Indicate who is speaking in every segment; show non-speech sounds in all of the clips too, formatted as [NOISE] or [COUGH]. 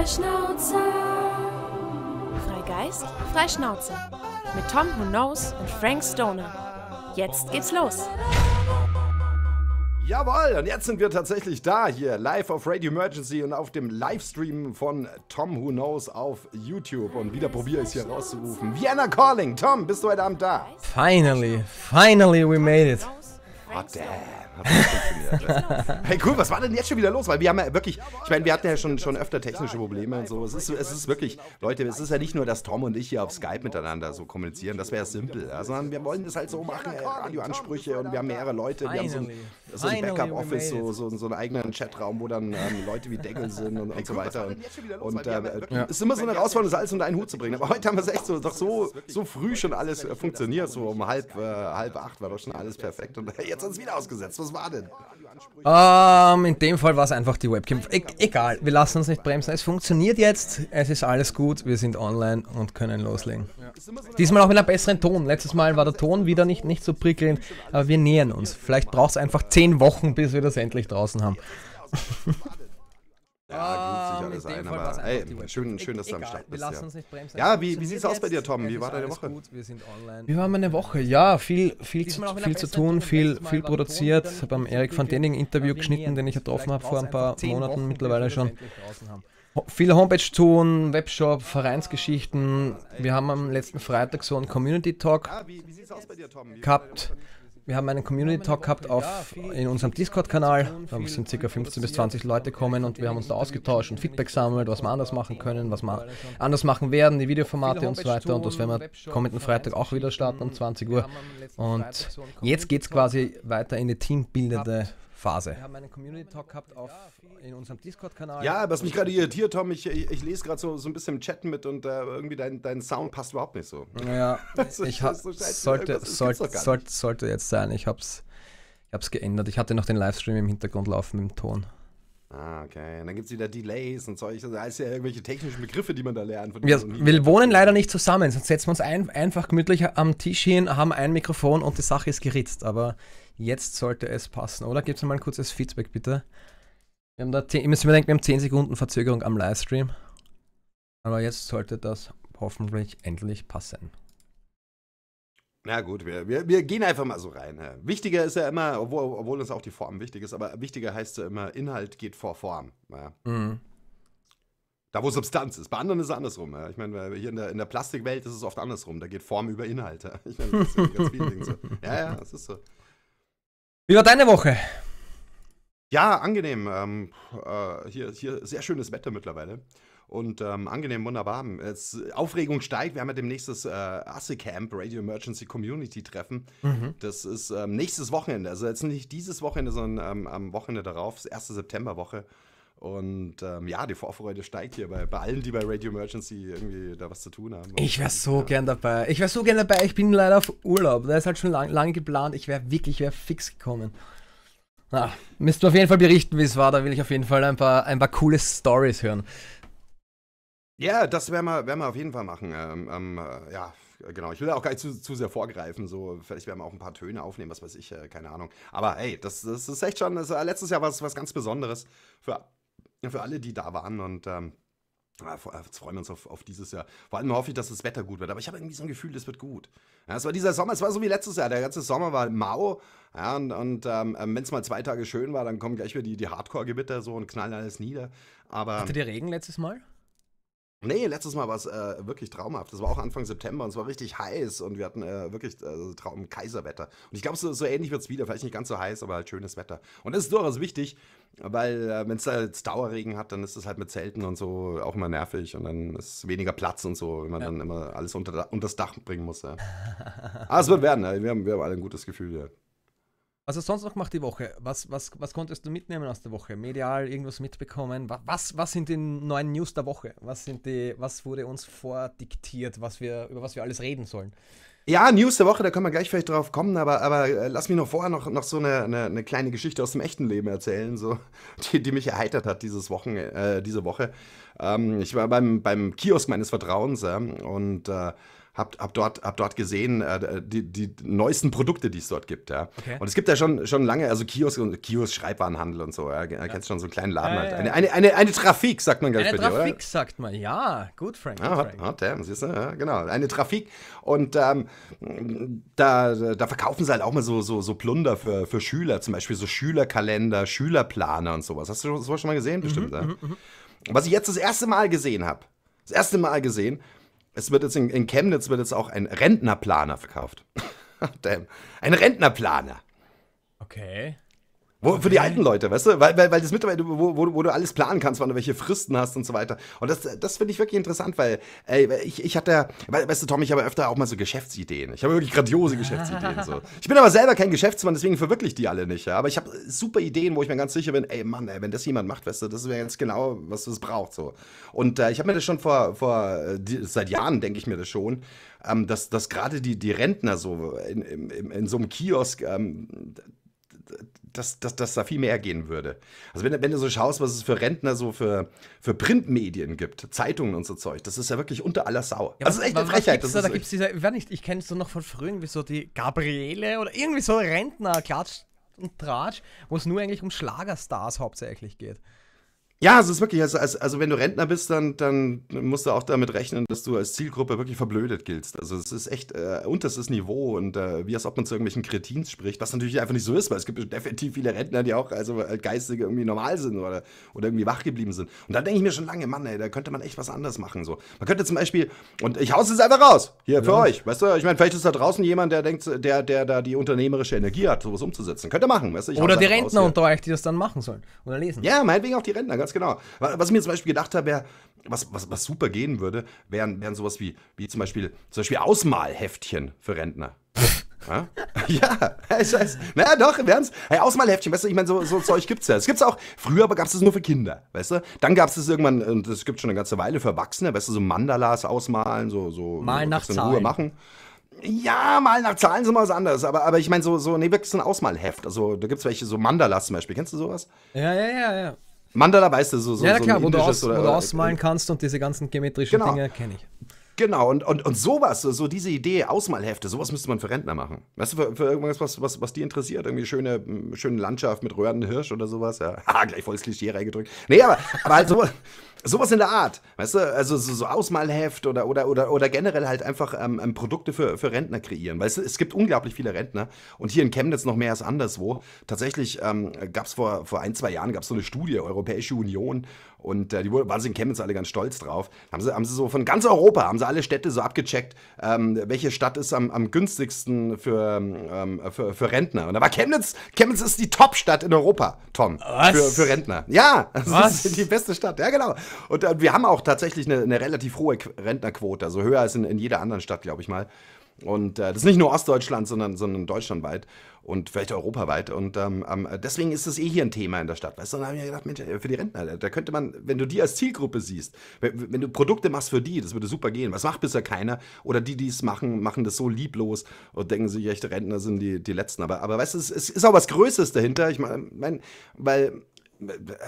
Speaker 1: Freischnauzer. Freigeist, Freischnauze. Mit Tom Who Knows und Frank Stoner. Jetzt geht's los.
Speaker 2: Jawohl, und jetzt sind wir tatsächlich da hier, live auf Radio Emergency und auf dem Livestream von Tom Who Knows auf YouTube. Und wieder probiere ich es hier rauszurufen. Vienna Calling, Tom, bist du heute Abend da?
Speaker 3: Finally, finally we made it.
Speaker 2: Oh damn. Hat funktioniert. [LAUGHS] Genau. hey, cool, was war denn jetzt schon wieder los? Weil wir haben ja wirklich, ich meine, wir hatten ja schon, schon öfter technische Probleme und so. Es ist, es ist wirklich, Leute, es ist ja nicht nur, dass Tom und ich hier auf Skype miteinander so kommunizieren, das wäre simpel, ja, sondern wir wollen das halt so machen, äh, Radioansprüche und wir haben mehrere Leute, wir haben so ein, so ein Backup-Office, so, so, so einen eigenen Chatraum, wo dann ähm, Leute wie Deckel sind und, und so weiter. Und, und äh, ja. ist immer so eine Herausforderung, Salz unter einen Hut zu bringen. Aber heute haben wir es echt so, doch so, so früh schon alles äh, funktioniert, so um halb, äh, halb acht war doch schon alles perfekt und [LAUGHS] jetzt hat es wieder ausgesetzt. Was war denn?
Speaker 3: Um, ähm, in dem Fall war es einfach die Webcam. E egal, wir lassen uns nicht bremsen. Es funktioniert jetzt, es ist alles gut, wir sind online und können loslegen. Diesmal auch mit einem besseren Ton. Letztes Mal war der Ton wieder nicht, nicht so prickelnd, aber wir nähern uns. Vielleicht braucht es einfach 10 Wochen, bis wir das endlich draußen haben. [LAUGHS] Ja, gut, sich ah, alles ein, aber ey, schön, schön, dass e du am Start bist. Wir lassen uns nicht bremsen. Ja, wie, wie es aus bei dir, Tom? Wie war deine Woche?
Speaker 2: Gut, wir sind online.
Speaker 3: Wie war meine Woche? Ja, viel, viel, zu, viel zu tun, viel, viel produziert. Habe beim Eric van Denning Interview geschnitten, den ich getroffen habe vor ein paar Monaten mittlerweile schon. Viele Homepage tun, ah, Webshop, Vereinsgeschichten. Wir haben am letzten Freitag so einen Community Talk ah, gehabt. Wir haben einen Community Talk gehabt auf, in unserem Discord-Kanal. Da sind ca. 15 bis 20 Leute gekommen und wir haben uns da ausgetauscht und Feedback sammelt, was wir anders machen können, was wir anders machen werden, die Videoformate und so weiter. Und das werden wir kommenden Freitag auch wieder starten um 20 Uhr. Und jetzt geht es quasi weiter in die teambildende Phase. Wir haben einen Community Talk gehabt auf in unserem Discord-Kanal. Ja, was mich gerade irritiert,
Speaker 2: Tom, ich, ich, ich lese gerade so, so ein bisschen im Chat mit und äh, irgendwie dein, dein Sound passt überhaupt nicht so. Ja, also, [LAUGHS] ich so sollte, sollte, sollte,
Speaker 3: sollte jetzt sein. Ich hab's, ich hab's geändert. Ich hatte noch den Livestream im Hintergrund laufen mit dem Ton.
Speaker 2: Ah, okay. Und dann gibt es wieder Delays und solche. Also, da ist ja irgendwelche technischen Begriffe, die man da lernt. Wir, wir wohnen
Speaker 3: leider nicht zusammen, sonst setzen wir uns ein, einfach gemütlich am Tisch hin, haben ein Mikrofon und die Sache ist geritzt. Aber jetzt sollte es passen, oder? Gebt mir mal ein kurzes Feedback, bitte. Wir haben da 10, müssen wir denken, wir haben 10 Sekunden Verzögerung am Livestream. Aber jetzt sollte das hoffentlich endlich passen.
Speaker 2: Na gut, wir, wir, wir gehen einfach mal so rein. Wichtiger ist ja immer, obwohl, obwohl uns auch die Form wichtig ist, aber wichtiger heißt ja immer, Inhalt geht vor Form. Ja. Mhm. Da, wo Substanz ist. Bei anderen ist es andersrum. Ja. Ich meine, hier in der, in der Plastikwelt ist es oft andersrum. Da geht Form über Inhalte. Ja. Ich meine, das ist ja ganz vielen so. Ja, ja, das ist so. Wie war deine Woche? Ja, angenehm. Ähm, äh, hier, hier sehr schönes Wetter mittlerweile. Und ähm, angenehm, wunderbar. Es, Aufregung steigt. Wir haben ja demnächst das äh, Asse Camp Radio Emergency Community Treffen. Mhm. Das ist ähm, nächstes Wochenende. Also jetzt nicht dieses Wochenende, sondern ähm, am Wochenende darauf, das erste Septemberwoche. Und ähm, ja, die Vorfreude steigt hier bei, bei allen, die bei Radio Emergency irgendwie da was zu tun haben. Ich wäre so ja. gern dabei.
Speaker 3: Ich wäre so gern dabei. Ich bin leider auf Urlaub. Der ist halt schon lange lang geplant. Ich wäre wirklich, ich wäre fix gekommen. Na, ah, müsst du auf jeden Fall berichten, wie es war. Da will ich auf jeden Fall ein paar, ein paar coole Stories hören.
Speaker 2: Ja, das werden wir, werden wir auf jeden Fall machen. Ähm, ähm, äh, ja, genau. Ich will auch gar nicht zu, zu, sehr vorgreifen. So, vielleicht werden wir auch ein paar Töne aufnehmen, was weiß ich, äh, keine Ahnung. Aber hey, das, das ist echt schon, das, letztes Jahr war es was ganz Besonderes für, für alle, die da waren. Und ähm, Ah, ah, jetzt freuen wir uns auf, auf, dieses Jahr. Vor allem hoffe ich, dass das Wetter gut wird. Aber ich habe irgendwie so ein Gefühl, das wird gut. Ja, es war dieser Sommer, es war so wie letztes Jahr. Der ganze Sommer war mau. Ja, und, und ähm, ähm wenn es mal zwei Tage schön war, dann kommen gleich wieder die, die Hardcore-Gewitter so und knallen alles nieder. Aber, Hatte der Regen letztes Mal? Nee, letztes Mal war es äh, wirklich traumhaft. Das war auch Anfang September und es war richtig heiß und wir hatten äh, wirklich äh, Traum Kaiserwetter. Und ich glaube, so, so, ähnlich wird es wieder. Vielleicht nicht ganz so heiß, aber halt schönes Wetter. Und das ist durchaus wichtig, weil äh, wenn es da jetzt Dauerregen hat, dann ist es halt mit Zelten und so auch immer nervig und dann ist weniger Platz und so, wenn man ja. dann immer alles unter, unter das Dach bringen muss. Ja.
Speaker 3: aber ah,
Speaker 2: es wird werden. Ja. Wir, haben, wir haben alle ein gutes Gefühl. Ja.
Speaker 3: Was also hast du sonst noch gemacht die Woche? Was, was, was konntest du mitnehmen aus der Woche? Medial irgendwas mitbekommen? Was, was sind die neuen News der Woche? Was, sind die, was wurde uns vordiktiert, was wir, über was wir alles reden sollen?
Speaker 2: Ja, News der Woche, da können wir gleich vielleicht drauf kommen, aber, aber äh, lass mich noch vorher noch, noch so eine, eine, eine kleine Geschichte aus dem echten Leben erzählen, so, [LAUGHS] die, die mich erheitert hat dieses Wochen, äh, diese Woche. Ähm, ich war beim, beim Kiosk meines Vertrauens ja, und äh, habe hab dort, hab dort gesehen, äh, äh, die, die neuesten Produkte, die es dort gibt. Ja. Okay. Und es gibt ja schon, schon lange, also Kiosk und Kiosk, Schreibwarenhandel und so. Ja. Du ja. kennst schon so einen kleinen Laden halt. Eine, eine, eine, eine Trafik, sagt man, glaube ich, bei Trafik, dir, Trafik,
Speaker 3: sagt man, ja. Gut, Frank. Ja, hot,
Speaker 2: hot damn, siehst du, ja, genau. Eine Trafik. Und ähm, da, da verkaufen sie halt auch mal so, so, so Plunder für, für Schüler, zum Beispiel so Schülerkalender, Schülerplaner und sowas. Hast du sowas schon mal gesehen? Mhm, Bestimmt, mhm, ja. Mhm. Was ich jetzt das erste Mal gesehen habe, das erste Mal gesehen, es wird jetzt in, in Chemnitz wird jetzt auch ein Rentnerplaner verkauft. [LAUGHS] Damn. Ein Rentnerplaner. Okay. Wo, okay. Für die alten Leute, weißt du? Weil, weil, weil das mittlerweile, wo, wo, wo, du alles planen kannst, wann du welche Fristen hast und so weiter. Und das, das finde ich wirklich interessant, weil ey, ich, ich hatte, weißt du, Tom, ich habe öfter auch mal so Geschäftsideen. Ich habe wirklich grandiose Geschäftsideen. So. Ich bin aber selber kein Geschäftsmann, deswegen verwirkliche ich die alle nicht. Ja? Aber ich habe super Ideen, wo ich mir ganz sicher bin, ey Mann, ey, wenn das jemand macht, weißt du, das wäre jetzt genau, was es braucht. So. Und äh, ich habe mir das schon vor, vor äh, seit Jahren, denke ich mir das schon, ähm, dass, dass gerade die, die Rentner so in, in, in so einem Kiosk ähm, dass, dass, dass da viel mehr gehen würde. Also wenn, wenn du so schaust, was es für Rentner so für, für Printmedien gibt, Zeitungen und so Zeug, das ist ja wirklich unter aller Sau. Ja, das also ist echt eine Frechheit. Gibt's da, da gibt es
Speaker 3: diese, ich ich kenne es so noch von früher, wie so die Gabriele oder irgendwie so Rentner, Klatsch und Tratsch, wo es nur eigentlich um Schlagerstars hauptsächlich geht.
Speaker 2: Ja, es ist wirklich, also, also wenn du Rentner bist, dann, dann musst du auch damit rechnen, dass du als Zielgruppe wirklich verblödet giltst. Also es ist echt äh, unterstes Niveau und äh, wie als ob man zu irgendwelchen Kretins spricht, was natürlich einfach nicht so ist, weil es gibt definitiv viele Rentner, die auch also geistige irgendwie normal sind oder, oder irgendwie wach geblieben sind. Und da denke ich mir schon lange, Mann, ey, da könnte man echt was anderes machen. So. Man könnte zum Beispiel, und ich haus es einfach raus, hier für ja. euch. Weißt du, ich meine, vielleicht ist da draußen jemand, der denkt, der, der da die unternehmerische Energie hat, sowas umzusetzen. Könnte machen, weißt du? oder die Rentner raus, unter
Speaker 3: euch, die das dann machen sollen
Speaker 2: oder lesen. Ja, meinetwegen auch die Rentner, ganz ganz genau. Was ich mir zum Beispiel gedacht habe, wäre, was, was, was super gehen würde, wären, wären sowas wie, wie zum Beispiel, zum Beispiel Ausmalheftchen für Rentner. [LAUGHS] Ja, ja scheiße. Naja, doch, wären es. Hey, Ausmalheftchen, weißt du, ich meine, so, so Zeug es ja. Es gibt es auch, früher aber gab es nur für Kinder, weißt du? Dann gab es irgendwann, und äh, das gibt schon eine ganze Weile für Erwachsene, weißt du, so Mandalas ausmalen, so, so, mal nach in Ruhe machen. Ja, mal nach Zahlen sind mal was anderes, aber, aber ich meine, so, so, nee, wirklich so ein Ausmalheft. Also, da gibt es welche, so Mandalas zum Beispiel. Kennst du sowas? Ja, ja, ja, ja. Mandala weißt du, so, so, ja, klar, so wo, du aus, oder, wo du äh, ausmalen
Speaker 3: kannst und diese ganzen geometrischen genau. Dinge kenne ich.
Speaker 2: Genau, und, und, und sowas, so diese Idee, Ausmalhefte, sowas müsste man für Rentner machen. Weißt du, für, für irgendwas, was, was, was die interessiert, irgendwie schöne, schöne Landschaft mit Hirsch oder sowas, ja. [LAUGHS] Ha, gleich volles Klischee reingedrückt. Nee, aber, aber halt sowas, Sowas in der Art, weißt du, also so, so Ausmalheft oder, oder, oder, oder generell halt einfach ähm, ähm, Produkte für, für Rentner kreieren. Weißt du, es gibt unglaublich viele Rentner und hier in Chemnitz noch mehr als anderswo. Tatsächlich ähm, gab es vor, vor ein, zwei Jahren gab so eine Studie, Europäische Union und äh, die waren sie in Chemnitz alle ganz stolz drauf. Haben sie, haben sie so von ganz Europa, haben sie alle Städte so abgecheckt, ähm, welche Stadt ist am, am günstigsten für, ähm, äh, für, für Rentner. Und da war Chemnitz, Chemnitz ist die Top-Stadt in Europa, Tom, Was? Für, für Rentner. Ja, [LAUGHS] das ist die beste Stadt, ja genau. Und, und äh, wir haben auch tatsächlich eine, eine, relativ hohe Rentnerquote, also höher als in, in jeder anderen Stadt, glaube ich mal. Und äh, das ist nicht nur Ostdeutschland, sondern, sondern deutschlandweit und vielleicht europaweit. Und ähm, ähm, deswegen ist das eh hier ein Thema in der Stadt. Weißt du, und dann habe ich mir gedacht, Mensch, äh, für die Rentner, da könnte man, wenn du die als Zielgruppe siehst, wenn, wenn du Produkte machst für die, das würde super gehen. Was macht bisher keiner? Oder die, die es machen, machen das so lieblos und denken sich, echte Rentner sind die, die Letzten. Aber, aber weißt du, es, es ist auch was Größeres dahinter. Ich meine, weil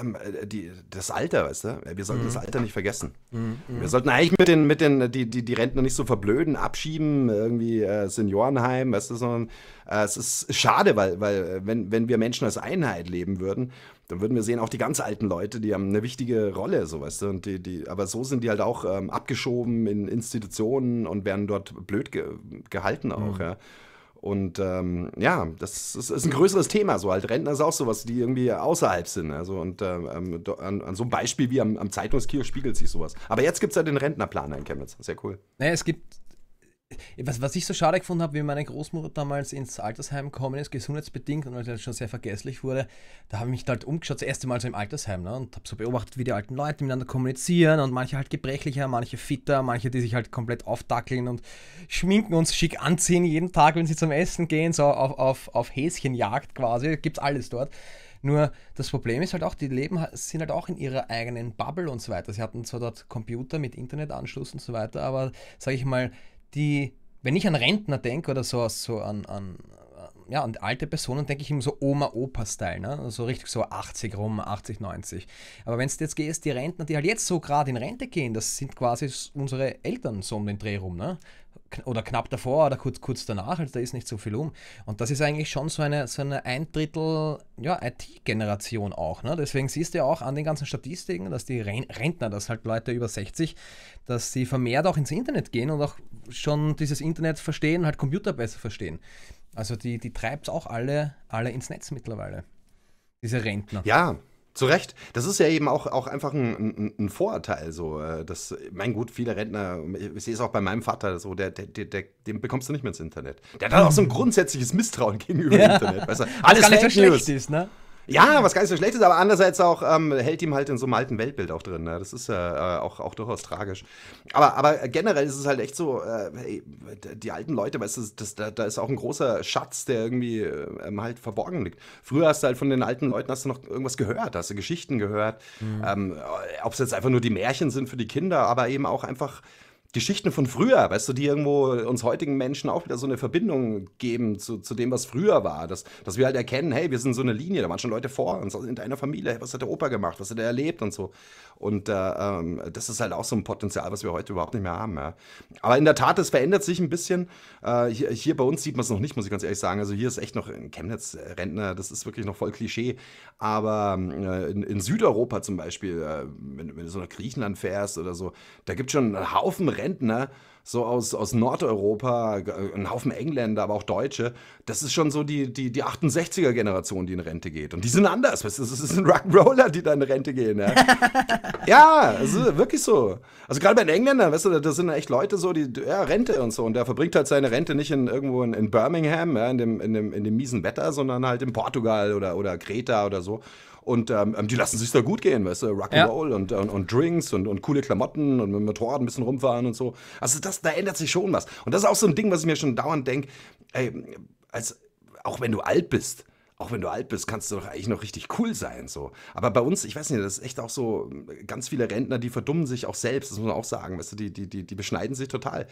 Speaker 2: ähm, äh, die, das Alter, weißt du? Wir sollten mhm. das Alter nicht vergessen.
Speaker 4: Mhm. Wir sollten
Speaker 2: eigentlich mit den, mit den, die, die, die Rentner nicht so verblöden, abschieben, irgendwie äh, Seniorenheim, weißt du, sondern äh, es ist schade, weil, weil äh, wenn, wenn wir Menschen als Einheit leben würden, dann würden wir sehen, auch die ganz alten Leute, die haben eine wichtige Rolle, so weißt du, und die, die, aber so sind die halt auch ähm, abgeschoben in Institutionen und werden dort blöd ge gehalten auch, mhm. ja. Und ähm, ja, das ist, ist, ein größeres Thema. So halt Rentner ist auch sowas, die irgendwie außerhalb sind. Also und ähm, ähm an, an, so einem Beispiel wie am, am Zeitungskiosk spiegelt sich sowas. Aber jetzt gibt es ja den Rentnerplan in Chemnitz. Sehr cool.
Speaker 3: Naja, es gibt was, was ich so schade gefunden habe, wie meine Großmutter damals ins Altersheim gekommen ist, gesundheitsbedingt und weil sie schon sehr vergesslich wurde, da habe ich mich halt umgeschaut, das erste Mal so im Altersheim ne, und habe so beobachtet, wie die alten Leute miteinander kommunizieren und manche halt gebrechlicher, manche fitter, manche, die sich halt komplett aufdackeln und schminken und schick anziehen jeden Tag, wenn sie zum Essen gehen, so auf, auf, auf Häschenjagd quasi, gibt's alles dort. Nur das Problem ist halt auch, die leben, sind halt auch in ihrer eigenen Bubble und so weiter. Sie hatten zwar dort Computer mit Internetanschluss und so weiter, aber sage ich mal, die, wenn ich an Rentner denke oder so, so an, an, ja, an alte Personen, denke ich immer so Oma-Opa-Style, ne? so also richtig so 80 rum, 80, 90. Aber wenn es jetzt gehst, die Rentner, die halt jetzt so gerade in Rente gehen, das sind quasi unsere Eltern so um den Dreh rum. Ne? oder knapp davor oder kurz, kurz danach, also da ist nicht so viel um. Und das ist eigentlich schon so eine, so eine ein Drittel ja, IT-Generation auch. Ne? Deswegen siehst du ja auch an den ganzen Statistiken, dass die Rentner, dass halt Leute über 60, dass sie vermehrt auch ins Internet gehen und auch schon dieses Internet verstehen, halt Computer besser verstehen. Also die, die treibt es auch alle, alle ins Netz mittlerweile. Diese Rentner.
Speaker 2: Ja, zu Recht. Das ist ja eben auch, auch einfach ein, ein, ein Vorurteil. So. Äh, das, mein Gut, viele Rentner, ich sehe es auch bei meinem Vater, so, der, der, der, den bekommst du nicht mehr ins Internet. Der hat auch so ein hm. grundsätzliches Misstrauen [LAUGHS] gegenüber ja. dem Internet. Weißt du? Alles Was gar nicht so schlecht ist, ne? Ja, was gar nicht so schlecht ist, aber andererseits auch ähm, hält ihm halt in so einem alten Weltbild auch drin. Ne? Das ist äh, äh auch, auch durchaus tragisch. Aber, aber generell ist es halt echt so, äh, hey, die alten Leute, weißt du, das, da, da ist auch ein großer Schatz, der irgendwie äh, ähm, halt verborgen liegt. Früher hast du halt von den alten Leuten hast du noch irgendwas gehört, hast du Geschichten gehört. Mhm. Ähm, Ob es jetzt einfach nur die Märchen sind für die Kinder, aber eben auch einfach Geschichten von früher, weißt du, die irgendwo uns heutigen Menschen auch wieder so eine Verbindung geben zu, zu dem, was früher war. Dass, dass wir halt erkennen, hey, wir sind so eine Linie, da waren schon Leute vor uns, also in deiner Familie, hey, was hat der Opa gemacht, was hat er erlebt und so. Und äh, ähm, das ist halt auch so ein Potenzial, was wir heute überhaupt nicht mehr haben. Ja. Aber in der Tat, es verändert sich ein bisschen. Äh, hier, hier, bei uns sieht man es noch nicht, muss ich ganz ehrlich sagen. Also hier ist echt noch ein Chemnitz äh, Rentner, das ist wirklich noch voll Klischee. Aber äh, in, in, Südeuropa zum Beispiel, äh, wenn, wenn, du so nach Griechenland fährst oder so, da gibt es schon einen Haufen Rentner, Rentner, so aus, aus Nordeuropa, äh, ein Haufen Engländer, aber auch Deutsche. Das ist schon so die, die, die 68er-Generation, die in Rente geht. Und die sind anders. Weißt du, es sind Rock'n'Roller, die da in Rente gehen. Ja, [LAUGHS] ja also wirklich so. Also gerade bei den Engländern, weißt du, das sind echt Leute so, die, ja, Rente und so. Und der verbringt halt seine Rente nicht in, irgendwo in, in Birmingham, ja, in, dem, in, dem, in dem miesen Wetter, sondern halt in Portugal oder, oder Kreta oder so. Und ähm, ähm, die lassen sich da gut gehen, weißt du, Rock'n'Roll ja. und, und, und, Drinks und, und coole Klamotten und mit dem Motorrad ein bisschen rumfahren und so. Also das, da ändert sich schon was. Und das ist auch so ein Ding, was ich mir schon dauernd denke, ey, als, auch wenn du alt bist, auch wenn du alt bist, kannst du doch eigentlich noch richtig cool sein. So. Aber bei uns, ich weiß nicht, das ist echt auch so, ganz viele Rentner, die verdummen sich auch selbst, das muss man auch sagen, weißt du, die, die, die, die beschneiden sich total.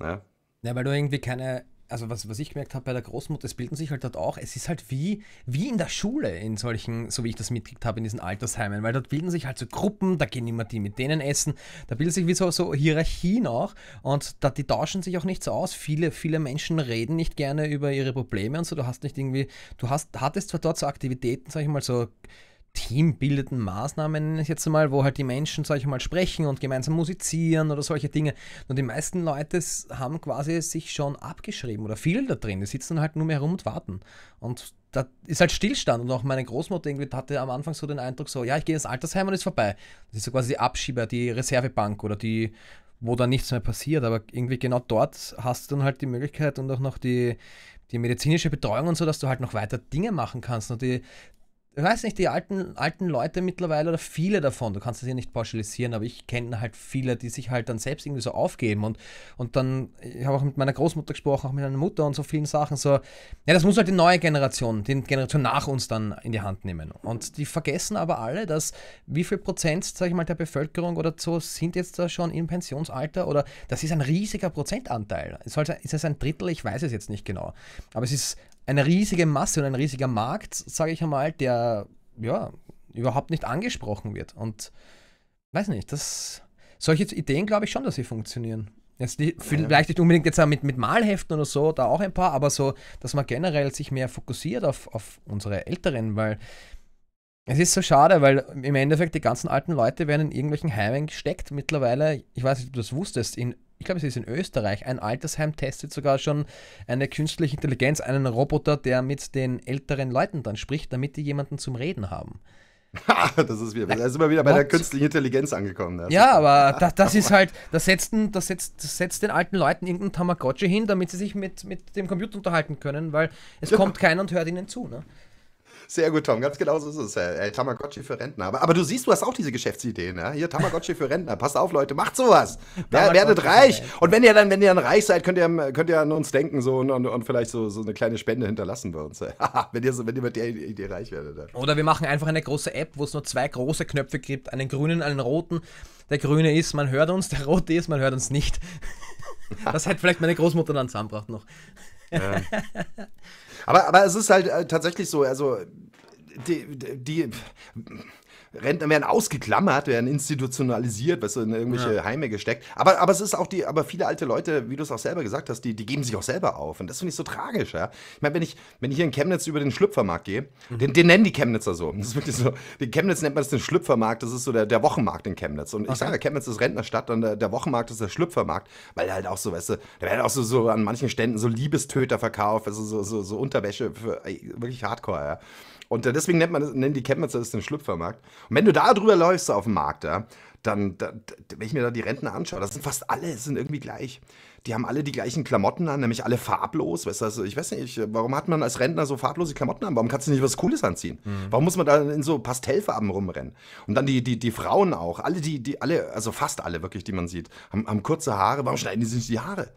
Speaker 2: Ja? Ne? ja, weil du irgendwie keine
Speaker 3: also was, was ich gemerkt habe bei der Großmutter, es bilden sich halt dort auch, es ist halt wie, wie in der Schule, in solchen, so wie ich das mitgekriegt habe, in diesen Altersheimen, weil dort bilden sich halt so Gruppen, da gehen immer die mit denen essen, da bilden sich wie so, so Hierarchien auch und da, die tauschen sich auch nichts so aus. Viele, viele Menschen reden nicht gerne über ihre Probleme und so, du hast nicht irgendwie, du hast, hattest zwar dort so Aktivitäten, sag ich mal, so teambildenden Maßnahmen, nenne ich jetzt mal, wo halt die Menschen, sag ich mal, sprechen und gemeinsam musizieren oder solche Dinge. Und die meisten Leute haben quasi sich schon abgeschrieben oder viel da drin. Die sitzen halt nur mehr rum und warten. Und da ist halt Stillstand. Und auch meine Großmutter irgendwie hatte am Anfang so den Eindruck, so, ja, ich gehe ins Altersheim und ist vorbei. Das ist so quasi die Abschieber, die Reservebank oder die, wo dann nichts mehr passiert. Aber irgendwie genau dort hast du dann halt die Möglichkeit und auch noch die, die medizinische Betreuung und so, dass du halt noch weiter Dinge machen kannst. Und die, ich weiß nicht, die alten, alten Leute mittlerweile oder viele davon, du kannst das hier nicht pauschalisieren, aber ich kenne halt viele, die sich halt dann selbst irgendwie so aufgeben und, und dann, ich habe auch mit meiner Großmutter gesprochen, auch mit meiner Mutter und so vielen Sachen, so, ja, das muss halt die neue Generation, die Generation nach uns dann in die Hand nehmen. Und die vergessen aber alle, dass wie viel Prozent, sage ich mal, der Bevölkerung oder so sind jetzt da schon im Pensionsalter oder das ist ein riesiger Prozentanteil. Also, ist es ein Drittel? Ich weiß es jetzt nicht genau. Aber es ist eine riesige Masse und ein riesiger Markt, sage ich einmal, der ja überhaupt nicht angesprochen wird. Und weiß nicht, das solche Ideen glaube ich schon, dass sie funktionieren. Jetzt vielleicht nicht unbedingt jetzt mit, mit Malheften oder so, da auch ein paar, aber so, dass man generell sich mehr fokussiert auf, auf unsere Älteren, weil es ist so schade, weil im Endeffekt die ganzen alten Leute werden in irgendwelchen Heimen gesteckt mittlerweile. Ich weiß nicht, ob du das wusstest, in ich glaube, es ist in Österreich, ein Altersheim testet sogar schon eine künstliche Intelligenz, einen Roboter, der mit den älteren Leuten dann spricht, damit die jemanden zum Reden
Speaker 2: haben. [LAUGHS] das ist wieder, da sind wir wieder bei What? der künstlichen Intelligenz angekommen. Das ja, aber das, das ist halt,
Speaker 3: das setzt, das, setzt, das setzt den alten Leuten irgendeinen Tamagotchi hin, damit sie sich mit, mit dem Computer unterhalten können, weil es ja. kommt keiner und hört ihnen zu. Ne?
Speaker 2: Sehr gut, Tom. Ganz genau so ist es. Äh, Tamagotchi für Rentner. Aber, aber, du siehst, du hast auch diese Geschäftsideen. Ja? Hier, Tamagotchi für Rentner. Passt auf, Leute. Macht sowas. Wer, werdet reich. Und wenn ihr dann, wenn ihr dann reich seid, könnt ihr, könnt ihr an uns denken so, und, und, vielleicht so, so eine kleine Spende hinterlassen bei uns. [LAUGHS] wenn, ihr so, wenn ihr mit der Idee reich werdet. Ja.
Speaker 3: Oder wir machen einfach eine große App, wo es nur zwei große Knöpfe gibt. Einen grünen, einen roten. Der grüne ist, man hört uns. Der rote ist, man hört uns nicht. [LAUGHS] das hätte vielleicht meine Großmutter dann zusammengebracht noch.
Speaker 4: Ja.
Speaker 2: aber, aber es ist halt äh, tatsächlich so, also die, die, die Rentner werden ausgeklammert, werden institutionalisiert, weißt du, in irgendwelche ja. Heime gesteckt. Aber, aber es ist auch die, aber viele alte Leute, wie du es auch selber gesagt hast, die, die geben sich auch selber auf. Und das finde ich so tragisch, ja. Ich meine, wenn ich, wenn ich hier in Chemnitz über den Schlüpfermarkt gehe, mhm. den, den nennen die Chemnitzer so. Das ist wirklich so. In Chemnitz nennt man das den Schlüpfermarkt, das ist so der, der Wochenmarkt in Chemnitz. Und okay. ich sage, Chemnitz ist Rentnerstadt dann der, der, Wochenmarkt ist der Schlüpfermarkt, weil halt auch so, weißt du, da werden auch so, so an manchen Ständen so Liebestöter verkauft, also so, so, so Unterwäsche für wirklich hardcore, ja. Und deswegen nennt man das, nennen die Chemnitzer das den Schlüpfermarkt. Und wenn du da drüber läufst auf dem Markt, ja, dann, da, wenn ich mir da die Rentner anschaue, das sind fast alle, sind irgendwie gleich. Die haben alle die gleichen Klamotten an, nämlich alle farblos. Weißt du, also ich weiß nicht, warum hat man als Rentner so farblose Klamotten an? Warum kannst du nicht was Cooles anziehen? Mhm. Warum muss man da in so Pastellfarben rumrennen? Und dann die, die, die Frauen auch, alle, die, die, alle, also fast alle wirklich, die man sieht, haben, haben kurze Haare. Warum schneiden die sich die Haare?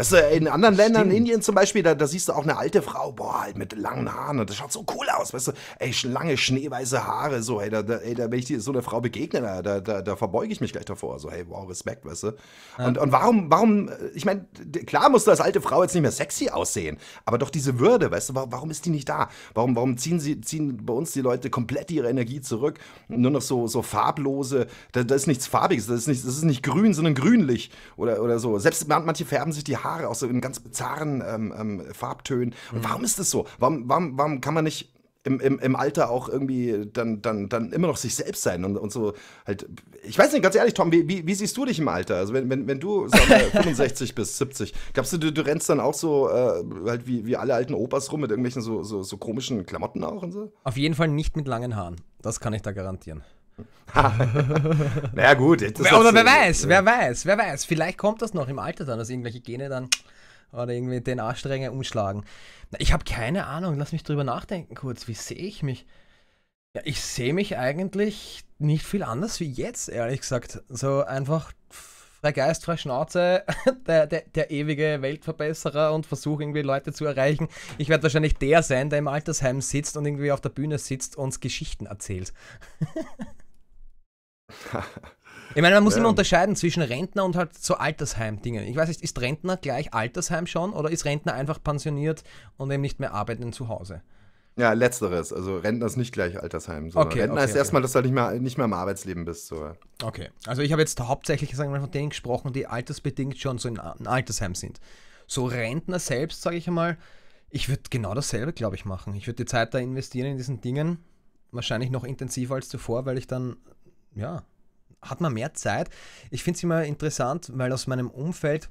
Speaker 2: Weißt du, in anderen Stimmt. Ländern, in Indien zum Beispiel, da, da, siehst du auch eine alte Frau, boah, halt mit langen Haaren und das schaut so cool aus, weißt du, ey, lange schneeweiße Haare, so, ey, da, da, ey, da wenn ich so einer Frau begegne, da, da, da, da, verbeuge ich mich gleich davor, so, hey, wow, Respekt, weißt du. Ja. Und, und warum, warum, äh, ich meine, klar musst du als alte Frau jetzt nicht mehr sexy aussehen, aber doch diese Würde, weißt du, warum ist die nicht da? Warum, warum ziehen sie, ziehen bei uns die Leute komplett ihre Energie zurück? Nur noch so, so farblose, da, da ist nichts Farbiges, das ist nicht, das ist nicht grün, sondern grünlich oder, oder so. Selbst manche färben sich die Haare Haare auch so in ganz bizarren ähm, ähm, Farbtönen. Und mhm. warum ist das so? Warum, warum, warum kann man nicht im, im, im Alter auch irgendwie dann, dann, dann immer noch sich selbst sein und, und so halt. Ich weiß nicht, ganz ehrlich, Tom, wie, wie, wie siehst du dich im Alter? Also wenn, wenn, wenn du sag mal, 65 [LAUGHS] bis 70, glaubst du, du, du rennst dann auch so äh, halt wie, wie alle alten Opas rum mit irgendwelchen so, so, so komischen Klamotten auch und so?
Speaker 3: Auf jeden Fall nicht mit langen Haaren. Das kann ich da garantieren. Na [LAUGHS] naja, gut. Jetzt ist Oder wer weiß, wer weiß, wer weiß. Vielleicht kommt das noch im Alter dann, dass irgendwelche Gene dann oder irgendwie den Arschstränge umschlagen. Ich habe keine Ahnung, lass mich drüber nachdenken kurz. Wie sehe ich mich? Ja, ich sehe mich eigentlich nicht viel anders wie jetzt, ehrlich gesagt. So einfach frei Geist, frei Schnauze, [LAUGHS] der, der, der ewige Weltverbesserer und versuche irgendwie Leute zu erreichen. Ich werde wahrscheinlich der sein, der im Altersheim sitzt und irgendwie auf der Bühne sitzt und uns Geschichten erzählt. [LAUGHS] Ich meine, man muss ja. immer unterscheiden zwischen Rentner und halt so Altersheim-Dingen. Ich weiß nicht, ist Rentner gleich Altersheim schon oder ist Rentner einfach pensioniert und eben nicht mehr arbeiten zu Hause?
Speaker 2: Ja, letzteres. Also Rentner ist nicht gleich Altersheim. So. Okay, Rentner okay, ist okay. erstmal, dass du halt nicht mehr, nicht mehr im Arbeitsleben bist. So.
Speaker 3: Okay, also ich habe jetzt hauptsächlich sagen wir, von denen gesprochen, die altersbedingt schon so in, in Altersheim sind. So Rentner selbst, sage ich einmal, ich würde genau dasselbe, glaube ich, machen. Ich würde die Zeit da investieren in diesen Dingen, wahrscheinlich noch intensiver als zuvor, weil ich dann ja, hat man mehr Zeit. Ich finde es immer interessant, weil aus meinem Umfeld,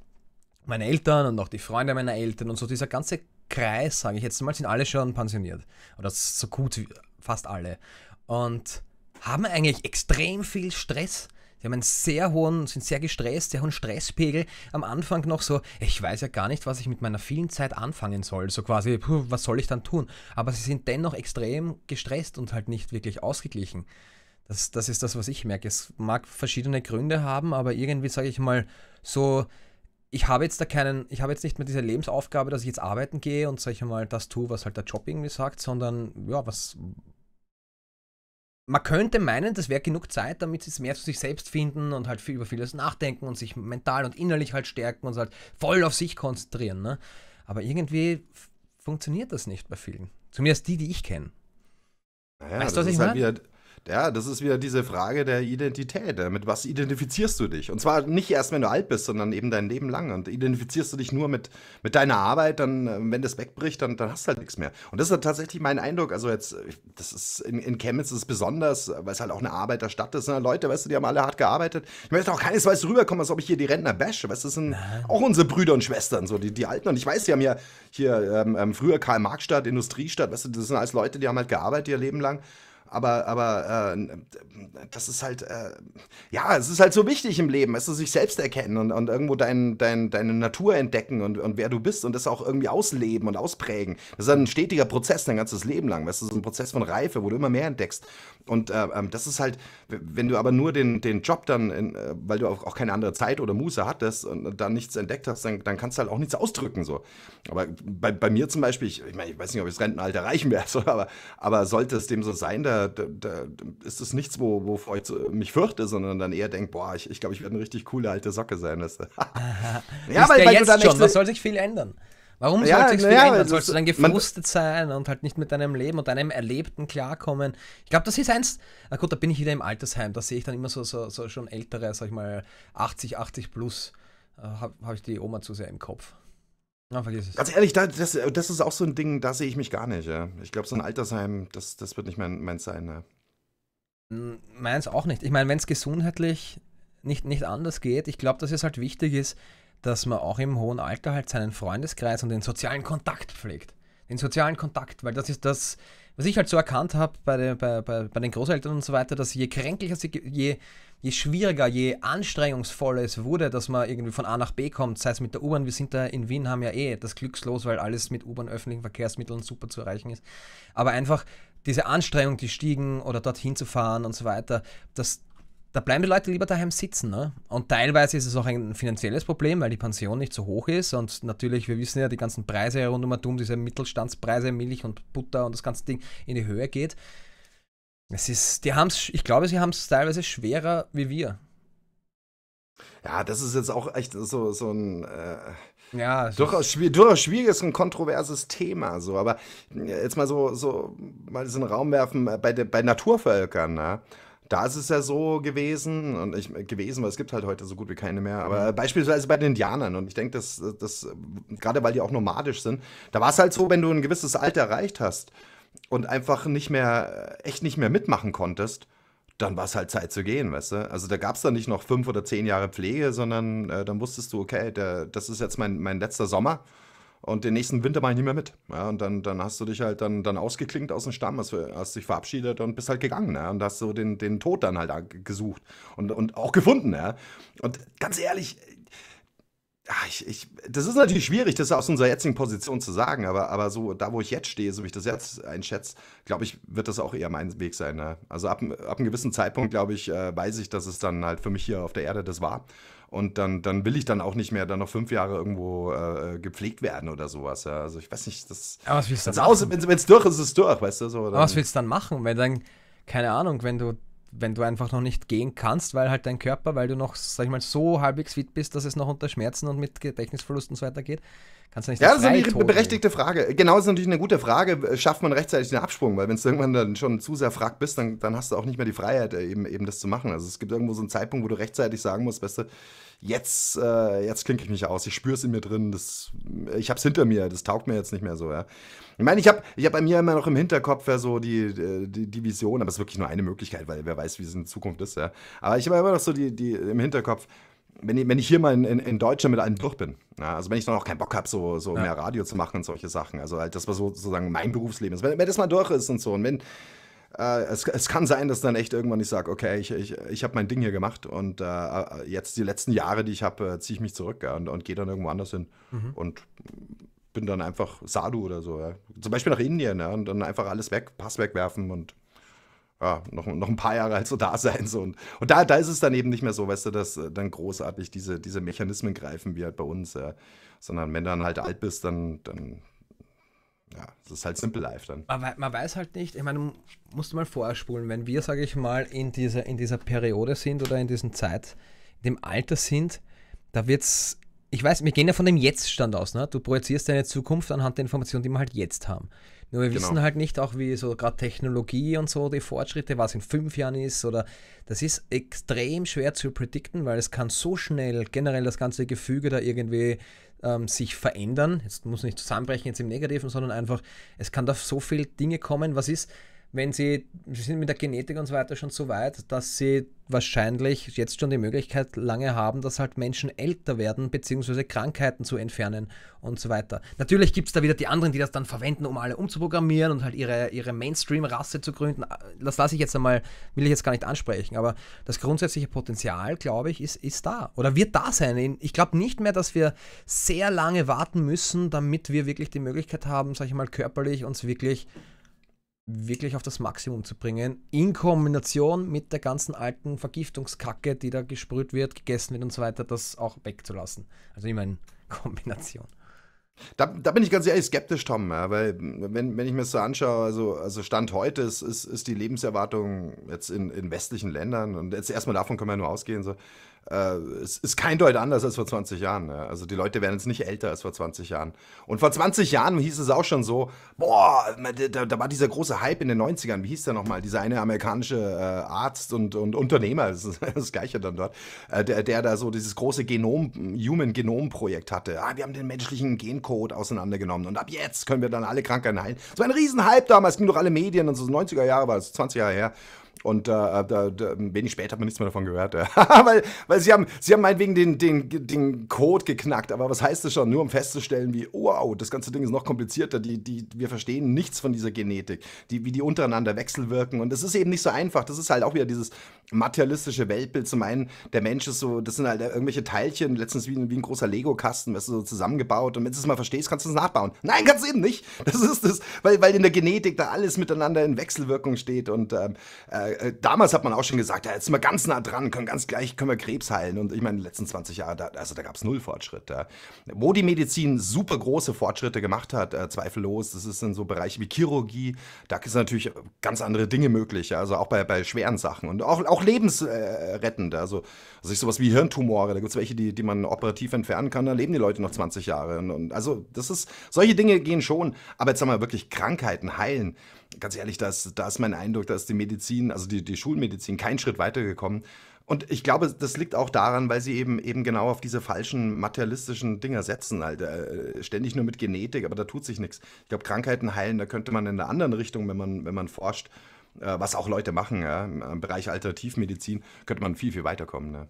Speaker 3: meine Eltern und auch die Freunde meiner Eltern und so dieser ganze Kreis, sage ich jetzt mal, sind alle schon pensioniert. Oder so gut wie fast alle. Und haben eigentlich extrem viel Stress. Die haben einen sehr hohen, sind sehr gestresst, sehr hohen Stresspegel. Am Anfang noch so, ich weiß ja gar nicht, was ich mit meiner vielen Zeit anfangen soll. So quasi, puh, was soll ich dann tun? Aber sie sind dennoch extrem gestresst und halt nicht wirklich ausgeglichen. Das, das ist das, was ich merke. Es mag verschiedene Gründe haben, aber irgendwie sage ich mal so, ich habe jetzt da keinen, ich habe jetzt nicht mehr diese Lebensaufgabe, dass ich jetzt arbeiten gehe und sage ich mal das tue, was halt der Job irgendwie sagt, sondern ja, was, man könnte meinen, das wäre genug Zeit, damit sie es mehr zu sich selbst finden und halt viel über vieles nachdenken und sich mental und innerlich halt stärken und halt voll auf sich konzentrieren. Ne? Aber irgendwie funktioniert das nicht bei vielen. Zumindest die, die ich kenne. Naja, weißt du, was ich halt
Speaker 2: meine? Ja, das ist wieder diese Frage der Identität. Mit was identifizierst du dich? Und zwar nicht erst, wenn du alt bist, sondern eben dein Leben lang. Und identifizierst du dich nur mit, mit deiner Arbeit, dann, äh, wenn das wegbricht, dann, dann hast du halt nichts mehr. Und das ist halt tatsächlich mein Eindruck. Also jetzt, das ist in, in Chemnitz ist es besonders, weil es halt auch eine Arbeiterstadt ist. Ne? Leute, weißt du, die haben alle hart gearbeitet. Ich möchte auch keinesfalls rüberkommen, als ob ich hier die Rentner bashe. Weißt du, das sind Nein. auch unsere Brüder und Schwestern, so die, die Alten. Und ich weiß, die haben ja hier ähm, ähm früher Karl-Marx-Stadt, Industriestadt, weißt du, das sind alles Leute, die haben halt gearbeitet ihr Leben lang aber, aber äh, das ist halt, äh, ja, es ist halt so wichtig im Leben, es ist sich selbst erkennen und, und irgendwo dein, dein, deine Natur entdecken und, und wer du bist und das auch irgendwie ausleben und ausprägen. Das ist ein stetiger Prozess dein ganzes Leben lang, weißt du, so ein Prozess von Reife, wo du immer mehr entdeckst. Und äh, ähm, das ist halt, wenn du aber nur den, den Job dann, in, äh, weil du auch, auch keine andere Zeit oder Muße hattest und dann nichts entdeckt hast, dann, dann kannst du halt auch nichts ausdrücken so. Aber bei, bei mir zum Beispiel, ich, ich meine, ich weiß nicht, ob ich das Rentenalter erreichen werde, [LAUGHS] aber, aber sollte es dem so sein, da da, da ist es nichts, wo, wovor ich mich fürchte, sondern dann eher denke, boah, ich, ich glaube, ich werde eine richtig coole alte Socke sein. Das,
Speaker 4: [LAUGHS]
Speaker 2: ja, weil, weil jetzt schon, was soll sich viel ändern? Warum ja, sollte sich viel ja, ändern? Sollst du dann gefrustet
Speaker 3: sein und halt nicht mit deinem Leben und deinem Erlebten klarkommen? Ich glaube, das ist eins. Na gut, da bin ich wieder im Altersheim. Da sehe ich dann immer so, so, so schon ältere, sag ich mal, 80, 80 plus. Äh, Habe hab ich die Oma zu sehr im Kopf. Na, vergiss
Speaker 2: es. Ganz ehrlich, das, das, das ist auch so ein Ding, da sehe ich mich gar nicht. Ja. Ich glaube, so ein Altersheim, das, das wird nicht mein, meins sein. Ne?
Speaker 3: Meins auch nicht. Ich meine, wenn es gesundheitlich nicht, nicht anders geht, ich glaube, dass es halt wichtig ist, dass man auch im hohen Alter halt seinen Freundeskreis und den sozialen Kontakt pflegt. Den sozialen Kontakt, weil das ist das, was ich halt so erkannt habe bei, bei, bei, bei den Großeltern und so weiter, dass je kränklicher sie, je je schwieriger, je anstrengungsvoller es wurde, dass man irgendwie von A nach B kommt, sei es mit der U-Bahn, wir sind da in Wien, haben ja eh das Glückslos, weil alles mit U-Bahn, öffentlichen Verkehrsmitteln super zu erreichen ist. Aber einfach diese Anstrengung, die Stiegen oder dorthin zu fahren und so weiter, das, da bleiben die Leute lieber daheim sitzen. Ne? Und teilweise ist es auch ein finanzielles Problem, weil die Pension nicht so hoch ist. Und natürlich, wir wissen ja, die ganzen Preise rund um Atom, diese Mittelstandspreise, Milch und Butter und das ganze Ding in die Höhe geht. Es ist, die haben's, ich glaube, sie haben es teilweise schwerer wie wir.
Speaker 2: Ja, das ist jetzt auch echt so, so ein äh, ja, durchaus, durchaus schwieriges und kontroverses Thema. So. Aber äh, jetzt mal so, so mal diesen Raum werfen äh, bei, de, bei Naturvölkern. Ne? Da ist es ja so gewesen, und ich äh, gewesen, weil es gibt halt heute so gut wie keine mehr, aber mhm. beispielsweise bei den Indianern. Und ich denke, dass, dass gerade weil die auch nomadisch sind, da war es halt so, wenn du ein gewisses Alter erreicht hast, und einfach nicht mehr, äh, echt nicht mehr mitmachen konntest, dann war es halt Zeit zu gehen, weißt du? Also da gab es dann nicht noch fünf oder zehn Jahre Pflege, sondern äh, dann wusstest du, okay, der, das ist jetzt mein, mein letzter Sommer und den nächsten Winter mache ich nicht mehr mit. Ja, und dann, dann hast du dich halt dann, dann ausgeklinkt aus dem Stamm, hast, hast dich verabschiedet und bist halt gegangen. Ja, ne? und hast so den, den Tod dann halt gesucht und, und auch gefunden. Ja. Und ganz ehrlich, ach, ich, ich, das ist natürlich schwierig, das aus unserer jetzigen Position zu sagen, aber, aber so da, wo ich jetzt stehe, so wie ich das jetzt einschätze, glaube ich, wird das auch eher mein Weg sein. Ne? Also ab, ab einem gewissen Zeitpunkt, glaube ich, äh, weiß ich, dass es dann halt für mich hier auf der Erde das war. Und dann, dann will ich dann auch nicht mehr dann noch fünf Jahre irgendwo äh, gepflegt werden oder sowas. Ja? Also ich weiß nicht, das. Aber was willst du dann? Aus,
Speaker 3: wenn es durch ist, ist es durch, weißt du so. Dann, aber was willst du dann machen, wenn dann keine Ahnung, wenn du wenn du einfach noch nicht gehen kannst, weil halt dein Körper, weil du noch, sag ich mal, so halbwegs fit bist, dass es noch unter Schmerzen und mit Gedächtnisverlust und so weiter geht, Kannst du nicht ja, das ist eine berechtigte
Speaker 2: Frage. Genau, das ist natürlich eine gute Frage. Schafft man rechtzeitig den Absprung? Weil wenn du irgendwann dann schon zu sehr fragt bist, dann, dann hast du auch nicht mehr die Freiheit, äh, eben, eben das zu machen. Also es gibt irgendwo so einen Zeitpunkt, wo du rechtzeitig sagen musst, weißt du, jetzt, äh, jetzt klinke ich mich aus, ich spüre es in mir drin, das, ich habe es hinter mir, das taugt mir jetzt nicht mehr so. Ja. Ich meine, ich habe ich hab bei mir immer noch im Hinterkopf ja, so die, äh, die, die Vision, aber es ist wirklich nur eine Möglichkeit, weil wer weiß, wie es in Zukunft ist. Ja. Aber ich habe immer noch so die, die im Hinterkopf, wenn ich, wenn ich hier mal in, in, Deutschland mit allem durch bin, ja, also wenn ich dann auch keinen Bock habe, so, so ja. mehr Radio zu machen und solche Sachen, also halt, das war so, sozusagen mein Berufsleben. Ist. Wenn, wenn das mal durch ist und so und wenn, äh, es, es, kann sein, dass dann echt irgendwann ich sage, okay, ich, ich, ich habe mein Ding hier gemacht und äh, äh, jetzt die letzten Jahre, die ich habe, äh, ziehe ich mich zurück ja, und, und gehe dann irgendwo anders hin mhm. und bin dann einfach Sadu oder so. Ja. Zum Beispiel nach Indien ja, und dann einfach alles weg, Pass wegwerfen und ja, noch, noch ein paar Jahre halt so da sein. So. Und, und da, da ist es dann eben nicht mehr so, weißt du, dass äh, dann großartig diese, diese Mechanismen greifen wie halt bei uns, ja. sondern wenn du dann halt alt bist, dann, dann ja, das ist halt Simple Life dann.
Speaker 3: Man, man weiß halt nicht, ich meine, musst du mal vorspulen, wenn wir, sage ich mal, in dieser, in dieser Periode sind oder in diesen Zeit, in dem Alter sind, da wird es, ich weiß, wir gehen ja von dem Jetzt-Stand aus, ne? Du projizierst deine Zukunft anhand der Informationen, die wir halt jetzt haben. Nur wir genau. wissen halt nicht auch, wie so gerade Technologie und so die Fortschritte, was in fünf Jahren ist oder das ist extrem schwer zu predikten, weil es kann so schnell generell das ganze Gefüge da irgendwie ähm, sich verändern. Jetzt muss nicht zusammenbrechen jetzt im Negativen, sondern einfach, es kann da so viele Dinge kommen, was ist, wenn sie, sie sind mit der Genetik und so weiter schon so weit, dass sie wahrscheinlich jetzt schon die Möglichkeit lange haben, dass halt Menschen älter werden, beziehungsweise Krankheiten zu entfernen und so weiter. Natürlich gibt es da wieder die anderen, die das dann verwenden, um alle umzuprogrammieren und halt ihre, ihre Mainstream-Rasse zu gründen. Das lasse ich jetzt einmal, will ich jetzt gar nicht ansprechen, aber das grundsätzliche Potenzial, glaube ich, ist, ist da oder wird da sein. Ich glaube nicht mehr, dass wir sehr lange warten müssen, damit wir wirklich die Möglichkeit haben, sage ich mal, körperlich uns wirklich wirklich auf das Maximum zu bringen, in Kombination mit der ganzen alten Vergiftungskacke, die da gesprüht wird, gegessen wird und so weiter, das auch wegzulassen. Also immer in [LAUGHS] Kombination.
Speaker 2: Da, da, bin ich ganz ehrlich skeptisch, Tom, ja, weil wenn, wenn ich mir das so anschaue, also, also Stand heute ist, ist, ist die Lebenserwartung jetzt in, in westlichen Ländern und jetzt erstmal davon können wir nur ausgehen, so äh, es ist kein Deut anders als vor 20 Jahren. Ne? Also die Leute werden jetzt nicht älter als vor 20 Jahren. Und vor 20 Jahren hieß es auch schon so, boah, da, da war dieser große Hype in den 90ern, wie hieß der nochmal, dieser eine amerikanische äh, Arzt und, und Unternehmer, [LAUGHS] das ist das Gleiche dann dort, äh, der, der da so dieses große Genom, Human Genom Projekt hatte. Ah, wir haben den menschlichen Gencode auseinandergenommen und ab jetzt können wir dann alle Krankheiten heilen. So ein Riesenhype damals, ging durch alle Medien und so 90er Jahre war es, 20 Jahre her. Und äh, äh, da, da, wenig später hat man nichts mehr davon gehört. Ja. [LAUGHS] weil weil sie, haben, sie haben meinetwegen den, den, den Code geknackt. Aber was heißt das schon? Nur um festzustellen, wie, oh, wow, das ganze Ding ist noch komplizierter. Die, die, wir verstehen nichts von dieser Genetik, die, wie die untereinander wechselwirken. Und das ist eben nicht so einfach. Das ist halt auch wieder dieses, materialistische Weltbild zu meinen, der Mensch ist so, das sind halt irgendwelche Teilchen, letztens wie, ein, wie ein großer Lego-Kasten, weißt du, so zusammengebaut und wenn du es mal verstehst, kannst du es nachbauen. Nein, kannst du eben nicht. [LAUGHS] Das ist das, weil, weil in der Genetik da alles miteinander in Wechselwirkung steht und ähm, äh, äh, damals hat man auch schon gesagt, ja, jetzt sind wir ganz nah dran, können ganz gleich, können wir Krebs heilen und ich meine, die letzten 20 Jahre, da, also da gab es null Fortschritte. Wo die Medizin super große Fortschritte gemacht hat, äh, zweifellos, das ist in so Bereiche wie Chirurgie, da sind natürlich ganz andere Dinge möglich, also auch bei, bei schweren Sachen und auch, auch auch lebensrettend. Äh, also, also ich sowas wie Hirntumore, da gibt es welche, die, die man operativ entfernen kann, da leben die Leute noch 20 Jahre. Und, und also das ist, solche Dinge gehen schon, aber jetzt sagen wir wirklich Krankheiten heilen. Ganz ehrlich, da ist, da ist mein Eindruck, da ist die Medizin, also die, die Schulmedizin, keinen Schritt weitergekommen. Und ich glaube, das liegt auch daran, weil sie eben eben genau auf diese falschen materialistischen Dinger setzen, halt. Äh, ständig nur mit Genetik, aber da tut sich nichts. Ich glaube, Krankheiten heilen, da könnte man in einer anderen Richtung, wenn man, wenn man forscht, äh, was auch Leute machen, ja, im äh, Bereich Alternativmedizin, könnte man viel, viel weiterkommen. Ne?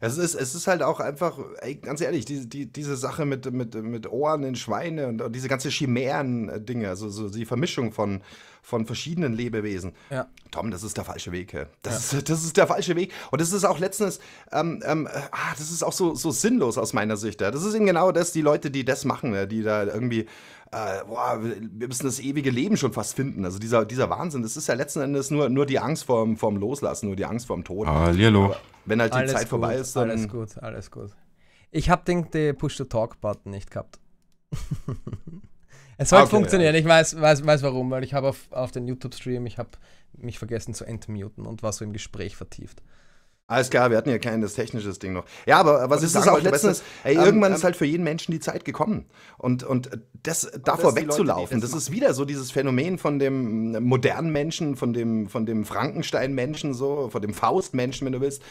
Speaker 2: Es ist, es ist halt auch einfach, ey, ganz ehrlich, die, die, diese Sache mit, mit, mit Ohren in Schweine und, und diese ganze Chimären-Dinge, also so die Vermischung von, von verschiedenen Lebewesen. Ja. Tom, das ist der falsche Weg. Das, ja. ist, das ist der falsche Weg. Und das ist auch letztens, ähm, ähm, ah, das ist auch so, so sinnlos aus meiner Sicht. Ja. Das ist eben genau das, die Leute, die das machen, die da irgendwie äh, boah, wir müssen das ewige Leben schon fast finden. Also dieser, dieser Wahnsinn, das ist ja letzten Endes nur, nur die Angst vorm, vorm Loslassen, nur die Angst vorm Tod. Hallihallo. Aber, wenn halt die alles Zeit gut, vorbei ist, dann. Alles
Speaker 3: gut, alles gut. Ich habe den, den Push-to-Talk-Button nicht gehabt.
Speaker 2: [LAUGHS] es sollte ah, okay, funktionieren, ja.
Speaker 3: ich weiß, weiß, weiß warum, weil ich habe auf, auf den YouTube-Stream, ich habe mich vergessen zu entmuten und war so im
Speaker 2: Gespräch vertieft. Alles klar, wir hatten ja kein technisches Ding noch. Ja, aber was ist das auch letztens? Ey, irgendwann ähm, ist ähm, halt für jeden Menschen die Zeit gekommen. Und, und das davor das wegzulaufen, das, das ist wieder so dieses Phänomen von dem modernen Menschen, von dem, von dem Frankenstein-Menschen, so, von dem Faust-Menschen, wenn du willst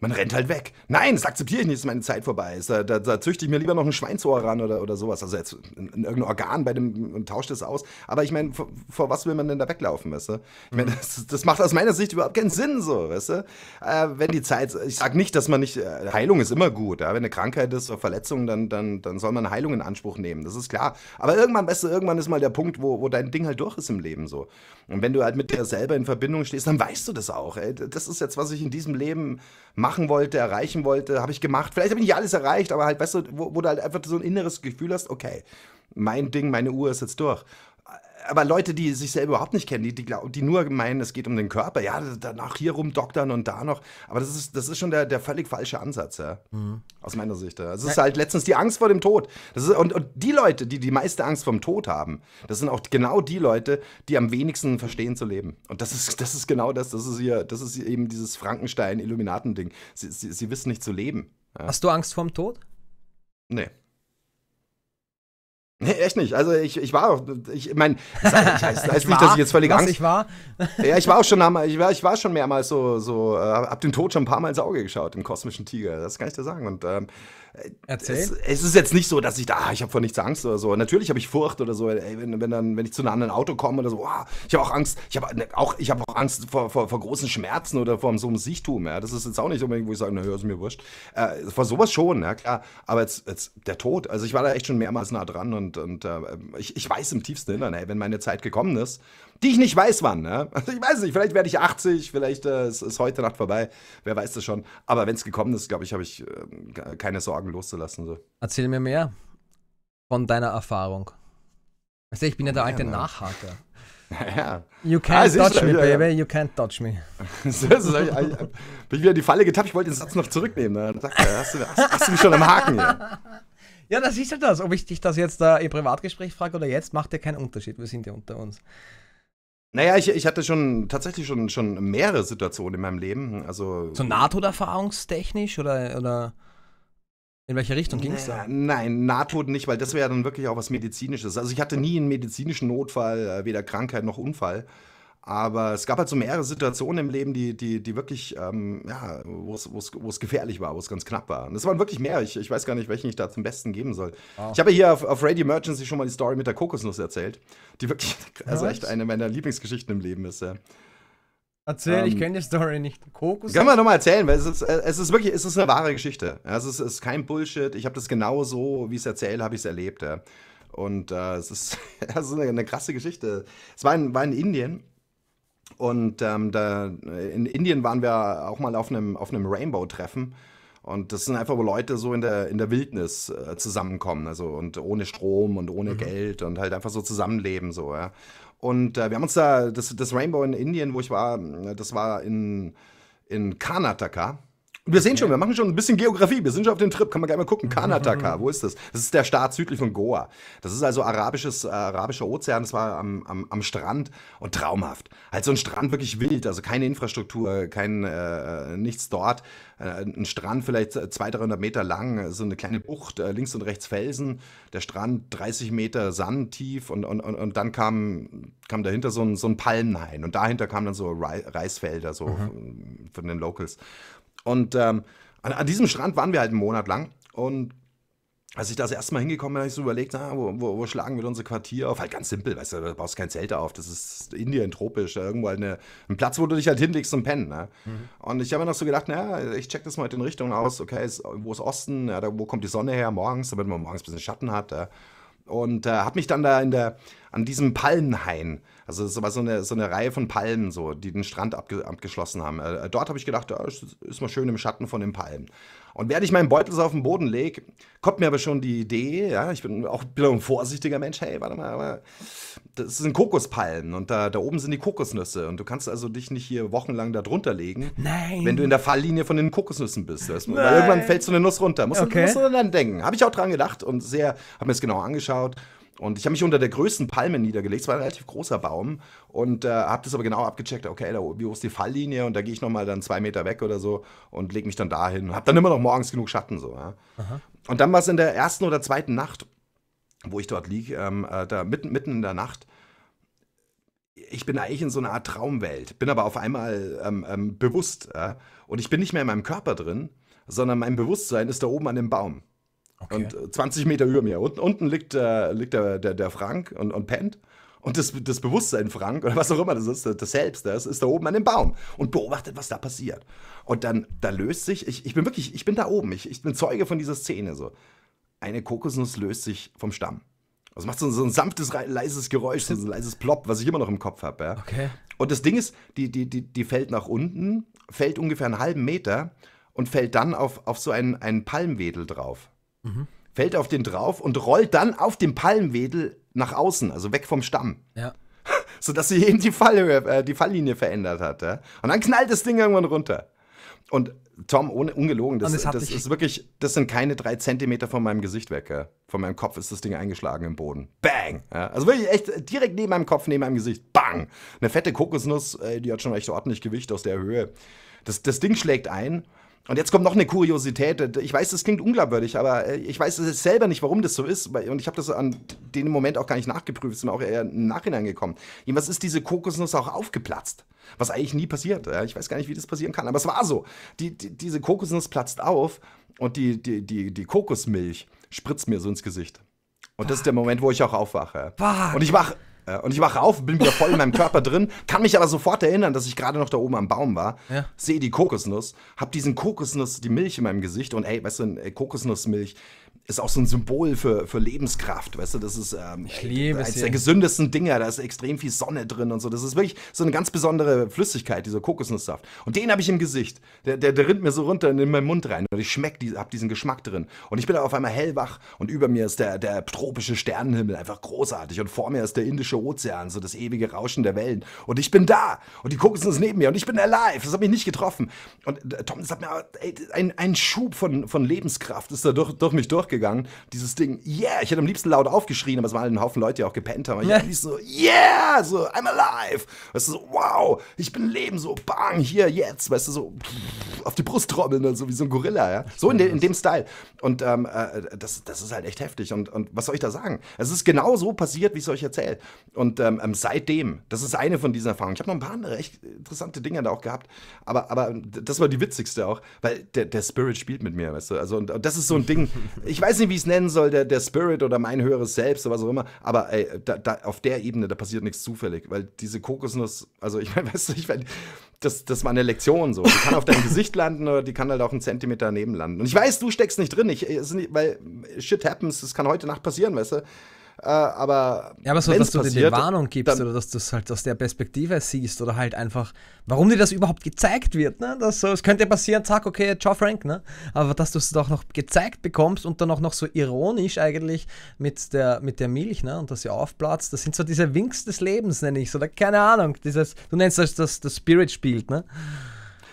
Speaker 2: man rennt halt weg. Nein, das akzeptiere ich nicht, dass meine Zeit vorbei ist. Da, da, da züchte ich mir lieber noch ein Schweinsohr ran oder, oder sowas. Also jetzt in, in irgendein Organ bei dem und tauscht es aus. Aber ich meine, vor, vor, was will man denn da weglaufen, weißt du? Ich meine, mhm. das, das, macht aus meiner Sicht überhaupt keinen Sinn, so, weißt du? Äh, wenn die Zeit, ich sag nicht, dass man nicht, äh, Heilung ist immer gut, ja? wenn eine Krankheit ist oder Verletzung, dann, dann, dann soll man Heilung in Anspruch nehmen, das ist klar. Aber irgendwann, weißt du, irgendwann ist mal der Punkt, wo, wo dein Ding halt durch ist im Leben, so. Und wenn du halt mit dir selber in Verbindung stehst, dann weißt du das auch, ey. Das ist jetzt, was ich in diesem Leben mache machen wollte, erreichen wollte, habe ich gemacht. Vielleicht habe ich nicht alles erreicht, aber halt, weißt du, wo, wo du halt einfach so ein inneres Gefühl hast, okay, mein Ding, meine Uhr ist jetzt durch aber Leute, die sich selber überhaupt nicht kennen, die, die, die nur meinen, es geht um den Körper, ja, danach hier rumdoktern und da noch. Aber das ist, das ist schon der, der völlig falsche Ansatz, ja. Mhm. Aus meiner Sicht. Ja. Es ist halt letztens die Angst vor dem Tod. Das ist, und, und die Leute, die die meiste Angst vor dem Tod haben, das sind auch genau die Leute, die am wenigsten verstehen zu leben. Und das ist, das ist genau das. Das ist ihr, das ist eben dieses Frankenstein-Illuminaten-Ding. Sie, sie, sie wissen nicht zu leben. Ja. Hast du Angst vor dem Tod? Nee. Nee, echt nicht. Also ich, ich war auch, ich meine, das heißt, das [LAUGHS] ich nicht, war, dass ich jetzt völlig Angst. Ich war. [LAUGHS] ja, ich war auch schon ich war, ich war schon mehrmals so, so, äh, hab den Tod schon ein paar Mal ins Auge geschaut, im kosmischen Tiger. Das kann ich dir sagen. Und ähm, Erzähl. Es, es, ist jetzt nicht so, dass ich da, ah, ich habe vor nichts Angst oder so. Natürlich habe ich Furcht oder so. Ey, wenn, wenn, dann, wenn ich zu einem anderen Auto komme oder so, oh, ich habe auch Angst. Ich habe ne, auch, ich hab auch Angst vor, vor, vor großen Schmerzen oder vor so einem Sichtum. Ja. Das ist jetzt auch nicht unbedingt, wo ich sage, naja, ist mir wurscht. Äh, vor sowas schon, ja klar. Aber jetzt, jetzt der Tod. Also ich war da echt schon mehrmals nah dran und, und äh, ich, ich weiß im tiefsten Innern, ey, wenn meine Zeit gekommen ist die ich nicht weiß wann. Ne? [LAUGHS] Also ich weiß nicht, vielleicht werde ich 80, vielleicht äh, ist, ist heute Nacht vorbei, wer weiß das schon. Aber wenn es gekommen ist, glaube ich, habe ich äh, keine Sorgen loszulassen. So.
Speaker 3: Erzähl mir mehr von deiner Erfahrung. Weißt du, ich bin ja der alte ja, ne. Nachhaker. [LAUGHS]
Speaker 2: Ja. You can't ah, touch me, wieder,
Speaker 3: baby, you can't touch me. [LAUGHS] bin ich
Speaker 2: wieder in die Falle getappt, ich wollte den Satz noch zurücknehmen. Ne? Sag, hast, du, hast, hast, du mich schon am Haken hier?
Speaker 3: Ja, das ist ja das. Ob ich dich das jetzt da äh, im Privatgespräch frage oder jetzt, macht ja keinen Unterschied. Wir sind ja unter uns.
Speaker 2: Naja, ich, ich hatte schon tatsächlich schon, schon mehrere Situationen in meinem Leben. Also, so
Speaker 3: NATO-erfahrungstechnisch oder, oder in welche Richtung
Speaker 2: ging es naja, da? Nein, NATO nicht, weil das wäre dann wirklich auch was Medizinisches. Also ich hatte nie einen medizinischen Notfall, äh, weder Krankheit noch Unfall. Aber es gab halt so mehrere Situationen im Leben, die, die, die wirklich, ähm, ja, wo es gefährlich war, wo es ganz knapp war. Und es waren wirklich mehr. Ich, ich weiß gar nicht, welchen ich da zum Besten geben soll. Oh. Ich habe hier auf, auf Radio Emergency schon mal die Story mit der Kokosnuss erzählt, die wirklich, [LAUGHS] also echt eine meiner Lieblingsgeschichten im Leben ist. Ja. Erzähl, ähm, ich kenne
Speaker 3: die Story nicht. Kokos. Kann man nochmal
Speaker 2: erzählen, weil es ist, äh, es ist wirklich, es ist eine wahre Geschichte. Es ist, es ist kein Bullshit. Ich habe das genau so, wie ich es erzähle, habe ich es erlebt. Ja. Und äh, es, ist, [LAUGHS] es eine, eine, krasse Geschichte. Es war in, war in Indien und ähm, da, in Indien waren wir auch mal auf einem, auf einem Rainbow-Treffen. Und das sind einfach, wo Leute so in der, in der Wildnis äh, zusammenkommen. Also und ohne Strom und ohne mhm. Geld und halt einfach so zusammenleben. So, ja. Und äh, wir haben uns da, das, das Rainbow in Indien, wo ich war, das war in, in Karnataka. Wir sehen schon, wir machen schon ein bisschen Geografie. Wir sind schon auf dem Trip. Kann man gerne mal gucken. Karnataka, [LAUGHS] wo ist das? Das ist der Staat südlich von Goa. Das ist also arabisches, äh, arabischer Ozean. Das war am, am, am Strand und traumhaft. Halt so ein Strand wirklich wild. Also keine Infrastruktur, kein äh, nichts dort. Äh, ein Strand vielleicht 200, 300 Meter lang, so eine kleine Bucht, äh, links und rechts Felsen. Der Strand 30 Meter Sand tief und, und, und, und dann kam, kam dahinter so ein, so ein Palmenhain. Und dahinter kamen dann so Reisfelder, so mhm. von den Locals. Und ähm, an, an, diesem Strand waren wir halt einen Monat lang. Und als ich das erste Mal hingekommen bin, habe ich so überlegt, na, wo, wo, wo, schlagen wir unser Quartier auf? Halt ganz simpel, weißt du, du baust kein Zelt auf. Das ist Indien tropisch. Irgendwo halt eine, ein Platz, wo du dich halt hinlegst und pennen. Ne? Mhm. Und ich habe mir noch so gedacht, naja, ich check das mal in Richtung aus. Okay, ist, wo ist Osten? Ja, da, wo kommt die Sonne her morgens, damit man morgens ein bisschen Schatten hat? Ja? und äh, habe mich dann da in der, an diesem Palmenhain, also es war so eine, so eine Reihe von Palmen, so, die den Strand abge abgeschlossen haben. Äh, dort habe ich gedacht, da ist, ist mal schön im Schatten von den Palmen. Und während ich meinen Beutel so auf den Boden lege, kommt mir aber schon die Idee, ja, ich bin auch ein vorsichtiger Mensch, hey, warte mal, aber das sind Kokospalmen und da, da oben sind die Kokosnüsse und du kannst also dich nicht hier wochenlang da drunter legen,
Speaker 3: Nein. wenn du in der
Speaker 2: Falllinie von den Kokosnüssen bist. Weißt du? Weil irgendwann fällt so eine Nuss runter. Musst, okay. du, musst du dann denken. Habe ich auch dran gedacht und sehr, habe mir es genau angeschaut und ich habe mich unter der größten Palme niedergelegt. Es war ein relativ großer Baum. Und äh, habe das aber genau abgecheckt. Okay, da, wie hoch ist die Falllinie? Und da gehe ich nochmal dann zwei Meter weg oder so und lege mich dann dahin. Habe dann immer noch morgens genug Schatten. so. Ja. Und dann war es in der ersten oder zweiten Nacht, wo ich dort liege, ähm, äh, da mitten, mitten in der Nacht. Ich bin eigentlich in so einer Art Traumwelt, bin aber auf einmal ähm, ähm, bewusst. Äh, und ich bin nicht mehr in meinem Körper drin, sondern mein Bewusstsein ist da oben an dem Baum. Okay. Und 20 äh, Meter über mir. Unten, unten liegt, äh, liegt der, der, der, Frank und, und pennt. Und das, das Bewusstsein Frank oder was auch immer das ist, das Selbst, das ist da oben an dem Baum und beobachtet, was da passiert. Und dann, da löst sich, ich, ich bin wirklich, ich bin da oben, ich, ich bin Zeuge von dieser Szene. So. Eine Kokosnuss löst sich vom Stamm. Das also macht so ein, so ein sanftes, leises Geräusch, so ein leises Plopp, was ich immer noch im Kopf habe. Ja. Okay. Und das Ding ist, die, die, die, die fällt nach unten, fällt ungefähr einen halben Meter und fällt dann auf, auf so einen, einen Palmwedel drauf. Mhm. Fällt auf den drauf und rollt dann auf dem Palmwedel nach außen, also weg vom Stamm. Ja. [LAUGHS] Sodass sie eben die, Fallhöhe, äh, die Falllinie verändert hat. Ja? Und dann knallt das Ding irgendwann runter. Und Tom, ohne, ungelogen, das, das ist wirklich, das sind keine drei Zentimeter von meinem Gesicht weg. Ja. Von meinem Kopf ist das Ding eingeschlagen im Boden. Bang! Ja. Also wirklich echt direkt neben meinem Kopf, neben meinem Gesicht. Bang! Eine fette Kokosnuss, äh, die hat schon echt ordentlich Gewicht aus der Höhe. Das, das Ding schlägt ein und jetzt kommt noch eine Kuriosität. Ich weiß, das klingt unglaubwürdig, aber äh, ich weiß selber nicht, warum das so ist. Und ich habe das an dem Moment auch gar nicht nachgeprüft. Es ist mir auch eher im Nachhinein gekommen. Jemals ist diese Kokosnuss auch aufgeplatzt. Was eigentlich nie passiert. Ich weiß gar nicht, wie das passieren kann. Aber es war so. Die, die, diese Kokosnuss platzt auf und die, die, Kokosmilch spritzt mir so ins Gesicht. Und Fuck. das ist der Moment, wo ich auch aufwache. Fuck. Und ich wache äh, und ich wache auf, bin wieder voll in meinem Körper drin, kann mich aber sofort erinnern, dass ich gerade noch da oben am Baum war, ja. sehe die Kokosnuss, hab diesen Kokosnuss, die Milch in meinem Gesicht und ey, weißt du, äh, Kokosnussmilch ist auch so ein Symbol für, für Lebenskraft, weißt du, das ist ähm, ich liebe eines der gesündesten Dinger, da ist extrem viel Sonne drin und so, das ist wirklich so eine ganz besondere Flüssigkeit, dieser Kokosnusssaft. Und den habe ich im Gesicht, der, der, der rinnt mir so runter in meinen Mund rein und ich schmeck, die, hab diesen Geschmack drin. Und ich bin auf einmal hellwach und über mir ist der, der tropische Sternenhimmel einfach großartig und vor mir ist der indische Ozean, so das ewige Rauschen der Wellen. Und ich bin da und die Kokosnuss neben mir und ich bin alive, das hat mich nicht getroffen. Und äh, Tom, das hat mir, ey, ein, ein Schub von, von Lebenskraft ist da durch, durch mich durchgegangen gegangen. Dieses Ding, yeah, ich hätte am liebsten laut aufgeschrien, aber es waren halt ein Haufen Leute, die auch gepennt haben. Ich ja. so, yeah, so, I'm alive. Weißt du, so, wow, ich bin Leben, so, bang, hier, jetzt, weißt du, so, auf die Brust trommeln, dann so wie so ein Gorilla, ja. So in, de, in dem Style. Und ähm, äh, das, das ist halt echt heftig. Und, und was soll ich da sagen? Es ist genau so passiert, wie ich es euch erzähle. Und ähm, ähm seitdem, das ist eine von diesen Erfahrungen. Ich habe noch ein paar andere echt interessante Dinge da auch gehabt. Aber, aber das war die witzigste auch, weil der, der Spirit spielt mit mir, weißt du. Also, und, und das ist so ein Ding. Ich weiß weiß nicht, wie ich es nennen soll, der, der Spirit oder mein höheres Selbst oder was auch immer, aber ey, da, da, auf der Ebene, da passiert nichts zufällig, weil diese Kokosnuss, also ich [LAUGHS] meine, weißt du, ich meine, das, das war eine Lektion so. Die kann auf deinem Gesicht landen oder die kann halt auch einen Zentimeter daneben landen. Und ich weiß, du steckst nicht drin, ich, nicht, weil shit happens, das kann heute Nacht passieren, weißt du. Äh, aber ja, aber so, dass du passiert, dir die Warnung gibst
Speaker 3: oder dass du es halt aus der Perspektive siehst oder halt einfach, warum dir das überhaupt gezeigt wird, ne? Das so, es könnte passieren, zack, okay, ciao Frank, ne? Aber dass du es doch noch gezeigt bekommst und dann auch noch so ironisch eigentlich mit der, mit der Milch, ne? Und dass sie aufplatzt, das sind so diese Winks des Lebens, nenne ich es, oder keine Ahnung, dieses, du nennst das, das, das Spirit spielt, ne?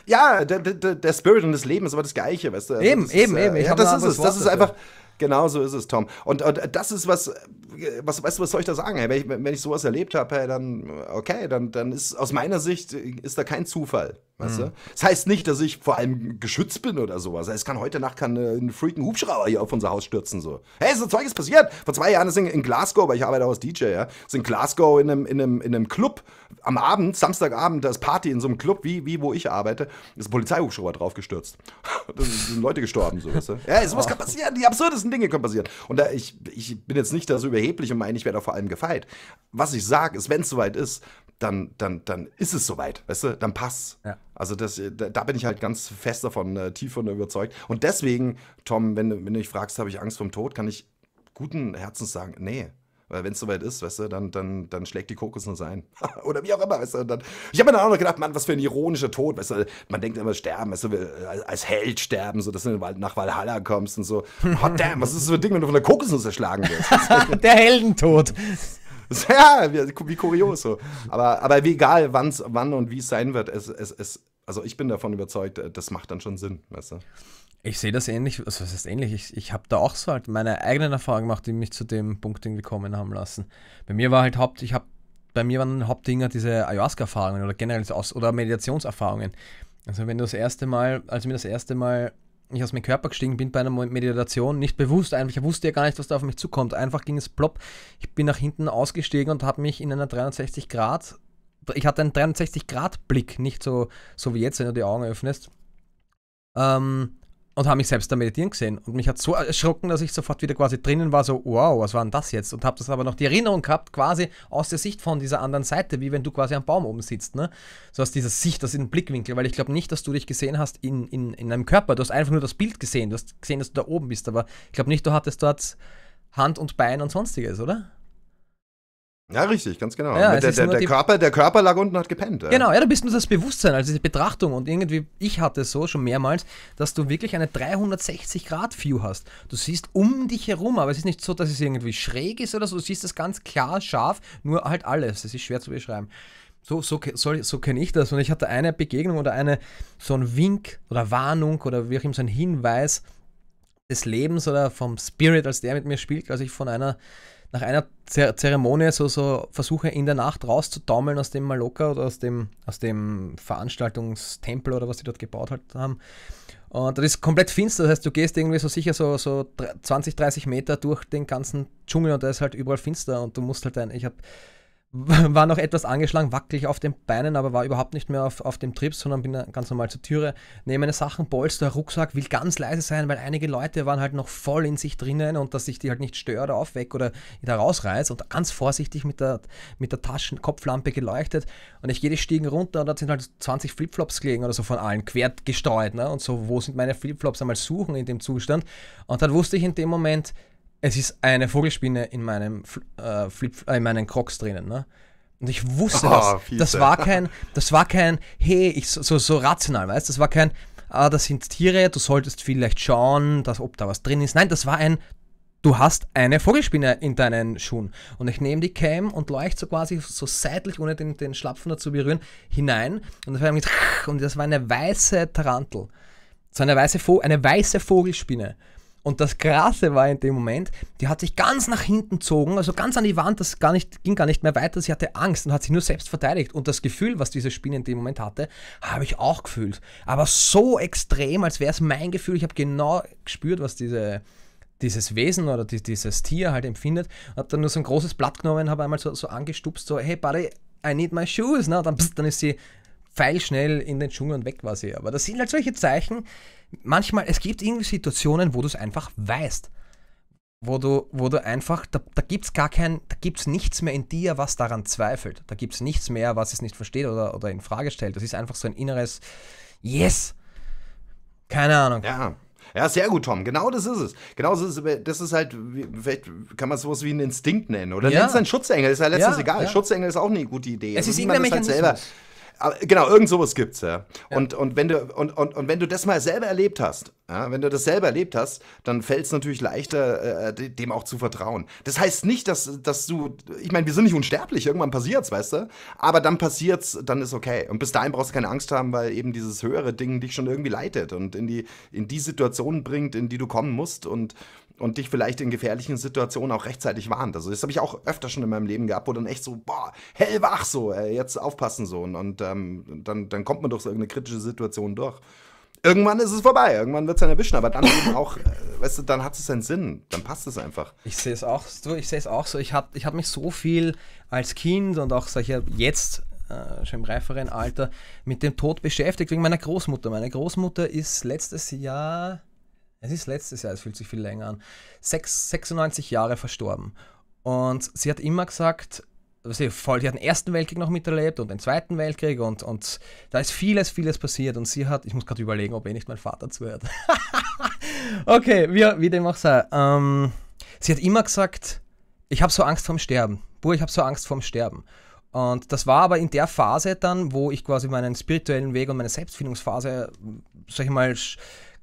Speaker 2: Ja, der, der, der Spirit und das Leben ist aber das Gleiche, weißt du? Also eben, eben, ist, äh, eben. Ich ja, das ist es. Das ist einfach. Genau so ist es, Tom. Und, und das ist was, was, weißt du, was soll ich da sagen? Hey, wenn, ich, wenn ich sowas erlebt habe, hey, dann, okay, dann, dann ist aus meiner Sicht äh, ist da kein Zufall. Weißt mhm. du? Das heißt nicht, dass ich vor allem geschützt bin oder sowas. Es kann heute Nacht kann äh, ein freaking Hubschrauber hier auf unser Haus stürzen. So. Hey, so Zeug ist passiert. Vor zwei Jahren sind in, Glasgow, weil ich arbeite auch als DJ, ja, ist in Glasgow in einem, in einem, in einem Club am Abend, Samstagabend, da ist Party in so einem Club, wie, wie wo ich arbeite, ist ein Polizeihubschrauber draufgestürzt. [LAUGHS] da sind Leute gestorben, so weißt du? Ja, sowas oh. kann passieren. Die absurdesten Dinge können passieren. Und da, ich, ich bin jetzt nicht da so über überheblich und meine, ich werde da vor allem gefeit. Was ich sage, ist, wenn es soweit ist, dann, dann, dann ist es soweit, weißt du, dann passt. Ja. Also das, da, bin ich halt ganz fest davon, äh, tief von überzeugt. Und deswegen, Tom, wenn, wenn du mich fragst, habe ich Angst vom Tod, kann ich guten Herzens sagen, nee, weil wenn es soweit ist, weißt du, dann, dann, dann schlägt die Kokosnuss ein. [LAUGHS] Oder wie auch immer, weißt du. Dann, ich habe mir dann auch noch gedacht, Mann, was für ein ironischer Tod, weißt du. Also, man denkt immer, sterben, weißt du, als, äh, als Held sterben, so, dass du nach Valhalla kommst und so. [LAUGHS] Hot damn, was ist das für ein Ding, wenn du von der Kokosnuss erschlagen wirst? [LAUGHS] Der Heldentod. Ja, wie, wie kurios so. Aber, aber wie egal, wann's, wann und wie es sein wird, es, es, es, also ich bin davon überzeugt, äh, das macht dann schon Sinn, weißt du.
Speaker 3: Ich sehe das ähnlich, also was heißt ähnlich, ich, ich habe da auch so halt meine eigenen Erfahrungen gemacht, die mich zu dem Punkt gekommen haben lassen. Bei mir war halt Haupt, ich habe, bei mir waren Hauptdinger diese Ayahuasca-Erfahrungen oder generell aus, oder Meditationserfahrungen. Also wenn du das erste Mal, als mir das erste Mal ich aus meinem Körper gestiegen bin bei einer Meditation, nicht bewusst, einfach, ich wusste ja gar nicht, was da auf mich zukommt. Einfach ging es plopp, ich bin nach hinten ausgestiegen und habe mich in einer 360 Grad, ich hatte einen 360 Grad Blick, nicht so, so wie jetzt, wenn du die Augen öffnest. Ähm, und habe mich selbst da meditieren gesehen. Und mich hat so erschrocken, dass ich sofort wieder quasi drinnen war, so, wow, was war denn das jetzt? Und habe das aber noch die Erinnerung gehabt, quasi aus der Sicht von dieser anderen Seite, wie wenn du quasi am Baum oben sitzt. Ne? So aus dieser Sicht, aus diesem Blickwinkel, weil ich glaube nicht, dass du dich gesehen hast in, in, in einem Körper. Du hast einfach nur das Bild gesehen. Du hast gesehen, dass du da oben bist, aber ich glaube nicht, du hattest dort Hand und Bein und sonstiges, oder?
Speaker 2: Ja, richtig, ganz genau. Ja, der, der, der Körper, der Körper lag unten und hat gepennt. Ja. Genau,
Speaker 3: ja, du bist nur das Bewusstsein, also diese Betrachtung. Und irgendwie, ich hatte es so schon mehrmals, dass du wirklich eine 360-Grad-View hast. Du siehst um dich herum, aber es ist nicht so, dass es irgendwie schräg ist oder so. Du siehst das ganz klar, scharf, nur halt alles. Das ist schwer zu beschreiben. So, so, so, so kenne ich das. Und ich hatte eine Begegnung oder eine, so ein Wink oder Warnung oder wie auch immer so ein Hinweis des Lebens oder vom Spirit, als der mit mir spielt, als ich von einer nach einer Zeremonie so, so Versuche in der Nacht rauszutaumeln aus dem Maloka oder aus dem, aus dem Veranstaltungstempel oder was die dort gebaut halt haben. Und das ist komplett finster, das heißt, du gehst irgendwie so sicher so, so 20, 30 Meter durch den ganzen Dschungel und da ist halt überall finster und du musst halt ein, ich habe [LAUGHS] war noch etwas angeschlagen, wackelig auf den Beinen, aber war überhaupt nicht mehr auf, auf dem Trip, sondern bin ganz normal zur Türe, nehme meine Sachen, Polster, Rucksack, will ganz leise sein, weil einige Leute waren halt noch voll in sich drinnen und dass ich die halt nicht störe oder aufwecke oder da rausreiße und ganz vorsichtig mit der, mit der Taschenkopflampe geleuchtet und ich gehe die Stiegen runter und da sind halt 20 Flipflops gelegen oder so von allen, quer gestreut ne? und so, wo sind meine Flipflops einmal suchen in dem Zustand und dann wusste ich in dem Moment, es ist eine Vogelspinne in meinem äh, Flip, äh, in meinen Crocs drinnen, ne? Und ich wusste oh, das. Fiese. Das war kein, das war kein, hey, ich so, so rational, weißt du, Das war kein, ah, das sind Tiere, du solltest vielleicht schauen, dass, ob da was drin ist. Nein, das war ein, du hast eine Vogelspinne in deinen Schuhen. Und ich nehme die Cam und leuchte so quasi so seitlich, ohne den, den Schlapfen dazu berühren, hinein. Und das war, und das war eine weiße Tarantel. So eine weiße, Vo eine weiße Vogelspinne. Und das Krasse war in dem Moment, die hat sich ganz nach hinten gezogen, also ganz an die Wand, das gar nicht, ging gar nicht mehr weiter. Sie hatte Angst und hat sich nur selbst verteidigt. Und das Gefühl, was diese Spinne in dem Moment hatte, habe ich auch gefühlt. Aber so extrem, als wäre es mein Gefühl. Ich habe genau gespürt, was diese, dieses Wesen oder die, dieses Tier halt empfindet. Habe dann nur so ein großes Blatt genommen, habe einmal so, so angestupst, so, hey Buddy, I need my shoes. Na, ne? dann, pst, dann ist sie feilschnell in den Dschungel und weg war sie. Aber das sind halt solche Zeichen, manchmal, es gibt irgendwie Situationen, wo du es einfach weißt. Wo du, wo du einfach, da, da gibt es gar kein, da gibt es nichts mehr in dir, was daran zweifelt. Da gibt es nichts mehr, was es nicht versteht oder, oder in Frage stellt. Das ist einfach so ein inneres Yes.
Speaker 2: Keine Ahnung. Ja. Ja, sehr gut, Tom. Genau das ist es. Genau das ist, das ist halt, vielleicht kann man sowas wie einen Instinkt nennen. Oder ja. nennt es einen Schutzengel, ist ja letztens ja, egal. Ja. Schutzengel ist auch eine gute Idee. Es also ist irgendein Mechanismus. Halt selber genau, irgend sowas gibt's, ja. ja. Und, und, wenn du, und, und, und wenn du das mal selber erlebt hast, ja, wenn du das selber erlebt hast, dann fällt es natürlich leichter, äh, äh, dem auch zu vertrauen. Das heißt nicht, dass, dass du, ich meine, wir sind nicht unsterblich, irgendwann passiert's, weißt du, aber dann passiert's, dann ist okay. Und bis dahin brauchst du keine Angst haben, weil eben dieses höhere Ding dich schon irgendwie leitet und in die, in die Situationen bringt, in die du kommen musst und und dich vielleicht in gefährlichen Situationen auch rechtzeitig warnt. Also das habe ich auch öfter schon in meinem Leben gehabt, wo dann echt so, boah, hellwach so, ey, jetzt aufpassen so. Und, und ähm, dann, dann kommt man durch so irgendeine kritische Situation durch. Irgendwann ist es vorbei, irgendwann wird es dann erwischen, aber dann eben auch, äh, weißt du, dann hat es seinen Sinn, dann passt es einfach. Ich sehe es auch so,
Speaker 3: ich sehe es auch so. Ich habe ich hab mich so viel als Kind und auch solche jetzt äh, schon im reiferen Alter mit dem Tod beschäftigt, wegen meiner Großmutter. Meine Großmutter ist letztes Jahr es ist letztes Jahr, es fühlt sich viel länger an, 6, 96 Jahre verstorben. Und sie hat immer gesagt, sie, voll, die hat den Ersten Weltkrieg noch miterlebt und den Zweiten Weltkrieg und, und da ist vieles, vieles passiert und sie hat, ich muss gerade überlegen, ob eh nicht mein Vater zuhört. [LAUGHS] okay, wie, wie dem auch sei. Ähm, sie hat immer gesagt, ich habe so Angst vorm Sterben. Buh, ich habe so Angst vorm Sterben. Und das war aber in der Phase dann, wo ich quasi meinen spirituellen Weg und meine Selbstfindungsphase, sag ich mal,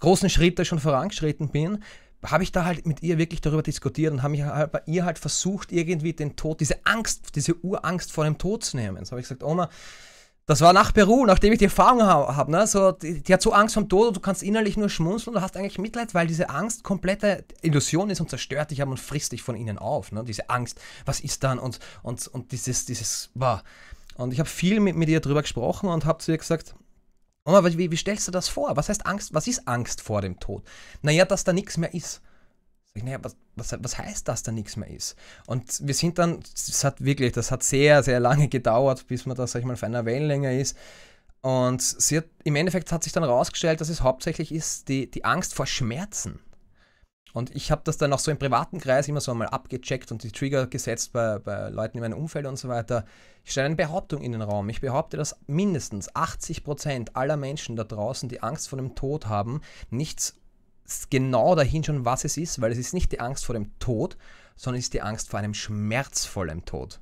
Speaker 3: großen Schritte schon vorangeschritten bin, habe ich da halt mit ihr wirklich darüber diskutiert und habe mich halt bei ihr halt versucht, irgendwie den Tod, diese Angst, diese Urangst vor dem Tod zu nehmen. So habe ich gesagt, Oma, das war nach Peru, nachdem ich die Erfahrung habe. Hab, ne? so, die, die, hat so Angst vor dem Tod und du kannst innerlich nur schmunzeln und du hast eigentlich Mitleid, weil diese Angst komplette Illusion ist und zerstört dich und frisst dich von innen auf. Ne? Diese Angst, was ist dann und, und, und dieses, dieses, boah. Und ich habe viel mit, mit ihr darüber gesprochen und habe zu ihr gesagt, aber wie, wie stellst du das vor? Was heißt Angst? Was ist Angst vor dem Tod? Naja, dass da nichts mehr ist. Naja, was, was, was heißt, dass da nichts mehr ist? Und wir sind dann, das hat wirklich, das hat sehr, sehr lange gedauert, bis man da, sag ich mal, auf einer Wellenlänge ist. Und sie hat, im Endeffekt hat sich dann herausgestellt, dass es hauptsächlich ist die, die Angst vor Schmerzen. Und ich habe das dann auch so im privaten Kreis immer so einmal abgecheckt und die Trigger gesetzt bei, bei Leuten in meinem Umfeld und so weiter. Ich stelle eine Behauptung in den Raum. Ich behaupte, dass mindestens 80% aller Menschen da draußen, die Angst vor dem Tod haben, nichts genau dahin schon, was es ist, weil es ist nicht die Angst vor dem Tod, sondern es ist die Angst vor einem schmerzvollen Tod.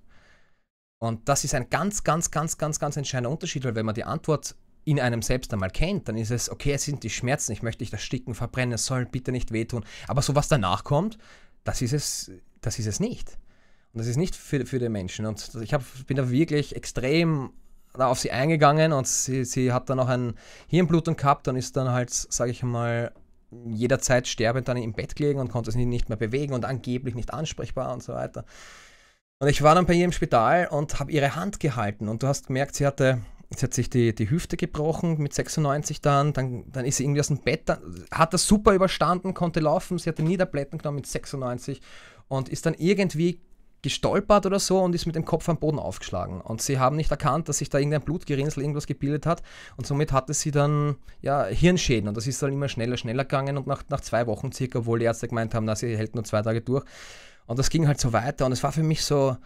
Speaker 3: Und das ist ein ganz, ganz, ganz, ganz, ganz entscheidender Unterschied, weil wenn man die Antwort in einem selbst einmal kennt, dann ist es, okay, es sind die Schmerzen, ich möchte dich das Sticken verbrennen, es soll bitte nicht wehtun. Aber so was danach kommt, das ist es, das ist es nicht. Und das ist nicht für, für den Menschen. Und ich hab, bin da wirklich extrem auf sie eingegangen und sie, sie hat dann auch ein Hirnblutung gehabt und ist dann halt, sage ich mal, jederzeit sterbend dann im Bett gelegen und konnte es nicht mehr bewegen und angeblich nicht ansprechbar und so weiter. Und ich war dann bei ihr im Spital und habe ihre Hand gehalten und du hast gemerkt, sie hatte sie hat sich die, die Hüfte gebrochen mit 96 dann, dann, dann ist sie irgendwie aus dem Bett, dann, hat das super überstanden, konnte laufen, sie hatte Niederblätten genommen mit 96 und ist dann irgendwie gestolpert oder so und ist mit dem Kopf am Boden aufgeschlagen. Und sie haben nicht erkannt, dass sich da irgendein Blutgerinnsel irgendwas gebildet hat. Und somit hatte sie dann ja, Hirnschäden. Und das ist dann immer schneller, schneller gegangen. Und nach, nach zwei Wochen circa, obwohl die Ärzte gemeint haben, na, sie hält nur zwei Tage durch. Und das ging halt so weiter. Und es war für mich so,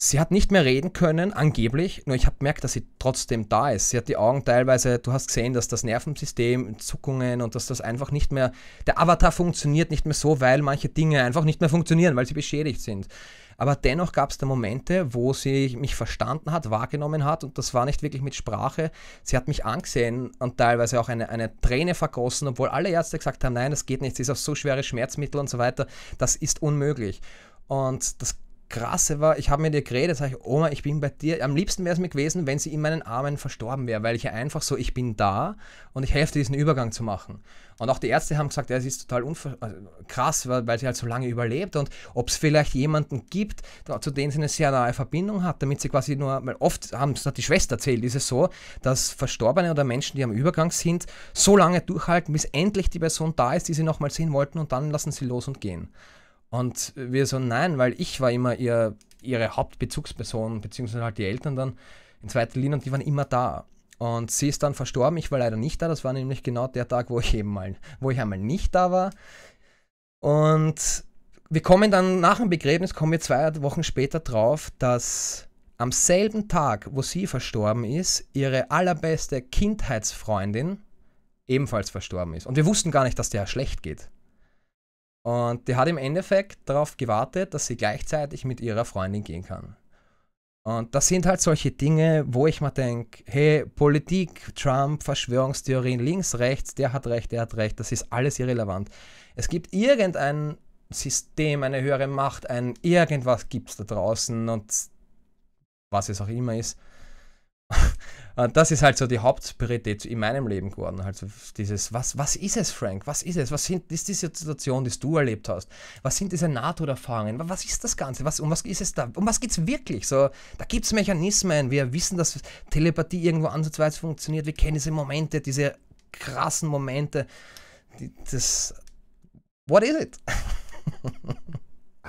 Speaker 3: Sie hat nicht mehr reden können, angeblich, nur ich habe gemerkt, dass sie trotzdem da ist. Sie hat die Augen teilweise, du hast gesehen, dass das Nervensystem, Zuckungen und dass das einfach nicht mehr, der Avatar funktioniert nicht mehr so, weil manche Dinge einfach nicht mehr funktionieren, weil sie beschädigt sind. Aber dennoch gab es da Momente, wo sie mich verstanden hat, wahrgenommen hat und das war nicht wirklich mit Sprache. Sie hat mich angesehen und teilweise auch eine, eine Träne vergossen, obwohl alle Ärzte gesagt haben, nein, das geht nicht, sie ist auf so schwere Schmerzmittel und so weiter, das ist unmöglich. Und das Krasse war, ich habe mit ihr geredet, sage ich, Oma, ich bin bei dir. Am liebsten wäre es mir gewesen, wenn sie in meinen Armen verstorben wäre, weil ich ja einfach so, ich bin da und ich helfe diesen Übergang zu machen. Und auch die Ärzte haben gesagt, ja, sie ist total also krass, weil sie halt so lange überlebt und ob es vielleicht jemanden gibt, zu dem sie eine sehr nahe Verbindung hat, damit sie quasi nur, weil oft haben, das hat die Schwester erzählt, ist es so, dass Verstorbene oder Menschen, die am Übergang sind, so lange durchhalten, bis endlich die Person da ist, die sie nochmal sehen wollten und dann lassen sie los und gehen. Und wir so, nein, weil ich war immer ihr, ihre Hauptbezugsperson, beziehungsweise halt die Eltern dann in zweiter Linie und die waren immer da. Und sie ist dann verstorben, ich war leider nicht da, das war nämlich genau der Tag, wo ich eben mal, wo ich einmal nicht da war. Und wir kommen dann nach dem Begräbnis, kommen wir zwei Wochen später drauf, dass am selben Tag, wo sie verstorben ist, ihre allerbeste Kindheitsfreundin ebenfalls verstorben ist. Und wir wussten gar nicht, dass der schlecht geht. Und die hat im Endeffekt darauf gewartet, dass sie gleichzeitig mit ihrer Freundin gehen kann. Und das sind halt solche Dinge, wo ich mal denke, hey, Politik, Trump, Verschwörungstheorien, links, rechts, der hat recht, der hat recht, das ist alles irrelevant. Es gibt irgendein System, eine höhere Macht, ein irgendwas gibt es da draußen und was es auch immer ist. Äh, das ist halt so die Hauptpriorität in meinem Leben geworden. Also dieses, was, was ist es, Frank? Was ist es? Was sind, ist diese Situation, die du erlebt hast? Was sind diese NATO-Erfahrungen? Was ist das Ganze? Was, um was ist es da? Um was geht es wirklich? So, da gibt es Mechanismen. Wir wissen, dass Telepathie irgendwo ansatzweise funktioniert. Wir kennen diese Momente, diese krassen Momente. Die, das. What is it?
Speaker 2: [LAUGHS]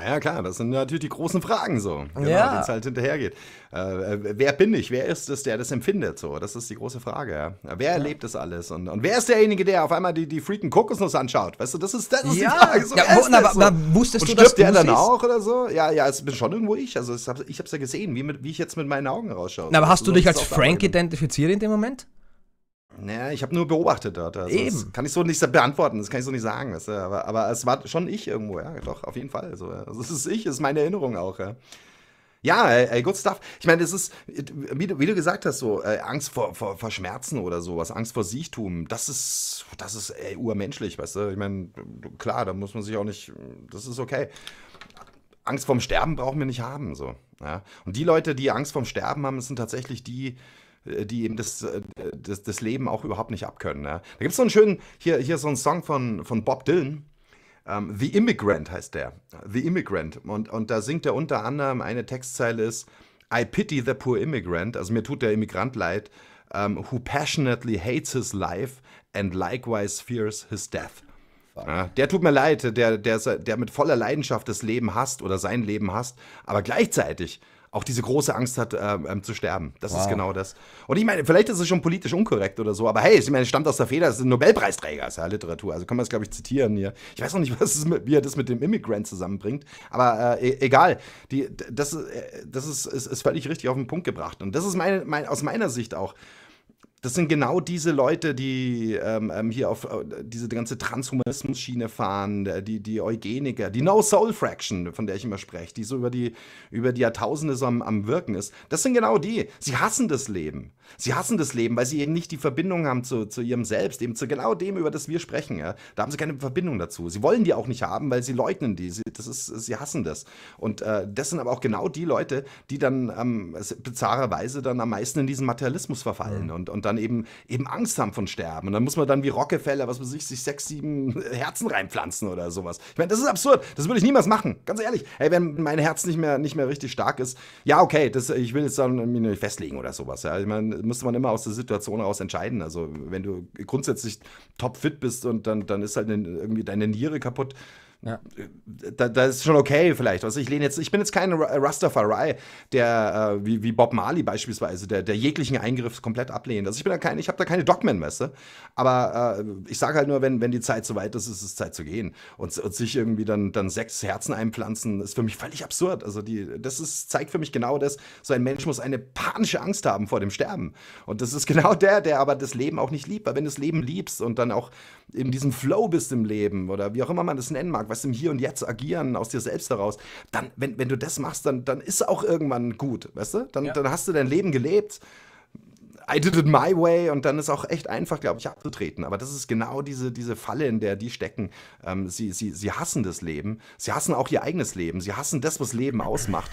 Speaker 2: Ah ja klar, das sind natürlich die großen Fragen so, genau, ja. denen es halt hinterhergeht. Äh, äh, wer bin ich? Wer ist es, der das empfindet? So, das ist die große Frage. Ja. Wer erlebt das alles? Und, und wer ist derjenige, der auf einmal die, die freaking Kokosnuss anschaut? Weißt du, das ist, das ist ja. die Frage. So, ja, wo, aber, so. aber wusstest und du, dass der du dann auch oder so? Ja, ja, es bin schon irgendwo ich. Also ich habe es ja gesehen, wie, mit, wie ich jetzt mit meinen Augen rausschaue. Na, aber hast du dich als Frank
Speaker 3: identifiziert in dem Moment?
Speaker 2: Naja, ich habe nur beobachtet dort. Also Eben. kann ich so nicht beantworten, das kann ich so nicht sagen. Weißt du? aber, aber, es war schon ich irgendwo, ja, doch, auf jeden Fall. Also, also es ist ich, es ist meine Erinnerung auch, ja. Ja, ey, good stuff. Ich meine, es ist, wie du, wie du gesagt hast, so äh, Angst vor, vor, vor, Schmerzen oder sowas, Angst vor Siechtum, das ist, das ist ey, urmenschlich, weißt du? Ich meine, klar, da muss man sich auch nicht, das ist okay. Angst vorm Sterben brauchen wir nicht haben, so. Ja? Und die Leute, die Angst vorm Sterben haben, das sind tatsächlich die, äh, die eben das, äh, das, das Leben auch überhaupt nicht abkönnen. Ne? Da gibt es so einen schönen, hier, hier so einen Song von, von Bob Dylan. Um, ähm, The Immigrant heißt der. The Immigrant. Und, und da singt er unter anderem, eine Textzeile ist, I pity the poor immigrant, also mir tut der Immigrant leid, um, ähm, who passionately hates his life and likewise fears his death. Ja, der tut mir leid, der, der, der mit voller Leidenschaft das Leben hasst oder sein Leben hasst, aber gleichzeitig auch diese große Angst hat, äh, ähm, zu sterben. Das wow. ist genau das. Und ich meine, vielleicht ist es schon politisch unkorrekt oder so, aber hey, ich meine, es stammt aus der Feder, es ist ein Nobelpreisträger, ist ja Literatur. Also kann man es, glaube ich, zitieren hier. Ich weiß noch nicht, [LAUGHS] was es mit, wie er das mit dem Immigrant zusammenbringt, aber äh, e-, egal. Die, das äh, das ist, ist, ist völlig richtig auf den Punkt gebracht. Und das ist meine, mein, aus meiner Sicht auch das sind genau diese Leute, die ähm, ähm, hier auf äh, diese ganze Transhumanismus-Schiene fahren, äh, die, die Eugeniker, die No-Soul-Fraction, von der ich immer spreche, die so über die, über die Jahrtausende so am, am Wirken ist. Das sind genau die. Sie hassen das Leben. Sie hassen das Leben, weil sie eben nicht die Verbindung haben zu, zu ihrem Selbst, eben zu genau dem, über das wir sprechen. Ja? Da haben sie keine Verbindung dazu. Sie wollen die auch nicht haben, weil sie leugnen die. Sie, das ist, sie hassen das. Und äh, das sind aber auch genau die Leute, die dann ähm, bizarrerweise dann am meisten in diesen Materialismus verfallen mhm. und, und dann eben, eben Angst haben von Sterben. Und dann muss man dann wie Rockefeller, was weiß ich, sich sechs, sieben [LAUGHS] Herzen reinpflanzen oder sowas. Ich meine, das ist absurd. Das würde ich niemals machen. Ganz ehrlich. Hey, wenn mein Herz nicht mehr, nicht mehr richtig stark ist, ja, okay, das, ich will jetzt dann mich nicht festlegen oder sowas. Ja? Ich meine, müsste man immer aus der Situation raus entscheiden. Also wenn du grundsätzlich topfit bist und dann, dann ist halt eine, irgendwie deine Niere kaputt, ja. Da, das ist schon okay, vielleicht. Also ich lehne jetzt, ich bin jetzt kein äh, Rastafari, der äh, wie, wie Bob Marley beispielsweise, der, der jeglichen Eingriff komplett ablehnt. Also ich bin da kein, ich habe da keine Dogmen, messe Aber äh, ich sage halt nur, wenn, wenn die Zeit soweit ist, ist es Zeit zu gehen. Und, und, sich irgendwie dann, dann sechs Herzen einpflanzen, ist für mich völlig absurd. Also die, das ist, zeigt für mich genau das. So ein Mensch muss eine panische Angst haben vor dem Sterben. Und das ist genau der, der aber das Leben auch nicht liebt. Weil wenn du das Leben liebst und dann auch in diesem Flow bist im Leben oder wie auch immer man das nennen mag, weißt du, im Hier und Jetzt agieren, aus dir selbst heraus, dann, wenn, wenn du das machst, dann, dann ist auch irgendwann gut, weißt du? Dann, ja. dann hast du dein Leben gelebt. I did it my way und dann ist auch echt einfach, glaube ich, abzutreten. Aber das ist genau diese, diese Falle, in der die stecken. Ähm, sie, sie, sie hassen das Leben, sie hassen auch ihr eigenes Leben, sie hassen das, was Leben ausmacht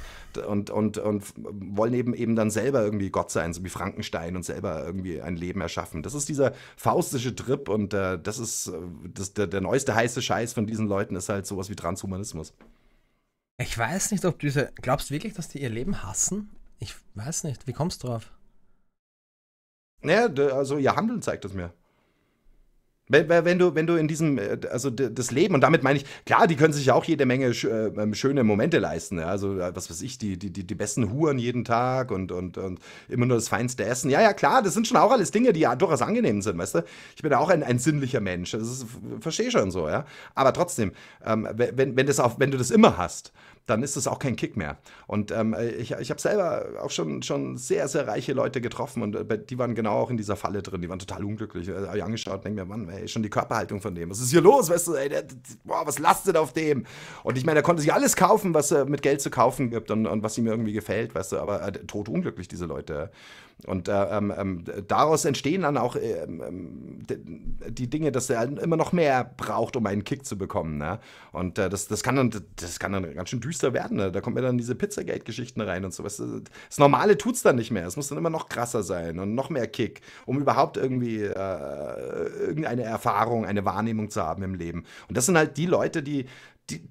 Speaker 2: und, und, und wollen eben, eben dann selber irgendwie Gott sein, so wie Frankenstein und selber irgendwie ein Leben erschaffen. Das ist dieser faustische Trip und äh, das ist äh, das, der, der neueste heiße Scheiß von diesen Leuten ist halt sowas wie Transhumanismus.
Speaker 3: Ich weiß nicht, ob du diese. Glaubst du wirklich, dass die ihr Leben hassen? Ich weiß nicht. Wie kommst du drauf?
Speaker 2: Naja, also ihr Handeln zeigt es mir. Wenn, wenn, du, wenn du in diesem, äh, also das Leben, und damit meine ich, klar, die können sich ja auch jede Menge äh, ähm, schöne Momente leisten. Ja? Also, äh, was weiß ich, die, die, die besten Huren jeden Tag und, und, und immer nur das feinste Essen. Ja, ja, klar, das sind schon auch alles Dinge, die ja durchaus angenehm sind, weißt du? Ich bin ja auch ein, ein sinnlicher Mensch, das ist, verstehe schon so, ja. Aber trotzdem, ähm, wenn, wenn, das auf, wenn du das immer hast, dann ist es auch kein Kick mehr. Und ähm, ich, ich habe selber auch schon, schon sehr, sehr reiche Leute getroffen und äh, die waren genau auch in dieser Falle drin. Die waren total unglücklich. Also, ich hab angeschaut und denke mir, Mann, ey, schon die Körperhaltung von dem. Was ist hier los? Weißt du, ey, der, boah, was lastet auf dem? Und ich meine, der konnte sich alles kaufen, was er mit Geld zu kaufen gibt und, und was ihm irgendwie gefällt, weißt du, aber äh, tot unglücklich, diese Leute. Und äh, ähm, ähm, daraus entstehen dann auch äh, ähm, ähm die Dinge, dass er halt immer noch mehr braucht, um einen Kick zu bekommen. Ne? Und äh, das, das, kann dann, das kann dann ganz schön düster werden. Ne? Da kommen ja dann diese Pizzagate-Geschichten rein und sowas. Das Normale tut es dann nicht mehr. Es muss dann immer noch krasser sein und noch mehr Kick, um überhaupt irgendwie äh, irgendeine Erfahrung, eine Wahrnehmung zu haben im Leben. Und das sind halt die Leute, die, die,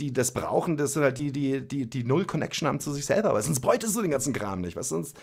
Speaker 2: die das brauchen, das sind halt die, die, die, die null Connection haben zu sich selber. Weil sonst bräuchtest du den ganzen Kram nicht. Weil sonst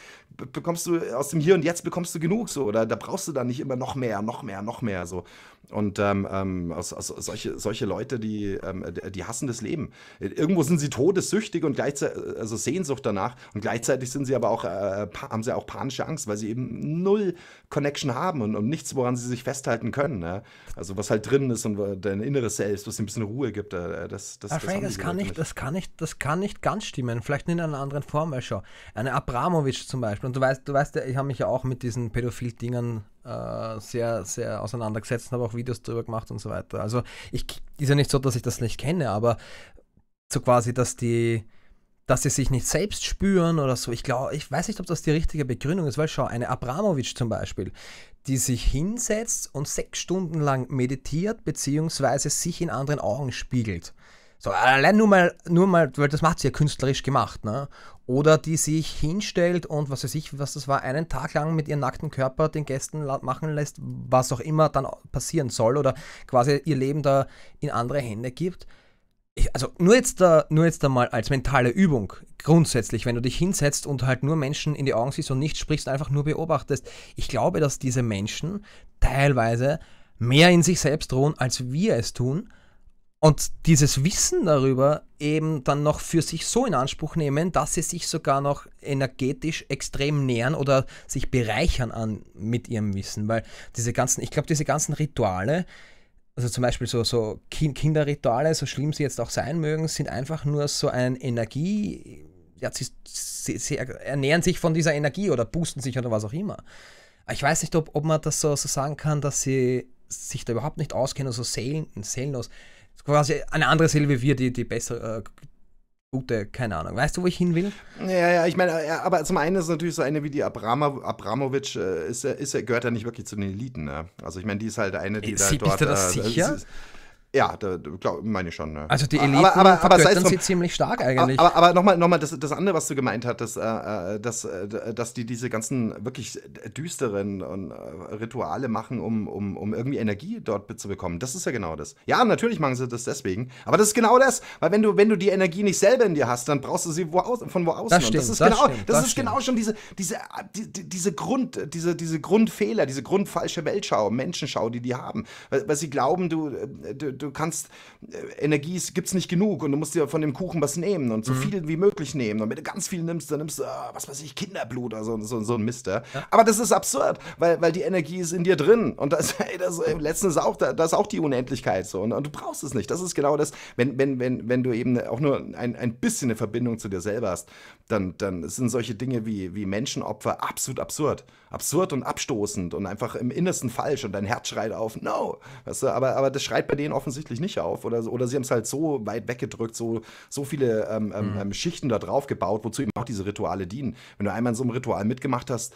Speaker 2: bekommst bekommst du aus dem Hier und Jetzt bekommst du genug so oder da brauchst du dann nicht immer noch mehr, noch mehr, noch mehr so. Und ähm, ähm, also, also solche, solche Leute, die, ähm, die hassen das Leben. Irgendwo sind sie todessüchtig und gleichzeitig, also Sehnsucht danach. Und gleichzeitig sind sie aber auch, äh, haben sie auch panische Angst, weil sie eben null Connection haben und, und nichts, woran sie sich festhalten können. Ne? Also was halt drin ist und dein inneres Selbst, was dir ein bisschen Ruhe gibt. Äh, äh das, das, ja, das, Frank, das, kann nicht,
Speaker 3: das, kann nicht, das kann nicht ganz stimmen. Vielleicht in einer anderen Form, weil schon. Eine Abramovic zum Beispiel. Und du weißt, du weißt ja, ich habe mich ja auch mit diesen Pädophil-Dingern äh, sehr, sehr auseinandergesetzt, habe auch Videos darüber gemacht und so weiter. Also ich ist ja nicht so, dass ich das nicht kenne, aber so quasi, dass die, dass sie sich nicht selbst spüren oder so. Ich glaube, ich weiß nicht, ob das die richtige Begründung ist, weil schau, eine Abramovic zum Beispiel, die sich hinsetzt und sechs Stunden lang meditiert, beziehungsweise sich in anderen Augen spiegelt. So, allein nur mal, nur mal, weil das macht sie ja künstlerisch gemacht, ne? Oder die sich hinstellt und was weiß ich, was das war, einen Tag lang mit ihrem nackten Körper den Gästen machen lässt, was auch immer dann passieren soll oder quasi ihr Leben da in andere Hände gibt. Ich, also nur jetzt, da, nur jetzt einmal als mentale Übung, grundsätzlich, wenn du dich hinsetzt und halt nur Menschen in die Augen siehst und nicht sprichst, einfach nur beobachtest. Ich glaube, dass diese Menschen teilweise mehr in sich selbst ruhen, als wir es tun und dieses Wissen darüber eben dann noch für sich so in Anspruch nehmen, dass sie sich sogar noch energetisch extrem nähern oder sich bereichern an mit ihrem Wissen. Weil diese ganzen, ich glaube, diese ganzen Rituale, also zum Beispiel so, so Kinderrituale, so schlimm sie jetzt auch sein mögen, sind einfach nur so ein Energie, ja, sie, sie, sie ernähren sich von dieser Energie oder boosten sich oder was auch immer. Ich weiß nicht, ob, ob man das so, so sagen kann, dass sie sich da überhaupt nicht auskennen, so seelen, seelenlos ist quasi eine andere Silbe 4, die, die bessere, äh, gute, keine Ahnung. Weißt du, wo ich hin will?
Speaker 2: Ja, ja, ich meine, aber zum einen ist natürlich so eine wie die Abramo, Abramovic, äh, ist, äh, ist, äh, gehört ja nicht wirklich zu den Eliten. Ne? Also ich meine, die ist halt eine, die Ey, da dort... Bist du das äh, sicher? Ist, ja, da, glaub, meine ich schon. Ne? Also die Eliten aber, aber, aber vergöttern sie
Speaker 3: ziemlich stark eigentlich. Aber,
Speaker 2: aber, aber nochmal, noch mal das, das andere, was du gemeint hattest, äh, äh, dass, äh, dass die diese ganzen wirklich düsteren und, äh, Rituale machen, um, um, um irgendwie Energie dort zu bekommen. Das ist ja genau das. Ja, natürlich machen sie das deswegen. Aber das ist genau das. Weil wenn du, wenn du die Energie nicht selber in dir hast, dann brauchst du sie wo aus, von wo aus. Das, das ist, das genau, stimmt, das das ist genau schon diese, diese, die, diese, Grund, diese, diese Grundfehler, diese grundfalsche Weltschau, Menschenschau, die die haben. Weil, weil sie glauben, du, äh, du du kannst, äh, Energie gibt es nicht genug und du musst dir von dem Kuchen was nehmen und so mhm. viel wie möglich nehmen. Und wenn du ganz viel nimmst, dann nimmst du, ah, was weiß ich, Kinderblut oder so, so, so ein Mister. Ja. Aber das ist absurd, weil, weil die Energie ist in dir drin. Und das, hey, [LAUGHS] das ey, äh, letztens auch, da, das ist auch die Unendlichkeit so. Und, und, du brauchst es nicht. Das ist genau das, wenn, wenn, wenn, wenn du eben auch nur ein, ein bisschen eine Verbindung zu dir selber hast, dann, dann sind solche Dinge wie, wie Menschenopfer absolut absurd. Absurd und abstoßend und einfach im Innersten falsch und dein Herz schreit auf, no! Weißt du, aber, aber das schreit bei denen offensichtlich nicht auf. Oder, oder sie haben es halt so weit weggedrückt, so, so viele ähm, ähm, mhm. ähm Schichten da drauf gebaut, wozu eben auch diese Rituale dienen. Wenn du einmal in so einem Ritual mitgemacht hast,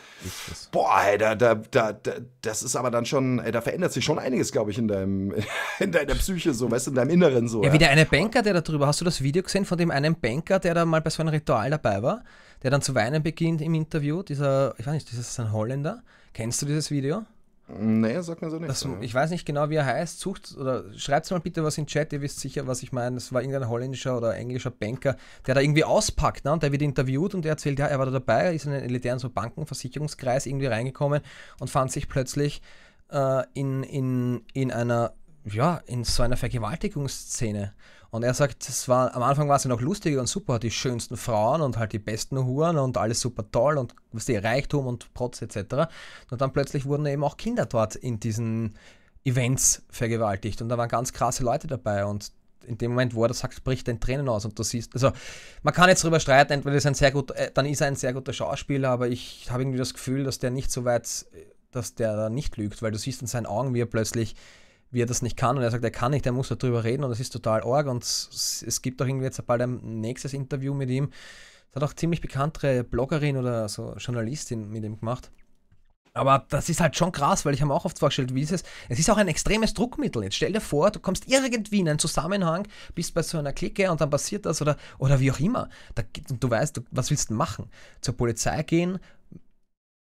Speaker 2: boah, ey, da, da, da, da, das ist aber dann schon, ey, da verändert sich schon einiges, glaube ich, in, deinem, [LAUGHS] in deiner Psyche, so, weißt du, in deinem Inneren so. Ja, ja. wie der eine
Speaker 3: Banker, der da drüber, hast du das Video gesehen von dem einen Banker, der da mal bei so einem Ritual dabei war? Schreiber, der dann zu weinen beginnt im Interview, dieser, ich weiß nicht, das ist ein Holländer. Kennst du dieses Video?
Speaker 2: Nee, sag mir so nicht. Das, ich
Speaker 3: weiß nicht genau, wie er heißt. Sucht oder schreibt mal bitte was in den Chat, ihr wisst sicher, was ich meine. Das war irgendein holländischer oder englischer Banker, der da irgendwie auspackt, ne? Und der wird interviewt und der erzählt, ja, er war da dabei, ist in einen elitären so Bankenversicherungskreis irgendwie reingekommen und fand sich plötzlich äh, in, in, in einer, ja, in so einer Vergewaltigungsszene. Und er sagt, es war, am Anfang war sie noch lustig und super, die schönsten Frauen und halt die besten Huren und alles super toll und was die Reichtum und Protz etc. Und dann plötzlich wurden eben auch Kinder dort in diesen Events vergewaltigt und da waren ganz krasse Leute dabei und in dem Moment, wo er das sagt, bricht er Tränen aus und du siehst, also man kann jetzt darüber streiten, entweder ist ein sehr gut, äh, dann ist er ein sehr guter Schauspieler, aber ich habe irgendwie das Gefühl, dass der nicht so weit, äh, dass der da nicht lügt, weil du siehst in seinen Augen, wie er plötzlich wie er das nicht kann. Und er sagt, er kann nicht, er muss darüber reden und das ist total arg. Und es gibt auch irgendwie jetzt bald ein nächstes Interview mit ihm. Das hat auch ziemlich bekannte Bloggerin oder so Journalistin mit ihm gemacht. Aber das ist halt schon krass, weil ich habe mir auch oft vorgestellt, wie ist es? Es ist auch ein extremes Druckmittel. Jetzt stell dir vor, du kommst irgendwie in einen Zusammenhang, bist bei so einer Clique und dann passiert das oder, oder wie auch immer. Da, und du weißt, du, was willst du machen? Zur Polizei gehen,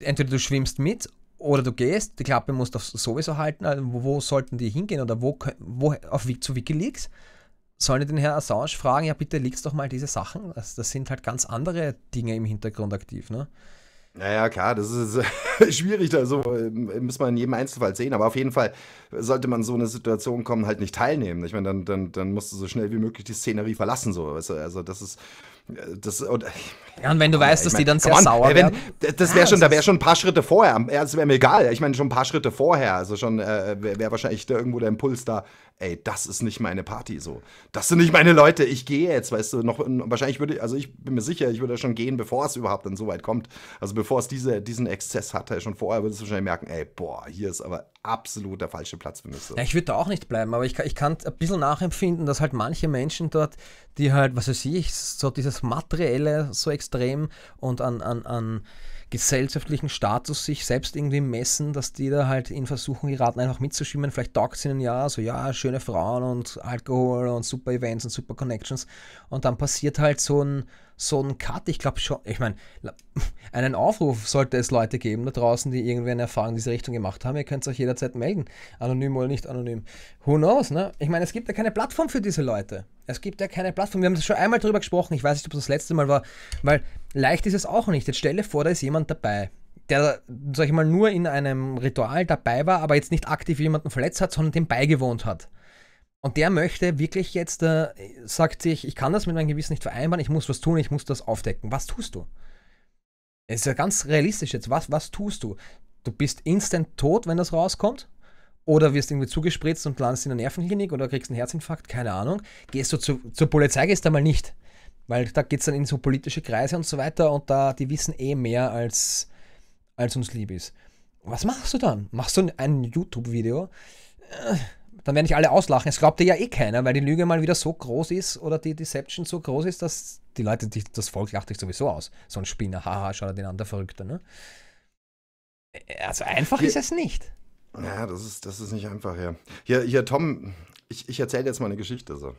Speaker 3: entweder du schwimmst mit oder du gehst, die Klappe musst du sowieso halten, also wo, sollten die hingehen oder wo, wo auf, zu Wikileaks? Sollen die den Herrn Assange fragen, ja bitte leaks doch mal diese Sachen? Das, das sind halt ganz andere Dinge im Hintergrund aktiv, ne?
Speaker 2: Naja, klar, das ist [LAUGHS] schwierig, da ähm, muss man in jedem Einzelfall sehen. Aber auf jeden Fall sollte man so eine Situation kommen, halt nicht teilnehmen. Ich meine, dann, dann, dann musst du so schnell wie möglich die Szenerie verlassen. So. Also, das ist das, oder, äh, ja, und wenn du weißt, dass ich mein, die dann sehr on, sauer ey, wenn, werden. Das wäre ja, schon, da wäre schon ein paar Schritte vorher. Es wäre mir egal. Ich meine, schon ein paar Schritte vorher. Also schon äh, wäre wahrscheinlich da irgendwo der Impuls da ey, das ist nicht meine Party so. Das sind nicht meine Leute, ich gehe jetzt, weißt du, noch wahrscheinlich würde ich, also ich bin mir sicher, ich würde schon gehen, bevor es überhaupt dann so weit kommt. Also bevor es diese, diesen Exzess hatte, schon vorher würdest du wahrscheinlich merken, ey, boah, hier ist aber absolut der falsche Platz für mich so. Ja, ich
Speaker 3: würde da auch nicht bleiben, aber ich, ich kann ein bisschen nachempfinden, dass halt manche Menschen dort, die halt, was weiß ich, so dieses materielle so extrem und an, an, an gesellschaftlichen Status sich selbst irgendwie messen, dass die da halt in Versuchung geraten, einfach mitzuschwimmen. Vielleicht taugt es ihnen ja, so ja, schöne Frauen und Alkohol und super Events und super Connections. Und dann passiert halt so ein, so einen Cut. Ich glaube schon, ich meine, [LAUGHS] einen Aufruf sollte es Leute geben da draußen, die irgendwie eine Erfahrung in diese Richtung gemacht haben. Ihr könnt es euch jederzeit melden. Anonym oder nicht anonym. Who knows, ne? Ich meine, es gibt ja keine Plattform für diese Leute. Es gibt ja keine Plattform. Wir haben das schon einmal drüber gesprochen. Ich weiß nicht, ob es das letzte Mal war, weil leicht ist es auch nicht. Jetzt stelle vor, da ist jemand dabei, der, sag ich mal, nur in einem Ritual dabei war, aber jetzt nicht aktiv jemanden verletzt hat, sondern dem beigewohnt hat. Und der möchte wirklich jetzt, äh, sagt sich, ich kann das mit meinem Gewissen nicht vereinbaren, ich muss was tun, ich muss das aufdecken. Was tust du? Es ist ja ganz realistisch jetzt. Was, was tust du? Du bist instant tot, wenn das rauskommt? Oder wirst irgendwie zugespritzt und landest in der Nervenklinik oder kriegst einen Herzinfarkt? Keine Ahnung. Gehst du zu, zur Polizei, gehst du mal nicht. Weil da geht es dann in so politische Kreise und so weiter und da, die wissen eh mehr, als, als uns lieb ist. Was machst du dann? Machst du ein YouTube-Video? Äh dann werden nicht alle auslachen. Es glaubt dir ja eh keiner, weil die Lüge mal wieder so groß ist oder die Deception so groß ist, dass die Leute, die, das Volk lacht dich sowieso aus. So ein Spinner, haha, schaut er den an, der Verrückte,
Speaker 2: ne? Äh, also einfach hier, ist es nicht. Ja, das ist, das ist nicht einfach, ja. Hier, hier Tom, ich, ich erzähle jetzt mal eine Geschichte so.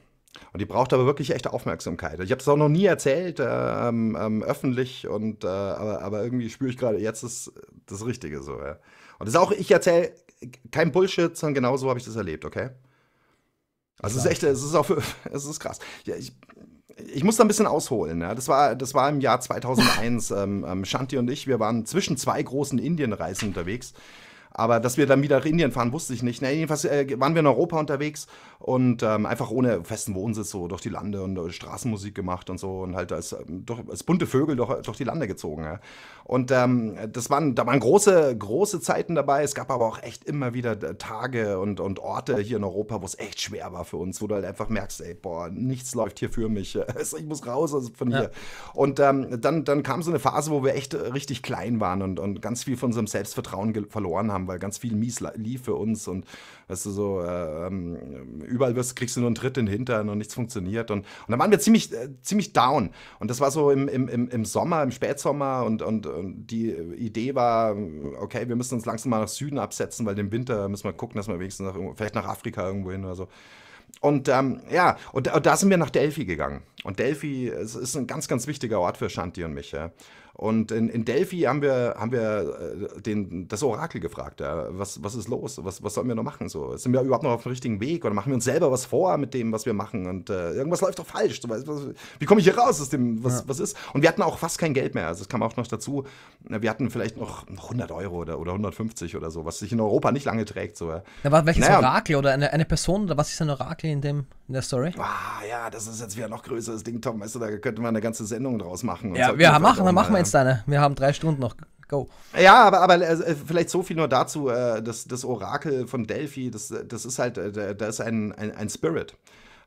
Speaker 2: Und die braucht aber wirklich echte Aufmerksamkeit. Ich habe es auch noch nie erzählt, ähm, ähm, öffentlich, und, äh, aber, aber irgendwie spüre ich gerade, jetzt ist das Richtige so. Ja. Und das ist auch, ich erzähle kein Bullshit, sondern genau so habe ich das erlebt, okay? Also es ist echt, es ist auch, [LAUGHS] es ist krass. Ja, ich, ich muss da ein bisschen ausholen. Ja. Das, war, das war im Jahr 2001. [LAUGHS] Ähm, ähm, Shanti und ich, wir waren zwischen zwei großen Indienreisen unterwegs. Aber dass wir dann wieder nach Indien fahren, wusste ich nicht. Na, jedenfalls äh, waren wir in Europa unterwegs und ähm, einfach ohne festen Wohnsitz so durch die Lande und uh, Straßenmusik gemacht und so und halt als, ähm, durch, als bunte Vögel durch, durch, die Lande gezogen. Ja. Und ähm, das waren, da waren große, große Zeiten dabei. Es gab aber auch echt immer wieder äh, Tage und, und Orte hier in Europa, wo es echt schwer war für uns, wo du halt einfach merkst, ey, boah, nichts läuft hier für mich. [LAUGHS] Also ich muss raus von hier. Ja. Und ähm, dann, dann kam so eine Phase, wo wir echt äh, richtig klein waren und, und ganz viel von unserem Selbstvertrauen verloren haben haben, weil ganz viel mies lief für uns und weißt du so, äh, ähm, überall wirst, kriegst du nur einen Tritt in den Hintern und nichts funktioniert. Und, und dann waren wir ziemlich, äh, ziemlich down. Und das war so im, im, im Sommer, im Spätsommer und, und, und, die Idee war, okay, wir müssen uns langsam mal nach Süden absetzen, weil im Winter müssen wir gucken, dass wir wenigstens nach, vielleicht nach Afrika irgendwo hin oder so. Und ähm, ja, und, und, da sind wir nach Delphi gegangen. Und Delphi ist, ist ein ganz, ganz wichtiger Ort für Shanti und mich. Ja. Und in, in Delphi haben wir, haben wir äh, den, das Orakel gefragt, ja, was, was ist los, was, was sollen wir noch machen? So, sind wir überhaupt noch auf dem richtigen Weg oder machen wir uns selber was vor mit dem, was wir machen? Und äh, irgendwas läuft doch falsch. So, was, wie komme ich hier raus aus dem, was, ja. was ist? Und wir hatten auch fast kein Geld mehr, also das kam auch noch dazu. Wir hatten vielleicht noch 100 Euro oder, oder 150 oder so, was sich in Europa nicht lange trägt. So. Ja, war welches naja. Orakel
Speaker 3: oder eine, eine Person oder was ist ein Orakel in, dem, in der Story?
Speaker 2: Ah, ja, das ist jetzt wieder noch größeres Ding, Tom, weißt du, da könnte man eine ganze Sendung draus machen. ja, wir machen, dann machen wir eins,
Speaker 3: Deine. Wir haben drei Stunden noch.
Speaker 2: Go. Ja, aber, aber äh, äh, vielleicht so viel nur dazu. Äh, das, das Orakel von Delphi, das, das ist halt, äh, da ist ein, ein, ein Spirit.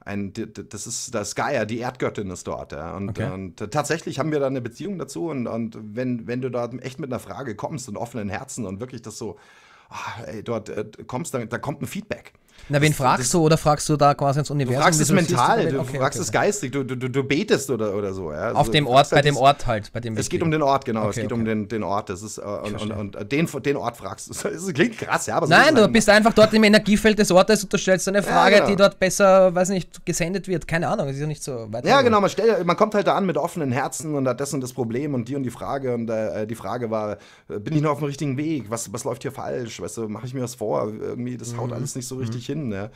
Speaker 2: Ein, das ist das Gaia, die Erdgöttin ist dort. Ja. Und, okay. und, äh, tatsächlich haben wir da eine Beziehung dazu. Und, und wenn, wenn du da echt mit einer Frage kommst und offenen Herzen und wirklich das so, ach, ey, dort äh, kommst, dann, da kommt ein Feedback.
Speaker 3: Na, wen das, fragst das, du oder fragst du da quasi ins Universum? Du fragst es mental, du, du okay, fragst okay. es
Speaker 2: geistig, du, du, du betest oder, oder so. Ja. Also Auf dem Ort, bei halt dem Ort halt. Bei dem es geht um den Ort, genau. Okay, es geht um den, den Ort. Das ist, äh, und, und, und, äh, den, den Ort fragst du. [LAUGHS] Das klingt krass, ja, aber so Nein, du bist ne? einfach dort im Energiefeld des Ortes und
Speaker 3: du stellst eine Frage, ja, genau. die dort besser, weiß nicht, gesendet wird. Keine Ahnung, es ist ja nicht so weit. Ja, genau,
Speaker 2: man, stell, man kommt halt da an mit offenen Herzen und hat das und das Problem und die und die Frage. Und äh, äh die Frage war, äh, bin ich noch auf dem richtigen Weg? Was, was läuft hier falsch? Weißt du, mache ich mir was vor? Irgendwie, das haut mhm. alles nicht so richtig nicht hin. Ja. Ne?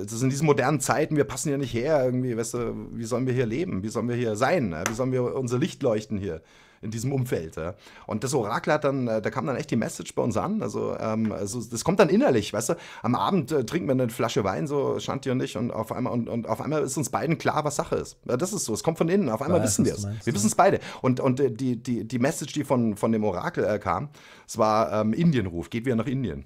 Speaker 2: Äh, das ist in diesen modernen Zeiten, wir passen ja nicht her irgendwie. Weißt du, wie sollen wir hier leben? Wie sollen wir hier sein? Ne? Wie sollen wir unser Licht leuchten hier? in diesem Umfeld. Ja. Und das Orakel hat dann, äh, da kam dann echt die Message bei uns an. Also, ähm, also das kommt dann innerlich, weißt du? Am Abend äh, trinken wir eine Flasche Wein, so Shanti und ich, und auf einmal, und, und auf einmal ist uns beiden klar, was Sache ist. Ja, das ist so, es kommt von innen, auf einmal was wissen wir es. Wir wissen es beide. Und, und äh, die, die, die Message, die von, von dem Orakel äh, kam, es war ähm, Indienruf, geht wieder nach Indien.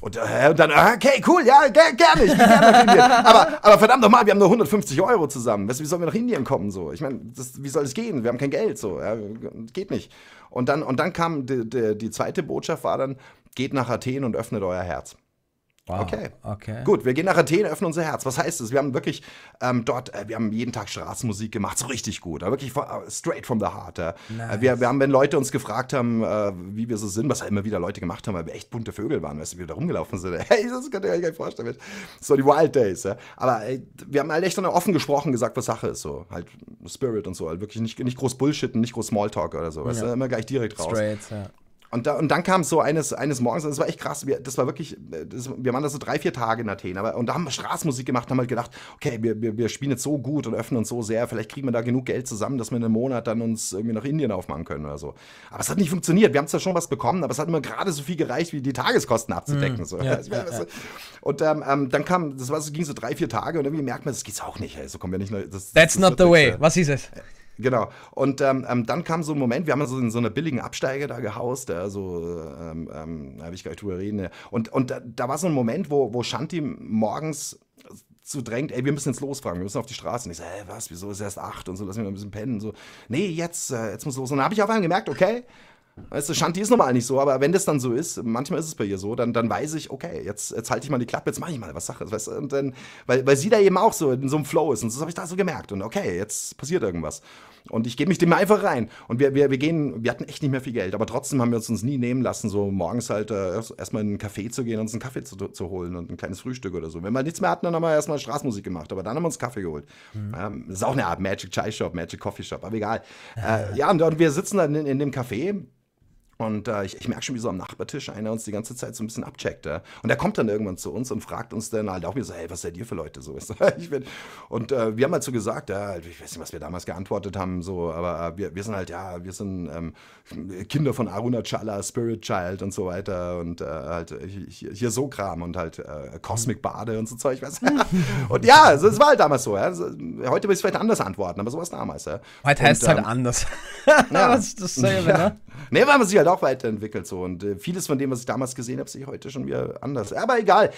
Speaker 2: Und, äh, und dann, äh, okay, cool, ja, gerne, gerne, ich gerne nach Indien. [LAUGHS] aber, aber verdammt nochmal, wir haben nur 150 Euro zusammen. Weißt du, wie sollen wir nach Indien kommen? So? Ich meine, wie soll es gehen? Wir haben kein Geld, so. Ja, geht nicht. Und dann, und dann kam die, die, die zweite Botschaft, war dann, geht nach Athen und öffnet euer Herz. Wow, okay.
Speaker 4: okay. Gut,
Speaker 2: wir gehen nach Athen, öffnen unser Herz. Was heißt das? Wir haben wirklich ähm, dort, äh, wir haben jeden Tag Straßenmusik gemacht, so richtig gut, äh, wirklich straight from the heart. Äh. äh nice. Wir, wir, haben, wenn Leute uns gefragt haben, äh, wie wir so sind, was halt immer wieder Leute gemacht haben, weil wir echt bunte Vögel waren, weißt du, wie wir da rumgelaufen sind. [LAUGHS] Hey, das könnt ihr euch gar nicht vorstellen. So die Wild Days. Aber äh, wir haben halt echt dann offen gesprochen, gesagt, was Sache ist, so halt Spirit und so, halt wirklich nicht, nicht groß Bullshitten, nicht groß Smalltalk oder so, ja. weißt du, immer gleich direkt raus. Straight, ja. Und, da, und dann kam es so eines, eines Morgens, das war echt krass, wir, das war wirklich, äh, das, wir waren da so drei, vier Tage in Athen, aber, und da haben wir Straßenmusik gemacht, haben halt gedacht, okay, wir, wir, wir spielen jetzt so gut und öffnen uns so sehr, vielleicht kriegen wir da genug Geld zusammen, dass wir in einem Monat dann uns irgendwie nach Indien aufmachen können oder so. Aber es hat nicht funktioniert, wir haben zwar schon was bekommen, aber es hat immer gerade so viel gereicht, wie die Tageskosten abzudecken. Mm, so. ja, ja, [LAUGHS] ja. Und ähm, ähm, dann kam, das war so, ging so drei, vier Tage und irgendwie merkt man, das geht's auch nicht, also kommen wir nicht. Mehr, das, That's das, not the way, äh, was ist es? Genau. Und ähm, ähm, dann kam so ein Moment, wir haben so also in so einer billigen Absteiger da gehaust, äh, so, ähm, ähm, da habe ich gar nicht drüber reden. Ja. Und, und da, da war so ein Moment, wo, wo Shanti morgens zu drängt, ey, wir müssen jetzt losfahren, wir müssen auf die Straße. Und ich so, ey, was, wieso ist erst acht und so, lass mich mal ein bisschen pennen. Und so, nee, jetzt, äh, jetzt muss los. Und dann habe ich auf einmal gemerkt, okay, Weißt du, Shanti ist normal nicht so, aber wenn das dann so ist, manchmal ist es bei ihr so, dann, dann weiß ich, okay, jetzt, jetzt halte ich mal die Klappe, jetzt mache ich mal was Sache. Weißt du, und dann, weil, weil sie da eben auch so in so einem Flow ist. Und das habe ich da so gemerkt. Und okay, jetzt passiert irgendwas. Und ich gebe mich dem einfach rein. Und wir, wir, wir gehen, wir hatten echt nicht mehr viel Geld, aber trotzdem haben wir uns, uns nie nehmen lassen, so morgens halt äh, erstmal in einen Café zu gehen und uns einen Kaffee zu, zu holen und ein kleines Frühstück oder so. Wenn wir nichts mehr hatten, dann haben wir erstmal Straßmusik gemacht, aber dann haben wir uns Kaffee geholt. Mhm. Ja, ist auch eine Art Magic Chai Shop, Magic Coffee Shop, aber egal. Äh, ja, und, und wir sitzen dann in, in dem Café, und äh, ich, ich merke schon, wie so am Nachbartisch einer uns die ganze Zeit so ein bisschen abcheckt. Ja? Äh. Und er kommt dann irgendwann zu uns und fragt uns dann halt auch mir so, hey, was seid ihr für Leute? So, [LAUGHS] ich bin, und äh, wir haben halt so gesagt, ja, ich weiß nicht, was wir damals geantwortet haben, so, aber äh, wir, wir sind halt, ja, wir sind ähm, Kinder von Arunachala, Spirit Child und so weiter und äh, halt äh, hier, hier, so Kram und halt Cosmic Bade und so Zeug. Was? [LAUGHS] und ja, also, es war halt damals so. Ja? Also, heute würde ich es vielleicht anders antworten, aber so war es damals. Ja? Heute heißt es halt ähm, anders. [LAUGHS] ja. das, das dasselbe, ja. ne? Nee, weil man sich halt halt auch weiterentwickelt so. Und äh, vieles von dem, was ich damals gesehen habe, sehe ich heute schon wieder anders. Aber egal.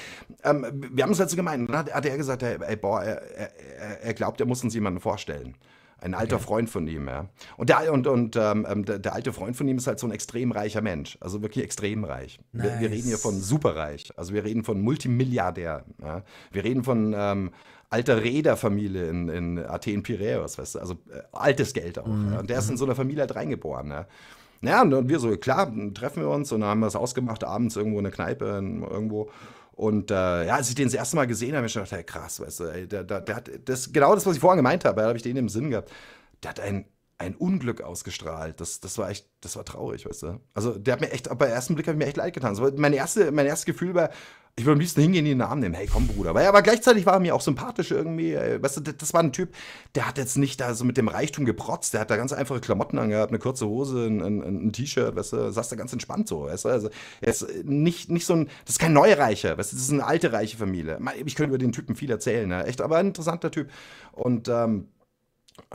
Speaker 2: Ähm, wir haben es halt so gemeint. Dann hat, hat er gesagt, ey, ey, boah, er, er, er glaubt, er muss uns jemanden vorstellen. Ein alter okay. Freund von ihm, ja. Und, der, und, und ähm, ähm der, der, alte Freund von ihm ist halt so ein extrem reicher Mensch. Also wirklich extrem reich. Nice. Wir, wir, reden hier von superreich. Also wir reden von Multimilliardär. Ja. Wir reden von ähm, alter Räderfamilie in, in Athen Piräus, weißt du. Also äh, altes Geld auch. Mhm. Ja. Und der ist in mhm. so einer Familie halt reingeboren. Ja. Naja, und wir so, klar, dann treffen wir uns und dann haben wir es ausgemacht, abends irgendwo in der Kneipe, in, irgendwo. Und äh, ja, als ich den das erste Mal gesehen habe, habe ich gedacht, hey, krass, weißt du, ey, der, der, der, hat das, genau das, was ich vorhin gemeint habe, da habe ich den im Sinn gehabt. Der hat ein, ein Unglück ausgestrahlt. Das, das war echt, das war traurig, weißt du. Also der hat mir echt, bei ersten Blick habe ich mir echt leid getan. So, mein, erste, mein erstes Gefühl war, ich würde am liebsten hingehen, ihn in den Arm nehmen. Hey, komm, Bruder. Weil, aber gleichzeitig war er mir auch sympathisch irgendwie. Äh, weißt du, das war ein Typ, der hat jetzt nicht da so mit dem Reichtum geprotzt. Der hat da ganz einfache Klamotten angehabt, eine kurze Hose, ein, ein, ein T-Shirt, weißt du, saß da ganz entspannt so, weißt du. Also, jetzt äh, nicht, nicht so ein, das ist kein Neureicher, weißt du, das ist eine alte, reiche Familie. Ich könnte über den Typen viel erzählen, ne? echt, aber ein interessanter Typ. Und, ähm,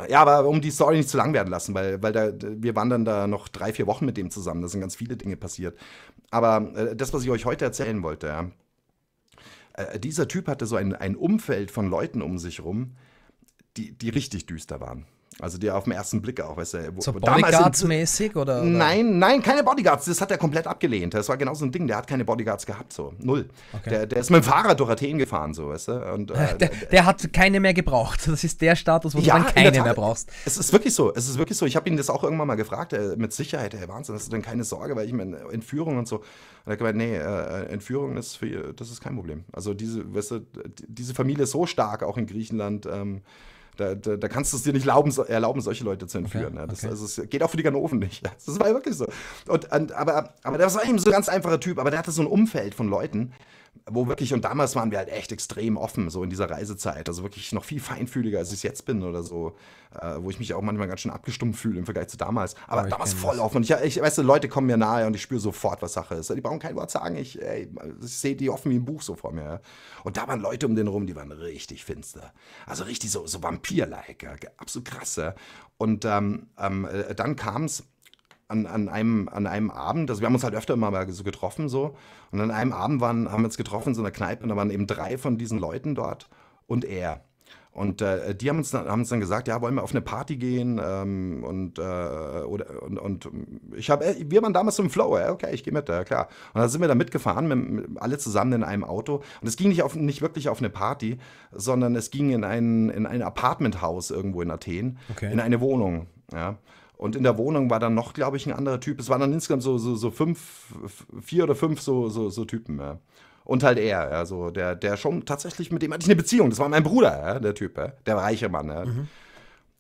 Speaker 2: ja, aber um die Story nicht zu lang werden lassen, weil, weil da, wir wandern da noch drei, vier Wochen mit dem zusammen. Da sind ganz viele Dinge passiert. Aber äh, das, was ich euch heute erzählen wollte, ja, äh, dieser Typ hatte so ein, ein Umfeld von Leuten um sich rum, die, die richtig düster waren. Also die auf den ersten Blick auch, weißt du. So Bodyguards-mäßig oder, oder, Nein, nein, keine Bodyguards. Das hat er komplett abgelehnt. Das war genau so ein Ding. Der hat keine Bodyguards gehabt, so. Null. Okay. Der, der ist mit dem Fahrrad durch Athen gefahren, so, weißt du. Und, äh, [LAUGHS] der,
Speaker 3: der, hat keine mehr gebraucht. Das ist der Status, wo ja, du dann keine mehr
Speaker 2: brauchst. Es ist wirklich so. Es ist wirklich so. Ich habe ihn das auch irgendwann mal gefragt, äh, mit Sicherheit, ey, Wahnsinn, hast du denn keine Sorge, weil ich meine, Entführung und so. Und er hat gemeint, nee, äh, Entführung ist, für, das ist kein Problem. Also diese, weißt du, diese Familie ist so stark, auch in Griechenland. Ähm, da, da, da kannst du es dir nicht erlauben, erlauben solche Leute zu entführen. Okay, ja. das, okay. also, das geht auch für die Ganoven nicht. [LAUGHS] Das war ja wirklich so. Und, und, aber, aber das war eben so ein ganz einfacher Typ, aber der hatte so ein Umfeld von Leuten, wo wirklich, und damals waren wir halt echt extrem offen, so in dieser Reisezeit. Also wirklich noch viel feinfühliger, als ich es jetzt bin oder so. Äh, wo ich mich auch manchmal ganz schön abgestumpft fühle im Vergleich zu damals. Aber oh, damals voll das. offen. Ich, ich weiß, Leute kommen mir nahe und ich spüre sofort, was Sache ist. Die brauchen kein Wort sagen. Ich, ich sehe die offen wie ein Buch so vor mir. Und da waren Leute um den rum, die waren richtig finster. Also richtig so, so Vampir-like. Absolut krass. Und ähm, ähm, äh, dann kam es an, an, einem, an einem Abend, also wir haben uns halt öfter mal so getroffen so und an einem Abend waren, haben wir uns getroffen in so einer Kneipe und da waren eben drei von diesen Leuten dort und er. Und äh, die haben uns, dann, haben uns dann gesagt, ja, wollen wir auf eine Party gehen? Ähm, und, äh, oder, und, und ich habe, äh, wir waren damals im Flow, ja, okay, ich gehe mit, ja, klar. Und dann sind wir da mitgefahren, mit, mit, alle zusammen in einem Auto. Und es ging nicht, auf, nicht wirklich auf eine Party, sondern es ging in ein, in ein Apartmenthaus irgendwo in Athen, okay. in eine Wohnung. Ja. Und in der Wohnung war dann noch, glaube ich, ein anderer Typ. Es waren dann insgesamt so, so, so fünf, vier oder fünf so, so, so Typen. Ja. Und halt er, ja, der, der schon tatsächlich, mit dem hatte ich eine Beziehung. Das war mein Bruder, ja, der Typ, ja, der reiche Mann. Ja. Mhm.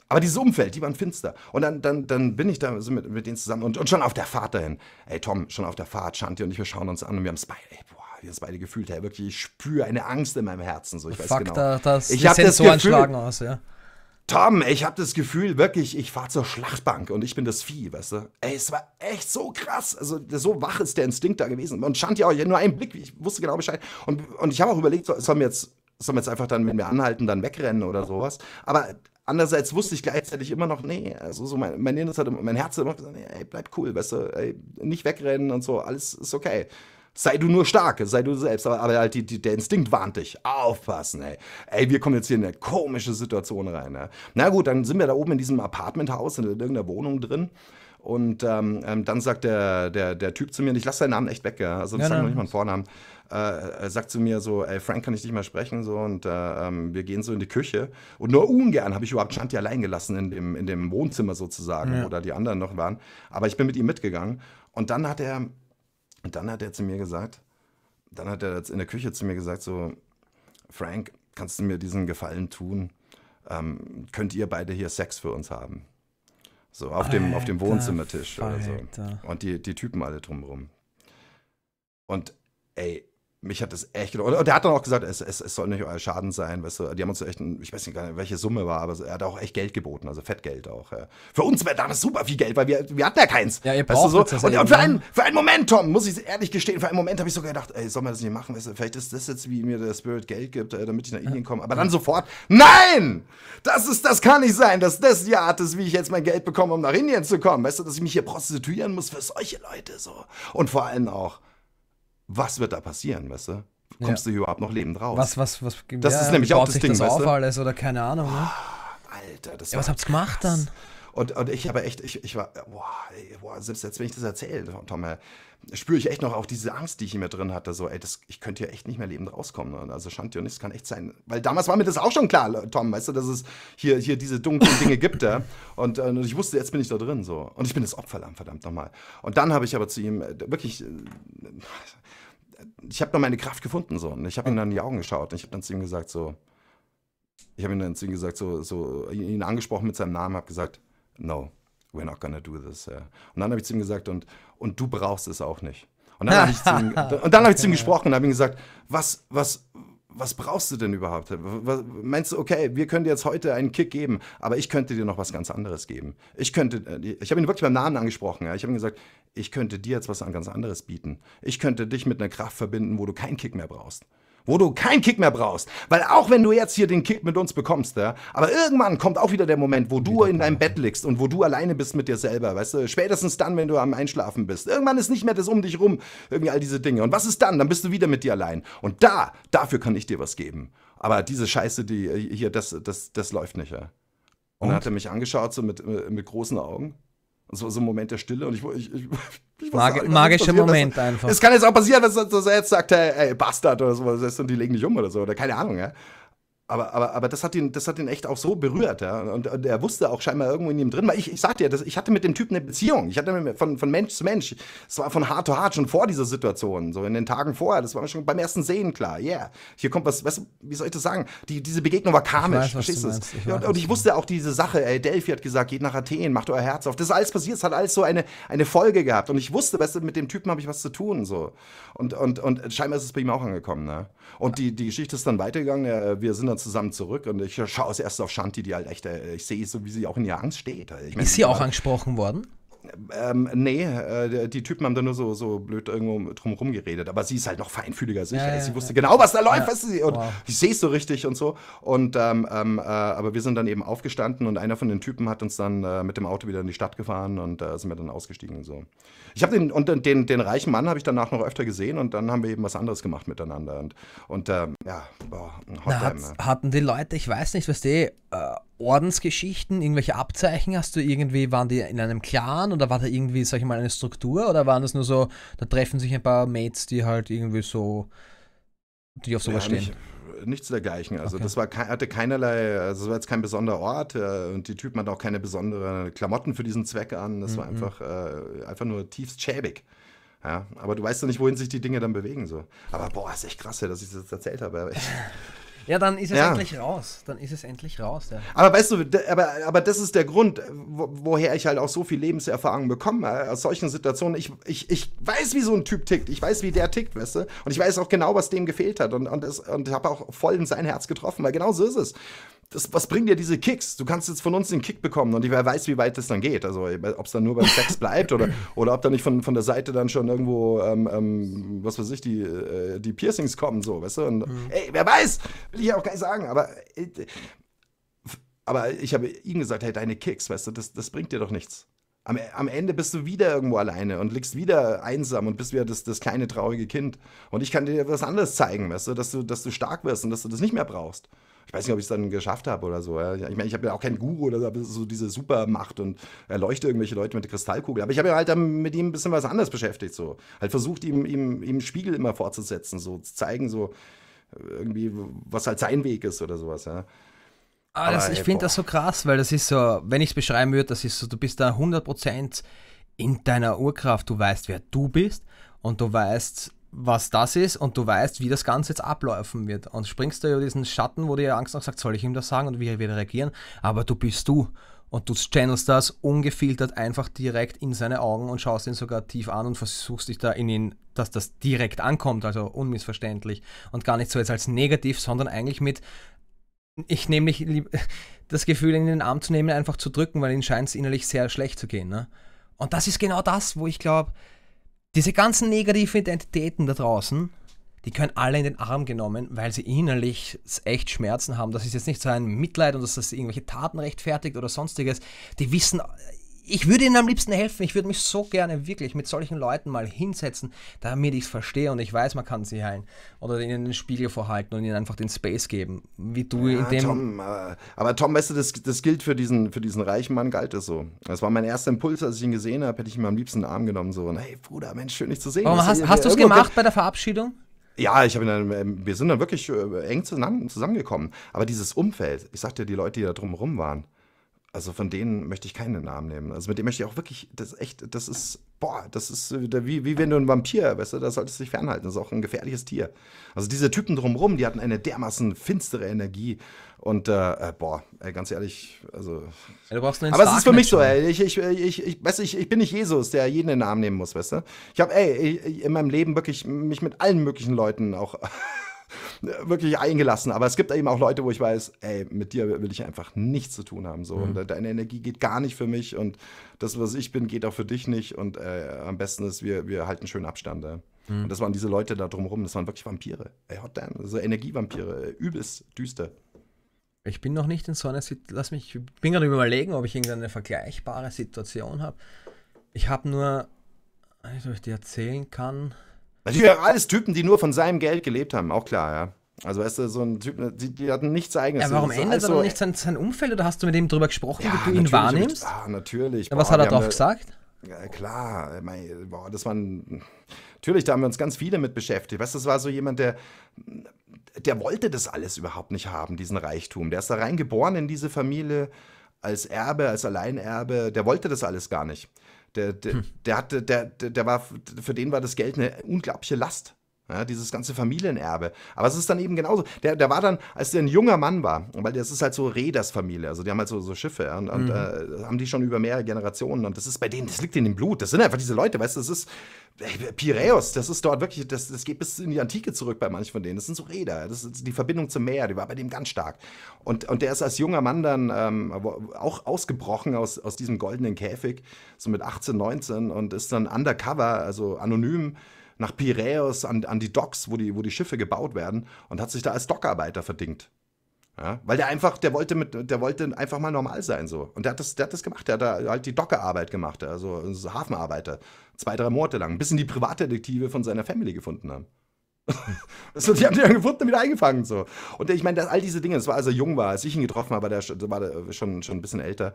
Speaker 2: Aber dieses Umfeld, die waren finster. Und dann, dann, dann bin ich da so mit, mit denen zusammen und, und schon auf der Fahrt dahin. Ey, Tom, schon auf der Fahrt, Shanti und ich, wir schauen uns an und wir haben es beide, ey, boah, wir haben es beide gefühlt, ey, wirklich, ich spüre eine Angst in meinem Herzen. So, ich Fuck, weiß genau. Da, das ich habe das Gefühl, aus, ja. Tom, ich habe das Gefühl, wirklich, ich fahre zur Schlachtbank und ich bin das Vieh, weißt du? Ey, es war echt so krass. Also, so wach ist der Instinkt da gewesen. Und stand ja auch nur einen Blick, ich wusste genau Bescheid. Und, und ich habe auch überlegt, sollen wir, jetzt, sollen wir jetzt einfach dann, wenn wir anhalten, dann wegrennen oder sowas. Aber andererseits wusste ich gleichzeitig immer noch, nee, also so mein, mein Inneres hat, mein Herz hat immer gesagt, ey, bleib cool, weißt du, ey, nicht wegrennen und so, alles ist okay. Sei du nur stark, sei du selbst. Aber, aber halt die, die, der Instinkt warnt dich. Aufpassen, ey. Ey, wir kommen jetzt hier in eine komische Situation rein. Ne? Na gut, dann sind wir da oben in diesem Apartmenthaus, in irgendeiner Wohnung drin. Und ähm, ähm dann sagt der, der, der Typ zu mir, und ich lasse seinen Namen echt weg, ja? also das ja, noch nicht mal einen Vornamen, äh, sagt zu mir so, ey Frank, kann ich dich mal sprechen so und äh, ähm, wir gehen so in die Küche und nur ungern habe ich überhaupt Shanti allein gelassen in dem, in dem Wohnzimmer sozusagen, ja. wo da die anderen noch waren, aber ich bin mit ihm mitgegangen und dann hat er und dann hat er zu mir gesagt, dann hat er jetzt in der Küche zu mir gesagt, so, Frank, kannst du mir diesen Gefallen tun? Ähm, könnt ihr beide hier Sex für uns haben? So auf dem, auf dem Wohnzimmertisch Alter. oder so. Und die, die Typen alle drumrum. Und ey, mich hat das echt gedacht. Und der hat dann auch gesagt, es, es, es soll nicht euer Schaden sein. Weißt du, die haben uns echt, ein, ich weiß nicht, gar nicht, welche Summe war, aber er hat auch echt Geld geboten, also Fettgeld auch. Ja. Für uns wäre damals super viel Geld, weil wir, wir hatten ja keins. Ja, ihr braucht weißt du, so. Und, und, für, ne? einen, für einen Moment, Tom, muss ich ehrlich gestehen, für einen Moment habe ich sogar gedacht, ey, soll man das nicht machen? Weißt du, vielleicht ist das jetzt, wie mir der Spirit Geld gibt, äh, damit ich nach Indien komme. Aber dann sofort, nein! Das ist, das kann nicht sein, dass das die Art ist, wie ich jetzt mein Geld bekomme, um nach Indien zu kommen. Weißt du, dass ich mich hier prostituieren muss für solche Leute so. Und vor allem auch, was wird da passieren, weißt du? Kommst ja. du überhaupt noch lebend raus? Was, was, was? Das ja, ist nämlich auch das Ding, das weißt du?
Speaker 3: alles oder keine Ahnung. Ne? Alter,
Speaker 2: das ja, was habt ihr gemacht dann? Und, und ich habe echt, ich, ich war, boah, ey, boah, selbst jetzt, wenn ich das erzähle, Tom, ey, spüre ich echt noch auch diese Angst, die ich in mir drin hatte. So, ey, das, ich könnte hier echt nicht mehr lebend rauskommen. Ne? Also Shantion, das kann echt sein. Weil damals war mir das auch schon klar, Tom, weißt du, dass es hier, hier diese dunklen [LAUGHS] Dinge gibt. Ja? Und, äh, und, ich wusste, jetzt bin ich da drin. so. Und ich bin das Opferlamm, verdammt nochmal. Und dann habe ich aber zu ihm äh, wirklich, äh, ich habe noch meine Kraft gefunden so. Und ich habe ihm dann in die Augen geschaut und ich habe dann zu ihm gesagt so, ich habe ihm dann zu ihm gesagt so, so ihn angesprochen mit seinem Namen, habe gesagt, no, we're not gonna do this. Ja. Und dann habe ich zu ihm gesagt und und du brauchst es auch nicht.
Speaker 3: Und dann habe ich zu ihm, [LAUGHS] und dann habe ich zu ihm
Speaker 2: gesprochen und habe ihm gesagt, was was was brauchst du denn überhaupt? Was, meinst du, okay, wir können dir jetzt heute einen Kick geben, aber ich könnte dir noch was ganz anderes geben. Ich könnte, äh, ich habe ihn wirklich beim Namen angesprochen. Ja. Ich habe ihm gesagt, ich könnte dir jetzt was ganz anderes bieten. Ich könnte dich mit einer Kraft verbinden, wo du keinen Kick mehr brauchst wo du keinen Kick mehr brauchst. Weil auch wenn du jetzt hier den Kick mit uns bekommst, ja, aber irgendwann kommt auch wieder der Moment, wo du in deinem Bett liegst und wo du alleine bist mit dir selber, weißt du, spätestens dann, wenn du am Einschlafen bist. Irgendwann ist nicht mehr das um dich rum, irgendwie all diese Dinge. Und was ist dann? Dann bist du wieder mit dir allein. Und da, dafür kann ich dir was geben. Aber diese Scheiße, die äh, hier, das, das, das läuft nicht, ja. Und, und? dann hat er mich angeschaut, so mit, äh, mit großen Augen. Und so, so ein Moment der Stille. Und ich, ich, ich, [LAUGHS] ich Mag nicht, Magischer Moment einfach. Es kann jetzt auch passieren, dass, dass er jetzt sagt, ey, Bastard oder so, und die legen dich um oder so. Oder keine Ahnung, ja aber, aber, aber das, hat ihn, das hat ihn echt auch so berührt. Ja? Und, und er wusste auch scheinbar irgendwo in ihm drin, weil ich, ich sagte ja, das, ich hatte mit dem Typen eine Beziehung. Ich hatte mit, von, von Mensch zu Mensch. Es war von Hart zu Hart schon vor dieser Situation, so in den Tagen vorher. Das war mir schon beim ersten Sehen klar. Yeah, hier kommt was, weißt du, wie soll ich das sagen? Die, diese Begegnung war karmisch, verstehst du? Ja, und, und, ich wusste auch diese Sache, ey, Delphi hat gesagt, geht nach Athen, macht euer Herz auf. Das ist alles passiert, es hat alles so eine, eine Folge gehabt. Und ich wusste, weißt du, mit dem Typen habe ich was zu tun. So. Und, und, und scheinbar ist es bei ihm auch angekommen. Ne? Und die, die Geschichte ist dann weitergegangen. Äh, wir sind dann zusammen zurück und ich schaue als erstes auf Shanti, die halt echt, äh, ich sehe so, wie sie auch in ihrer Angst steht. Also ich mein, ist sie auch angesprochen worden? Ähm, nee, äh, die Typen haben da nur so, so blöd irgendwo drumherum geredet. Aber sie ist halt noch feinfühliger sicher. Ja, ja, sie wusste ja. genau, was da läuft, weißt sie? Und wow. ich sehe es so richtig und so. Und ähm, ähm, äh, aber wir sind dann eben aufgestanden und einer von den Typen hat uns dann äh, mit dem Auto wieder in die Stadt gefahren und äh, sind wir dann ausgestiegen und so. Ich habe den und den, den, den reichen Mann habe ich danach noch öfter gesehen und dann haben wir eben was anderes gemacht miteinander und und ähm, ja, boah, Na, hat, ne?
Speaker 3: hatten die Leute, ich weiß nicht, was die Ordensgeschichten, irgendwelche Abzeichen? Hast du irgendwie, waren die in einem Clan oder war da irgendwie, sag ich mal, eine Struktur oder waren das nur so, da treffen sich ein paar Mates, die halt irgendwie so, die auf sowas ja, stehen?
Speaker 2: Nicht, nichts dergleichen. Also okay. das war hatte keinerlei, also es war jetzt kein besonderer Ort äh, und die Typen hatten auch keine besonderen Klamotten für diesen Zweck an. Das mhm. war einfach, äh, einfach nur tiefst schäbig. Ja, aber du weißt ja nicht, wohin sich die Dinge dann bewegen. So. Aber boah, ist echt krass, dass ich das erzählt habe. [LAUGHS] Ja, dann ist es ja. endlich
Speaker 3: raus. Dann ist es endlich raus. Ja.
Speaker 2: Aber weißt du, aber, aber das ist der Grund, wo, woher ich halt auch so viel Lebenserfahrung bekomme. Äh, aus solchen Situationen, ich, ich, ich weiß, wie so ein Typ tickt. Ich weiß, wie der tickt, weißt du? Und ich weiß auch genau, was dem gefehlt hat. Und, und, es, und habe auch voll in sein Herz getroffen, weil genau so ist es das, was bringen dir diese Kicks? Du kannst jetzt von uns den Kick bekommen und wer weiß, wie weit das dann geht. Also ob es dann nur beim Sex [LAUGHS] bleibt oder, oder ob da nicht von, von der Seite dann schon irgendwo, ähm, ähm, was weiß ich, die, äh, die Piercings kommen, so, weißt du? Und, mhm. Ey, wer weiß, will ich ja auch gar nicht sagen, aber äh, aber ich habe ihm gesagt, hey, deine Kicks, weißt du, das, das bringt dir doch nichts. Am, am, Ende bist du wieder irgendwo alleine und liegst wieder einsam und bist wieder das, das kleine traurige Kind. Und ich kann dir was anderes zeigen, weißt du dass, du, dass du stark wirst und dass du das nicht mehr brauchst. Ich weiß nicht, ob ich es dann geschafft habe oder so. Ja. Ich meine, ich habe ja auch keinen Guru oder so, diese Supermacht und erleuchte irgendwelche Leute mit der Kristallkugel. Aber ich habe ja halt dann mit ihm ein bisschen was anderes beschäftigt. So. Halt versucht, ihm, ihm, ihm Spiegel immer fortzusetzen, so zu zeigen, so äh, irgendwie, was halt sein Weg ist oder sowas. Ja. Ah, aber das, ich finde
Speaker 3: das so krass, weil das ist so, wenn ich es beschreiben würde, das ist so, du bist da 100% in deiner Urkraft, du weißt, wer du bist und du weißt, was das ist und du weißt, wie das Ganze jetzt ablaufen wird. Und springst du über diesen Schatten, wo dir Angst noch sagt, soll ich ihm das sagen und wie er wird reagieren? Aber du bist du. Und du channelst das ungefiltert einfach direkt in seine Augen und schaust ihn sogar tief an und versuchst dich da in ihn, dass das direkt ankommt, also unmissverständlich. Und gar nicht so jetzt als negativ, sondern eigentlich mit, ich nehme mich, [LAUGHS] das Gefühl in den Arm zu nehmen, einfach zu drücken, weil ihm scheint es innerlich sehr schlecht zu gehen. Ne? Und das ist genau das, wo ich glaube, diese ganzen negativen Identitäten da draußen, die können alle in den Arm genommen, weil sie innerlich echt Schmerzen haben. Das ist jetzt nicht so ein Mitleid und dass das irgendwelche Taten rechtfertigt oder sonstiges. Die wissen äh, ich würde ihnen am liebsten helfen. Ich würde mich so gerne wirklich mit solchen Leuten mal hinsetzen, damit ich es verstehe und ich weiß, man kann sie heilen. Oder ihnen den Spiegel vorhalten und ihnen einfach den Space geben. Wie du ja, in dem. Tom,
Speaker 2: äh, aber, Tom, weißt du, das, das gilt für diesen, für diesen reichen Mann, galt es so. Das war mein erster Impuls, als ich ihn gesehen habe, hätte ich ihm am liebsten den Arm genommen. So, hey Bruder, Mensch, schön dich zu sehen. Warum hast, hast du es gemacht
Speaker 3: bei der Verabschiedung?
Speaker 2: Ja, ich habe ähm, wir sind dann wirklich äh, eng zusammengekommen. Aber dieses Umfeld, ich sagte, die Leute, die da drumherum waren, also von denen möchte ich keinen Namen nehmen. Also mit dem möchte ich auch wirklich, das ist echt, das ist, boah, das ist wie, wie wenn du ein Vampir, weißt du, da solltest du dich fernhalten. Das ist auch ein gefährliches Tier. Also diese Typen drumherum, die hatten eine dermaßen finstere Energie. Und äh, äh boah, ey, ganz ehrlich, also.
Speaker 3: Ja, aber es ist für mich so, ey,
Speaker 2: ich, ich, ich, ich, weißt du, ich, ich bin nicht Jesus, der jeden den Namen nehmen muss, weißt du. Ich habe, ey, in meinem Leben wirklich mich mit allen möglichen Leuten auch wirklich eingelassen. Aber es gibt eben auch Leute, wo ich weiß, ey, mit dir will ich einfach nichts zu tun haben. So. Mhm. deine Energie geht gar nicht für mich und das, was ich bin, geht auch für dich nicht. Und äh, am besten ist, wir, wir halten schön Abstand. Ja. Mhm. Und das waren diese Leute da drumherum, das waren wirklich Vampire. Ey, hot damn, so Energievampire, übelst düster.
Speaker 3: Ich bin noch nicht in so einer Situation, lass mich, ich
Speaker 2: bin gerade überlegen,
Speaker 3: ob ich irgendeine vergleichbare Situation habe. Ich habe nur, ich, ob ich dir erzählen kann,
Speaker 2: Natürlich waren alles Typen, die nur von seinem Geld gelebt haben, auch klar, ja. Also weißt du, so ein Typ, ne, die, die hatten nichts eigenes. Ja, warum ändert er so nicht
Speaker 3: sein, sein Umfeld oder hast du mit dem drüber gesprochen, ja, wie du ihn wahrnimmst? Ja,
Speaker 2: ah, natürlich. Ja, was hat er darauf gesagt? Ja, klar, mein, boah, das waren. Natürlich, da haben wir uns ganz viele mit beschäftigt. Weißt du, das war so jemand, der. Der wollte das alles überhaupt nicht haben, diesen Reichtum. Der ist da reingeboren in diese Familie als Erbe, als Alleinerbe. Der wollte das alles gar nicht. Der, der, hm. der, hatte, der, der war, für den war das Geld eine unglaubliche Last. Ja, dieses ganze Familienerbe. Aber es ist dann eben genauso. Der, der war dann, als der ein junger Mann war, weil das ist halt so Reedersfamilie, also die haben halt so, so Schiffe ja, und, mhm. und äh, haben die schon über mehrere Generationen und das ist bei denen, das liegt in dem Blut. Das sind einfach diese Leute, weißt du, das ist ey, Piräus, das ist dort wirklich, das, das geht bis in die Antike zurück bei manchen von denen. Das sind so Räder, das ist die Verbindung zum Meer, die war bei dem ganz stark. Und, und der ist als junger Mann dann ähm, auch ausgebrochen aus, aus diesem goldenen Käfig, so mit 18, 19 und ist dann undercover, also anonym nach Piräus an, an die Docks, wo die, wo die Schiffe gebaut werden und hat sich da als Dockarbeiter verdingt. Ja, weil der einfach, der wollte mit, der wollte einfach mal normal sein so. Und der hat das, der hat das gemacht, der hat da halt die Dockerarbeit gemacht, also Hafenarbeiter, zwei, drei Monate lang, bis ihn die Privatdetektive von seiner Family gefunden haben. [LAUGHS] so, die haben die dann gefunden und wieder eingefangen. So. Und ich meine, all diese Dinge, das war, als er jung war, als ich ihn getroffen habe, der war der äh, schon, schon ein bisschen älter.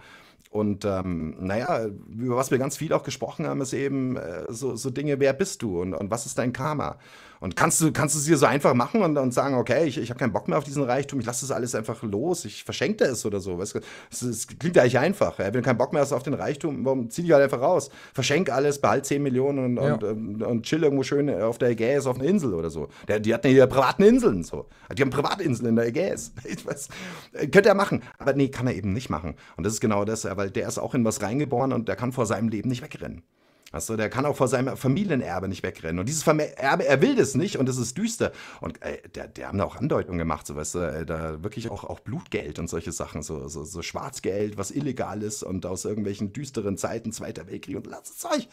Speaker 2: Und ähm, naja, über was wir ganz viel auch gesprochen haben, ist eben äh, so, so Dinge, wer bist du und, und was ist dein Karma? Und kannst du, kannst du es dir so einfach machen und, und sagen, okay, ich, ich habe keinen Bock mehr auf diesen Reichtum, ich lasse das alles einfach los, ich verschenke es oder so. Weißt du? das, das klingt eigentlich einfach. Ja? Wenn du keinen Bock mehr hast auf den Reichtum, warum zieh dich halt einfach raus? Verschenk alles, behalt 10 Millionen und, ja. und, und, und, chill irgendwo schön auf der Ägäis auf einer Insel oder so. Der, die hatten ja privaten Inseln so. Die haben Privatinseln in der Ägäis. [LAUGHS] Ich weiß, äh, könnte er machen. Aber nee, kann er eben nicht machen. Und das ist genau das, weil der ist auch in was reingeboren und der kann vor seinem Leben nicht wegrennen. Weißt du, der kann auch vor seinem Familienerbe nicht wegrennen. Und dieses Erbe, er will das nicht und es ist düster. Und ey, der, der haben da auch Andeutungen gemacht, so weißt du, ey, da wirklich auch, auch Blutgeld und solche Sachen, so, so, so Schwarzgeld, was illegal ist und aus irgendwelchen düsteren Zeiten, Zweiter Weltkrieg und das Zeug.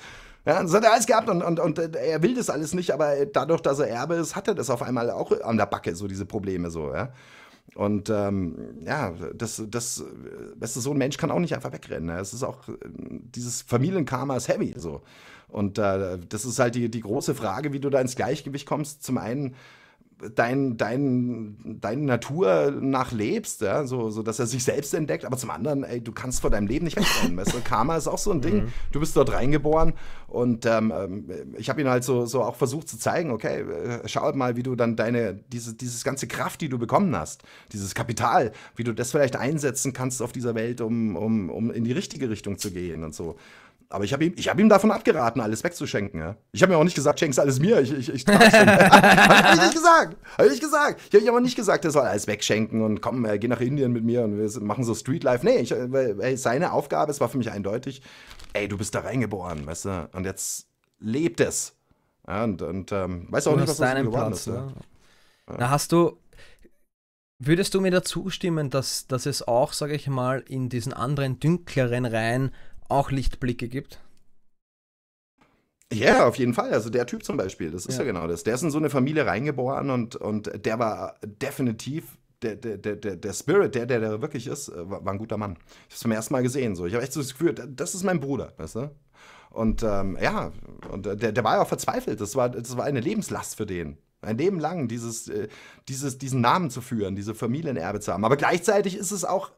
Speaker 2: Ja, das hat er alles gehabt und, und, und äh, er will das alles nicht, aber dadurch, dass er Erbe ist, hat er das auf einmal auch an der Backe, so diese Probleme so, ja. Und ähm, ja, das, das, das ist so ein Mensch kann auch nicht einfach wegrennen. Ne? Es ist auch, dieses Familienkarma ist heavy. So. Und äh, das ist halt die, die große Frage, wie du da ins Gleichgewicht kommst. Zum einen dein, dein, deine Natur nachlebst, ja, so, so dass er sich selbst entdeckt, aber zum anderen, ey, du kannst vor deinem Leben nicht wegkommen. weißt du? Karma ist auch so ein Ding. Mhm. Du bist dort reingeboren und ähm, ähm ich habe ihn halt so, so auch versucht zu zeigen, okay, äh, schau mal, wie du dann deine, diese, dieses ganze Kraft, die du bekommen hast, dieses Kapital, wie du das vielleicht einsetzen kannst auf dieser Welt, um, um, um in die richtige Richtung zu gehen und so. Aber ich habe ihm, hab ihm davon abgeraten, alles wegzuschenken. Ja? Ich habe mir auch nicht gesagt, schenk's alles mir. Ich, ich, ich schon. [LAUGHS] hab ich nicht gesagt. Habe ich nicht gesagt. Ich habe ihm aber nicht gesagt, er soll alles wegschenken und komm, äh, geh nach Indien mit mir und wir machen so Streetlife. Nee, ich, äh, seine Aufgabe, es war für mich eindeutig, ey, du bist da reingeboren, weißt du? Und jetzt lebt es. Ja, und, und ähm, weißt du auch nicht, was deinen geworden Platz, ist. Ne? Ja. Na, hast du,
Speaker 3: würdest du mir dazu stimmen, dass, dass es auch, sage ich mal, in diesen anderen, dünkleren Reihen auch Lichtblicke gibt.
Speaker 2: Ja, auf jeden Fall. Also der Typ zum Beispiel, das ist ja, ja genau das. Der ist in so eine Familie reingeboren und, und der war definitiv der, der, der, der Spirit, der, der der wirklich ist, äh, war, ein guter Mann. Ich habe es zum ersten Mal gesehen. So. Ich habe echt so das Gefühl, das ist mein Bruder, weißt du? Und ähm, ja, und äh, der, der war ja auch verzweifelt. Das war, das war eine Lebenslast für den. Ein Leben lang dieses, äh, dieses, diesen Namen zu führen, diese Familienerbe zu haben. Aber gleichzeitig ist es auch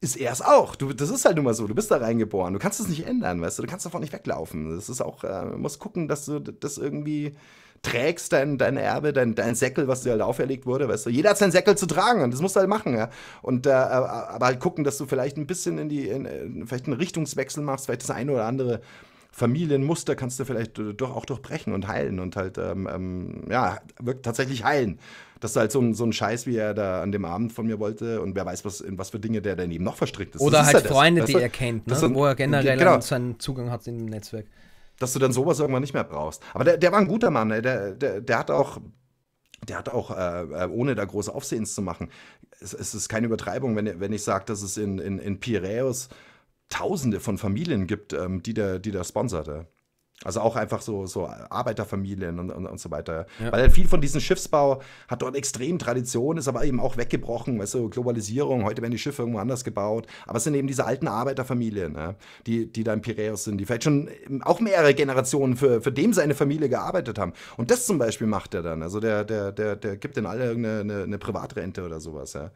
Speaker 2: ist er es auch. Du, das ist halt nun mal so. Du bist da reingeboren. Du kannst es nicht ändern, weißt du. Du kannst davon nicht weglaufen. Das ist auch, äh, musst gucken, dass du das irgendwie trägst, dein, dein Erbe, dein, dein Säckel, was dir halt auferlegt wurde, weißt du. Jeder hat seinen Säckel zu tragen und das musst du halt machen, ja. Und, äh, aber halt gucken, dass du vielleicht ein bisschen in die, in, vielleicht einen Richtungswechsel machst, vielleicht das eine oder andere Familienmuster kannst du vielleicht äh, doch auch durchbrechen und heilen und halt, ähm, ähm, ja, wirklich tatsächlich heilen. Das ist halt so ein, so ein Scheiß, wie er da an dem Abend von mir wollte und wer weiß, was, in was für Dinge der daneben noch verstrickt ist. Oder das halt ist ja Freunde, das, die er kennt, ne? Dann, wo er generell genau.
Speaker 3: seinen Zugang hat im Netzwerk.
Speaker 2: Dass du dann sowas irgendwann nicht mehr brauchst. Aber der, der war ein guter Mann, der, der, der hat auch der hat auch, äh, äh, ohne da große Aufsehens zu machen, es, es, ist keine Übertreibung, wenn, wenn ich sage, dass es in, in, in Piräus Tausende von Familien gibt, ähm, die, der, die der sponsert. Also auch einfach so, so Arbeiterfamilien und, und, und so weiter. Ja. Weil viel von diesem Schiffsbau hat dort extrem Tradition, ist aber eben auch weggebrochen, weißt du, Globalisierung, heute werden die Schiffe irgendwo anders gebaut. Aber es sind eben diese alten Arbeiterfamilien, ja, ne, die, die da in Piräus sind, die vielleicht schon ähm, auch mehrere Generationen für, für dem seine Familie gearbeitet haben. Und das zum Beispiel macht er dann. Also der, der, der, der gibt denen alle irgendeine eine Privatrente oder sowas, ja.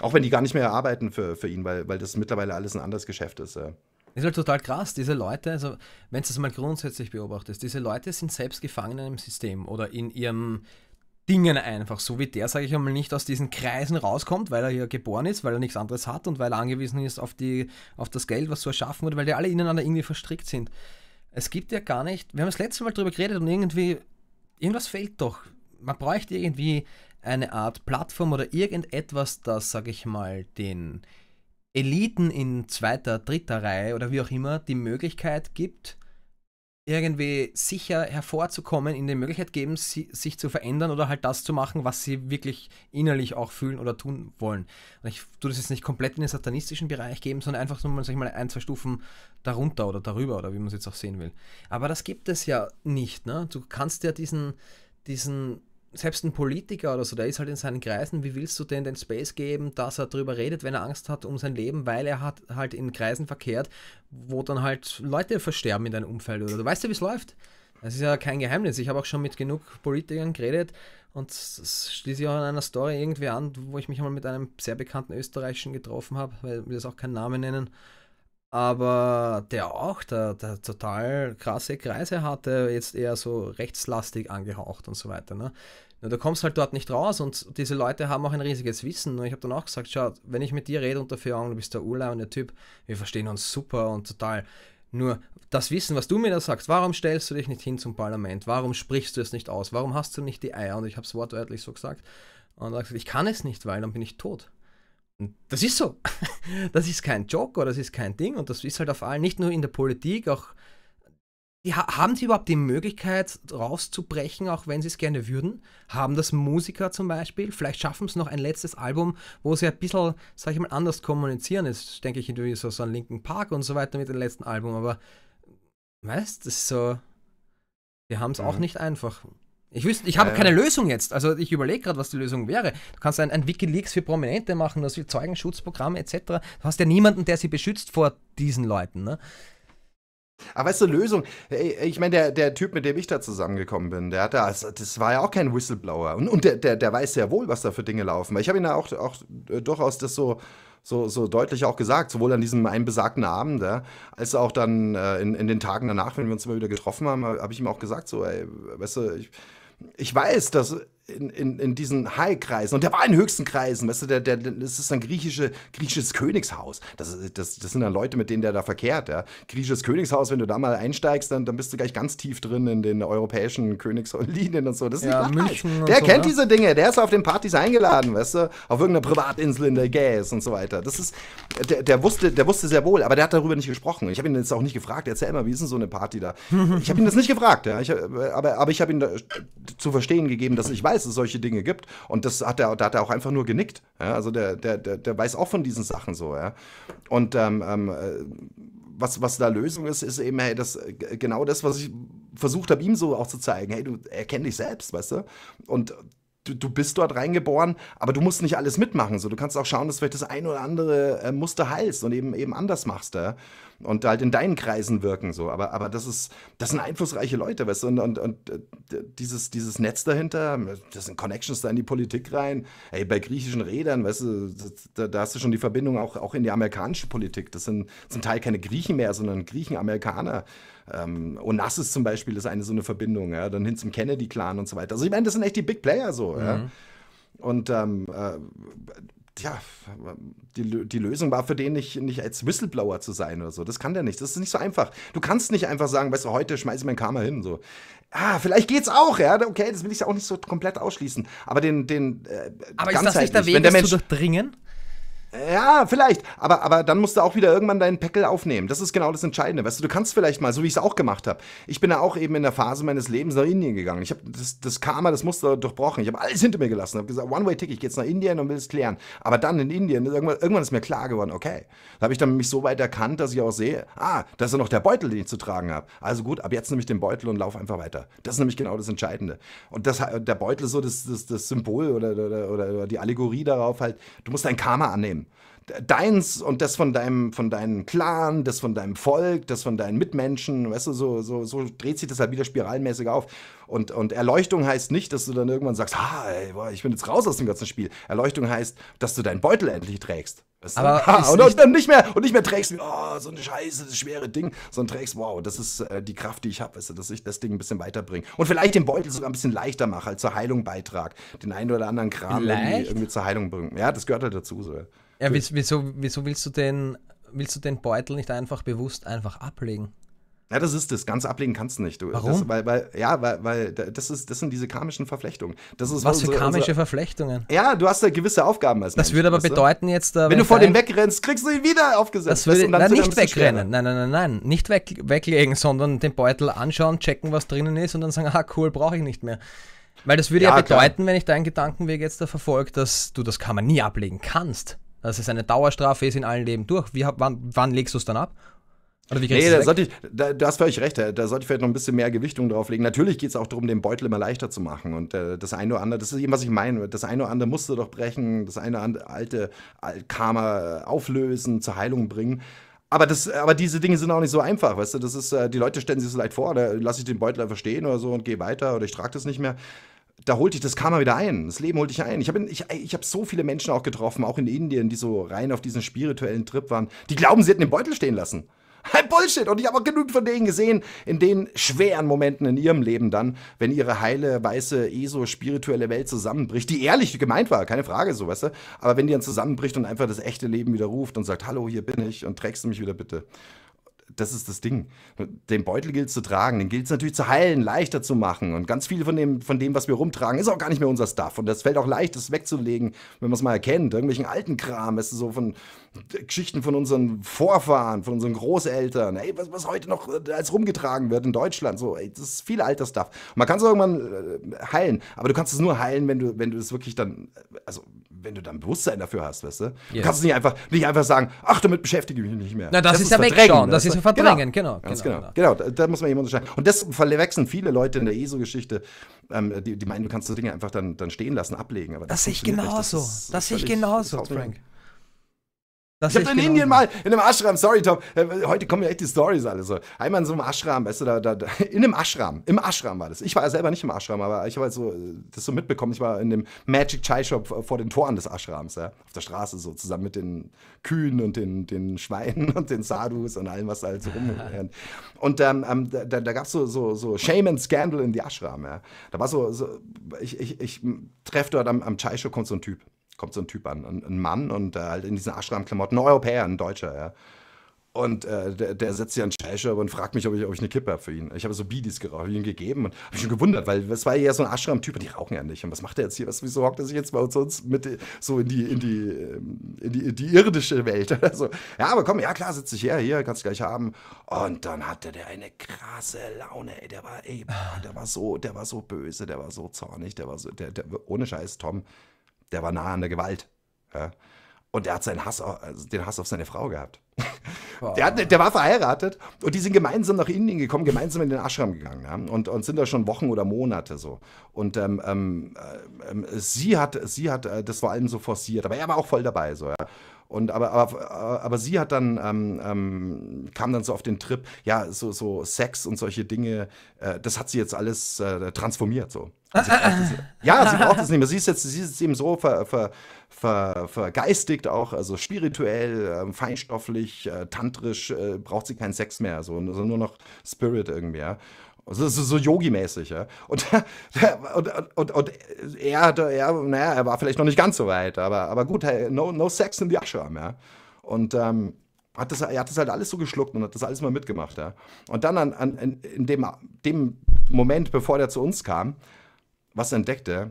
Speaker 2: Auch wenn die gar nicht mehr arbeiten für, für ihn, weil, weil das mittlerweile alles ein anderes Geschäft ist. Das
Speaker 3: ist halt total krass, diese Leute, also wenn du das mal grundsätzlich beobachtest, diese Leute sind selbst gefangen in einem System oder in ihren Dingen einfach, so wie der, sage ich einmal, nicht aus diesen Kreisen rauskommt, weil er hier geboren ist, weil er nichts anderes hat und weil er angewiesen ist auf, die, auf das Geld, was so erschaffen wurde, weil die alle ineinander irgendwie verstrickt sind. Es gibt ja gar nicht, wir haben das letzte Mal darüber geredet und irgendwie, irgendwas fehlt doch. Man bräuchte irgendwie eine Art Plattform oder irgendetwas, das, sage ich mal, den Eliten in zweiter, dritter Reihe oder wie auch immer die Möglichkeit gibt, irgendwie sicher hervorzukommen, ihnen die Möglichkeit geben, sie, sich zu verändern oder halt das zu machen, was sie wirklich innerlich auch fühlen oder tun wollen. Und ich tue das jetzt nicht komplett in den satanistischen Bereich geben, sondern einfach nur mal, sag ich mal, ein, zwei Stufen darunter oder darüber oder wie man es jetzt auch sehen will. Aber das gibt es ja nicht, ne? Du kannst ja diesen, diesen selbst ein Politiker oder so, der ist halt in seinen Kreisen, wie willst du denn den Space geben, dass er darüber redet, wenn er Angst hat um sein Leben, weil er hat halt in Kreisen verkehrt, wo dann halt Leute versterben in deinem Umfeld oder du weißt ja, wie es läuft. Das ist ja kein Geheimnis. Ich habe auch schon mit genug Politikern geredet und das schließe ich auch in einer Story irgendwie an, wo ich mich mal mit einem sehr bekannten Österreichischen getroffen habe, weil wir das auch keinen Namen nennen aber der auch, der, der total krasse Kreise hatte, jetzt eher so rechtslastig angehaucht und so weiter. Ne? Nur du kommst halt dort nicht raus und diese Leute haben auch ein riesiges Wissen. Und ich habe dann auch gesagt, schau, wenn ich mit dir rede unter vier Augen, du bist der Urlaub und der Typ, wir verstehen uns super und total. Nur das Wissen, was du mir da sagst, warum stellst du dich nicht hin zum Parlament? Warum sprichst du es nicht aus? Warum hast du nicht die Eier? Und ich habe es wortwörtlich so gesagt. Und er hat gesagt, ich kann es nicht, weil dann bin ich tot das ist so. [LAUGHS] Das ist kein Joker, das ist kein Ding und das ist halt auf allen, nicht nur in der Politik, auch die, haben sie überhaupt die Möglichkeit rauszubrechen, auch wenn sie es gerne würden? Haben das Musiker zum Beispiel? Vielleicht schaffen sie noch ein letztes Album, wo sie ein bisschen, sag ich mal, anders kommunizieren. Jetzt denke ich irgendwie so, so an Linken Park und so weiter mit dem letzten Album, aber weißt, das ist so, die haben es mhm. auch nicht einfach. Ich wüsste, ich habe ja, keine ja. Ähm. Lösung jetzt. Also ich überlege gerade, was die Lösung wäre. Du kannst ein, ein WikiLeaks für Prominente machen, das wie Zeugenschutzprogramme etc. Du hast ja niemanden, der sie beschützt
Speaker 2: vor diesen Leuten. Ne? Aber weißt du, Lösung, ich meine, der, der Typ, mit dem ich da zusammengekommen bin, der hat da, also, das war ja auch kein Whistleblower. Und, und der, der, der weiß sehr wohl, was da für Dinge laufen. ich habe ihn da auch, auch äh, durchaus das so, so, so deutlich auch gesagt, sowohl an diesem einen besagten Abend, ja, als auch dann äh, in, in den Tagen danach, wenn wir uns immer wieder getroffen haben, habe ich ihm auch gesagt, so, ey, weißt du, ich ich weiß, dass in, in, in diesen High-Kreisen, und der war in höchsten Kreisen, weißt du, der, der, das ist ein griechische, griechisches Königshaus. Das, das, das sind dann Leute, mit denen der da verkehrt. Ja. Griechisches Königshaus, wenn du da mal einsteigst, dann, dann bist du gleich ganz tief drin in den europäischen Königslinien und so. Das ist ja, nicht Der so, kennt ne? diese Dinge, der ist auf den Partys eingeladen, weißt du, auf irgendeiner Privatinsel in der Gäs und so weiter. Das ist, der, der, wusste, der wusste sehr wohl, aber der hat darüber nicht gesprochen. Ich habe ihn jetzt auch nicht gefragt, erzähl mal, wie ist denn so eine Party da? Ich habe ihn das nicht gefragt, ja. ich, aber, aber ich habe ihm zu verstehen gegeben, dass ich weiß, dass es solche Dinge gibt. Und das hat er, da hat er auch einfach nur genickt. Ja, also der, der, der, der weiß auch von diesen Sachen so, ja. Und ähm, ähm, äh, was, was da Lösung ist, ist eben, hey, das äh, genau das, was ich versucht habe, ihm so auch zu zeigen. Hey, du erkenn dich selbst, weißt du? Und Du, du, bist dort reingeboren, aber du musst nicht alles mitmachen. So, du kannst auch schauen, dass du vielleicht das ein oder andere äh, Muster heilst und eben, eben anders machst. Ja? und halt in deinen Kreisen wirken so. Aber, aber das ist, das sind einflussreiche Leute, weißt du, und, und, und äh, dieses, dieses Netz dahinter, das sind Connections da in die Politik rein. Ey, bei griechischen Rädern, weißt du, da, da hast du schon die Verbindung auch, auch in die amerikanische Politik. Das sind zum Teil keine Griechen mehr, sondern Griechen, Amerikaner. Ähm, Onassis zum Beispiel ist eine so eine Verbindung, ja, dann hin zum Kennedy-Clan und so weiter. Also ich meine, das sind echt die Big Player so, mhm. ja. Und ähm, äh, ja, die, die Lösung war für den nicht, nicht als Whistleblower zu sein oder so. Das kann der nicht. Das ist nicht so einfach. Du kannst nicht einfach sagen, weißt du, heute schmeiße ich mein Karma hin. So. Ah, vielleicht geht's auch, ja. Okay, das will ich ja auch nicht so komplett ausschließen. Aber den, den äh, Aber ist das nicht der Weg, Wenn der Mensch, zu durchdringen? Ja, vielleicht. Aber, aber dann musst du auch wieder irgendwann deinen Päckel aufnehmen. Das ist genau das Entscheidende. Weißt du, du kannst vielleicht mal, so wie ich es auch gemacht habe. Ich bin ja auch eben in der Phase meines Lebens nach Indien gegangen. Ich habe das, das Karma, das Muster durchbrochen. Ich habe alles hinter mir gelassen. Ich habe gesagt, One-Way-Ticket, ich gehe jetzt nach Indien und will es klären. Aber dann in Indien, irgendwann, irgendwann ist mir klar geworden, okay. Da habe ich dann mich so weit erkannt, dass ich auch sehe, ah, das ist ja noch der Beutel, den ich zu tragen habe. Also gut, ab jetzt nehme ich den Beutel und laufe einfach weiter. Das ist nämlich genau das Entscheidende. Und das, der Beutel ist so das, das, das Symbol oder, oder, oder die Allegorie darauf halt, du musst dein Karma annehmen deins und das von deinem, von deinem Clan, das von deinem Volk, das von deinen Mitmenschen, weißt du, so, so, so dreht sich das halt wieder spiralmäßig auf. Und, und Erleuchtung heißt nicht, dass du dann irgendwann sagst, ha, ey, boah, ich bin jetzt raus aus dem ganzen Spiel. Erleuchtung heißt, dass du deinen Beutel endlich trägst. Weißt du? ha, und, nicht, nicht mehr und nicht mehr trägst, oh, so eine scheiße, das schwere Ding, sondern trägst, wow, das ist äh, die Kraft, die ich habe, weißt du, dass ich das Ding ein bisschen weiterbringe. Und vielleicht den Beutel sogar ein bisschen leichter mache, als halt zur Heilung beitrag. Den einen oder anderen Kram irgendwie, irgendwie zur Heilung bringen. Ja, das gehört halt dazu. So.
Speaker 3: Ja, wieso, wieso willst du den, willst du den Beutel nicht einfach bewusst einfach ablegen?
Speaker 2: Ja, das ist das. Ganz ablegen kannst du nicht. Du, Warum? Das, weil, weil, ja, weil, weil das, ist, das sind diese karmischen Verflechtungen. Das ist Was unsere, für also karmische unsere, Verflechtungen? Ja, du hast da gewisse Aufgaben als Das Mensch, würde
Speaker 3: aber bedeuten jetzt... Wenn, äh, wenn du vor dem
Speaker 2: wegrennst, kriegst du ihn wieder aufgesetzt. Das würde, nein, nicht wegrennen.
Speaker 3: Nein, nein, nein, nein. Nicht weg, weglegen, sondern den Beutel anschauen, checken, was drinnen ist und dann sagen, ah, cool, brauche ich nicht mehr. Weil das würde ja, ja bedeuten, klar. wenn ich deinen Gedankenweg jetzt da verfolge, dass du das Kammer nie ablegen kannst dass es eine Dauerstrafe ist in allen Leben durch. Wie, wann, wann legst du es dann ab? Oder wie nee, da, sollte
Speaker 2: ich, da, da hast völlig recht. Da, da sollte ich vielleicht noch ein bisschen mehr Gewichtung drauflegen. Natürlich geht es auch darum, den Beutel immer leichter zu machen. Und äh, das eine oder andere, das ist eben, was ich meine. Das eine oder andere musst du doch brechen, das eine oder andere alte Karma auflösen, zur Heilung bringen. Aber, das, aber diese Dinge sind auch nicht so einfach, weißt du? Das ist, äh, die Leute stellen sich das leicht vor, oder lasse ich den Beutel einfach stehen oder so und gehe weiter oder ich trage das nicht mehr da holt dich das Karma wieder ein. Das Leben holt dich ein. Ich habe ich, ich hab so viele Menschen auch getroffen, auch in Indien, die so rein auf diesen spirituellen Trip waren. Die glauben, sie hätten den Beutel stehen lassen. [LAUGHS] Ein Bullshit. Und ich habe auch genügend von denen gesehen, in den schweren Momenten in ihrem Leben dann, wenn ihre heile, weiße, ESO-spirituelle Welt zusammenbricht, die ehrlich gemeint war, keine Frage, so weißt du. Aber wenn die dann zusammenbricht und einfach das echte Leben wieder ruft und sagt, hallo, hier bin ich und trägst du mich wieder bitte das ist das Ding. Den Beutel gilt zu tragen, den gilt es natürlich zu heilen, leichter zu machen. Und ganz viel von dem, von dem, was wir rumtragen, ist auch gar nicht mehr unser Stuff. Und das fällt auch leicht, das wegzulegen, wenn man es mal erkennt. Irgendwelchen alten Kram, es ist so von äh, Geschichten von unseren Vorfahren, von unseren Großeltern. Ey, was, was heute noch äh, als rumgetragen wird in Deutschland, so, ey, das ist viel alter Stuff. Und man kann es irgendwann äh, heilen, aber du kannst es nur heilen, wenn du, wenn du es wirklich dann, also wenn du dann Bewusstsein dafür hast, weißt du, yes. du kannst es nicht einfach, nicht einfach sagen, ach, damit beschäftige ich mich nicht mehr. Na, das, das ist ja wegschauen, das, das ist ja verdrängen, genau. Genau, genau, genau. genau. Da, da, muss man eben unterscheiden. Und das verwechseln viele Leute in der ESO-Geschichte, ähm, die, die meinen, du kannst so Dinge einfach dann, dann stehen lassen, ablegen. Aber das, sehe ich genauso. Das, sehe ich genauso, Frank. Das ich hab in genau Indien mal in einem Ashram, sorry Tom, äh, heute kommen ja echt die Stories alle so. Einmal in so einem Ashram, weißt du, da, da, in einem Ashram, im Ashram war das. Ich war ja selber nicht im Ashram, aber ich habe halt so, äh, das so mitbekommen. Ich war in dem Magic Chai Shop vor den Toren des Ashrams, ja, auf der Straße so, zusammen mit den Kühen und den, den Schweinen [LAUGHS] und den Sadhus und allem, was da halt so rumhört. Und ähm, ähm, da, da gab es so, so, so Shame and Scandal in die Ashram, ja. Da war so, so ich, ich, ich treffe dort am, am Chai Shop, kommt so ein Typ kommt so ein Typ an, ein, ein Mann und äh, halt in diesen Ashram-Klamotten, ein Europäer, ein Deutscher, ja. Und äh, der, der, setzt sich an Scheiße und fragt mich, ob ich, ob ich eine Kippe habe für ihn. Ich habe so Bidis geraucht, habe ihn gegeben und habe mich schon gewundert, weil es war ja so ein Ashram-Typ und die rauchen ja nicht. Und was macht er jetzt hier? Was, wieso hockt er sich jetzt bei uns sonst mit so in die, in die, ähm, in die, in die irdische Welt? Also, ja, aber komm, ja klar, sitze ich her, hier, kannst du gleich haben. Und dann hatte der eine krasse Laune, ey. Der war, ey, der war so, der war so böse, der war so zornig, der war so, der, der ohne Scheiß, Tom der war nah an der Gewalt. Ja? Und der hat seinen Hass, also den Hass auf seine Frau gehabt. Wow. Der, hat, ne, der, war verheiratet und die sind gemeinsam nach Indien gekommen, gemeinsam in den Ashram gegangen ja? und, und sind da schon Wochen oder Monate so. Und ähm, ähm, äh, ähm, sie hat, sie hat äh, das vor allem so forciert, aber er war auch voll dabei so. Ja? Und aber, aber, aber sie hat dann, ähm, ähm, kam dann so auf den Trip, ja, so, so Sex und solche Dinge, äh, das hat sie jetzt alles äh, transformiert so. [LAUGHS] sie ja, sie braucht es nicht mehr. Sie ist jetzt, sie ist jetzt eben so ver, ver, ver, vergeistigt auch, also spirituell, ähm, äh, feinstofflich, tantrisch, äh, braucht sie keinen Sex mehr, so, also nur noch Spirit irgendwie. Ja. Also das ist so Yogi-mäßig, ja. Und, [LAUGHS] und, und, und, er hatte, ja, naja, er war vielleicht noch nicht ganz so weit, aber, aber gut, hey, no, no sex in the ashram, ja. Und ähm, hat das, er hat das halt alles so geschluckt und hat das alles mal mitgemacht, ja. Und dann an, an, in dem, dem Moment, bevor der zu uns kam, was entdeckte,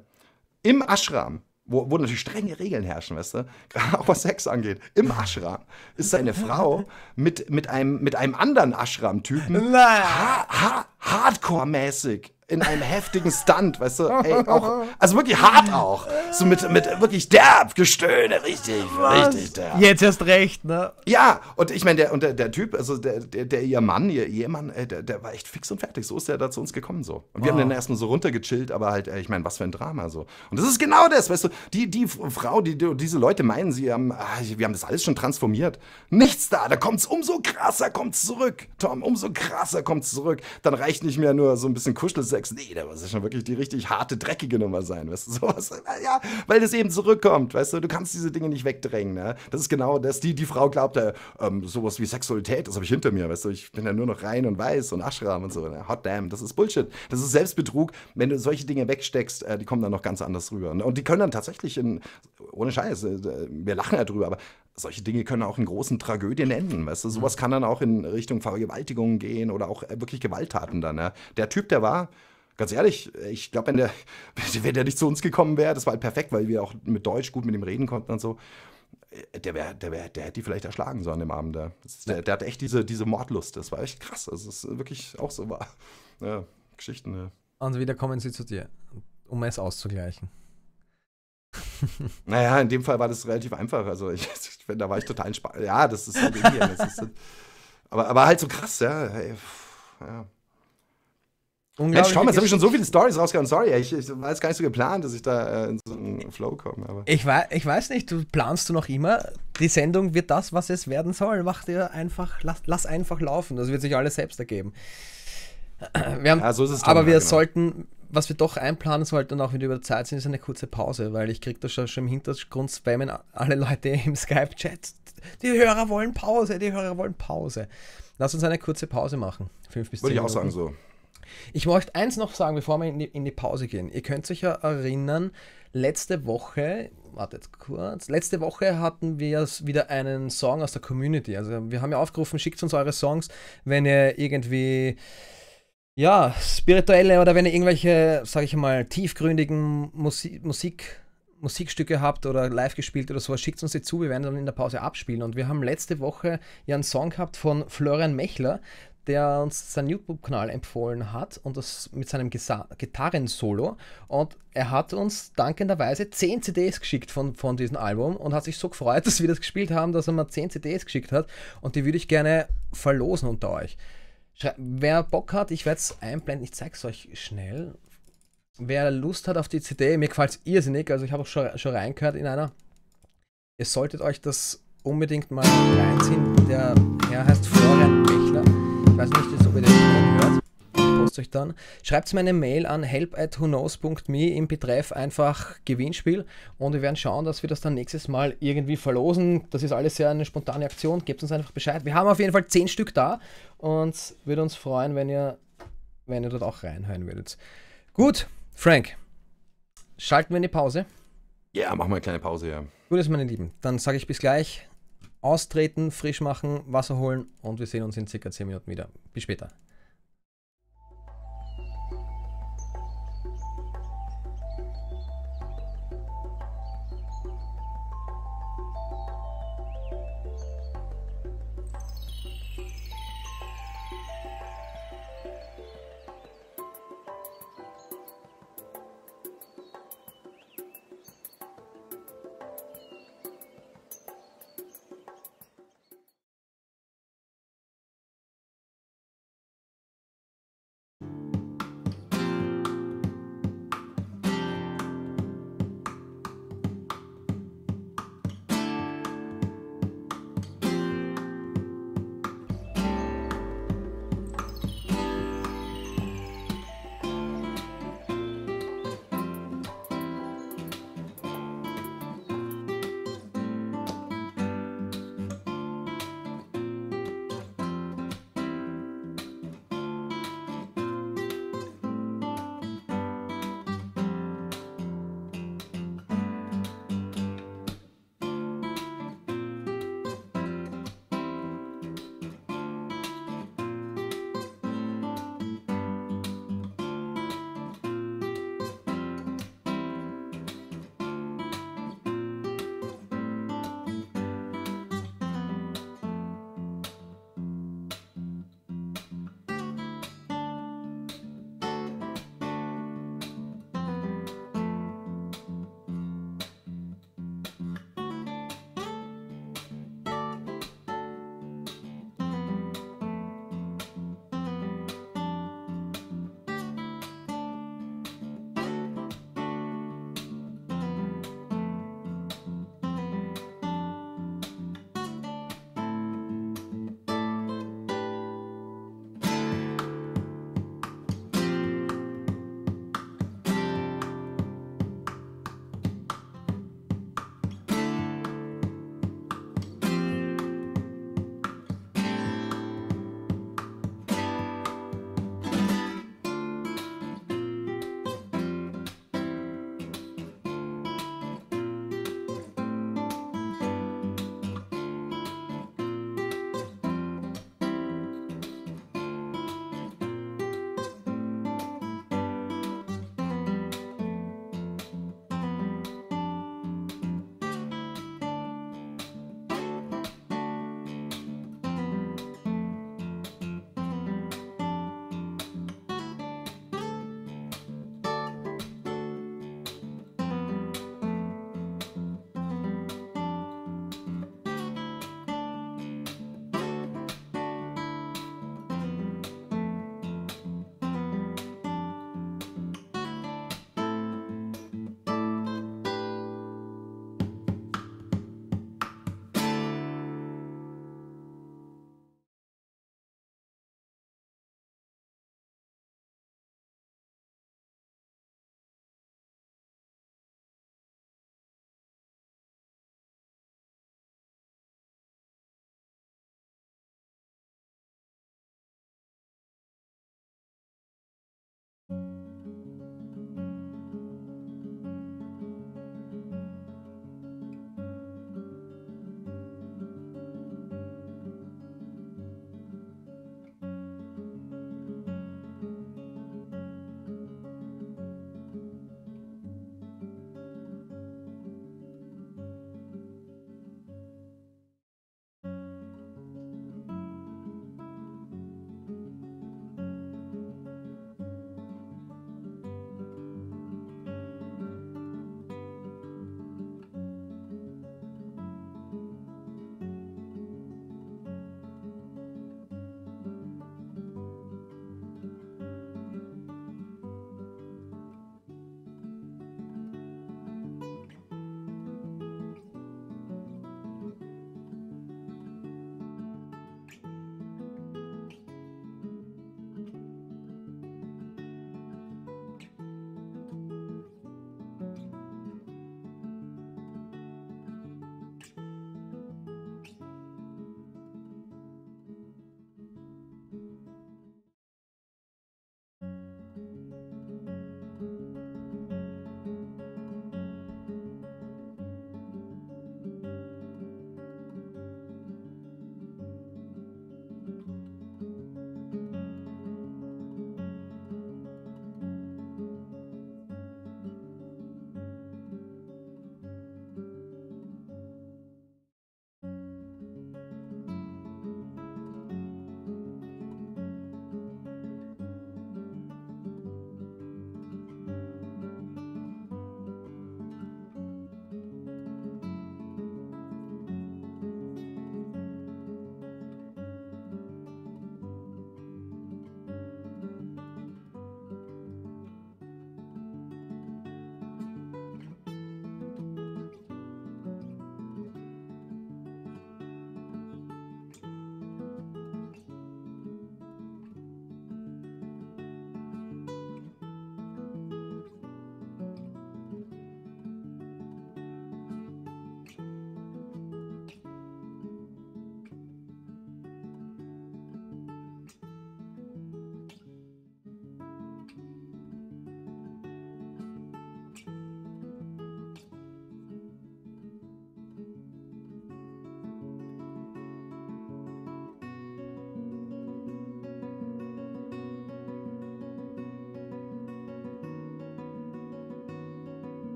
Speaker 2: im Ashram wo, wo natürlich strenge Regeln herrschen, weißt du, [LAUGHS] auch was Sex angeht. Im Ashram ist seine Frau mit, mit, einem, mit einem anderen Ashram-Typen ha ha hardcore-mäßig in einem heftigen Stunt, weißt du, ey, auch, also wirklich hart auch, so mit, mit wirklich derb Gestöhne, richtig, Was? richtig derb. Jetzt erst recht, ne? Ja, und ich meine, der, und der, der Typ, also der, der, der ihr Mann, ihr Ehemann, der, der war echt fix und fertig, so ist der da zu uns gekommen, so. Und wow. wir haben den erstmal so runtergechillt, aber halt, ich meine, was für ein Drama, so. Und das ist genau das, weißt du, die, die Frau, die, diese Leute meinen, sie haben, ah, wir haben das alles schon transformiert. Nichts da, da kommt's umso krasser, kommt's zurück, Tom, umso krasser kommt's zurück. Dann reicht nicht mehr nur so ein bisschen Kuschel sagst, nee, da muss ja schon wirklich die richtig harte, dreckige Nummer sein, weißt du, [LAUGHS] sowas. Ja, weil das eben zurückkommt, weißt du, du kannst diese Dinge nicht wegdrängen, ne? Das ist genau das, die, die Frau glaubt ähm, sowas wie Sexualität, das habe ich hinter mir, weißt du, ich bin ja nur noch rein und weiß und Aschram und so, ne? hot damn, das ist Bullshit, das ist Selbstbetrug, wenn du solche Dinge wegsteckst, äh, die kommen dann noch ganz anders rüber ne? und die können dann tatsächlich in, ohne Scheiß, äh, wir lachen ja drüber, aber solche Dinge können auch in großen Tragödien enden, weißt du, sowas mhm. kann dann auch in Richtung Vergewaltigungen gehen oder auch äh, wirklich Gewalttaten dann, ne? Der Typ, der war, ganz ehrlich, ich glaube, wenn der, [LAUGHS] wenn der nicht zu uns gekommen wäre, das war halt perfekt, weil wir auch mit Deutsch gut mit ihm reden konnten und so. Äh, der, wär, der, wär, der hätte die vielleicht erschlagen so an dem Abend. Der, der, der hatte echt diese, diese Mordlust. Das war echt krass. Das ist wirklich auch so wahr. Ja, Geschichten, ja.
Speaker 3: Und wieder kommen sie zu dir, um es auszugleichen.
Speaker 2: naja, in dem Fall war das relativ einfach. Also, [LAUGHS] ich, da war ich total entspannt. Ja, das ist, das ist [LAUGHS] aber, aber halt so krass, ja. ja. Mensch, komm, jetzt habe ich schon so viele Stories rausgehauen. Sorry, ich, ich war jetzt gar nicht so geplant, dass ich da äh, in so einen Flow komme. Aber.
Speaker 3: Ich, weiß, ich weiß nicht, du planst du noch immer. Die Sendung wird das, was es werden soll. Mach dir einfach, lass, lass einfach laufen. Das wird sich alles selbst ergeben. [CLEARS THROAT] Wir haben, ja, so aber wir genau. sollten, was wir doch einplanen sollten und auch wenn wir über Zeit sind, ist eine kurze Pause, weil ich kriege das schon, schon im Hintergrund spammen alle Leute im Skype-Chat. Die Hörer wollen Pause, die Hörer wollen Pause. Lass uns eine kurze Pause machen. Fünf bis Würde zehn ich auch Minuten. sagen so. Ich möchte eins noch sagen, bevor wir in die, in die Pause gehen. Ihr könnt euch ja erinnern, letzte Woche, wartet kurz, letzte Woche hatten wir wieder einen Song aus der Community. Also wir haben ja aufgerufen, schickt uns eure Songs, wenn ihr irgendwie ja, spirituelle oder wenn ihr irgendwelche, sage ich mal, tiefgründigen Musi Musik Musikstücke habt oder live gespielt oder sowas, schickt uns die zu, wir werden dann in der Pause abspielen. Und wir haben letzte Woche ja einen Song gehabt von Florian Mechler, der uns seinen YouTube-Kanal empfohlen hat und das mit seinem Gitarren-Solo. Und er hat uns dankenderweise 10 CDs geschickt von, von diesem Album und hat sich so gefreut, [LAUGHS] dass wir das gespielt haben, dass er mir 10 CDs geschickt hat. Und die würde ich gerne verlosen unter euch. Schrei Wer Bock hat, ich werde es einblenden, ich zeige es euch schnell. Wer Lust hat auf die CD, mir gefällt es irrsinnig, also ich habe auch schon, schon reingehört in einer. Ihr solltet euch das unbedingt mal reinziehen. Der Herr heißt Florian Bechler. Ich weiß nicht, ob ihr den hört. Ich euch dann. Schreibt mir eine Mail an help at help@hunos.me im Betreff einfach Gewinnspiel und wir werden schauen, dass wir das dann nächstes Mal irgendwie verlosen. Das ist alles sehr eine spontane Aktion. Gebt uns einfach Bescheid. Wir haben auf jeden Fall zehn Stück da und würde uns freuen, wenn ihr, wenn ihr dort auch reinhören würdet. Gut, Frank, schalten wir eine Pause.
Speaker 2: Ja, machen wir eine kleine Pause, ja.
Speaker 3: Gut, meine Lieben, dann sage ich bis gleich austreten, frisch machen, Wasser holen und wir sehen uns in circa 10 Minuten wieder. Bis später.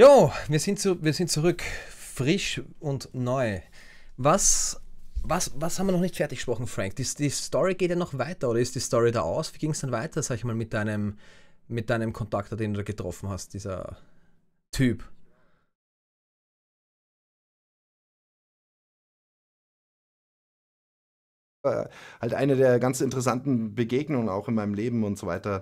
Speaker 3: Jo, wir sind, zu, wir sind zurück, frisch und neu. Was, was, was haben wir noch nicht fertig gesprochen, Frank? Die, die Story geht ja noch weiter, oder ist die Story da aus? Wie ging es dann weiter, sag ich mal, mit deinem, mit deinem Kontakt, den du da getroffen hast, dieser Typ?
Speaker 2: Äh, halt eine der ganz interessanten Begegnungen auch in meinem Leben und so weiter.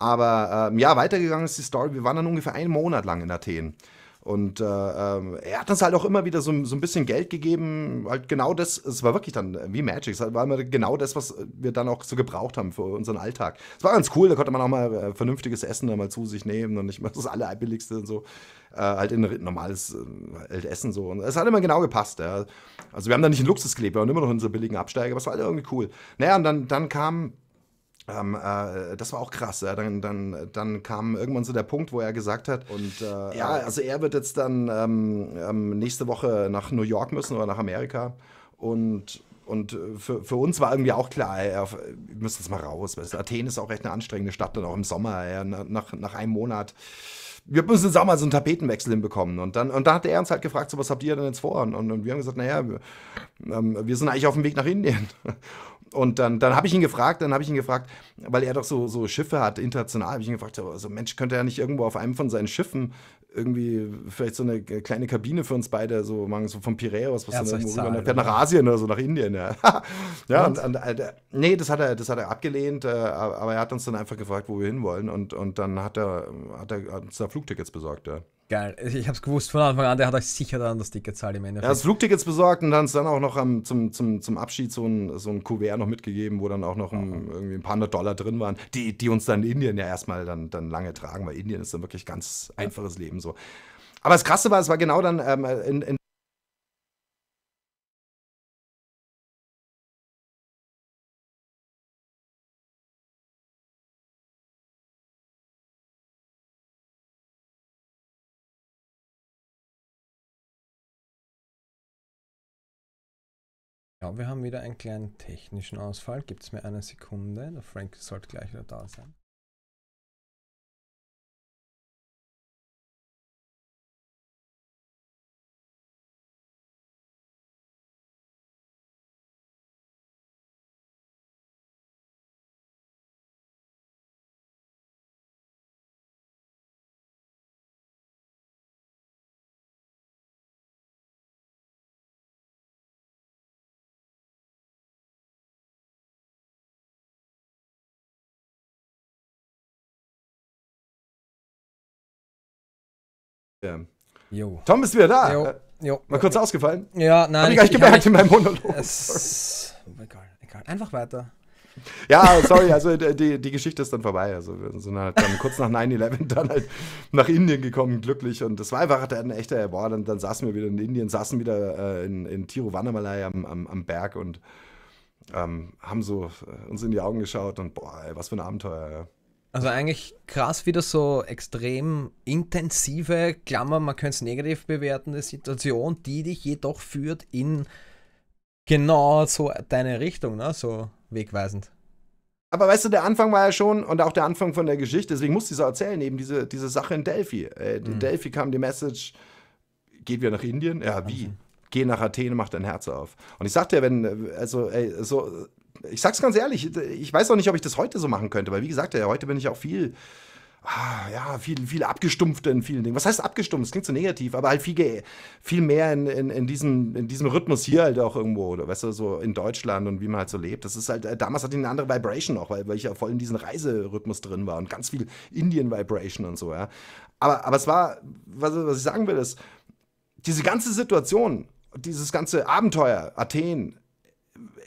Speaker 2: Aber äh, ja, weitergegangen ist die Story. Wir waren dann ungefähr einen Monat lang in Athen. Und äh, ähm, er hat uns halt auch immer wieder so, so, ein bisschen Geld gegeben. Halt genau das, es war wirklich dann wie Magic. Es war immer genau das, was wir dann auch so gebraucht haben für unseren Alltag. Es war ganz cool, da konnte man auch mal äh, vernünftiges Essen dann mal zu sich nehmen und nicht mal das allerbilligste und so. Äh, halt in normales äh, halt Essen so. Und es hat immer genau gepasst. Ja. Also wir haben da nicht in Luxus gelebt, wir waren immer noch in so billigen Absteiger, aber es war halt irgendwie cool. Naja, und dann, dann kam ähm, äh, das war auch krass. Ja. Dann, dann, dann kam irgendwann so der Punkt, wo er gesagt hat, und äh, ja, also er wird jetzt dann ähm, ähm, nächste Woche nach New York müssen oder nach Amerika. Und, und für, für uns war irgendwie auch klar, ja, wir müssen jetzt mal raus. Weißt, Athen ist auch echt eine anstrengende Stadt, dann auch im Sommer, ja, nach, nach einem Monat wir müssen jetzt auch mal so einen Tapetenwechsel hinbekommen. Und dann, und dann hat er uns halt gefragt, so, was habt ihr denn jetzt vor? Und, und wir haben gesagt, naja, wir, ähm, wir sind eigentlich auf dem Weg nach Indien. Und dann, dann habe ich ihn gefragt, dann habe ich ihn gefragt, weil er doch so, so Schiffe hat, international, habe ich ihn gefragt, so also Mensch, könnte er nicht irgendwo auf einem von seinen Schiffen irgendwie vielleicht so eine kleine Kabine für uns beide, so, machen, so von Piräus, was dann irgendwo zahlen, rüber, nach Asien oder so, nach Indien. Ja, [LAUGHS] ja und, und, äh, nee, das hat, er, das hat er abgelehnt, äh, aber er hat uns dann einfach gefragt, wo wir hinwollen und, und dann hat er, hat er uns da Flugtickets besorgt. Ja.
Speaker 3: Geil. Ich hab's gewusst von Anfang an, der hat euch sicher dann das Ticket gezahlt im Endeffekt. Er hat das
Speaker 2: Flugticket besorgt und dann dann auch noch am, zum, zum, zum Abschied so ein, so ein Kuvert noch mitgegeben, wo dann auch noch ein, irgendwie ein paar hundert Dollar drin waren, die, die uns dann in Indien ja erstmal dann, dann lange tragen, weil Indien ist dann wirklich ganz einfaches Leben so. Aber das Krasse war, es war genau dann ähm, in, in
Speaker 4: Ja, wir haben wieder einen kleinen technischen Ausfall. Gibt es mir eine Sekunde? Der Frank sollte gleich wieder da sein.
Speaker 2: Ja. Jo. Tom ist wieder da. Jo. Äh, jo. Mal kurz ausgefallen. Ja, nein. Hab ich gar nicht gemerkt in meinem Monolog. Es,
Speaker 3: oh, egal, egal. Einfach weiter.
Speaker 2: Ja, sorry, also äh, die, die Geschichte ist dann vorbei. Also wir sind halt dann kurz nach 9-11 dann halt nach Indien gekommen, glücklich. Und das war einfach ein echter, boah, dann, dann saßen wir wieder in Indien, saßen wieder äh, in, in Tiruvannamalai am, am, am Berg und ähm, haben so äh, uns in die Augen geschaut und boah, ey, was für ein Abenteuer. Ja.
Speaker 3: Also eigentlich krass, wieder so extrem intensive, Klammer, man könnte es negativ bewerten, bewertende Situation, die dich jedoch führt in genau so deine Richtung, ne? so wegweisend.
Speaker 2: Aber weißt du, der Anfang war ja schon, und auch der Anfang von der Geschichte, deswegen musste ich so erzählen, eben diese, diese Sache in Delphi. Äh, mhm. In Delphi kam die Message, geht wieder nach Indien? Ja, wie? Mhm. Geh nach Athen, mach dein Herz auf. Und ich sagte ja, wenn, äh, also, ey, so, ich sag's ganz ehrlich, ich weiß auch nicht, ob ich das heute so machen könnte, weil wie gesagt, ja, heute bin ich auch viel, ah, ja, viel, viel abgestumpfter in vielen Dingen. Was heißt abgestumpft? Das klingt so negativ, aber halt viel, viel mehr in, in, in, diesem, in diesem Rhythmus hier halt auch irgendwo, oder, weißt du, so in Deutschland und wie man halt so lebt. Das ist halt, äh, damals hatte ich eine andere Vibration auch, weil, weil ich ja voll in diesem Reiserhythmus drin war und ganz viel Indian-Vibration und so, ja. Aber, aber es war, was, was ich sagen will, ist, diese ganze Situation, dieses ganze Abenteuer, Athen,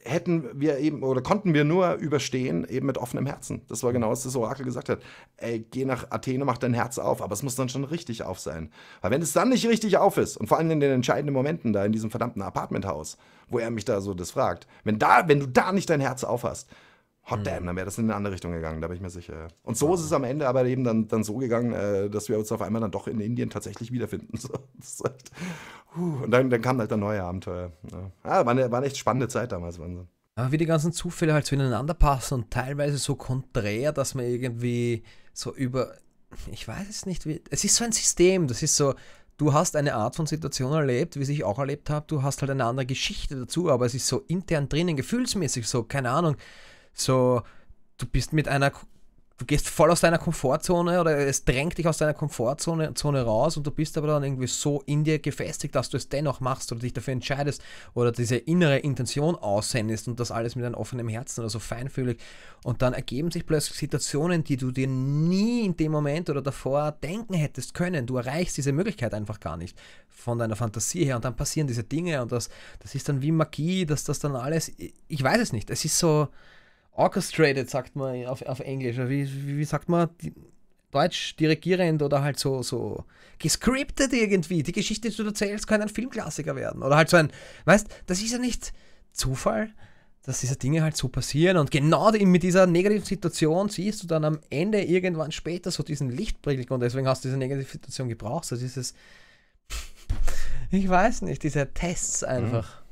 Speaker 2: hätten wir eben oder konnten wir nur überstehen eben mit offenem Herzen. Das war genau, was das Orakel gesagt hat. Ey, geh nach Athene, mach dein Herz auf, aber es muss dann schon richtig auf sein. Weil wenn es dann nicht richtig auf ist und vor allem in den entscheidenden Momenten da in diesem verdammten Apartmenthaus, wo er mich da so das fragt, wenn da, wenn du da nicht dein Herz auf hast, hot mhm. damn, dann wäre das in eine andere Richtung gegangen, da bin ich mir sicher. Und so ist es am Ende aber eben dann, dann so gegangen, äh, dass wir uns auf einmal dann doch in Indien tatsächlich wiederfinden. [LAUGHS] So, das ist echt, und dann, dann kam halt ein neue Abenteuer. Ja. Ne? Ah, war, eine, war eine echt spannende Zeit damals, Wahnsinn.
Speaker 3: Aber wie die ganzen Zufälle halt so ineinander passen und teilweise so konträr, dass man irgendwie so über. Ich weiß es nicht, wie. Es ist so ein System, das ist so. Du hast eine Art von Situation erlebt, wie ich auch erlebt habe. Du hast halt eine andere Geschichte dazu, aber es ist so intern drinnen, gefühlsmäßig, so, keine Ahnung. So, du bist mit einer du gehst voll aus deiner Komfortzone oder es drängt dich aus deiner Komfortzone Zone raus und du bist aber dann irgendwie so in dir gefestigt, dass du es dennoch machst oder dich dafür entscheidest oder diese innere Intention aussendest und das alles mit einem offenen Herzen oder so feinfühlig. Und dann ergeben sich plötzlich Situationen, die du dir nie in dem Moment oder davor denken hättest können. Du erreichst diese Möglichkeit einfach gar nicht von deiner Fantasie her und dann passieren diese Dinge und das, das ist dann wie Magie, dass das dann alles, ich weiß es nicht, es ist so, orchestrated, sagt man auf, auf Englisch. Wie, wie, wie sagt man? Die, Deutsch dirigierend oder halt so, so gescriptet irgendwie. Die Geschichte, die du erzählst, kann ein Filmklassiker werden. Oder halt so ein, weißt, das ist ja nicht Zufall, dass diese Dinge halt so passieren. Und genau mit dieser negativen Situation siehst du dann am Ende irgendwann später so diesen Lichtblick. Und deswegen hast du diese negative Situation gebraucht. So dieses, ich weiß nicht, diese
Speaker 2: Tests einfach. Mhm.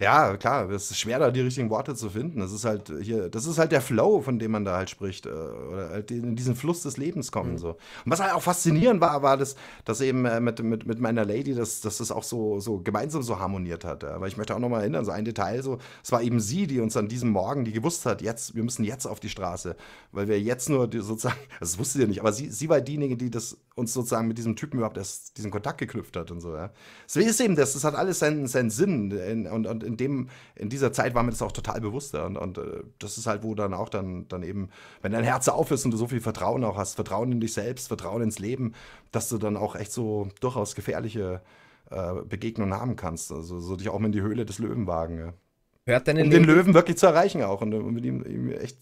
Speaker 2: Ja, klar, es ist schwer, da die richtigen Worte zu finden. Das ist halt hier, das ist halt der Flow, von dem man da halt spricht. Äh, oder halt in diesen Fluss des Lebens kommen. Mhm. So. Und was halt auch faszinierend war, war das, dass eben äh, mit, mit, mit meiner Lady, dass, dass das auch so, so gemeinsam so harmoniert hat. Aber ich möchte auch nochmal erinnern, so ein Detail, so, es war eben sie, die uns an diesem Morgen, die gewusst hat, jetzt, wir müssen jetzt auf die Straße, weil wir jetzt nur sozusagen, [LAUGHS] das wusste sie ja nicht, aber sie, sie war diejenige, die das uns sozusagen mit diesem Typen überhaupt erst diesen Kontakt geknüpft hat und so. Ja. Deswegen ist eben das, das hat alles seinen, seinen Sinn und, und und in, dem, in dieser Zeit war mir das auch total bewusster. Und, und äh, das ist halt, wo dann auch dann, dann eben, wenn dein Herz auf ist und du so viel Vertrauen auch hast, Vertrauen in dich selbst, Vertrauen ins Leben, dass du dann auch echt so durchaus gefährliche äh, Begegnungen haben kannst. Also so dich auch mal in die Höhle des Löwen wagen. Ja.
Speaker 3: Hört deine um Leben. den Löwen
Speaker 2: wirklich zu erreichen auch und äh, um mit ihm, ihm echt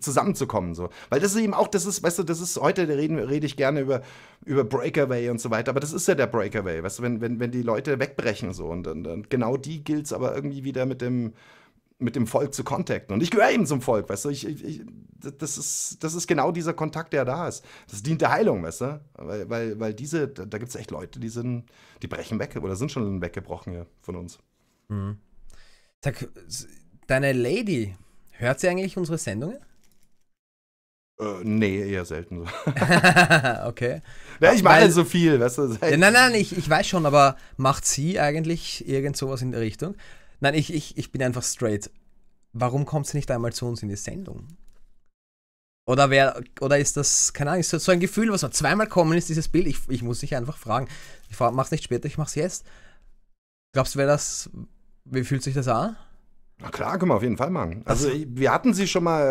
Speaker 2: zusammenzukommen. So. Weil das ist eben auch, das ist, weißt du, das ist, heute reden, rede ich gerne über, über Breakaway und so weiter, aber das ist ja der Breakaway, weißt du, wenn, wenn, wenn die Leute wegbrechen so und, und, und genau die gilt es aber irgendwie wieder mit dem, mit dem Volk zu kontakten. Und ich gehöre eben zum Volk, weißt du, ich, ich, das, ist, das ist genau dieser Kontakt, der da ist. Das dient der Heilung, weißt du, weil, weil, weil diese, da gibt es echt Leute, die sind, die brechen weg oder sind schon weggebrochen ja, von uns. Mhm. deine Lady,
Speaker 3: Hört sie eigentlich unsere Sendungen?
Speaker 2: Äh, nee, eher selten. [LAUGHS] okay. Ja, ich meine Weil, so viel, weißt du? Ja,
Speaker 3: nein, nein, ich, ich weiß schon, aber macht sie eigentlich irgend sowas in der Richtung? Nein, ich, ich, ich bin einfach straight. Warum kommt sie nicht einmal zu uns in die Sendung? Oder wer, oder ist das, keine Ahnung, ist das so ein Gefühl, was man zweimal kommen ist, dieses Bild? Ich, ich muss dich einfach fragen. Ich frag, mach's nicht später, ich mach's jetzt.
Speaker 2: Glaubst du, wer das, wie fühlt sich das an? Na klar, können wir auf jeden Fall machen. Also, wir hatten sie schon mal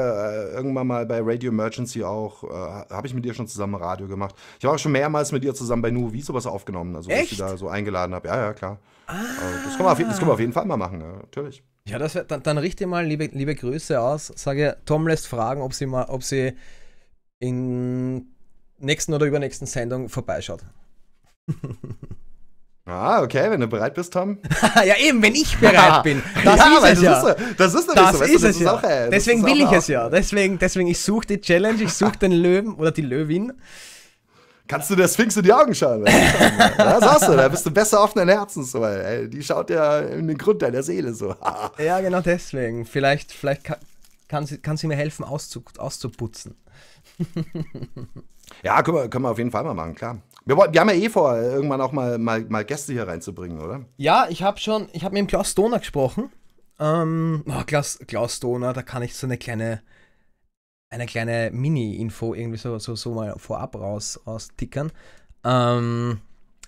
Speaker 2: äh, irgendwann mal bei Radio Emergency auch, äh, habe ich mit ihr schon zusammen Radio gemacht. Ich habe auch schon mehrmals mit ihr zusammen bei Nuvi sowas aufgenommen, also Echt? ich sie da so eingeladen habe. Ja, ja, klar. Ah. Also, das, können auf, das, können wir auf, jeden Fall mal machen, ja, natürlich.
Speaker 3: Ja, das wär, dann, dann richte mal liebe, liebe Grüße aus. Sage, Tom lässt fragen, ob sie mal, ob sie in nächsten oder übernächsten Sendung vorbeischaut.
Speaker 2: [LAUGHS] Ah, okay, wenn du bereit bist, Tom. [LAUGHS] ja, eben, wenn ich bereit [LAUGHS] bin. das, ja, ist ja. das, ist, das ist das so. ist es ja. Auch, ey, äh, deswegen will ich es
Speaker 3: ja. Deswegen, deswegen ich suche die Challenge, ich suche den Löwen oder die Löwin.
Speaker 2: Kannst du der Sphinx in die Augen schauen? [LAUGHS] Das hast du, da bist du besser offenen Herzens. So, ey. Die schaut ja in den Grund deiner Seele so.
Speaker 3: ja, genau deswegen. Vielleicht, vielleicht kann, kann, sie, kann sie mir helfen, auszu, auszuputzen.
Speaker 2: ja, können wir, können wir auf jeden Fall mal machen, klar. Wir, wir, haben ja eh vor, irgendwann auch mal, mal, mal Gäste hier reinzubringen, oder?
Speaker 3: Ja, ich habe schon, ich habe mit dem Klaus Stoner gesprochen. Ähm, oh, Klaus, Klaus Doner, da kann ich so eine kleine, eine kleine Mini-Info irgendwie so, so, so mal vorab raus, raustickern. Ähm,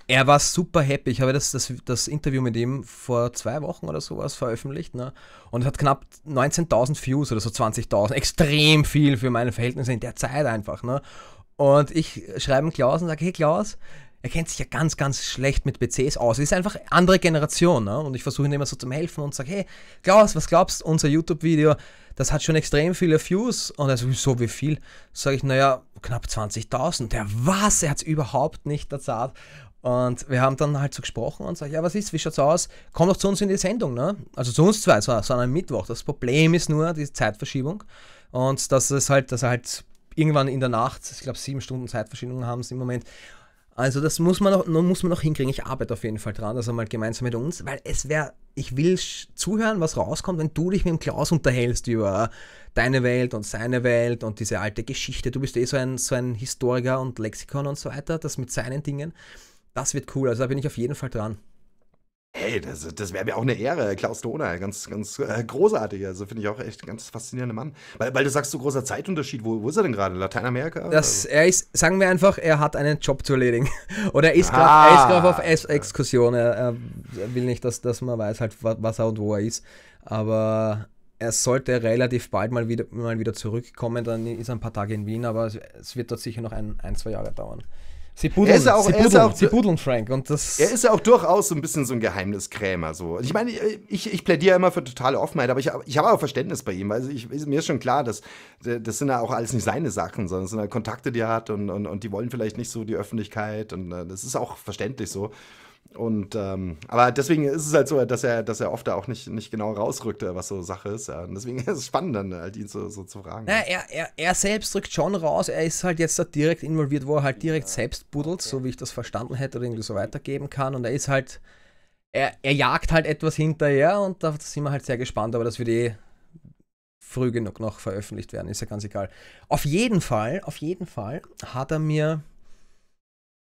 Speaker 3: er war super happy. Ich habe das, das, das Interview mit ihm vor zwei Wochen oder sowas veröffentlicht. Ne? Und hat knapp 19.000 Views oder so 20.000. Extrem viel für meine Verhältnisse in der Zeit einfach. Ne? Und ich schreibe Klaus und sage, hey Klaus, er kennt sich ja ganz, ganz schlecht mit PCs aus. Er ist einfach andere Generation. Ne? Und ich versuche ihn immer so zu helfen und sage, hey, Klaus, was glaubst du, unser YouTube-Video, das hat schon extrem viele Views. Und er so, so wie viel? Sage ich, naja, knapp 20.000. Der was? Er hat es überhaupt nicht verzahrt. Und wir haben dann halt so gesprochen und sage, ja, was ist, wie schaut's aus? Komm doch zu uns in die Sendung, ne? Also zu uns zwei, sondern am Mittwoch. Das Problem ist nur die Zeitverschiebung. Und dass es halt, dass er halt irgendwann in der Nacht, ich glaube sieben Stunden Zeitverschiebung haben sie im Moment. Also das muss man, noch, muss man noch hinkriegen. Ich arbeite auf jeden Fall dran, also mal gemeinsam mit uns, weil es wäre, ich will zuhören, was rauskommt, wenn du dich mit dem Klaus unterhältst über deine Welt und seine Welt und diese alte Geschichte. Du bist eh so ein, so ein Historiker und Lexikon und so weiter, das mit seinen Dingen. Das wird cool, also da bin ich auf jeden Fall dran.
Speaker 2: Hey, das, das wäre mir auch eine Ehre. Klaus Dohner, ganz, ganz äh, großartig. Also finde ich auch echt ganz faszinierender Mann. Weil, weil du sagst, so großer Zeitunterschied, wo, wo ist er denn gerade? Lateinamerika? Das,
Speaker 3: also er ist, sagen wir einfach, er hat einen Job zu erledigen. [LAUGHS] Oder er ist gerade ah. auf Ex Exkursion. Er, er, will nicht, dass, dass man weiß, halt, was er und wo er ist. Aber er sollte relativ bald mal wieder, mal wieder zurückkommen. Dann ist er ein paar Tage in Wien, aber es, es wird dort sicher noch ein, ein zwei Jahre dauern. Sie budeln, er ist ja auch, sie budeln, er auch, sie
Speaker 2: budeln Frank. Und das er ist ja auch durchaus so ein bisschen so ein Geheimniskrämer. So. Ich meine, ich, ich plädiere immer für totale Offenheit, aber ich, ich habe auch Verständnis bei ihm. Weil ich, mir ist schon klar, dass das sind ja auch alles nicht seine Sachen, sondern es sind ja Kontakte, die er hat und, und, und die wollen vielleicht nicht so die Öffentlichkeit. Und äh, das ist auch verständlich so. Und ähm, aber deswegen ist es halt so, dass er, dass er oft da auch nicht, nicht genau rausrückte, äh, was so Sache ist. Ja. Und deswegen [LAUGHS] ist es spannend, dann halt äh, ihn so, so zu fragen. Naja, er, er, er selbst rückt schon raus, er ist halt jetzt da
Speaker 3: direkt involviert, wo er halt direkt ja. selbst buddelt, okay. so wie ich das verstanden hätte oder irgendwie so weitergeben kann. Und er ist halt, er, er jagt halt etwas hinterher und da sind wir halt sehr gespannt, aber das wird eh früh genug noch veröffentlicht werden, ist ja ganz egal. Auf jeden Fall, auf jeden Fall hat er mir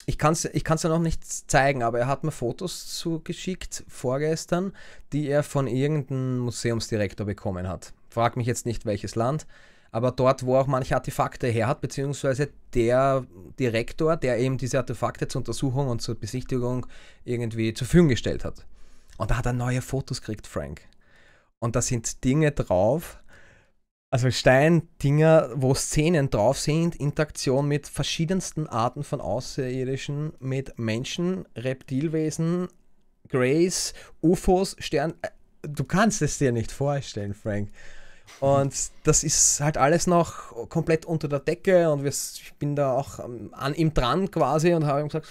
Speaker 3: ich kann es ich kann's ja noch nicht zeigen, aber er hat mir Fotos zugeschickt vorgestern, die er von irgendeinem Museumsdirektor bekommen hat. Frag mich jetzt nicht, welches Land, aber dort, wo auch manche Artefakte her hat, beziehungsweise der Direktor, der eben diese Artefakte zur Untersuchung und zur Besichtigung irgendwie zur Verfügung gestellt hat. Und da hat er neue Fotos gekriegt, Frank. Und da sind Dinge drauf, also Steindinger, wo Szenen drauf sind, Interaktion mit verschiedensten Arten von Außerirdischen, mit Menschen, Reptilwesen, Grays, UFOs, Stern. Äh, du kannst es dir nicht vorstellen, Frank. Und das ist halt alles noch komplett unter der Decke und wir, ich bin da auch ähm, an ihm dran quasi und habe ihm gesagt,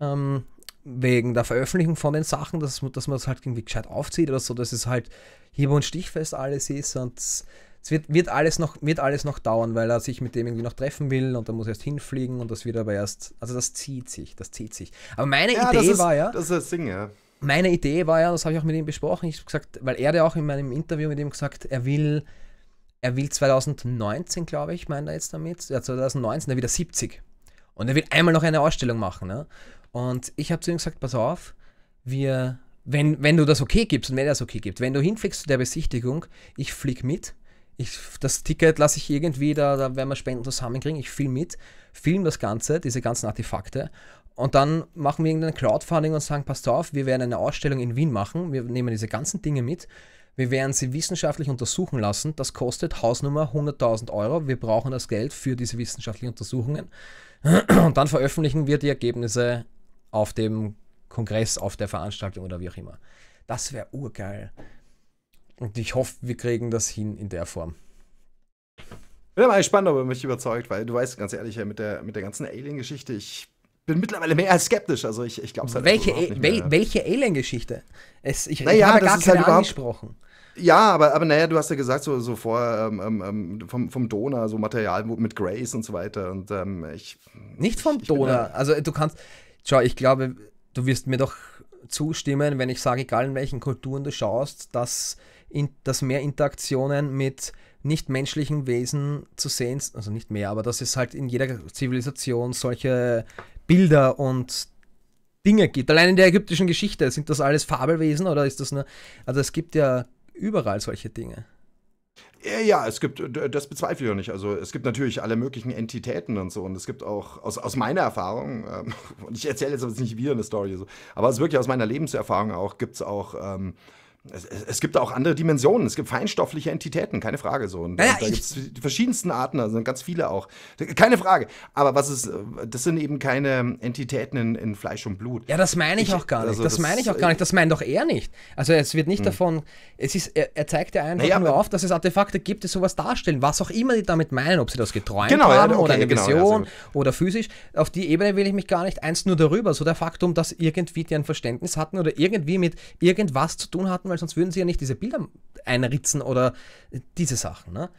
Speaker 3: ähm, wegen der Veröffentlichung von den Sachen, dass, dass man das halt irgendwie gescheit aufzieht oder so, dass es halt hier und stichfest alles ist und es wird, wird, alles noch, wird alles noch dauern, weil er sich mit dem irgendwie noch treffen will und dann muss er erst hinfliegen und das wird aber erst, also das zieht sich, das zieht sich. Aber meine ja, Idee ist, war ja. Das ist das Ding, ja. Meine Idee war ja, das habe ich auch mit ihm besprochen, ich gesagt, weil er ja auch in meinem Interview mit ihm gesagt, er will, er will 2019, glaube ich, meint er jetzt damit, ja 2019, er wieder 70 und er will einmal noch eine Ausstellung machen, ne? Und ich habe zu ihm gesagt, pass auf, wir, wenn, wenn du das okay gibst und wenn er das okay gibt, wenn du hinfliegst zu der Besichtigung, ich flieg mit ich, das Ticket lasse ich irgendwie, da, da werden wir Spenden zusammenkriegen. Ich film mit, film das Ganze, diese ganzen Artefakte. Und dann machen wir irgendein Crowdfunding und sagen, passt auf, wir werden eine Ausstellung in Wien machen. Wir nehmen diese ganzen Dinge mit. Wir werden sie wissenschaftlich untersuchen lassen. Das kostet Hausnummer 100.000 Euro. Wir brauchen das Geld für diese wissenschaftlichen Untersuchungen. Und dann veröffentlichen wir die Ergebnisse auf dem Kongress, auf der Veranstaltung oder wie auch immer. Das wäre urgeil. Und ich hoffe, wir kriegen das hin in der Form.
Speaker 2: Ich Bin mal gespannt, er mich überzeugt, weil du weißt ganz ehrlich, mit der, mit der ganzen Alien-Geschichte, ich bin mittlerweile mehr als skeptisch. Also ich, ich glaube es halt Welche, e- nicht wel, welche Alien-Geschichte?
Speaker 3: Ich, naja, ich habe gar halt keine halt
Speaker 2: angesprochen. Ja, aber, aber naja, du hast ja gesagt, so, so vor ähm, ähm, ähm vom, vom Donor, so Material mit Grace und so weiter. Und ähm, ich. Nicht vom ich, Donor. Ja also du kannst. Schau, ich glaube, du wirst mir doch zustimmen, wenn
Speaker 3: ich sage, egal in welchen Kulturen du schaust, dass in, dass mehr Interaktionen mit nichtmenschlichen Wesen zu sehen, sind, also nicht mehr, aber dass es halt in jeder Zivilisation solche Bilder und Dinge gibt. Allein in der ägyptischen Geschichte, sind das alles Fabelwesen oder ist das eine, also es gibt ja überall solche Dinge.
Speaker 2: Äh, ja, es gibt, das bezweifle ich auch nicht. Also es gibt natürlich alle möglichen Entitäten und so. Und es gibt auch, aus, aus meiner Erfahrung, ähm, [LAUGHS] und ich erzähle jetzt aber nicht wieder eine Story, so, aber es ist wirklich aus meiner Lebenserfahrung auch, gibt es auch ähm, es, es, gibt auch andere Dimensionen. Es gibt feinstoffliche Entitäten, keine Frage. So. Und, naja, da gibt es die verschiedensten Arten, also ganz viele auch. Keine Frage. Aber was ist, das sind eben keine Entitäten in, in Fleisch und Blut.
Speaker 3: Ja, das meine ich, ich, auch gar nicht. Also das, das meine ich auch gar äh, nicht. Das meint doch er nicht. Also es wird nicht mh. Hm. davon, es ist, er, er zeigt ja einfach naja, nur auf, dass es Artefakte gibt, die sowas darstellen, was auch immer die damit meinen, ob sie das geträumt genau, haben ja, okay, oder eine Vision genau, ja, oder physisch. Auf die Ebene will ich mich gar nicht eins nur darüber. So der Faktum, dass irgendwie die ein Verständnis hatten oder irgendwie mit irgendwas zu tun hatten, weil weil sonst würden sie ja nicht diese Bilder einritzen oder diese Sachen.
Speaker 2: Ne?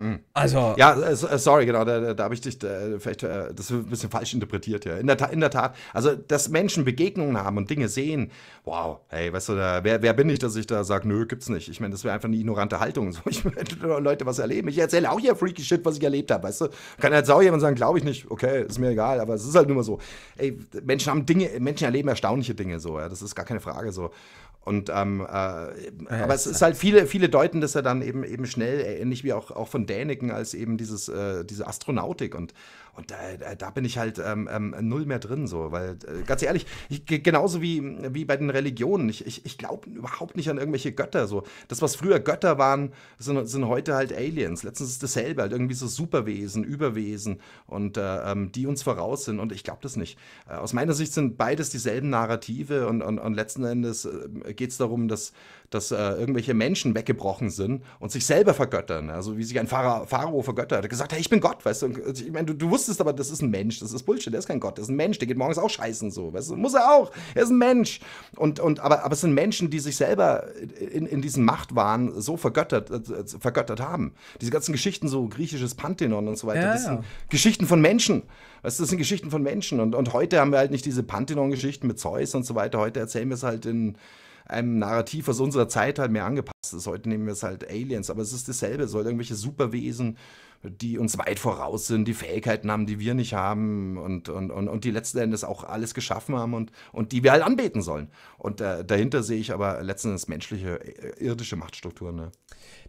Speaker 2: Mhm. Also. Ja, äh, sorry, genau, da, da habe ich dich da, vielleicht äh, das ein bisschen falsch interpretiert, ja. In der, in der Tat, also, dass Menschen Begegnungen haben und Dinge sehen, wow, hey, weißt du, da, wer, wer bin ich, dass ich da sage, nö, gibt's nicht. Ich meine, das wäre einfach eine ignorante Haltung. So, ich möchte [LAUGHS] Leute was erleben. Ich erzähle auch hier freaky Shit, was ich erlebt habe, weißt du. Kann halt sau jemand sagen, glaube ich nicht, okay, ist mir egal, aber es ist halt nur mal so. Ey, Menschen haben Dinge, Menschen erleben erstaunliche Dinge so, ja, das ist gar keine Frage so. Und ähm, äh, aber es ist halt viele, viele deuten dass er dann eben eben schnell, ähnlich wie auch, auch von Däniken als eben dieses, äh, diese Astronautik und und da, äh, da bin ich halt ähm, ähm, null mehr drin, so, weil äh, ganz ehrlich, ich, genauso wie, wie bei den Religionen, ich, ich, ich glaube überhaupt nicht an irgendwelche Götter. So. Das, was früher Götter waren, sind, sind heute halt Aliens. Letztens ist dasselbe, halt irgendwie so Superwesen, Überwesen und äh, ähm, die uns voraus sind und ich glaube das nicht. Äh, aus meiner Sicht sind beides dieselben Narrative und, und, und letzten Endes äh, geht es darum, dass, dass äh, irgendwelche Menschen weggebrochen sind und sich selber vergöttern. Also wie sich ein Pharao, Pharao vergöttert, hat gesagt, hey, ich bin Gott, weißt du. Äh, ich meine, du, du, wusstest aber, das ist ein Mensch, das ist Bullshit, der ist kein Gott, der ist ein Mensch, der geht morgens auch scheißen so, weißt du, muss er auch, er ist ein Mensch. Und, und, aber, aber es sind Menschen, die sich selber in, in diesem Machtwahn so vergöttert, äh, äh, vergöttert haben. Diese ganzen Geschichten, so griechisches Pantheon und so weiter, ja, das sind ja. Geschichten von Menschen. Weißt du, das sind Geschichten von Menschen. Und, und heute haben wir halt nicht diese Pantheon-Geschichten mit Zeus und so weiter. Heute erzählen wir es halt in einem Narrativ aus unserer Zeit halt mehr angepasst ist. Heute nehmen wir es halt Aliens, aber es ist dasselbe. Es soll irgendwelche Superwesen, die uns weit voraus sind, die Fähigkeiten haben, die wir nicht haben und, und, und, und die letzten Endes auch alles geschaffen haben und, und die wir halt anbeten sollen. Und äh, dahinter sehe ich aber letzten Endes menschliche, äh, irdische Machtstrukturen. Ne?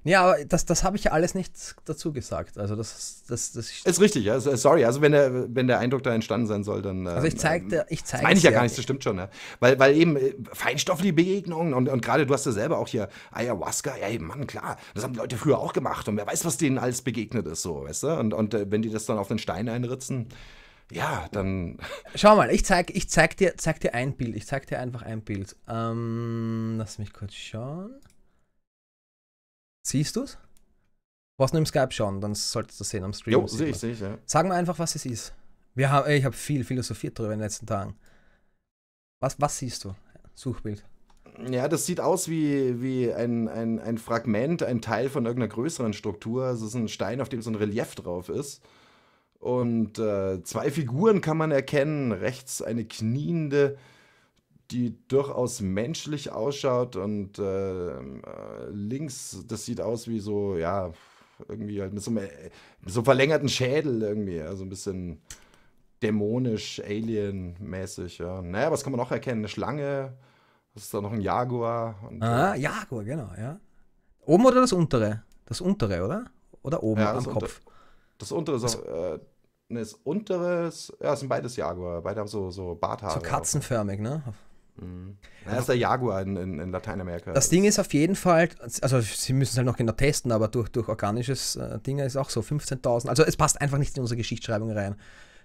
Speaker 3: Ja, aber das, das habe ich ja alles
Speaker 2: nicht dazu gesagt. Also das, das, das ist richtig. Ja. Äh, sorry, also wenn der, wenn der Eindruck da entstanden sein soll, dann. Also ich zeige ähm, ich zeige. Meine ich ja gar nicht, das stimmt schon. Ja. Weil, weil eben äh, feinstoffliche Begegnungen und, und gerade du hast ja selber auch hier Ayahuasca. Ja, ey, Mann, klar, das haben Leute früher auch gemacht und wer weiß, was denen alles begegnet ist, so, weißt du? Und, und äh, wenn die das dann auf den Stein einritzen, ja, dann. [LAUGHS] Schau mal, ich zeig,
Speaker 3: ich zeig dir, zeig dir ein Bild. Ich zeig dir einfach ein Bild. Ähm, lass mich kurz schauen. Siehst du es? Du Brauchst nur im Skype schauen, dann solltest du das sehen am Stream. Jo, sehe ich, sehe ich, ja. Sag mir einfach, was es ist. Wir haben, ich habe viel philosophiert darüber in den letzten Tagen. Was, was siehst du? Suchbild.
Speaker 2: Ja, das sieht aus wie, wie ein, ein, ein Fragment, ein Teil von irgendeiner größeren Struktur. Also es ist ein Stein, auf dem so ein Relief drauf ist. Und äh, zwei Figuren kann man erkennen. Rechts eine kniende die durchaus menschlich ausschaut und ähm, äh, links, das sieht aus wie so, ja, irgendwie halt mit so einem, äh, so verlängerten Schädel irgendwie, also ein bisschen dämonisch, alien-mäßig, ja. Naja, was kann man noch erkennen? Eine Schlange, das ist da noch ein Jaguar? Und,
Speaker 3: ah, äh, Jaguar,
Speaker 2: genau, ja. Oben
Speaker 3: oder das untere? Das untere, oder? Oder oben ja, am Kopf?
Speaker 2: Unter, das untere ist auch, äh, das untere, ist, ja, es sind beides Jaguar, beide haben so, so Barthaare. So
Speaker 3: katzenförmig, ne?
Speaker 2: Mhm. Er ist der Jaguar in, in, in, Lateinamerika. Das Ding
Speaker 3: ist auf jeden Fall, also sie müssen es halt noch genau testen, aber durch, durch organisches äh, Ding ist auch so 15.000. Also es passt einfach nicht in unsere Geschichtsschreibung rein.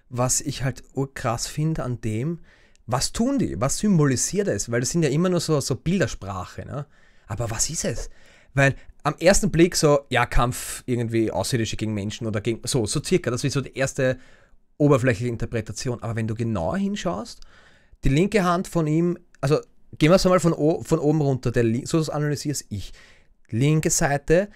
Speaker 3: Was ich halt urkrass finde an dem, was tun die? Was symbolisiert es? Weil das sind ja immer nur so, so Bildersprache. Ne? Aber was ist es? Weil am ersten Blick so, ja, Kampf irgendwie Außerirdische gegen Menschen oder gegen, so, so circa, das ist so die erste oberflächliche Interpretation. Aber wenn du genauer hinschaust, die linke Hand von ihm also gehen wir es mal von, von oben runter, der, so analysiere ich. Linke Seite,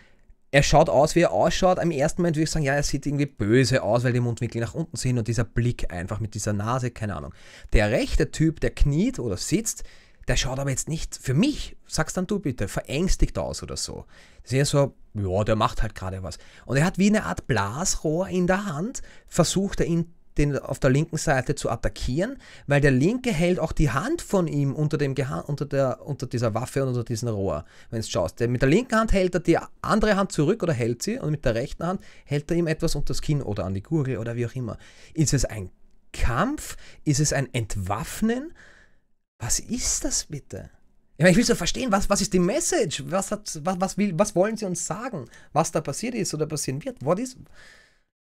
Speaker 3: er schaut aus, wie er ausschaut. Am ersten Moment würde ich sagen, ja, er sieht irgendwie böse aus, weil die Mundwinkel nach unten sind und dieser Blick einfach mit dieser Nase, keine Ahnung. Der rechte Typ, der kniet oder sitzt, der schaut aber jetzt nicht, für mich, sag's dann du bitte, verängstigt aus oder so. Das so, ja, der macht halt gerade was. Und er hat wie eine Art Blasrohr in der Hand, versucht er ihn den auf der linken Seite zu attackieren, weil der linke hält auch die Hand von ihm unter, dem Geha unter, der, unter dieser Waffe und unter diesem Rohr, wenn du schaust. mit der linken Hand hält er die andere Hand zurück oder hält sie und mit der rechten Hand hält er ihm etwas unter das Kinn oder an die Gurgel oder wie auch immer. Ist es ein Kampf? Ist es ein Entwaffnen? Was ist das bitte? Ich, meine, ich will so verstehen, was, was ist die Message? Was, hat, was, was, will, was wollen sie uns sagen? Was da passiert ist
Speaker 2: oder passieren wird? What is...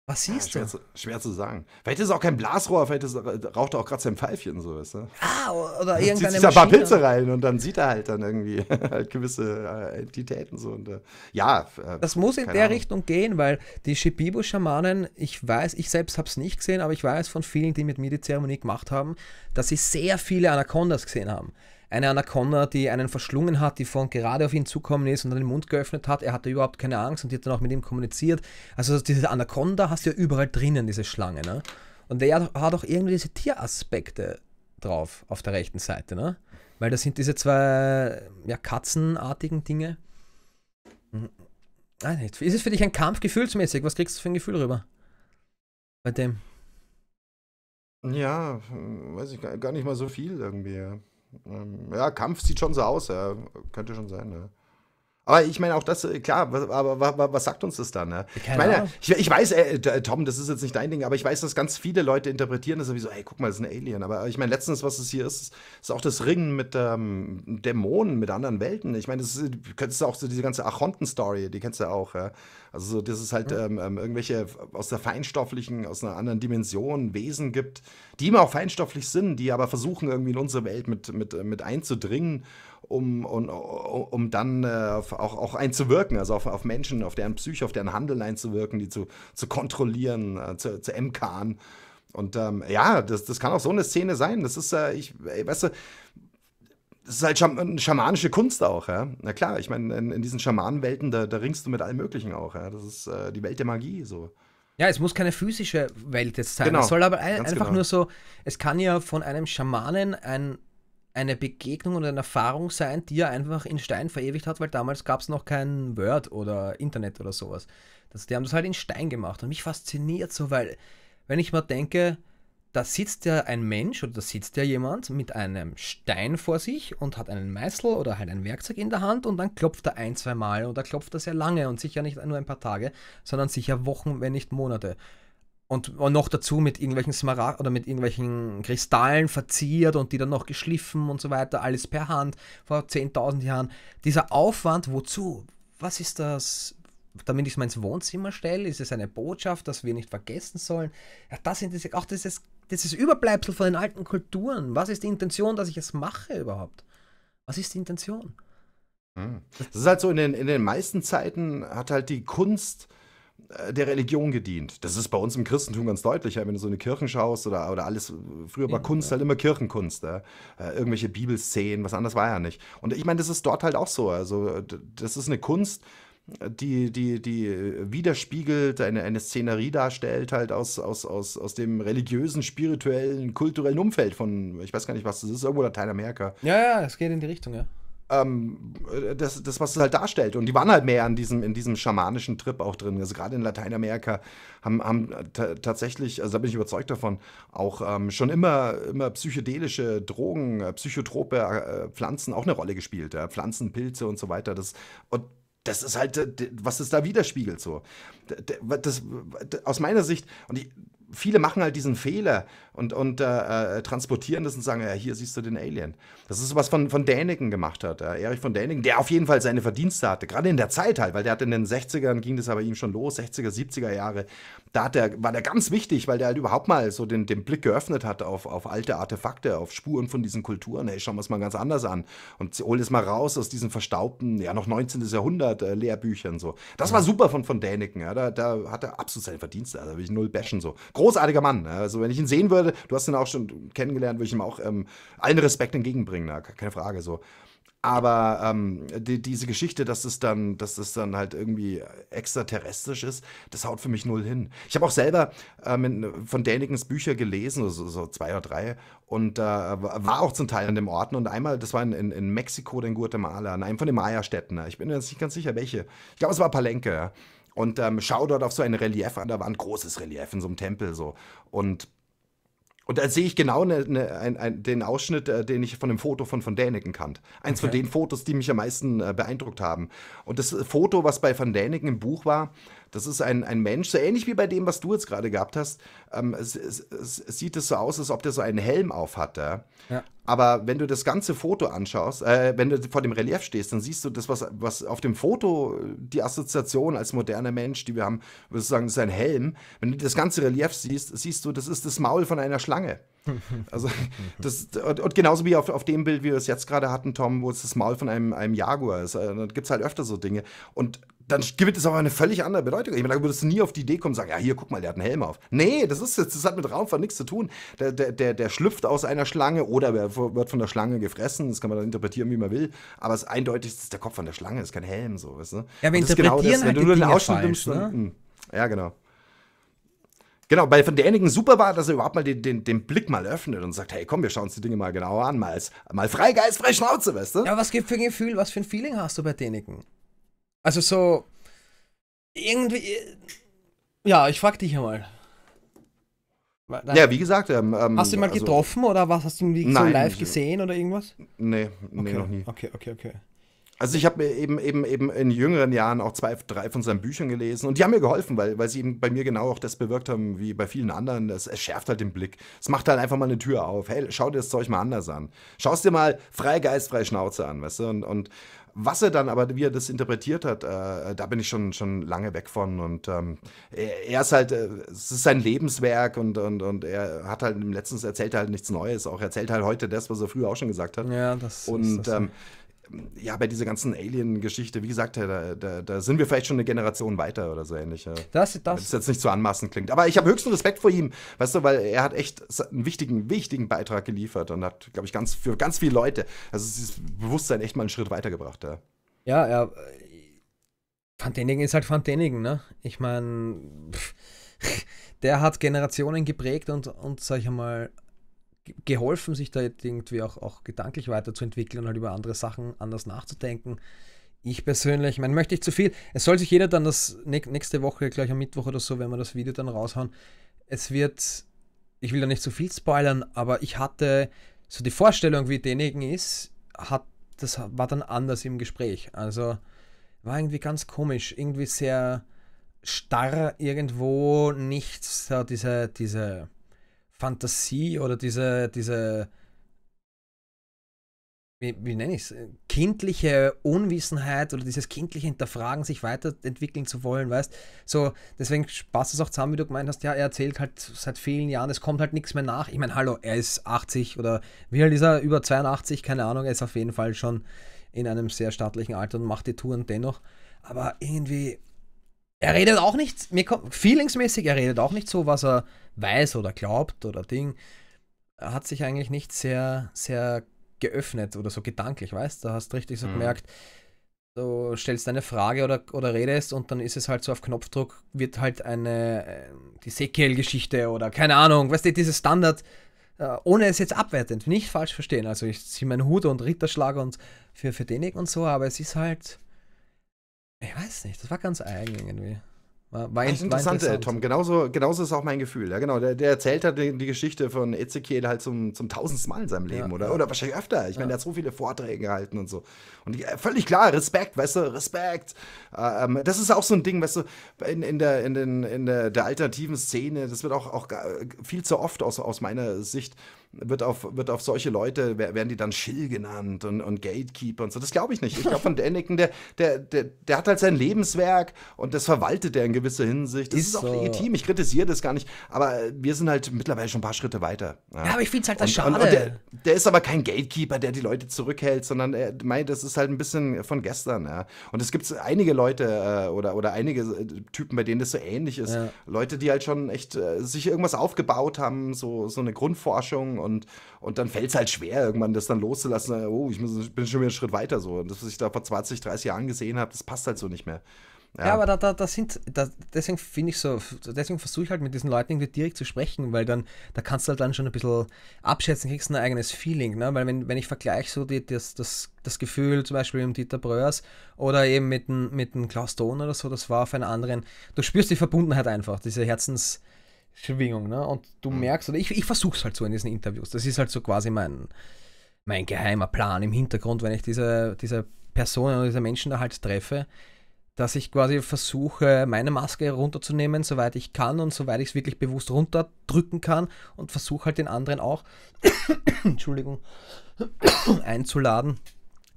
Speaker 2: Was siehst ja, schwer, zu, schwer zu sagen. Vielleicht ist es auch kein Blasrohr, vielleicht ist, raucht er auch gerade sein Pfeifchen, so, weißt du?
Speaker 3: Ah, oder [LAUGHS] irgendeine Zieht sich Maschine. da ein paar Pilze
Speaker 2: rein und dann sieht er halt dann irgendwie [LAUGHS] halt gewisse äh, Entitäten so. Und, äh, ja. Äh, das muss in der Ahnung.
Speaker 3: Richtung gehen, weil die Shibibo-Schamanen, ich weiß, ich selbst habe es nicht gesehen, aber ich weiß von vielen, die mit mir die Zeremonie gemacht haben, dass sie sehr viele Anacondas gesehen haben eine Anaconda, die einen verschlungen hat, die von gerade auf ihn zukommen ist und dann den Mund geöffnet hat. Er hatte überhaupt keine Angst und die hat dann auch mit ihm kommuniziert. Also diese Anaconda hast du ja überall drinnen, diese Schlange, ne? Und der hat auch irgendwie diese Tieraspekte drauf auf der rechten Seite, ne? Weil das sind diese zwei ja, katzenartigen Dinge. Mhm. Ah, ist es für dich ein Kampf gefühlsmäßig? Was kriegst du für ein Gefühl rüber? Bei dem?
Speaker 2: Ja, weiß ich gar nicht mal so viel irgendwie. Ähm, ja, Kampf sieht schon so aus, ja. Könnte schon sein, ja. Aber ich meine, auch das, äh, klar, aber was sagt uns das dann? Ne? Ich meine, ich, ich weiß, ey, äh, äh, Tom, das ist jetzt nicht dein Ding, aber ich weiß, dass ganz viele Leute interpretieren das wie so, ey, guck mal, das ist ein Alien. Aber ich meine, letztens, was es hier ist, ist auch das Ringen mit ähm, Dämonen, mit anderen Welten. Ich meine, das ist, das ist auch so diese ganze Achonten-Story, die kennst du ja auch. Ja? Also, so, dass es halt mhm. ähm, irgendwelche aus der feinstofflichen, aus einer anderen Dimension Wesen gibt, die immer auch feinstofflich sind, die aber versuchen, irgendwie in unsere Welt mit, mit, mit einzudringen um, um, um dann äh, auch, auch einzuwirken, also auf, auf Menschen, auf deren Psyche, auf deren Handeln einzuwirken, die zu, zu kontrollieren, äh, zu, zu MKen. Und ähm, ja, das, das kann auch so eine Szene sein. Das ist, äh, ich, ey, weißt du, das ist halt eine schamanische Kunst auch, ja. Na klar, ich meine, in, in, diesen Schamanenwelten, da, da ringst du mit allem Möglichen auch, ja. Das ist äh, die Welt der Magie, so.
Speaker 3: Ja, es muss keine physische Welt jetzt sein. Genau, es soll aber ein, einfach genau. nur so, es kann ja von einem Schamanen ein eine Begegnung oder eine Erfahrung sein, die er einfach in Stein verewigt hat, weil damals gab es noch kein Word oder Internet oder sowas. Das, die haben das halt in Stein gemacht und mich fasziniert so, weil wenn ich mal denke, da sitzt ja ein Mensch oder da sitzt ja jemand mit einem Stein vor sich und hat einen Meißel oder halt ein Werkzeug in der Hand und dann klopft er ein, zwei Mal oder klopft er sehr lange und sicher nicht nur ein paar Tage, sondern sicher Wochen, wenn nicht Monate und noch dazu mit irgendwelchen Smaragd oder mit irgendwelchen Kristallen verziert und die dann noch geschliffen und so weiter, alles per Hand vor 10.000 Jahren. Dieser Aufwand, wozu? Was ist das? Damit ich es mal ins Wohnzimmer stelle, ist es eine Botschaft, dass wir nicht vergessen sollen. Ja, das sind diese, auch dieses, dieses Überbleibsel von den alten Kulturen. Was ist die Intention, dass ich es mache überhaupt? Was ist die
Speaker 2: Intention? Hm. Das ist halt so, in den, in den meisten Zeiten hat halt die Kunst äh, der Religion gedient. Das ist bei uns im Christentum ganz deutlich. Ja? Wenn du so eine Kirchen schaust oder, oder alles, früher war Kunst ja. halt immer Kirchenkunst. Ja? Äh, irgendwelche Bibelszenen, was anderes war ja nicht. Und ich meine, das ist dort halt auch so. Also, äh, das ist eine Kunst, die, die, die widerspiegelt, eine, eine Szenerie darstellt, halt aus, aus, aus, aus dem religiösen, spirituellen, kulturellen Umfeld von, ich weiß gar nicht, was das ist, irgendwo Lateinamerika.
Speaker 3: Ja, ja, es geht in die Richtung, ja
Speaker 2: ähm, äh, das, das, was es halt darstellt. Und die waren halt mehr an diesem, in diesem schamanischen Trip auch drin. Also gerade in Lateinamerika haben, haben tatsächlich, also da bin ich überzeugt davon, auch ähm, schon immer, immer psychedelische Drogen, äh, psychotrope äh, Pflanzen auch eine Rolle gespielt. Ja? Pflanzen, Pilze und so weiter. Das, und das ist halt, äh, was es da widerspiegelt so. Das, aus meiner Sicht, und ich, viele machen halt diesen Fehler und, und äh, äh, transportieren das und sagen, ja, hier siehst du den Alien. Das ist was von, von Däniken gemacht hat, äh, Erich von Däniken, der auf jeden Fall seine Verdienste hatte, gerade in der Zeit halt, weil der hat in den 60ern, ging das aber ihm schon los, 60er, 70er Jahre, da hat der, war der ganz wichtig, weil der halt überhaupt mal so den, den Blick geöffnet hat auf, auf alte Artefakte, auf Spuren von diesen Kulturen, hey, schauen wir es mal ganz anders an und hol es mal raus aus diesen verstaubten, ja, noch 19. Jahrhundert äh, Lehrbüchern so. Das war super von, von Däniken, ja, da, da hat er absolut seine Verdienste, also will ich null bashen so großartiger Mann. Ne? Also wenn ich ihn sehen würde, du hast ihn auch schon kennengelernt, würde ich ihm auch ähm, allen Respekt entgegenbringen, na, keine Frage so. Aber ähm, die, diese Geschichte, dass es dann, dass es dann halt irgendwie extraterrestrisch ist, das haut für mich null hin. Ich habe auch selber ähm, von Dänikens Bücher gelesen, so, so zwei oder drei, und äh, war auch zum Teil an dem Orten. Ne? Und einmal, das war in, in Mexiko oder in Guatemala, an einem von den Maya-Städten. Ne? Ich bin mir jetzt nicht ganz sicher, welche. Ich glaube, es war Palenque. Ja und ähm, schaue dort auf so ein Relief an. Da war ein großes Relief in so einem Tempel so. Und und da sehe ich genau ne, ne, ein, ein, den Ausschnitt, äh, den ich von dem Foto von Van Däniken kannte. Eins okay. von den Fotos, die mich am meisten äh, beeindruckt haben. Und das Foto, was bei Van Däniken im Buch war, das ist ein, ein Mensch, so ähnlich wie bei dem, was du jetzt gerade gehabt hast. Ähm, es, es, es, sieht es so aus, als ob der so einen Helm auf hat. Ja? Aber wenn du das ganze Foto anschaust, äh, wenn du vor dem Relief stehst, dann siehst du das, was, was auf dem Foto die Assoziation als moderner Mensch, die wir haben, würdest du sagen, ist ein Helm. Wenn du das ganze Relief siehst, siehst du, das ist das Maul von einer Schlange. [LAUGHS] Also, das, und, genauso wie auf, auf dem Bild, wie wir es jetzt gerade hatten, Tom, wo es das Maul von einem, einem Jaguar ist. Äh, da gibt es halt öfter so Dinge. Und dann gibt es auch eine völlig andere Bedeutung. Ich meine, da würdest du nie auf die Idee kommen und sagen, ja, hier, guck mal, der hat einen Helm auf. Nee, das, ist, das hat mit Raumfahrt nichts zu tun. Der, der, der, der schlüpft aus einer Schlange oder wird von der Schlange gefressen. Das kann man dann interpretieren, wie man will. Aber es ist eindeutig, das ist der Kopf von der Schlange, das ist kein Helm. So, weißt du? Ja, wir interpretieren genau das, wenn du halt den Ausschnitt falsch, nimmst, dann, ne? hm. Ja, genau. Genau, weil von derjenigen super war, dass er überhaupt mal den, den, den Blick mal öffnet und sagt, hey, komm, wir schauen uns die Dinge mal genauer an, mal, mal Freigeist, frei Schnauze, weißt du? Ja, was gibt für ein Gefühl, was für ein Feeling hast du bei denigen? Also so. Irgendwie.
Speaker 3: Ja, ich frag dich einmal. Dann ja, wie gesagt. Ähm, ähm hast du ihn mal also, getroffen oder was? Hast du ihn nein, so live nicht. gesehen oder irgendwas?
Speaker 2: Nee, nee okay. noch nie. Okay, okay, okay. Also ich habe eben, eben, eben in jüngeren Jahren auch zwei, drei von seinen Büchern gelesen und die haben mir geholfen, weil, weil sie eben bei mir genau auch das bewirkt haben, wie bei vielen anderen. Das schärft halt den Blick. Es macht halt einfach mal eine Tür auf. Hey, schau dir das Zeug mal anders an. Schau es dir mal frei Geist, frei Schnauze an, weißt du? Und, und, was er dann aber, wie er das interpretiert hat, äh, äh, da bin ich schon, schon lange weg von. Und ähm, er, ist halt, äh, es ist sein Lebenswerk und, und, und er hat halt im letzten erzählt er halt nichts Neues. Auch erzählt halt heute das, was er früher auch schon gesagt hat. Ja, das und, ist das. Ähm, ja, bei dieser ganzen Alien-Geschichte, wie gesagt, da, da, da, sind wir vielleicht schon eine Generation weiter oder so ähnlich. Ja. Das, das, das jetzt nicht so anmaßend klingt. Aber ich habe höchsten Respekt vor ihm, weißt du, weil er hat echt einen wichtigen, wichtigen Beitrag geliefert und hat, glaube ich, ganz für ganz viele Leute, also dieses Bewusstsein echt mal einen Schritt weitergebracht. Ja,
Speaker 3: ja, ja Fantenigen äh, ist halt Fantenigen, ne? Ich meine, [LAUGHS] der hat Generationen geprägt und, und sag ich mal, geholfen, sich da irgendwie auch, auch gedanklich weiterzuentwickeln und halt über andere Sachen anders nachzudenken. Ich persönlich, ich meine, möchte ich zu viel. Es soll sich jeder dann das nächste Woche, gleich am Mittwoch oder so, wenn wir das Video dann raushauen, es wird, ich will da nicht zu viel spoilern, aber ich hatte so die Vorstellung, wie denjenigen ist, hat, das war dann anders im Gespräch. Also war irgendwie ganz komisch, irgendwie sehr starr irgendwo, nichts, diese, diese Fantasie oder diese, diese wie, wie nenne ich es, kindliche Unwissenheit oder dieses kindliche Hinterfragen, sich weiterentwickeln zu wollen, weißt So, deswegen passt es auch zusammen, wie du gemeint hast, ja, er erzählt halt seit vielen Jahren, es kommt halt nichts mehr nach. Ich meine, hallo, er ist 80 oder wie alt ist er? Über 82, keine Ahnung, er ist auf jeden Fall schon in einem sehr staatlichen Alter und macht die Touren dennoch. Aber irgendwie, er redet auch nicht, mir kommt, feelingsmäßig, er redet auch nicht so, was er weiß oder glaubt oder Ding. Er hat sich eigentlich nicht sehr, sehr geöffnet oder so gedanklich, weißt du? Da hast du richtig so mhm. gemerkt, du stellst eine Frage oder, oder redest und dann ist es halt so auf Knopfdruck, wird halt eine, äh, die Sekel-Geschichte oder keine Ahnung, weißt du, dieses Standard, äh, ohne es jetzt abwertend, nicht falsch verstehen. Also ich ziehe meinen Hut und Ritterschlag und für, für den und so, aber es ist halt ich weiß nicht, das war ganz eigen irgendwie.
Speaker 2: War, war interessant, interessant, äh, Tom. Genauso, genauso ist auch mein Gefühl. Ja, genau. Der, der erzählt halt die, die, Geschichte von Ezekiel halt zum, zum tausendsten Mal in seinem Leben, ja, oder? Ja. Oder wahrscheinlich öfter. Ich ja. meine, der hat so viele Vorträge gehalten und so. Und die, äh, völlig klar, Respekt, weißt du, Respekt. Äh, ähm, das ist auch so ein Ding, weißt du, in, in, der, in, den, in der, der alternativen Szene, das wird auch, auch äh, viel zu oft aus, aus meiner Sicht wird auf, wird auf solche Leute, werden die dann Schill genannt und, und Gatekeeper und so. Das glaube ich nicht. Ich glaube, von Däniken, der, der, der, der hat halt sein Lebenswerk und das verwaltet er in gewisser Hinsicht. Das ist, ist auch legitim. Ich kritisiere das gar nicht. Aber wir sind halt mittlerweile schon ein paar Schritte weiter. Ja, ja aber ich finde es halt das schade. Und, und der, der, ist aber kein Gatekeeper, der die Leute zurückhält, sondern er meint, das ist halt ein bisschen von gestern. Ja. Und es gibt einige Leute äh, oder, oder einige äh, Typen, bei denen das so ähnlich ist. Ja. Leute, die halt schon echt äh, sich irgendwas aufgebaut haben, so, so eine Grundforschung und, und dann fällt es halt schwer, irgendwann das dann loszulassen. Oh, ich, muss, ich bin schon wieder einen Schritt weiter so. Und das, was ich da vor 20, 30 Jahren gesehen habe, das passt halt so nicht mehr. Ja. ja, aber da, da, da sind, da,
Speaker 3: deswegen finde ich so, deswegen versuche ich halt mit diesen Leuten irgendwie direkt zu sprechen, weil dann, da kannst du halt dann schon ein bisschen abschätzen, kriegst ein eigenes Feeling, ne? Weil wenn, wenn ich vergleiche so die, das, das, das Gefühl zum Beispiel mit Dieter Bröers oder eben mit dem, mit Klaus Dohn oder so, das war auf einer anderen, du spürst die Verbundenheit einfach, diese Herzens, Schwingung, ne? Und du mhm. merkst, oder ich, ich versuche es halt so in diesen Interviews. Das ist halt so quasi mein, mein geheimer Plan im Hintergrund, wenn ich diese, diese Personen oder diese Menschen da halt treffe, dass ich quasi versuche, meine Maske runterzunehmen, soweit ich kann und soweit ich es wirklich bewusst runterdrücken kann und versuche halt den anderen auch, [COUGHS] Entschuldigung, [COUGHS] einzuladen,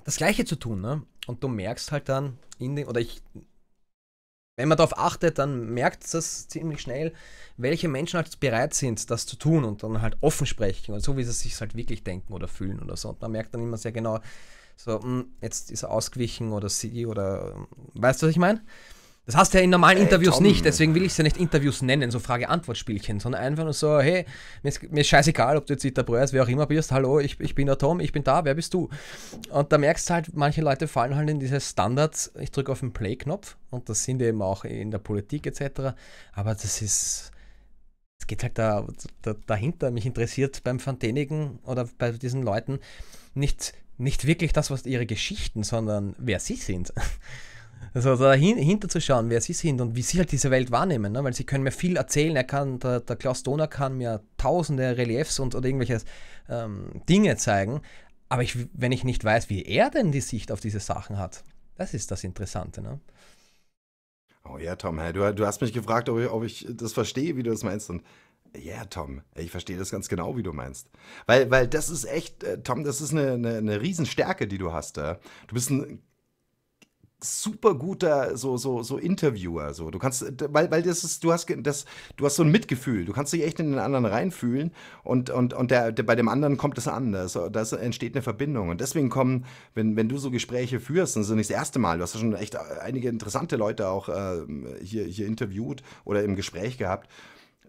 Speaker 3: das Gleiche zu tun, ne? Und du merkst halt dann, in den, oder ich wenn man darauf achtet, dann merkt es ziemlich schnell, welche Menschen halt bereit sind, das zu tun und dann halt offen sprechen und also so, wie sie sich halt wirklich denken oder fühlen oder so. Und man merkt dann immer sehr genau, so, hm, jetzt ist er ausgewichen oder sie oder, hm, weißt du, was ich meine? Das hast du ja in normalen hey, Interviews Tom. nicht, deswegen will ich es ja nicht Interviews nennen, so Frage-Antwort-Spielchen, sondern einfach nur so, hey, mir ist, mir ist scheißegal, ob du jetzt Dieter Breuers, wer auch immer bist, hallo, ich, ich bin der Tom, ich bin da, wer bist du? Und da merkst du halt, manche Leute fallen halt in diese Standards, ich drücke auf den Play-Knopf und das sind eben auch in der Politik etc., aber das ist, es geht halt da, da, dahinter, mich interessiert beim Fantenigen oder bei diesen Leuten nicht, nicht wirklich das, was ihre Geschichten, sondern wer sie sind. Also dahin, hinter zu schauen, wer sie sind und wie sie halt diese Welt wahrnehmen, ne? weil sie können mir viel erzählen. Er kann, der, der Klaus Donner kann mir tausende Reliefs und oder irgendwelche ähm, Dinge zeigen. Aber ich, wenn ich nicht weiß, wie er denn die Sicht auf diese Sachen hat, das ist das Interessante. Ne?
Speaker 2: Oh ja, Tom, hey, du, du, hast mich gefragt, ob ich, ob ich das verstehe, wie du das meinst. Und ja, yeah, Tom, ich verstehe das ganz genau, wie du meinst. Weil, weil das ist echt, äh, Tom, das ist eine, eine, eine Riesenstärke, die du hast. Äh. Du bist ein super guter so so so Interviewer so du kannst weil weil das ist du hast das du hast so ein Mitgefühl du kannst dich echt in den anderen reinfühlen und und und der, der bei dem anderen kommt es anders da entsteht eine Verbindung und deswegen kommen wenn wenn du so Gespräche führst und so nicht das erste Mal du hast ja schon echt äh, einige interessante Leute auch äh, hier hier interviewt oder im Gespräch gehabt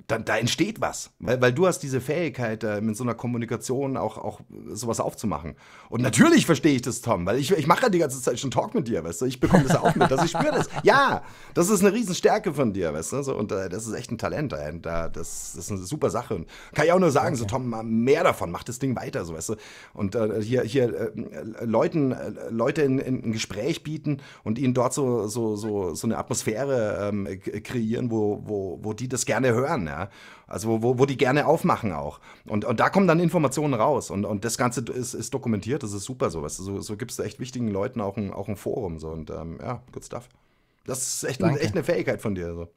Speaker 2: dann, da entsteht was. Weil, weil du hast diese Fähigkeit, äh, mit so einer Kommunikation auch, auch sowas aufzumachen. Und natürlich verstehe ich das, Tom, weil ich, ich mache ja die ganze Zeit schon Talk mit dir, weißt du? Ich bekomme das auch mit, dass ich spüre das. [LAUGHS] Ja, das ist eine Riesenstärke von dir, weißt du? So, und äh, das ist echt ein Talent. Äh, da, äh, das, das, ist eine super Sache. Und kann ich auch nur sagen, okay. so Tom, mal mehr davon, mach das Ding weiter, so weißt du? Und äh, hier, hier äh, äh, Leuten, Leute in, in, ein Gespräch bieten und ihnen dort so, so, so, so eine Atmosphäre ähm, kreieren, wo, wo, wo die das gerne hören. Ja? ja. Also wo, wo, die gerne aufmachen auch. Und, und da kommen dann Informationen raus. Und, und das Ganze ist, ist dokumentiert, das ist super sowas. So, so gibst du echt wichtigen Leuten auch ein, auch ein Forum. So. Und ähm, ja, good stuff. Das ist echt, ein, echt eine Fähigkeit von dir. So.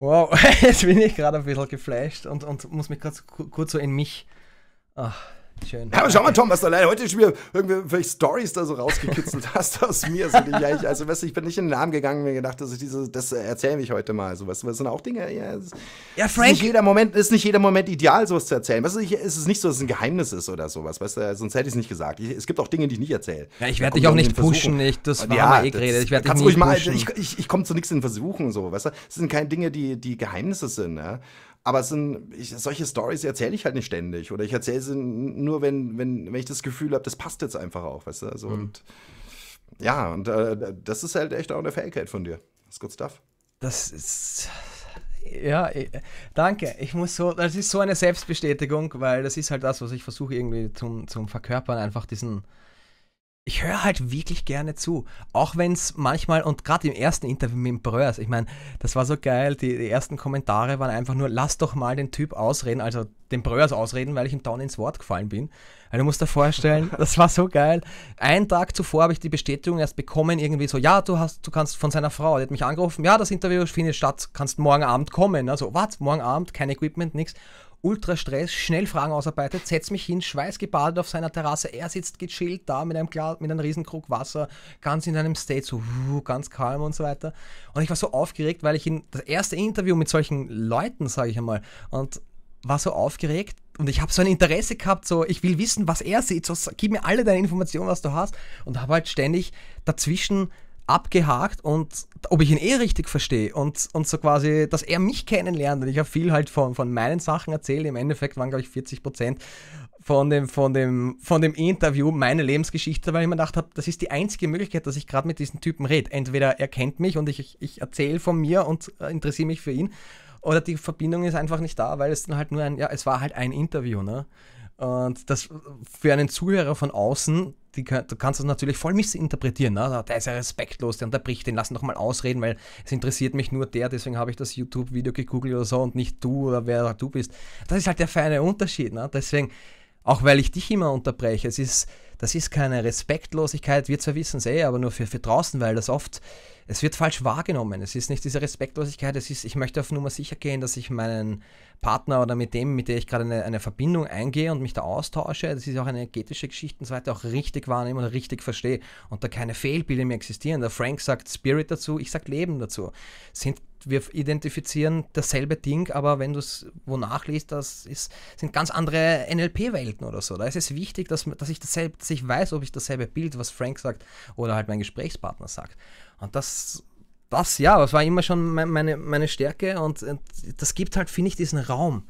Speaker 3: Wow, [LAUGHS] jetzt bin ich gerade ein bisschen geflasht und, und muss mich gerade kurz so in mich. Ach Schön. Ja, aber schau mal,
Speaker 2: Tom, was du allein heute schon wieder irgendwie vielleicht Stories da so rausgekitzelt hast aus mir. So, also, ja, ich, also, weißt du, ich bin nicht in den Namen gegangen mir gedacht, dass ich diese, das erzähle ich heute mal. So, weißt du, das sind auch Dinge. Ja, es, ja Frank. Ist nicht, jeder Moment, ist nicht jeder Moment ideal, sowas zu erzählen. Weißt du, ich, es ist nicht so, dass es ein Geheimnis ist oder sowas. Weißt du, sonst hätte ich es nicht gesagt. Ich, es gibt auch Dinge, die ich nicht erzähle. Ja, ich werde dich auch nicht pushen. Ich, das war ja, mal eh Ich werde dich nicht also, pushen. mal. Ich, ich, ich komme zu nichts in Versuchen. So, weißt du, es sind keine Dinge, die, die Geheimnisse sind. Ne? Aber es sind, ich, solche Stories erzähle ich halt nicht ständig. Oder ich erzähle sie nur, wenn, wenn, wenn ich das Gefühl habe, das passt jetzt einfach auch, weißt du? Also, mhm. Und ja, und äh, das ist halt echt auch eine Fähigkeit von dir. Das ist good stuff. Das ist.
Speaker 3: Ja, ich, äh, danke. Ich muss so, das ist so eine Selbstbestätigung, weil das ist halt das, was ich versuche irgendwie zum, zum Verkörpern, einfach diesen, ich höre halt wirklich gerne zu. Auch wenn es manchmal, und gerade im ersten Interview mit dem Bröers, ich meine, das war so geil, die, die, ersten Kommentare waren einfach nur, lass doch mal den Typ ausreden, also den Bröers ausreden, weil ich ihm down ins Wort gefallen bin. Also du musst dir vorstellen, [LAUGHS] das war so geil. Einen Tag zuvor habe ich die Bestätigung erst bekommen, irgendwie so, ja, du hast, du kannst von seiner Frau, die hat mich angerufen, ja, das Interview findet statt, kannst morgen Abend kommen. Also, was? Morgen Abend, kein Equipment, nichts. Ultrastress, schnell Fragen ausarbeitet, setzt mich hin, schweißgebadet auf seiner Terrasse. Er sitzt gechillt da mit einem, Glas, mit einem riesen Wasser, ganz in einem State, so ganz calm und so weiter. Und ich war so aufgeregt, weil ich in das erste Interview mit solchen Leuten, sage ich einmal, und war so aufgeregt und ich habe so ein Interesse gehabt, so ich will wissen, was er sieht, so gib mir alle deine Informationen, was du hast und habe halt ständig dazwischen abgehakt und ob ich ihn eh richtig verstehe und, und so quasi, dass er mich kennenlernt und ich habe viel halt von, von meinen Sachen erzählt. Im Endeffekt waren, glaube ich, 40 Prozent von dem, von, dem, von dem Interview meine Lebensgeschichte, weil ich mir gedacht habe, das ist die einzige Möglichkeit, dass ich gerade mit diesen Typen rede. Entweder er kennt mich und ich, ich erzähle von mir und äh, interessiere mich für ihn oder die Verbindung ist einfach nicht da, weil es dann halt nur ein, ja, es war halt ein Interview, ne? Und das äh, für einen Zuhörer von außen die, du kannst das natürlich voll missinterpretieren. Ne? Also, der ist ja respektlos, der unterbricht den, lass ihn doch mal ausreden, weil es interessiert mich nur der, deswegen habe ich das YouTube-Video gegoogelt oder so und nicht du oder wer du bist. Das ist halt der feine Unterschied. Ne? Deswegen, auch weil ich dich immer unterbreche, es ist, das ist keine Respektlosigkeit, wir zwar wissen es eh, aber nur für, für draußen, weil das oft es wird falsch wahrgenommen. Es ist nicht diese Respektlosigkeit, es ist, ich möchte auf Nummer sicher gehen, dass ich meinen Partner oder mit dem, mit dem ich gerade eine, eine Verbindung eingehe und mich da austausche, das ist auch eine energetische Geschichte und so weiter, auch richtig wahrnehmen und richtig verstehe und da keine Fehlbilder mehr existieren. Der Frank sagt Spirit dazu, ich sag Leben dazu. Sind wir identifizieren dasselbe Ding, aber wenn du es wo nachliest, das ist, sind ganz andere NLP-Welten oder so. Da ist es wichtig, dass, dass, ich dasselbe, dass ich weiß, ob ich dasselbe Bild, was Frank sagt oder halt mein Gesprächspartner sagt. Und das, das ja, das war immer schon meine, meine Stärke und, und das gibt halt, finde ich, diesen Raum.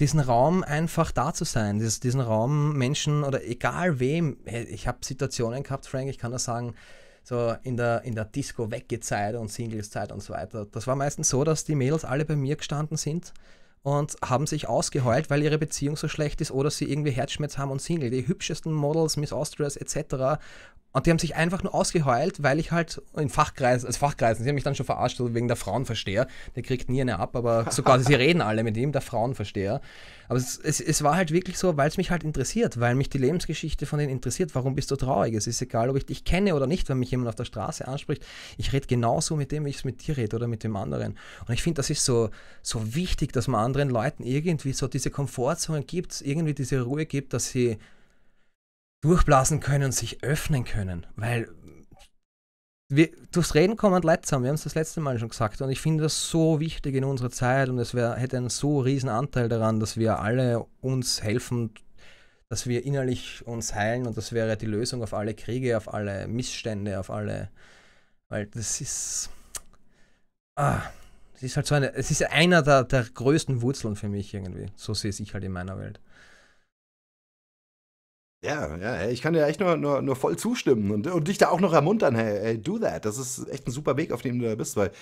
Speaker 3: Diesen Raum einfach da zu sein, dieses, diesen Raum Menschen oder egal wem. Ich habe Situationen gehabt, Frank, ich kann das sagen, so in der, in der Disco-Wecke-Zeit und Singles-Zeit und so weiter. Das war meistens so, dass die Mädels alle bei mir gestanden sind und haben sich ausgeheult, weil ihre Beziehung so schlecht ist oder sie irgendwie Herzschmerz haben und Single. Die hübschesten Models, Miss Austrias etc. Und die haben sich einfach nur ausgeheult, weil ich halt in Fachkreisen, als Fachkreisen, sie haben mich dann schon verarscht wegen der Frauenversteher. Der kriegt nie eine ab, aber sogar sie reden alle mit ihm, der Frauenversteher. Aber es, es, es war halt wirklich so, weil es mich halt interessiert, weil mich die Lebensgeschichte von denen interessiert. Warum bist du traurig? Es ist egal, ob ich dich kenne oder nicht, wenn mich jemand auf der Straße anspricht. Ich rede genauso mit dem, wie ich es mit dir rede oder mit dem anderen. Und ich finde, das ist so, so wichtig, dass man anderen Leuten irgendwie so diese Komfortzone gibt, irgendwie diese Ruhe gibt, dass sie durchblasen können, sich öffnen können. Weil wir, durchs Reden kommen Leute zusammen, wir haben es das letzte Mal schon gesagt und ich finde das so wichtig in unserer Zeit und es wär, hätte einen so riesen Anteil daran, dass wir alle uns helfen, dass wir innerlich uns heilen und das wäre die Lösung auf alle Kriege, auf alle Missstände, auf alle, weil das ist... Ah, es ist halt so eine, es ist einer der, der größten Wurzeln für mich irgendwie. So sehe ich halt in meiner
Speaker 2: Welt. Ja, ja, ich kann dir echt nur, nur, nur voll zustimmen und, und dich da auch noch ermuntern, hey, hey, do that. Das ist echt ein super Weg, auf dem du da bist, weil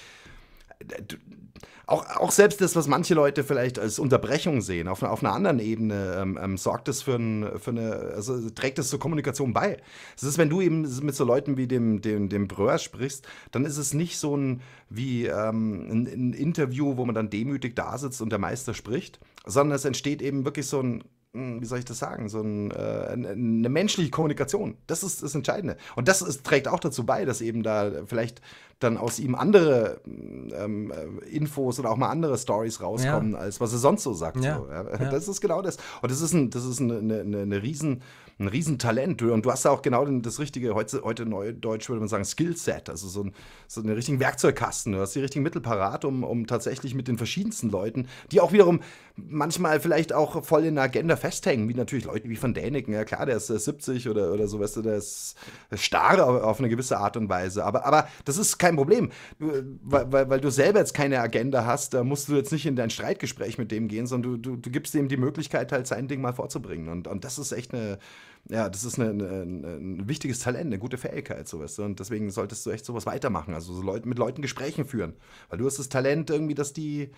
Speaker 2: auch, auch selbst das, was manche Leute vielleicht als Unterbrechung sehen, auf, auf einer anderen Ebene ähm, ähm, sorgt es für, ein, für eine, also trägt das zur Kommunikation bei. Es ist, wenn du eben mit so Leuten wie dem, dem, dem Bröhr sprichst, dann ist es nicht so ein wie ähm, ein, ein Interview, wo man dann demütig da sitzt und der Meister spricht, sondern es entsteht eben wirklich so ein hm, wie soll ich das sagen, so ein, äh, eine menschliche Kommunikation. Das ist das Entscheidende. Und das ist, trägt auch dazu bei, dass eben da vielleicht dann aus ihm andere hm, ähm, äh, Infos oder auch mal andere Stories rauskommen, ja. als was er sonst so sagt. Ja. So. Ja. Das ist genau das. Und das ist, ein, das ist eine, eine, eine riesen ein Riesentalent. Und du hast da auch genau das richtige, heute, heute Neudeutsch würde man sagen, Skillset, also so, ein, so einen richtigen Werkzeugkasten. Du hast die richtigen Mittel parat, um, um tatsächlich mit den verschiedensten Leuten, die auch wiederum manchmal vielleicht auch voll in der Agenda festhängen, wie natürlich Leute wie von Däniken. Ja, klar, der ist 70 oder, oder so, weißt du, der ist starr auf eine gewisse Art und Weise. Aber, aber das ist kein Problem, weil, weil, weil du selber jetzt keine Agenda hast, da musst du jetzt nicht in dein Streitgespräch mit dem gehen, sondern du, du, du gibst dem die Möglichkeit, halt sein Ding mal vorzubringen. Und, und das ist echt eine ja, das ist eine, eine, ein wichtiges Talent, eine gute Fähigkeit, so weißt du. Und deswegen solltest du echt sowas weitermachen. Also so Leute, mit Leuten Gesprächen führen. Weil du hast das Talent irgendwie, dass die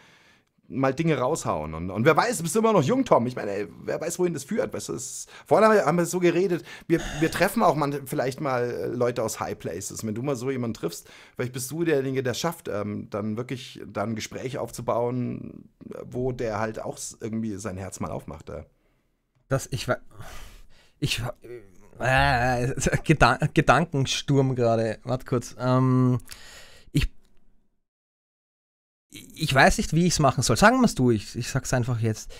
Speaker 2: mal Dinge raushauen. Und, und wer weiß, bist du immer noch jung, Tom. Ich meine, ey, wer weiß, wohin das führt. Weißt du, ist, vorhin haben wir, haben wir so geredet, wir, wir treffen auch man, vielleicht mal äh, Leute aus High Places. Wenn du mal so jemanden triffst, vielleicht bist du derjenige, der schafft, ähm, dann wirklich dann ein Gespräch aufzubauen, wo der halt auch irgendwie sein Herz mal aufmacht. Äh. Das, ich weiß. Ich. Äh, [LAUGHS] Gedan
Speaker 3: Gedankensturm gerade. Warte kurz. Ähm, ich. Ich weiß nicht, wie ich es machen soll. Sagen wir es du, ich, ich sag's einfach jetzt.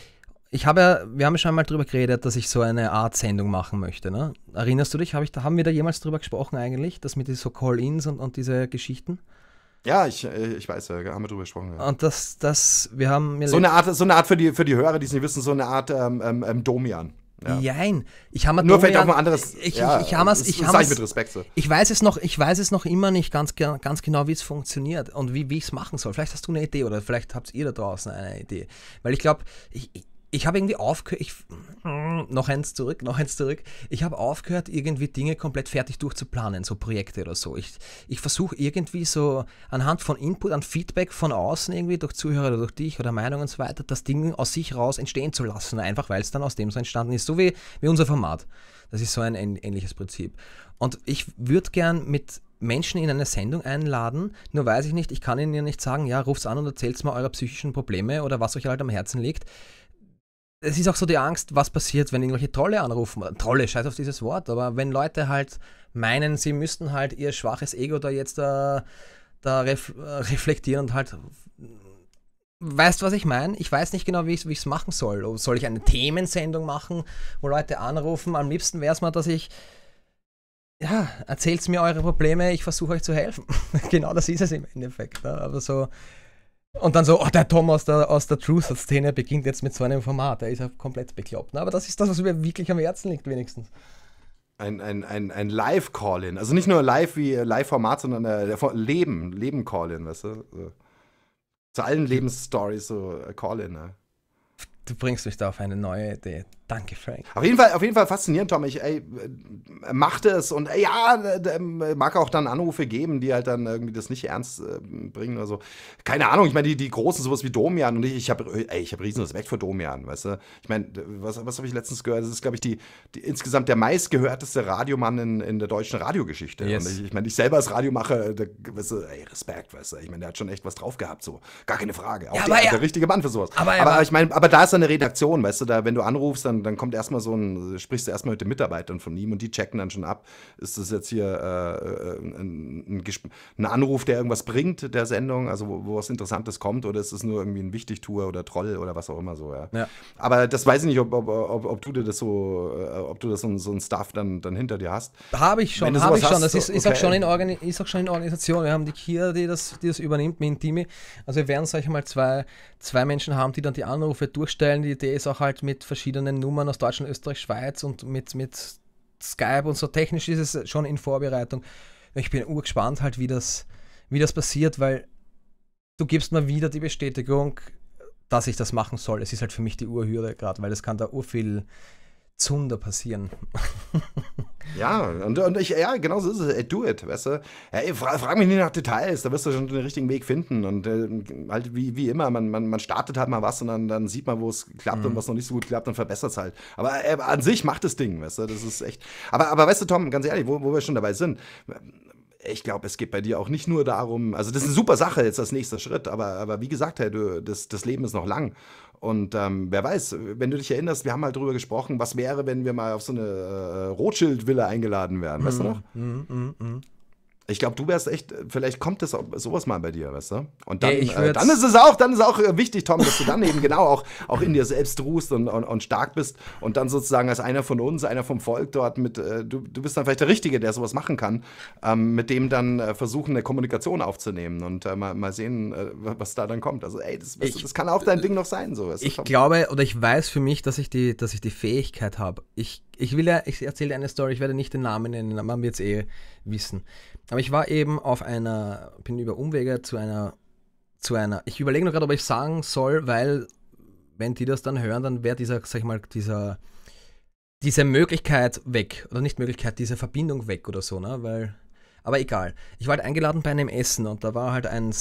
Speaker 3: Ich habe ja, wir haben ja schon einmal darüber geredet, dass ich so eine Art Sendung machen möchte. Ne? Erinnerst du dich? Hab ich, haben wir da jemals drüber gesprochen eigentlich? Das mit den so Call-Ins und, und diese Geschichten?
Speaker 2: Ja, ich, äh, ich weiß, ja, äh, haben wir drüber gesprochen. Ja.
Speaker 3: Und das, das, wir haben. so, eine
Speaker 2: Art, so eine Art für die, für die Hörer, die es nicht wissen, so eine Art ähm, ähm, ähm Domian. Ja. Nein, ich habe Nur vielleicht auch mal anderes. Ich, ja, ich, ich, hammer's, ich, ich, hammer's, mit Respekt so.
Speaker 3: ich weiß es noch, ich weiß es noch immer nicht ganz, ganz genau, wie es funktioniert und wie, wie ich es machen soll. Vielleicht hast du eine Idee oder vielleicht habt ihr da draußen eine Idee, weil ich glaube, ich, ich habe irgendwie aufgehört, ich, mm, noch eins zurück, noch eins zurück, ich habe aufgehört, irgendwie Dinge komplett fertig durchzuplanen, so Projekte oder so. Ich, ich versuche irgendwie so anhand von Input, an Feedback von außen irgendwie durch Zuhörer oder durch dich oder Meinung und so weiter, das Ding aus sich raus entstehen zu lassen, einfach weil es dann aus dem so entstanden ist, so wie, wie unser Format. Das ist so ein ähnliches Prinzip. Und ich würde gern mit Menschen in eine Sendung einladen, nur weiß ich nicht, ich kann ihnen ja nicht sagen, ja, ruft an und erzählt's mal eure psychischen Probleme oder was euch halt am Herzen liegt es ist auch so die Angst, was passiert, wenn irgendwelche Trolle anrufen. Trolle, scheiß auf dieses Wort, aber wenn Leute halt meinen, sie müssten halt ihr schwaches Ego da jetzt da, äh, da ref, äh, reflektieren und halt. Weißt du, was ich meine? Ich weiß nicht genau, wie ich es machen soll. Oh, soll ich eine Themensendung machen, wo Leute anrufen? Am liebsten wäre es mal, dass ich. Ja, erzählt mir eure Probleme, ich versuche euch zu helfen. [LAUGHS] genau das ist es im Endeffekt. Ne? Aber so und dann so, oh, der Tom aus der, aus der Truth-Szene beginnt jetzt mit so einem Format. Der ist ja komplett
Speaker 2: bekloppt. Ne? Aber das ist das, was mir wirklich am Herzen liegt, wenigstens. Ein, ein, ein, ein Live-Call-In. Also nicht nur live wie äh, Live-Format, sondern äh, Leben, Leben-Call-In, weißt du? So. Zu allen Lebensstories so äh, Call-In, ne? Du bringst mich da auf eine neue Idee. Danke, Frank. Auf jeden Fall, auf jeden Fall faszinierend, Tom. Ich ey, äh, machte es und ey, ja, äh, ähm, mag auch dann Anrufe geben, die halt dann irgendwie das nicht ernst äh, bringen oder so. Keine Ahnung, ich meine, die, die großen, sowas wie Domian und ich, ich habe ich hab riesen Respekt vor Domian, weißt du? Ich meine, was, was habe ich letztens gehört? Das ist, glaube ich, die, die, insgesamt der meistgehörteste Radiomann in, in der deutschen Radiogeschichte. Yes. ich, ich meine, ich selber als Radiomacher, äh, da, weißt du, ey, Respekt, weißt du? Ich meine, der hat schon echt was drauf gehabt, so. Gar keine Frage. Auch ja, die, ja. der richtige Mann für sowas. Aber, aber, aber ich meine, aber da ist eine Redaktion, weißt du, da, wenn du anrufst, dann dann, dann kommt erstmal so ein, sprichst du erstmal mit den Mitarbeitern von ihm und die checken dann schon ab, ist das jetzt hier äh, äh ein, ein, ein, Anruf, der irgendwas bringt der Sendung, also wo, wo was Interessantes kommt oder ist es nur irgendwie ein Wichtigtour oder Troll oder was auch immer so, ja. ja. Aber das weiß ich nicht, ob, ob, ob, ob du dir das so, äh, ob du das so, so ein Stuff dann, dann hinter dir hast. Habe ich schon, habe ich schon. Hast, das ist, okay. ist, auch schon in
Speaker 3: Organi ist auch schon in Organisation. Wir haben die Kia, die das, die das übernimmt mit Intimi. Also wir werden, sag ich mal, zwei, zwei Menschen haben, die dann die Anrufe durchstellen. Die Idee ist auch halt mit verschiedenen Nummern aus Deutschland, Österreich, Schweiz und mit, mit Skype und so technisch ist es schon in Vorbereitung. Ich bin urgespannt halt, wie das, wie das passiert, weil du gibst mir wieder die Bestätigung, dass ich das machen soll. Es ist halt für mich die Urhürde gerade, weil es kann da urviel viel Zunder passieren.
Speaker 2: [LAUGHS] ja, und, und, ich, ja, genau so ist es. Ey, do it, weißt du? Ey, frag, frag, mich nicht nach Details, da wirst du schon den richtigen Weg finden. Und äh, halt wie, wie immer, man, man, man startet halt mal was und dann, dann sieht man, wo es klappt mhm. und was noch nicht so gut klappt und verbessert es halt. Aber äh, an sich macht das Ding, weißt du? Das ist echt. Aber, aber weißt du, Tom, ganz ehrlich, wo, wo wir schon dabei sind, ich glaube, es geht bei dir auch nicht nur darum, also das ist eine super Sache, jetzt das nächste Schritt, aber, aber wie gesagt, hey, du, das, das Leben ist noch lang. Und ähm, wer weiß, wenn du dich erinnerst, wir haben halt drüber gesprochen, was wäre, wenn wir mal auf so eine äh, Rothschild-Villa eingeladen wären, weißt mm, du mhm. noch? Mhm, Mm, mm, ich glaube, du wärst echt, vielleicht kommt das sowas mal bei dir, weißt du? Und dann, Ey, äh, dann ist es auch, dann ist auch äh, wichtig, Tom, dass du dann eben genau auch, auch in dir selbst ruhst und, und, und, stark bist und dann sozusagen als einer von uns, einer vom Volk dort mit, äh, du, du bist dann vielleicht der Richtige, der sowas machen kann, ähm, mit dem dann äh, versuchen, eine Kommunikation aufzunehmen und äh, mal, mal sehen, äh, was da dann kommt. Also, ey, das, ich, das kann auch dein Ding noch sein, so. Weißt du, ich Tom?
Speaker 3: glaube oder ich weiß für mich, dass ich die, dass ich die Fähigkeit habe. Ich, ich will ja, ich erzähle eine Story, ich werde nicht den Namen nennen, man wird es eh wissen. Aber ich war eben auf einer, bin über Umwege zu einer, zu einer, ich überlege nur gerade, ob ich sagen soll, weil wenn die das dann hören, dann wäre dieser, sag ich mal, dieser, diese Möglichkeit weg. Oder nicht Möglichkeit, diese Verbindung weg oder so, ne? Weil, aber egal. Ich war halt eingeladen bei einem Essen und da war halt ein,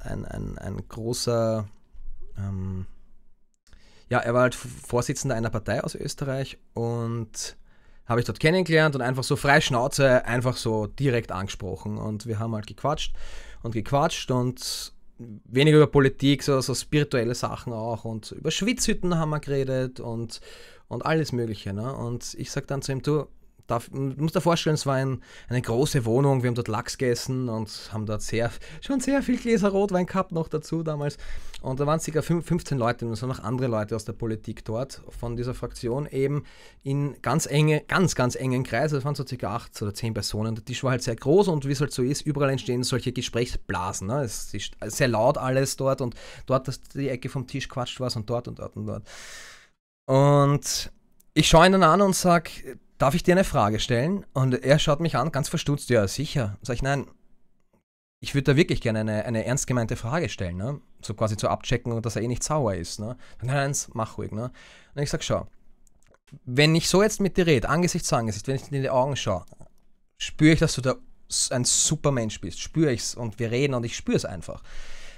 Speaker 3: ein, ein, ein großer, ähm, ja, er war halt Vorsitzender einer Partei aus Österreich und habe ich dort kennengelernt und einfach so frei Schnauze, einfach so direkt angesprochen. Und wir haben halt gequatscht und gequatscht und weniger über Politik, so, so spirituelle Sachen auch und über Schwitzhütten haben wir geredet und, und alles Mögliche. Ne? Und ich sage dann zu ihm, du, darf, muss dir vorstellen, es war ein, eine große Wohnung, wir haben dort Lachs gegessen und haben dort sehr, schon sehr viel Gläser Rotwein gehabt noch dazu damals. Und da waren circa 15 Leute und es waren noch andere Leute aus der Politik dort, von dieser Fraktion eben in ganz enge, ganz, ganz engen Kreis, es waren so circa 8 oder 10 Personen. Der Tisch war halt sehr groß und wie es halt so ist, überall entstehen solche Gesprächsblasen. Ne? Es ist sehr laut alles dort und dort, dass die Ecke vom Tisch quatscht was und dort und dort und dort. Und ich schaue ihn dann an und sage, darf ich dir eine Frage stellen? Und er schaut mich an, ganz verstutzt, ja, sicher. Sag ich, nein, ich würde da wirklich gerne eine, eine ernst gemeinte Frage stellen, ne? So quasi zu abchecken dass er eh nicht sauer ist, ne? Nein, nein, mach ruhig, ne? Und ich sag, schau, wenn ich so jetzt mit dir rede, Angesicht zu Angesicht, wenn ich dir in die Augen schaue, spüre ich, dass du da ein super Mensch bist. Spüre ich's und wir reden und ich spüre es einfach.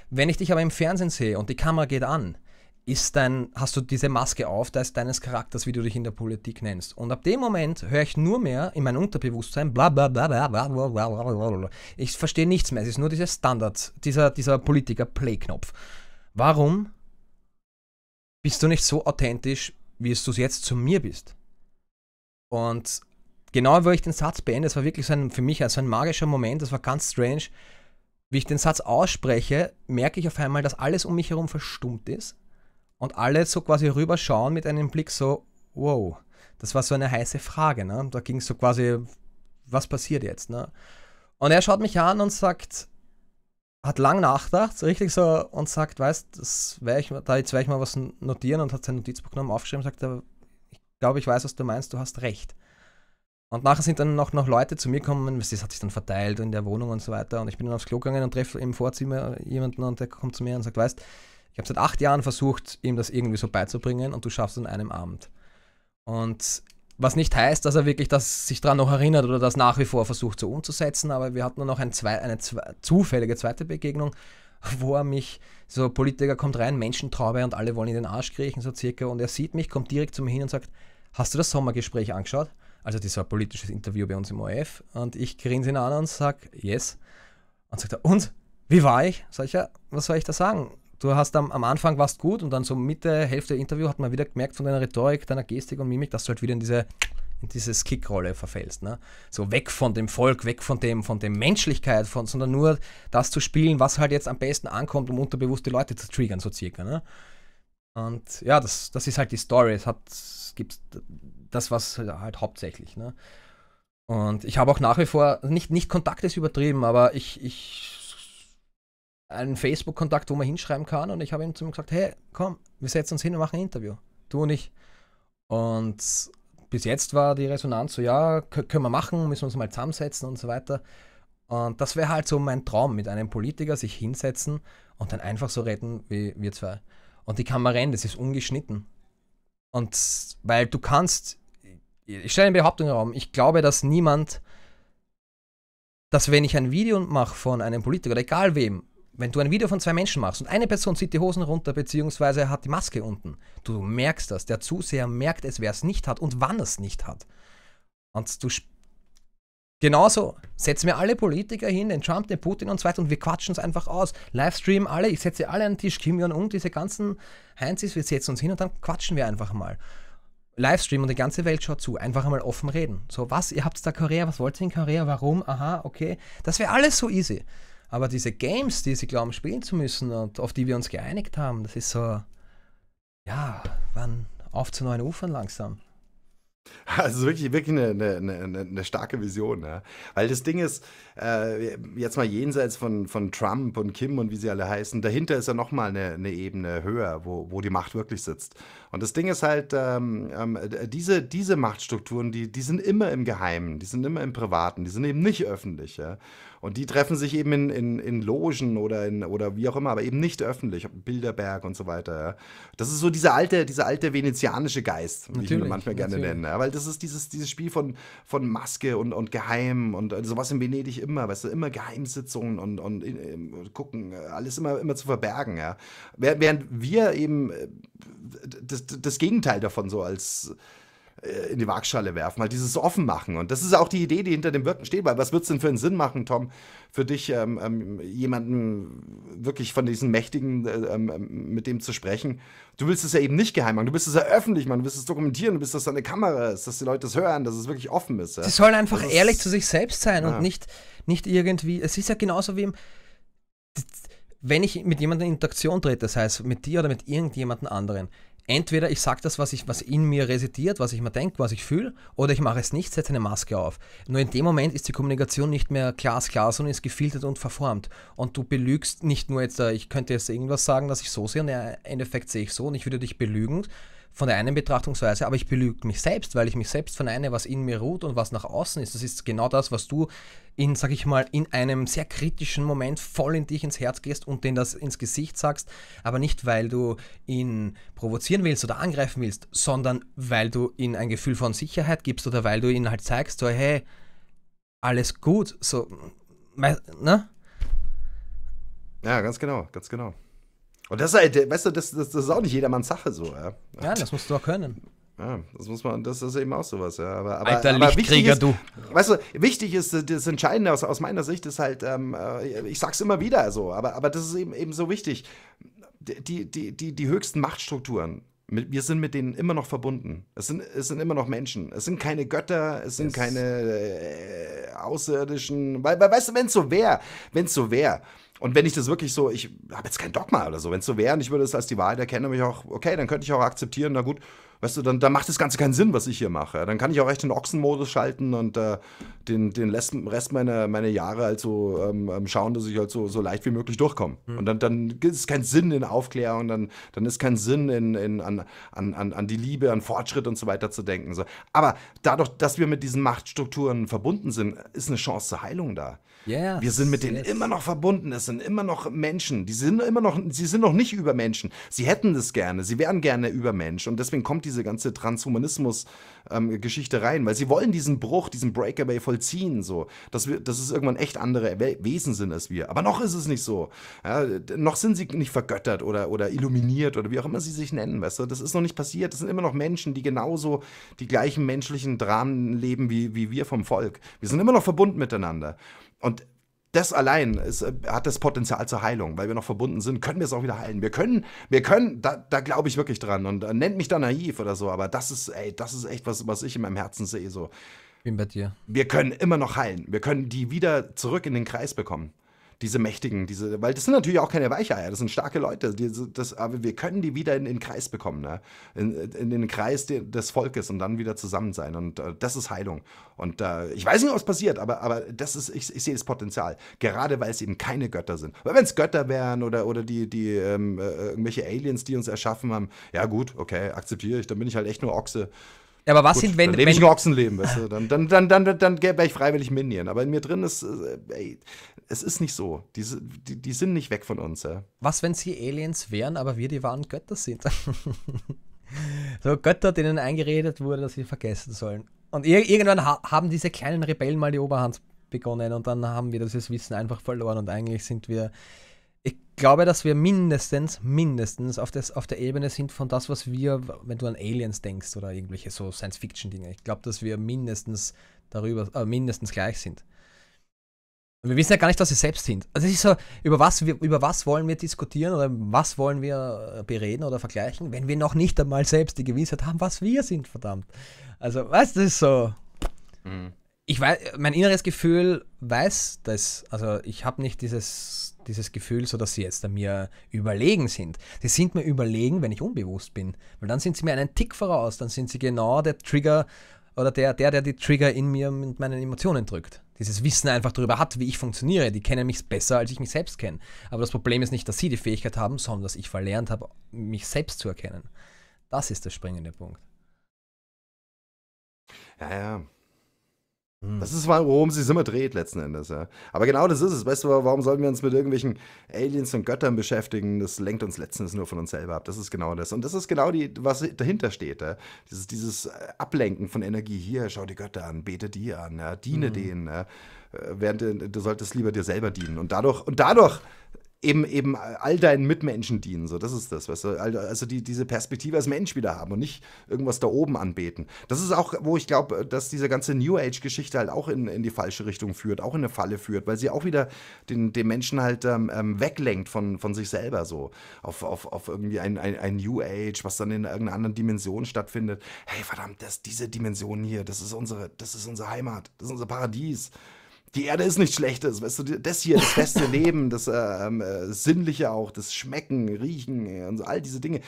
Speaker 3: Wenn ich dich aber im Fernsehen sehe und die Kamera geht an, ist dein, hast du diese Maske auf, da ist deines Charakters, wie du dich in der Politik nennst. Und ab dem Moment höre ich nur mehr in mein Unterbewusstsein bla bla bla bla bla bla bla bla bla. Ich verstehe nichts mehr. Es ist nur dieser Standard, dieser, dieser Politiker-Play-Knopf. Warum bist du nicht so authentisch, wie es du jetzt zu mir bist? Und genau, wo ich den Satz beende, das war wirklich so ein, für mich also ein magischer Moment, das war ganz strange. Wie ich den Satz ausspreche, merke ich auf einmal, dass alles um mich herum verstummt ist und alle so quasi rüberschauen mit einem Blick so, wow, das war so eine heiße Frage, ne? Da ging es so quasi, was passiert jetzt, ne? Und er schaut mich an und sagt, hat lang nachgedacht, so richtig so, und sagt, weißt, das da jetzt werde ich mal was notieren und hat sein Notizbuch genommen, aufgeschrieben und sagt, ich glaube, ich weiß, was du meinst, du hast recht. Und nachher sind dann noch, noch Leute zu mir gekommen, das hat sich dann verteilt in der Wohnung und so weiter. Und ich bin dann aufs Klo gegangen und treffe im Vorzimmer jemanden und der kommt zu mir und sagt, weißt, habe seit acht Jahren versucht, ihm das irgendwie so beizubringen und du schaffst es in einem Abend. Und was nicht heißt, dass er wirklich das sich daran noch erinnert oder das nach wie vor versucht so umzusetzen, aber wir hatten nur noch ein zwei, eine zwei, zufällige zweite Begegnung, [LAUGHS] wo er mich, so Politiker kommt rein, Menschentraube und alle wollen in den Arsch kriechen, so circa, und er sieht mich, kommt direkt zu mir hin und sagt, hast du das Sommergespräch angeschaut? Also das war ein politisches Interview bei uns im OF und ich grinse ihn an und sage, yes. Und sagt er, und? Wie war ich? Sag ich, ja, was soll ich da sagen? du hast am, am Anfang warst gut und dann so Mitte, Hälfte Interview hat man wieder gemerkt von deiner Rhetorik, deiner Gestik und Mimik, dass du halt wieder in diese in dieses Kickrolle verfällst. Ne? So weg von dem Volk, weg von dem, von dem Menschlichkeit, von, sondern nur das zu spielen, was halt jetzt am besten ankommt, um unterbewusste Leute zu triggern, so circa. Ne? Und ja, das, das ist halt die Story. Es hat, gibt das, was halt hauptsächlich. Ne? Und ich habe auch nach wie vor, nicht, nicht Kontakt ist übertrieben, aber ich, ich einen Facebook-Kontakt, wo man hinschreiben kann. Und ich habe ihm zu ihm gesagt, hey, komm, wir setzen uns hin und machen ein Interview. Du und ich. Und bis jetzt war die Resonanz so, ja, können wir machen, müssen wir uns mal zusammensetzen und so weiter. Und das wäre halt so mein Traum, mit einem Politiker sich hinsetzen und dann einfach so reden wie wir zwei. Und die Kamera rennt, das ist ungeschnitten. Und weil du kannst, ich stelle eine Behauptung in den Raum, ich glaube, dass niemand, dass wenn ich ein Video mache von einem Politiker oder egal wem, wenn du ein Video von zwei Menschen machst und eine Person zieht die Hosen runter bzw. hat die Maske unten, du merkst das, der Zuseher merkt es, wer es nicht hat und wann es nicht hat. Und du genauso setzen wir alle Politiker hin, den Trump, den Putin und so weiter und wir quatschen es einfach aus. Livestream alle, ich setze alle an den Tisch, Kim Jong un diese ganzen Heinzis, wir setzen uns hin und dann quatschen wir einfach mal. Livestream und die ganze Welt schaut zu. Einfach einmal offen reden. So, was, ihr habt da Korea, was wollt ihr in Korea, warum, aha, okay. Das wäre alles so easy. Aber diese Games, die sie glauben spielen zu müssen und auf die wir uns geeinigt haben, das ist so, ja, wann auf zu neuen Ufern
Speaker 2: langsam. Also wirklich, wirklich eine, eine, eine, eine starke Vision. Ja. Weil das Ding ist, äh, jetzt mal jenseits von, von Trump und Kim und wie sie alle heißen, dahinter ist ja nochmal eine, eine Ebene höher, wo, wo die Macht wirklich sitzt. Und das Ding ist halt, ähm, äh, diese, diese Machtstrukturen, die, die sind immer im Geheimen, die sind immer im Privaten, die sind eben nicht öffentlich. Ja. Und die treffen sich eben in, in, in Logen oder, in, oder wie auch immer, aber eben nicht öffentlich, Bilderberg und so weiter. Ja. Das ist so dieser alte, dieser alte venezianische Geist, wie ich ihn manchmal gerne natürlich. nenne. Ja, weil das ist dieses, dieses Spiel von, von Maske und, und Geheim und also sowas in Venedig immer, weißt du, immer Geheimsitzungen und, und, und äh, ähm, gucken, alles immer, immer zu verbergen. Ja. Während wir eben äh, das, das Gegenteil davon so als äh, in die Waagschale werfen, halt dieses offen machen. Und das ist auch die Idee, die hinter dem Wirken steht, weil was wird es denn für einen Sinn machen, Tom, für dich, ähm, ähm, jemanden wirklich von diesen Mächtigen, äh, ähm, ähm, mit dem zu sprechen? Du willst es ja eben nicht geheim machen, du willst es ja öffentlich machen, du willst es dokumentieren, du willst, dass da eine Kamera ist, dass die Leute es hören, dass es wirklich offen ist. Ja? Sie sollen einfach das ehrlich
Speaker 3: ist, zu sich selbst sein ja. und nicht, nicht irgendwie, es ist ja genauso wie im wenn ich mit jemandem in Interaktion trete, das heißt mit dir oder mit irgendjemandem anderen, entweder ich sage das, was, ich, was in mir residiert, was ich mir denke, was ich fühle, oder ich mache es nicht, setze eine Maske auf. Nur in dem Moment ist die Kommunikation nicht mehr glasklar, sondern ist gefiltert und verformt. Und du belügst nicht nur jetzt, äh, ich könnte jetzt irgendwas sagen, dass ich so sehe, und im Endeffekt sehe ich so und ich würde dich belügen, von der einen Betrachtungsweise, aber ich belüge mich selbst, weil ich mich selbst verneine, was in mir ruht und was nach außen ist. Das ist genau das, was du in, sag ich mal, in einem sehr kritischen Moment voll in dich ins Herz gehst und denen das ins Gesicht sagst, aber nicht, weil du ihn provozieren willst oder angreifen willst, sondern weil du ihm ein Gefühl von Sicherheit gibst oder weil du ihn halt zeigst, so, hey, alles gut,
Speaker 2: so, ne? Ja, ganz genau, ganz genau. Und das ist halt, weißt du, das, das, das ist auch nicht jedermanns Sache so, ja.
Speaker 3: Ja, das musst du auch können.
Speaker 2: Ja, das muss man, das ist eben auch sowas, ja. Aber, aber, Alter aber Lichtträger, ist, du. Weißt du, wichtig ist, das Entscheidende aus, aus meiner Sicht ist halt, ähm, äh, ich sag's immer wieder so, aber, aber das ist eben, eben so wichtig. Die, die, die, die höchsten Machtstrukturen, mit, wir sind mit denen immer noch verbunden. Es sind, es sind immer noch Menschen. Es sind keine Götter, es sind yes. keine äh, Außerirdischen. Weil, weil, weißt du, wenn es so wäre, wenn es so wäre, und wenn ich das wirklich so, ich habe jetzt kein Dogma oder so, wenn es so wäre und ich würde es als die Wahrheit erkennen, dann ich auch, okay, dann könnte ich auch akzeptieren, na gut, weißt du, dann, dann macht das Ganze keinen Sinn, was ich hier mache. Dann kann ich auch echt den Ochsenmodus schalten und äh, den, den Rest meiner, meiner Jahre halt so ähm, ähm, schauen, dass ich halt so, so leicht wie möglich durchkomme. Mhm. Und dann, dann ist es kein Sinn in Aufklärung, dann, dann ist kein Sinn in, in, an, an, an, an die Liebe, an Fortschritt und so weiter zu denken. So. Aber dadurch, dass wir mit diesen Machtstrukturen verbunden sind, ist eine Chance zur Heilung da.
Speaker 4: Yes, wir sind mit denen yes. immer noch
Speaker 2: verbunden. Es sind immer noch Menschen. Die sind immer noch, sie sind noch nicht Übermenschen. Sie hätten es gerne. Sie wären gerne Übermensch. Und deswegen kommt diese ganze Transhumanismus-Geschichte ähm, rein, weil sie wollen diesen Bruch, diesen Breakaway vollziehen, so. Dass, wir, dass es irgendwann echt andere We Wesen sind als wir. Aber noch ist es nicht so. Ja, noch sind sie nicht vergöttert oder, oder illuminiert oder wie auch immer sie sich nennen, weißt du. Das ist noch nicht passiert. Das sind immer noch Menschen, die genauso die gleichen menschlichen Dramen leben wie, wie wir vom Volk. Wir sind immer noch verbunden miteinander. Und das allein ist, äh, hat das Potenzial zur Heilung, weil wir noch verbunden sind, können wir es auch wieder heilen. Wir können, wir können, da, da glaube ich wirklich dran und äh, nennt mich da naiv oder so, aber das ist, ey, das ist echt was, was ich in meinem Herzen sehe, so. Bin bei dir. Wir können immer noch heilen. Wir können die wieder zurück in den Kreis bekommen diese Mächtigen, diese, weil das sind natürlich auch keine Weicheier, das sind starke Leute, die, das, aber wir können die wieder in den Kreis bekommen, ne? in, in den Kreis des Volkes und dann wieder zusammen sein und äh, das ist Heilung. Und äh, ich weiß nicht, was passiert, aber, aber das ist, ich, ich sehe das Potenzial, gerade weil es eben keine Götter sind. Weil wenn es Götter wären oder, oder die, die ähm, äh, irgendwelche Aliens, die uns erschaffen haben, ja gut, okay, akzeptiere ich, dann bin ich halt echt nur Ochse. Ja, aber was Gut, sind, wenn. Dann lebe wenn, ich ein Ochsenleben, weißt du? Dann, dann, dann, dann, dann, wäre ich freiwillig Minion. Aber in mir drin ist, äh, ey, es ist nicht so. Die, die, die sind nicht weg von uns, ja.
Speaker 3: Was, wenn sie Aliens wären, aber wir die wahren Götter sind? [LAUGHS] so Götter, denen eingeredet wurde, dass sie vergessen sollen. Und irgendwann ha haben diese kleinen Rebellen mal die Oberhand begonnen und dann haben wir das Wissen einfach verloren und eigentlich sind wir ich glaube, dass wir mindestens, mindestens auf, das, auf der Ebene sind von das, was wir, wenn du an Aliens denkst oder irgendwelche so Science-Fiction-Dinge. Ich glaube, dass wir mindestens darüber, äh, mindestens gleich sind. Und wir wissen ja gar nicht, was sie selbst sind. Also es ist so, über was, wir, über was wollen wir diskutieren oder was wollen wir äh, bereden oder vergleichen, wenn wir noch nicht einmal selbst die Gewissheit haben, was wir sind, verdammt. Also, weißt du, das ist so. Mhm. Ich weiß, mein inneres Gefühl weiß das. Also ich habe nicht dieses dieses Gefühl, so dass sie jetzt an mir überlegen sind. Sie sind mir überlegen, wenn ich unbewusst bin, weil dann sind sie mir einen Tick voraus, dann sind sie genau der Trigger oder der, der, der die Trigger in mir mit meinen Emotionen drückt. Dieses Wissen einfach darüber hat, wie ich funktioniere. Die kennen mich besser, als ich mich selbst kenne. Aber das Problem ist nicht, dass sie die Fähigkeit haben, sondern dass ich verlernt habe, mich selbst zu erkennen. Das ist der springende Punkt.
Speaker 2: Ja, ja. Hm. Das ist, worum sie sich immer dreht, letzten Endes, ja. Aber genau das ist es. Weißt du, warum sollten wir uns mit irgendwelchen Aliens und Göttern beschäftigen? Das lenkt uns letztens nur von uns selber ab. Das ist genau das. Und das ist genau die, was dahinter steht. Ja. Dieses, dieses äh, Ablenken von Energie. Hier, schau die Götter an, bete die an, ja. diene mhm. denen. Ja. Äh, während du, äh, du solltest lieber dir selber dienen. Und dadurch, und dadurch eben, eben all deinen Mitmenschen dienen. So, das ist das, weißt du? Also, also die, diese Perspektive als Mensch wieder haben und nicht irgendwas da oben anbeten. Das ist auch, wo ich glaube, dass diese ganze New Age-Geschichte halt auch in, in die falsche Richtung führt, auch in eine Falle führt, weil sie auch wieder den, den Menschen halt ähm, ähm weglenkt von, von sich selber so. Auf, auf, auf irgendwie ein, ein, ein New Age, was dann in irgendeiner anderen Dimension stattfindet. Hey, verdammt, das, diese Dimension hier, das ist unsere, das ist unsere Heimat, das ist unser Paradies die Erde ist nichts Schlechtes, weißt du, das hier, das beste [LAUGHS] Leben, das äh, ähm, äh, Sinnliche auch, das Schmecken, Riechen äh, und so, all diese Dinge,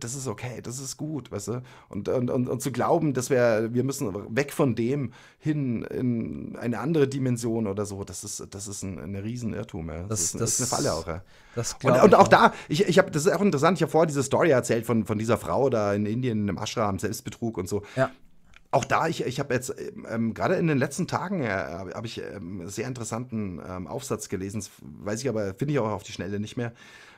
Speaker 2: das ist okay, das ist gut, weißt du? Und, und, und, und zu glauben, dass wir, wir müssen weg von dem hin in eine andere Dimension oder so, das ist, das ist ein, eine Riesenirrtum. Ja. Das, das, das, ist eine Falle auch. Ja. Und, und, auch da, ich, ich hab, das ist auch interessant, ich habe vorher diese Story erzählt von, von dieser Frau da in Indien, im Ashram, Selbstbetrug und so. Ja auch da, ich, ich habe jetzt ähm, ähm, gerade in den letzten Tagen äh, habe ich ähm, einen sehr interessanten ähm, Aufsatz gelesen, weiß ich aber, finde ich auch auf die Schnelle nicht mehr,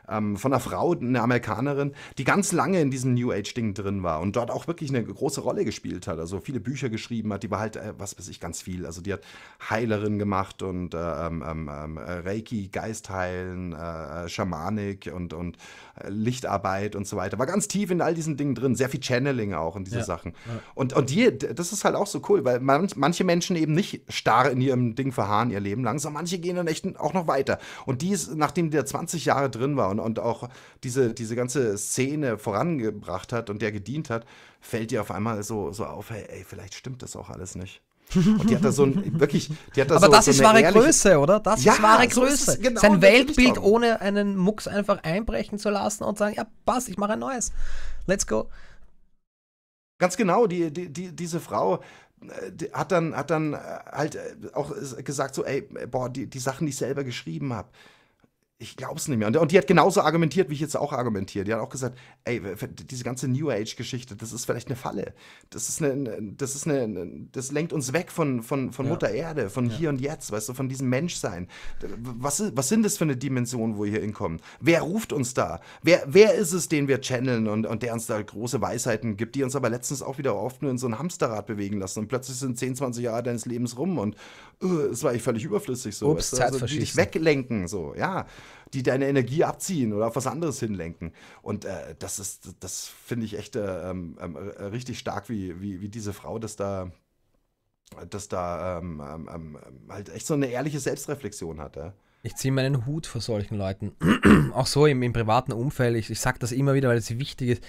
Speaker 2: ähm, von einer Frau, einer Amerikanerin, die ganz lange in diesem New Age-Ding drin war und dort auch wirklich eine große Rolle gespielt hat, also viele Bücher geschrieben hat, die war halt, äh, was weiß ich, ganz viel, also die hat Heilerin gemacht und äh, ähm, Reiki, Geistheilen, äh, Schamanik und, und Lichtarbeit und so weiter. War ganz tief in all diesen Dingen drin, sehr viel Channeling auch und diese ja, Sachen. Ja. Und, und die, das ist halt auch so cool, weil man, manche Menschen eben nicht starr in ihrem Ding verharren ihr Leben lang, sondern manche gehen dann echt auch noch weiter. Und die ist, nachdem der 20 Jahre drin war und, und auch diese, diese ganze Szene vorangebracht hat und der gedient hat, fällt dir auf einmal so, so auf, hey, ey, vielleicht stimmt das auch alles nicht. Und die hat da so ein, wirklich, die hat da Aber so, das so ist wahre Größe, oder? Das ja, ist wahre so Größe. Ist genau Sein Weltbild
Speaker 3: ohne einen Mucks einfach einbrechen zu lassen und sagen, ja, passt, ich mache ein neues.
Speaker 2: Let's go. Ganz genau, die, die, die diese Frau äh, die hat dann, hat dann äh, halt äh, auch gesagt so, ey, boah, die, die Sachen, die ich selber geschrieben habe, ich glaub's nicht mehr. Und, und, die hat genauso argumentiert, wie ich jetzt auch argumentiere. Die hat auch gesagt, ey, diese ganze New Age-Geschichte, das ist vielleicht eine Falle. Das ist eine, das ist eine, das lenkt uns weg von, von, von ja. Mutter Erde, von ja. hier und jetzt, weißt du, von diesem Menschsein. Was, was sind das für eine Dimension, wo wir hier hinkommen? Wer ruft uns da? Wer, wer ist es, den wir channeln und, und der uns da große Weisheiten gibt, die uns aber letztens auch wieder oft nur in so ein Hamsterrad bewegen lassen und plötzlich sind 10, 20 Jahre deines Lebens rum und äh, es uh, war ich völlig überflüssig so. Ups, weißt du? also, dich weglenken, so, ja die deine Energie abziehen oder auf was anderes hinlenken. Und äh, das ist, das finde ich echt äh, äh, richtig stark, wie, wie, wie diese Frau das da dass da ähm, ähm, ähm, halt echt so eine ehrliche Selbstreflexion hat.
Speaker 3: Ich ziehe meinen Hut vor solchen Leuten. [CLEARS THROAT] auch so im, im privaten Umfeld. Ich, ich sage das immer wieder, weil es wichtig ist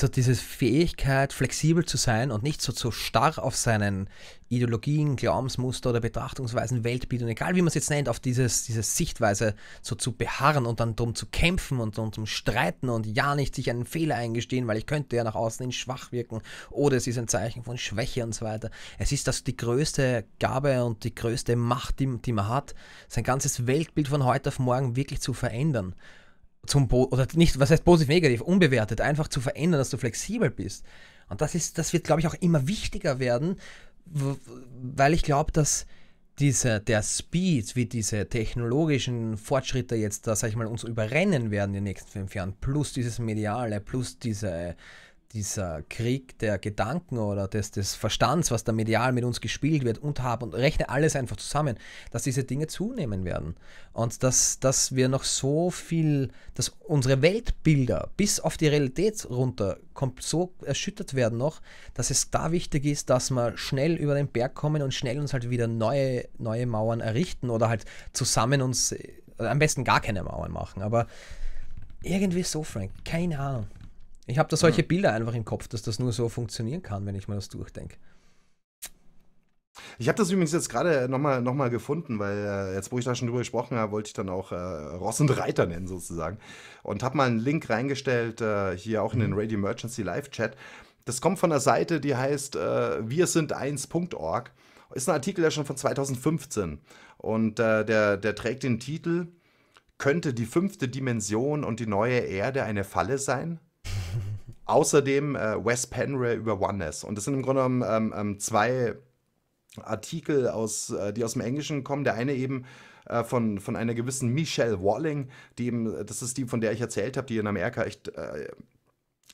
Speaker 3: so diese Fähigkeit, flexibel zu sein und nicht so, so starr auf seinen Ideologien, Glaubensmuster oder Betrachtungsweisen, Weltbildung, egal wie man es jetzt nennt, auf dieses, diese Sichtweise so zu beharren und dann drum zu kämpfen und, und zu Streiten und ja nicht sich einen Fehler eingestehen, weil ich könnte ja nach außen hin schwach wirken oder es ist ein Zeichen von Schwäche und so weiter. Es ist das die größte Gabe und die größte Macht, die, die man hat, sein ganzes Weltbild von heute auf morgen wirklich zu verändern zum Bo oder nicht, was heißt positiv, negativ, unbewertet, einfach zu verändern, dass du flexibel bist. Und das ist, das wird, glaube ich, auch immer wichtiger werden, weil ich glaube, dass diese, der Speed, wie diese technologischen Fortschritte jetzt da, sag ich mal, uns überrennen werden in den nächsten fünf Jahren, plus dieses Mediale, plus diese dieser Krieg der Gedanken oder des, des Verstands, was da medial mit uns gespielt wird und habe und rechne alles einfach zusammen, dass diese Dinge zunehmen werden. Und dass, dass wir noch so viel, dass unsere Weltbilder bis auf die Realität runter so erschüttert werden noch, dass es da wichtig ist, dass wir schnell über den Berg kommen und schnell uns halt wieder neue, neue Mauern errichten oder halt zusammen uns äh, am besten gar keine Mauern machen. Aber irgendwie so, Frank, keine Ahnung. Ich habe da solche mhm. Bilder einfach im Kopf, dass das nur so funktionieren kann, wenn ich mal das durchdenke.
Speaker 2: Ich habe das übrigens jetzt gerade nochmal noch mal gefunden, weil äh, jetzt, wo ich da schon drüber gesprochen habe, wollte ich dann auch äh, Ross und Reiter nennen sozusagen. Und habe mal einen Link reingestellt, äh, hier auch in den mhm. Radio Emergency Live-Chat. Das kommt von einer Seite, die heißt äh, wir sind 1.org. Ist ein Artikel ja schon von 2015. Und äh, der, der trägt den Titel: Könnte die fünfte Dimension und die neue Erde eine Falle sein? Außerdem äh, Wes Penray über Oneness. Und das sind im Grunde genommen ähm, ähm zwei Artikel, aus, äh, die aus dem Englischen kommen. Der eine eben äh, von, von einer gewissen Michelle Walling, die eben, das ist die, von der ich erzählt habe, die in Amerika echt äh,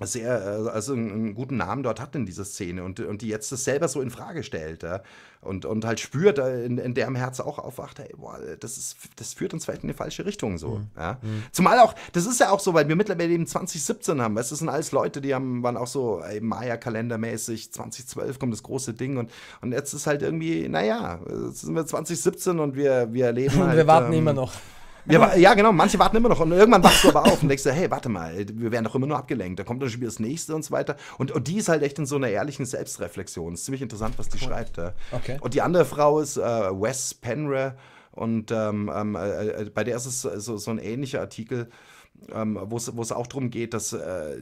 Speaker 2: sehr, äh, also einen, guten Namen dort hat in dieser Szene und, und die jetzt das selber so in Frage stellt ja? und, und halt spürt, äh, in, in deren Herz auch aufwacht, hey, boah, das, ist, das führt uns vielleicht in die falsche Richtung so. Mhm. Ja? Mhm. Zumal auch, das ist ja auch so, weil wir mittlerweile eben 2017 haben, weißt du, das sind alles Leute, die haben, waren auch so Maya-Kalendermäßig, 2012 kommt das große Ding und, und jetzt ist halt irgendwie, naja, äh, jetzt sind wir 2017 und wir, wir erleben [LAUGHS] halt, wir warten ähm, immer noch. Wir, ja, genau, manche warten immer noch. Und irgendwann wachst du aber auf und denkst dir, hey, warte mal, wir werden doch immer nur abgelenkt. Da kommt dann schon wieder das nächste und so weiter. Und, und die ist halt echt in so einer ehrlichen Selbstreflexion. Ist ziemlich interessant, was die cool. schreibt. Ja. Okay. Und die andere Frau ist äh, Wes Penre. Und ähm, ähm äh, äh, bei der ist es so, so ein ähnlicher Artikel ähm, wo es auch darum geht, dass äh,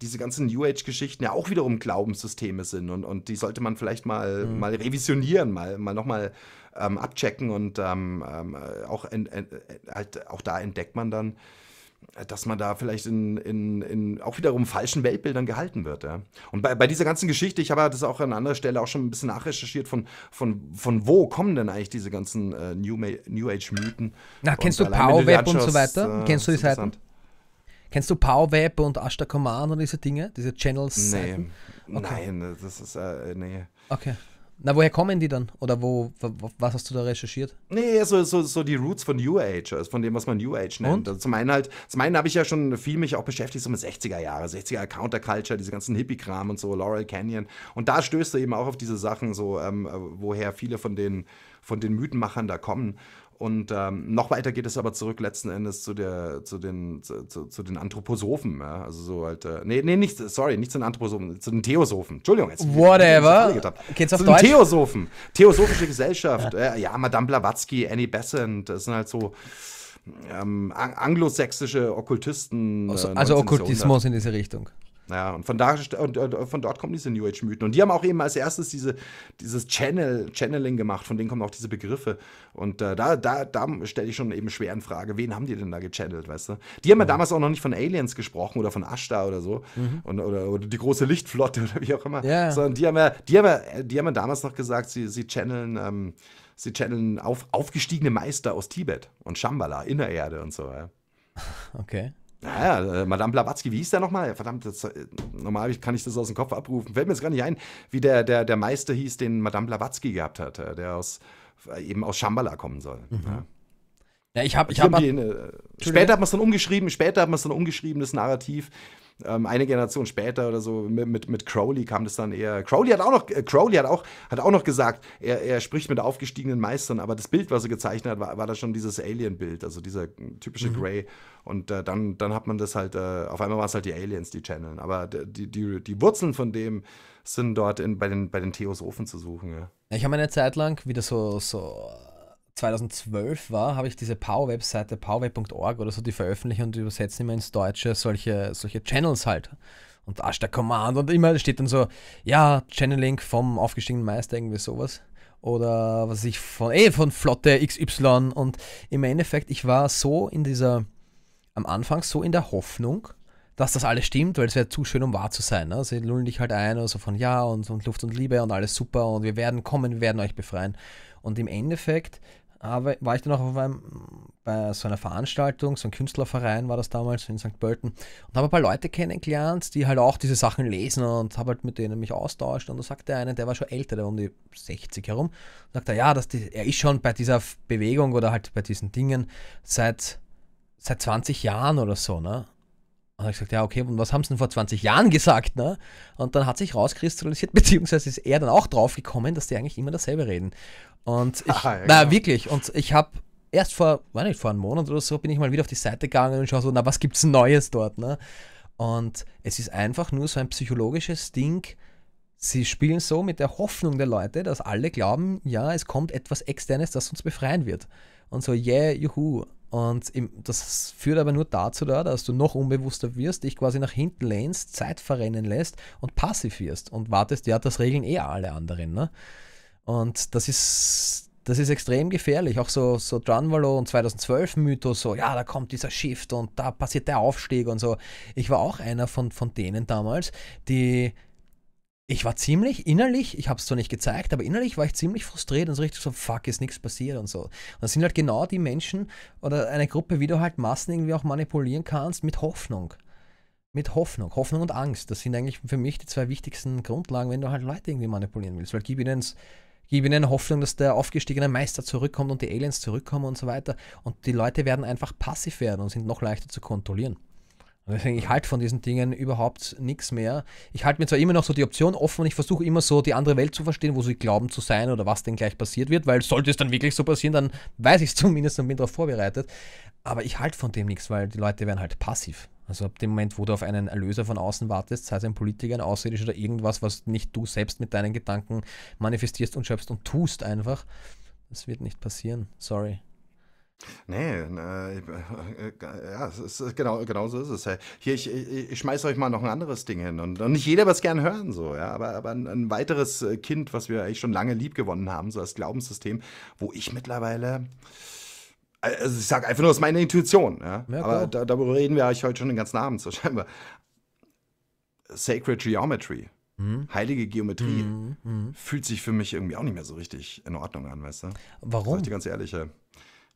Speaker 2: diese ganzen New Age-Geschichten ja auch wiederum Glaubenssysteme sind und, und die sollte man vielleicht mal, mhm. mal revisionieren, mal, mal nochmal ähm, abchecken und ähm, ähm äh, auch, in, in, äh, halt, auch da entdeckt man dann, äh, dass man da vielleicht in, in, in auch wiederum falschen Weltbildern gehalten wird. Ja. Und bei, bei dieser ganzen Geschichte, ich habe das auch an anderer Stelle auch schon ein bisschen nachrecherchiert, von, von, von wo kommen denn eigentlich diese ganzen äh, New, New Age-Mythen? Na, kennst und du Powerweb und so weiter? Äh, kennst du die Seiten?
Speaker 3: Kennst du Powweb und Ashtakoman und diese Dinge, diese Channels? -Seiten?
Speaker 2: Nee, okay. nein, das ist, äh, nee.
Speaker 3: Okay. Na, woher kommen die dann? Oder wo, was hast du da recherchiert?
Speaker 2: Nee, so, so, so die Roots von New Age, also von dem, was man New Age nennt. Also zum einen halt, zum einen habe ich ja schon viel mich auch beschäftigt, so mit 60er Jahre, 60er Counterculture, diese ganzen Hippie-Kram und so, Laurel Canyon. Und da stößt du eben auch auf diese Sachen, so, ähm, woher viele von den, von den Mythenmachern da kommen. Und ähm, noch weiter geht es aber zurück letzten Endes zu der, zu den, zu, zu, zu den Anthroposophen, ja? Also so halt, äh, nee, nee, nicht, sorry, nicht zu den Anthroposophen, zu den Theosophen. Entschuldigung, jetzt. Whatever. Geht's auf zu Deutsch? Den Theosophen. Theosophische [LAUGHS] Gesellschaft. Äh, ja, Madame Blavatsky, Annie Besant, das sind halt so. Ähm, anglosächsische Okkultisten. Also äh, also, also Okkultismus in diese Richtung. Ja, und von, da, und, und von dort kommen diese New Age-Mythen. Und die haben auch eben als erstes diese, dieses Channel, Channeling gemacht, von denen kommen auch diese Begriffe. Und äh, da, da, da stelle ich schon eben schwer in Frage, wen haben die denn da gechannelt, weißt du? Die haben ja, ja mhm. damals auch noch nicht von Aliens gesprochen oder von Ashtar oder so. Mhm. Und, oder, oder die große Lichtflotte [LAUGHS] oder wie auch immer. Ja. Sondern die haben ja, die haben ja, die haben ja damals noch gesagt, sie, sie channeln. Ähm, sie channeln auf, aufgestiegene Meister aus Tibet und Shambhala, Innererde und so. Ja.
Speaker 3: [LAUGHS] Okay.
Speaker 2: Naja, äh, Madame Blavatsky, wie hieß der nochmal? Verdammt, das, äh, normal kann ich das aus dem Kopf abrufen. Fällt mir jetzt gar nicht ein, wie der, der, der Meister hieß, den Madame Blavatsky gehabt hat, äh, der aus, äh, eben aus Shambhala kommen soll. Mhm. Ja. ja. ich habe. Ich hab, hab, äh, später hat man es dann umgeschrieben, später hat man es dann umgeschrieben, das Narrativ ähm, eine Generation später oder so mit, mit, mit Crowley kam das dann eher. Crowley hat auch noch, äh, Crowley hat auch, hat auch noch gesagt, er, er spricht mit aufgestiegenen Meistern, aber das Bild, was er gezeichnet hat, war, war da schon dieses Alien-Bild, also dieser äh, typische mhm. Grey. Und äh, dann, dann hat man das halt, äh, auf einmal waren es halt die Aliens, die channeln. Aber die, die, die Wurzeln von dem sind dort in, bei, den, bei den Theosophen zu suchen. Ja.
Speaker 3: Ich habe eine Zeit lang wieder so, so 2012 war, habe ich diese Power-Webseite, powerweb.org oder so, die veröffentlichen und übersetzen immer ins Deutsche solche, solche Channels halt. Und Ash der Command und immer steht dann so, ja, Channeling vom aufgestiegenen Meister, irgendwie sowas. Oder was ich von, eh, von Flotte XY. Und im Endeffekt, ich war so in dieser, am Anfang so in der Hoffnung, dass das alles stimmt, weil es wäre zu schön, um wahr zu sein. Ne? Sie lullen dich halt ein oder so also von Ja und, und Luft und Liebe und alles super und wir werden kommen, wir werden euch befreien. Und im Endeffekt aber war ich dann auch auf einem, bei so einer Veranstaltung, so ein Künstlerverein war das damals in St. Pölten und habe ein paar Leute kennengelernt, die halt auch diese Sachen lesen und habe halt mit denen mich austauscht und da sagte einer, der war schon älter, der war um die 60 herum, sagte ja, dass die, er ist schon bei dieser Bewegung oder halt bei diesen Dingen seit, seit 20 Jahren oder so, ne? Und habe ich gesagt, ja, okay, und was haben sie denn vor 20 Jahren gesagt, ne? Und dann hat sich rauskristallisiert, [LAUGHS] beziehungsweise ist er dann auch draufgekommen, dass die eigentlich immer dasselbe reden. Und ich, Aha, ja, na, genau. wirklich, und ich habe erst vor, war nicht, vor einem Monat oder so, bin ich mal wieder auf die Seite gegangen und schaue so, na, was gibt's Neues dort, ne? Und es ist einfach nur so ein psychologisches Ding, sie spielen so mit der Hoffnung der Leute, dass alle glauben, ja, es kommt etwas Externes, das uns befreien wird. Und so, yeah, juhu. Und das führt aber nur dazu dass du noch unbewusster wirst, dich quasi nach hinten lehnst, Zeit verrennen lässt und passiv wirst und wartest, ja, das regeln eh alle anderen. Ne? Und das ist, das ist extrem gefährlich. Auch so, so Drunvalo und 2012-Mythos, so, ja, da kommt dieser Shift und da passiert der Aufstieg und so. Ich war auch einer von, von denen damals, die ich war ziemlich innerlich, ich habe es zwar nicht gezeigt, aber innerlich war ich ziemlich frustriert und so richtig so, fuck, ist nichts passiert und so. Und das sind halt genau die Menschen oder eine Gruppe, wie du halt Massen irgendwie auch manipulieren kannst mit Hoffnung. Mit Hoffnung. Hoffnung und Angst. Das sind eigentlich für mich die zwei wichtigsten Grundlagen, wenn du halt Leute irgendwie manipulieren willst. Weil gib ihnen, gib ihnen Hoffnung, dass der aufgestiegene Meister zurückkommt und die Aliens zurückkommen und so weiter. Und die Leute werden einfach passiv werden und sind noch leichter zu kontrollieren. Und deswegen, ich halte von diesen Dingen überhaupt nichts mehr. Ich halte mir zwar immer noch so die Option offen und ich versuche immer so die andere Welt zu verstehen, wo sie glauben zu sein oder was denn gleich passiert wird, weil sollte es dann wirklich so passieren, dann weiß ich es [LAUGHS] zumindest und bin darauf vorbereitet. Aber ich halte von dem nichts, weil die Leute werden halt passiv. Also ab dem Moment, wo du auf einen Erlöser von außen wartest, sei es ein Politiker, ein Außerirdischer oder irgendwas, was nicht du selbst mit deinen Gedanken manifestierst und schöpfst und tust einfach, das wird nicht passieren. Sorry.
Speaker 2: Nee, äh äh, äh, äh, ja, es ist, äh, genau, genau so ist es. Hier, ich, ich schmeiß euch mal noch ein anderes Ding hin. Und, und nicht jeder wird es gern hören, so, ja. Aber, aber ein, ein, weiteres Kind, was wir eigentlich schon lange lieb gewonnen haben, so als Glaubenssystem, wo ich mittlerweile. Also ich sage einfach nur, das ist meine Intuition. Ja? ja aber da, darüber reden wir eigentlich heute schon den ganzen Abend, so [LAUGHS] scheinbar. Sacred Geometry. Mhm. Heilige Geometrie mhm. Mhm. fühlt sich für mich irgendwie auch nicht mehr so richtig in Ordnung an, weißt du? Warum? Das ich dir ganz ehrliche.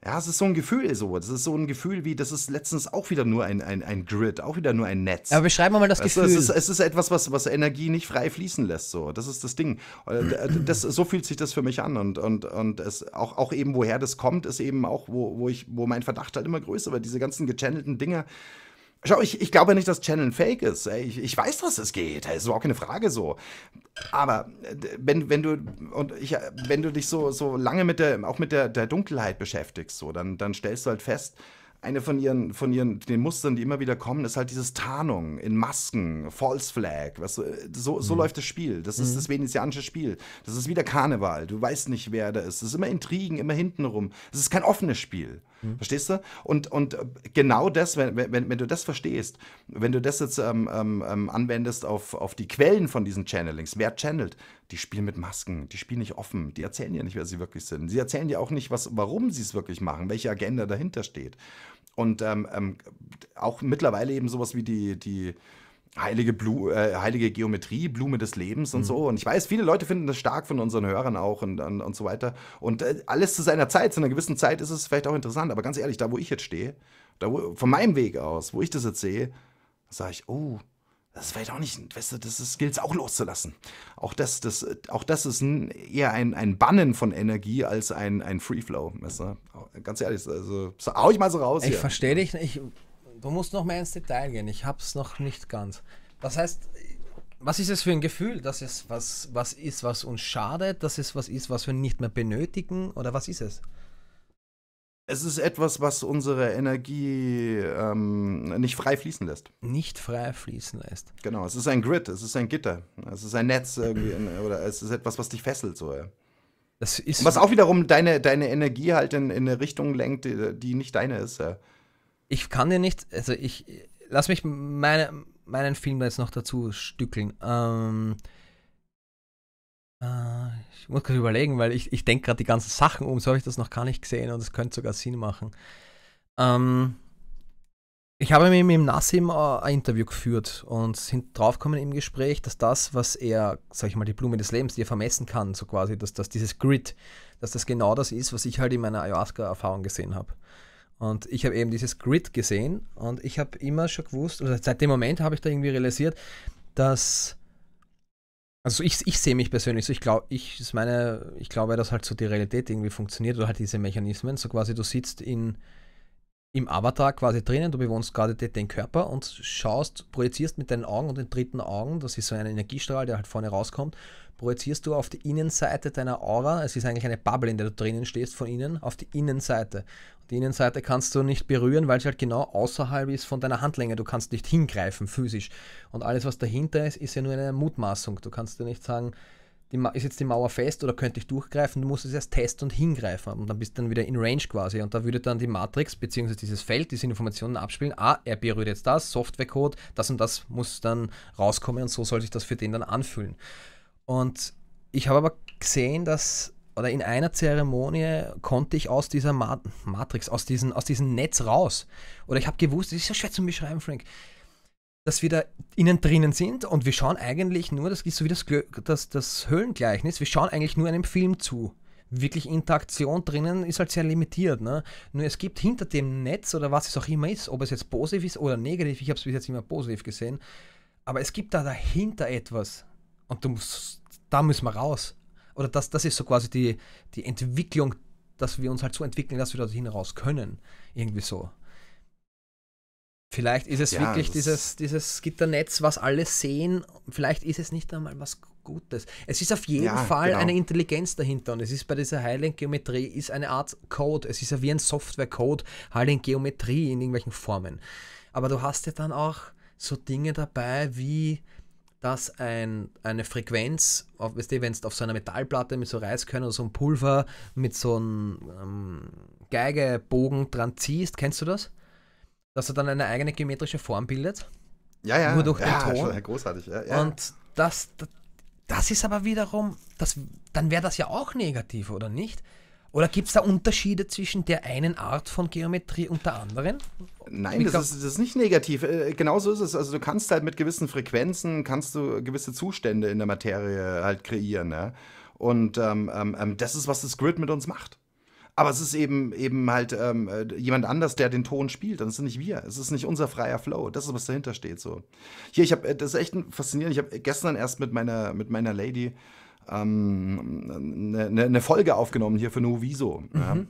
Speaker 2: Ja, es ist so ein Gefühl so. Das ist so ein Gefühl wie, das ist letztens auch wieder nur ein, ein, ein Grid, auch wieder nur ein Netz. Aber beschreiben wir mal das Gefühl. es, ist, es ist etwas, was, was Energie nicht frei fließen lässt. So. Das ist das Ding. Äh, das, so fühlt sich das für mich an. Und, und, und es auch, auch eben, woher das kommt, ist eben auch, wo, wo, ich, wo mein Verdacht halt immer größer wird. Diese ganzen gechannelten Dinger Schau, ich, ich glaube nicht, dass Channel ein fake ist. Ich, ich weiß, dass es geht. Es ist überhaupt keine Frage so. Aber äh, wenn, wenn du und ich, äh, wenn du dich so, so lange mit der, auch mit der, der Dunkelheit beschäftigst, so, dann, dann stellst du halt fest, eine von ihren, von ihren, den Mustern, die immer wieder kommen, ist halt dieses Tarnung in Masken, False Flag, weißt du, so, so mhm. läuft das Spiel. Das ist mhm. das venezianische Spiel. Das ist wieder Karneval. Du weißt nicht, wer da ist. Das ist immer Intrigen, immer hintenrum. Das ist kein offenes Spiel. Mhm. Verstehst du? Und, und äh, genau das, wenn, wenn, wenn du das verstehst, wenn du das jetzt ähm, ähm, ähm, anwendest auf, auf die Quellen von diesen Channelings, wer channelt, die spielen mit Masken, die spielen nicht offen, die erzählen ja nicht, wer sie wirklich sind. Sie erzählen ja auch nicht, was, warum sie es wirklich machen, welche Agenda dahinter steht. Und ähm, ähm, auch mittlerweile eben sowas wie die, die heilige, Blu äh, heilige Geometrie, Blume des Lebens und mhm. so. Und ich weiß, viele Leute finden das stark von unseren Hörern auch und, und, und so weiter. Und äh, alles zu seiner Zeit, zu einer gewissen Zeit ist es vielleicht auch interessant. Aber ganz ehrlich, da wo ich jetzt stehe, da wo, von meinem Weg aus, wo ich das jetzt sehe, sage ich, oh, das wäre doch nicht, weißt du, das ist, gilt es auch loszulassen. Auch das, das, auch das ist ein, eher ein, ein Bannen von Energie als ein, ein Free Flow. Weißt du? Ganz ehrlich, also hau ich mal so raus. Ich verstehe dich, ich,
Speaker 3: du musst noch mehr ins Detail gehen. Ich hab's noch nicht ganz. Das heißt, was ist es für ein Gefühl? Dass es was, was ist, was uns schadet? Dass es was ist, was wir nicht mehr benötigen? Oder was ist es?
Speaker 2: es ist etwas, was unsere Energie ähm, nicht frei fließen lässt. Nicht frei fließen lässt. Genau, es ist ein Grid, es ist ein Gitter, es ist ein Netz irgendwie, oder es ist etwas, was dich fesselt, so, ja. Das ist was auch wiederum deine, deine Energie halt in, in eine Richtung lenkt, die, die nicht deine ist, ja. Ich kann dir nicht, also ich,
Speaker 3: lass mich meine, meinen Film da jetzt noch dazu stückeln. Ähm, äh, ich muss gerade überlegen, weil ich, ich denke gerade die ganzen Sachen um, so habe ich das noch gar nicht gesehen und es könnte sogar Sinn machen. Ähm, ich habe mit dem Nassim äh, ein Interview geführt und sind draufgekommen im Gespräch, dass das, was er, sag ich mal, die Blume des Lebens, die er vermessen kann, so quasi, dass, dass dieses Grid, dass das genau das ist, was ich halt in meiner Ayahuasca-Erfahrung gesehen habe. Und ich habe eben dieses Grid gesehen und ich habe immer schon gewusst, oder seit dem Moment habe ich da irgendwie realisiert, dass also ich, ich sehe mich persönlich so, ich glaube, ich meine, ich glaube, dass halt so die Realität irgendwie funktioniert oder halt diese Mechanismen. So quasi, du sitzt in, im Avatar quasi drinnen, du bewohnst gerade den Körper und schaust, projizierst mit deinen Augen und den dritten Augen, das ist so ein Energiestrahl, der halt vorne rauskommt, projizierst du auf die Innenseite deiner Aura, es ist eigentlich eine Bubble, in der du drinnen stehst von innen, auf die Innenseite. die Innenseite kannst du nicht berühren, weil sie halt genau außerhalb ist von deiner Handlänge. Du kannst nicht hingreifen physisch. Und alles, was dahinter ist, ist ja nur eine Mutmaßung. Du kannst dir nicht sagen, ist jetzt die Mauer fest oder könnte ich durchgreifen? Du musst es erst testen und hingreifen und dann bist du dann wieder in Range quasi. Und da würde dann die Matrix bzw. dieses Feld diese Informationen abspielen. Ah, er berührt jetzt das, Softwarecode, das und das muss dann rauskommen und so soll sich das für den dann anfühlen. Und ich habe aber gesehen, dass, oder in einer Zeremonie konnte ich aus dieser Ma Matrix, aus, diesen, aus diesem Netz raus. Oder ich habe gewusst, das ist so schwer zu beschreiben, Frank, dass wir da innen drinnen sind und wir schauen eigentlich nur, das ist so wie das, das, das Höhlengleichnis, wir schauen eigentlich nur einem Film zu wirklich Interaktion drinnen ist halt sehr limitiert. Ne? Nur es gibt hinter dem Netz oder was es auch immer ist, ob es jetzt positiv ist oder negativ, ich habe es bis jetzt immer positiv gesehen, aber es gibt da dahinter etwas. Und du musst, da müssen wir raus. Oder das, das ist so quasi die, die Entwicklung, dass wir uns halt so entwickeln, dass wir dorthin raus können. Irgendwie so. Vielleicht ist es ja, wirklich dieses, dieses Gitternetz, was alle sehen. Vielleicht ist es nicht einmal was Gutes. Es ist auf jeden ja, Fall genau. eine Intelligenz dahinter und es ist bei dieser Highland Geometrie ist eine Art Code. Es ist ja wie ein Software-Code, Highland Geometrie in irgendwelchen Formen. Aber du hast ja dann auch so Dinge dabei wie dass ein, eine Frequenz, auf, weißt du, wenn du auf so einer Metallplatte mit so Reiskörnern oder so einem Pulver mit so einem ähm, Geigebogen dran ziehst, kennst du das? Dass er dann eine eigene geometrische Form bildet.
Speaker 2: Ja, ja. Nur durch ja, den Ton. Schon, großartig, ja, ja. Und
Speaker 3: das, das, das ist aber wiederum, das, dann wäre das ja auch negativ, oder nicht? Oder gibt es da Unterschiede zwischen der einen Art von Geometrie und der anderen?
Speaker 2: Nein, das, ist, das ist, nicht negativ. Äh, genauso ist es. Also du kannst halt mit gewissen Frequenzen, kannst du gewisse Zustände in der Materie halt kreieren. Ja? Und ähm, ähm, ähm das ist, was das Grid mit uns macht. Aber es ist eben, eben halt ähm, äh, jemand anders, der den Ton spielt. Und es sind nicht wir. Es ist nicht unser freier Flow. Das ist, was dahinter steht. So. Hier, ich habe, äh, das ist echt faszinierend. Ich habe gestern erst mit meiner, mit meiner Lady ähm, eine, eine, ne Folge aufgenommen hier für Noviso mhm, ja, mhm.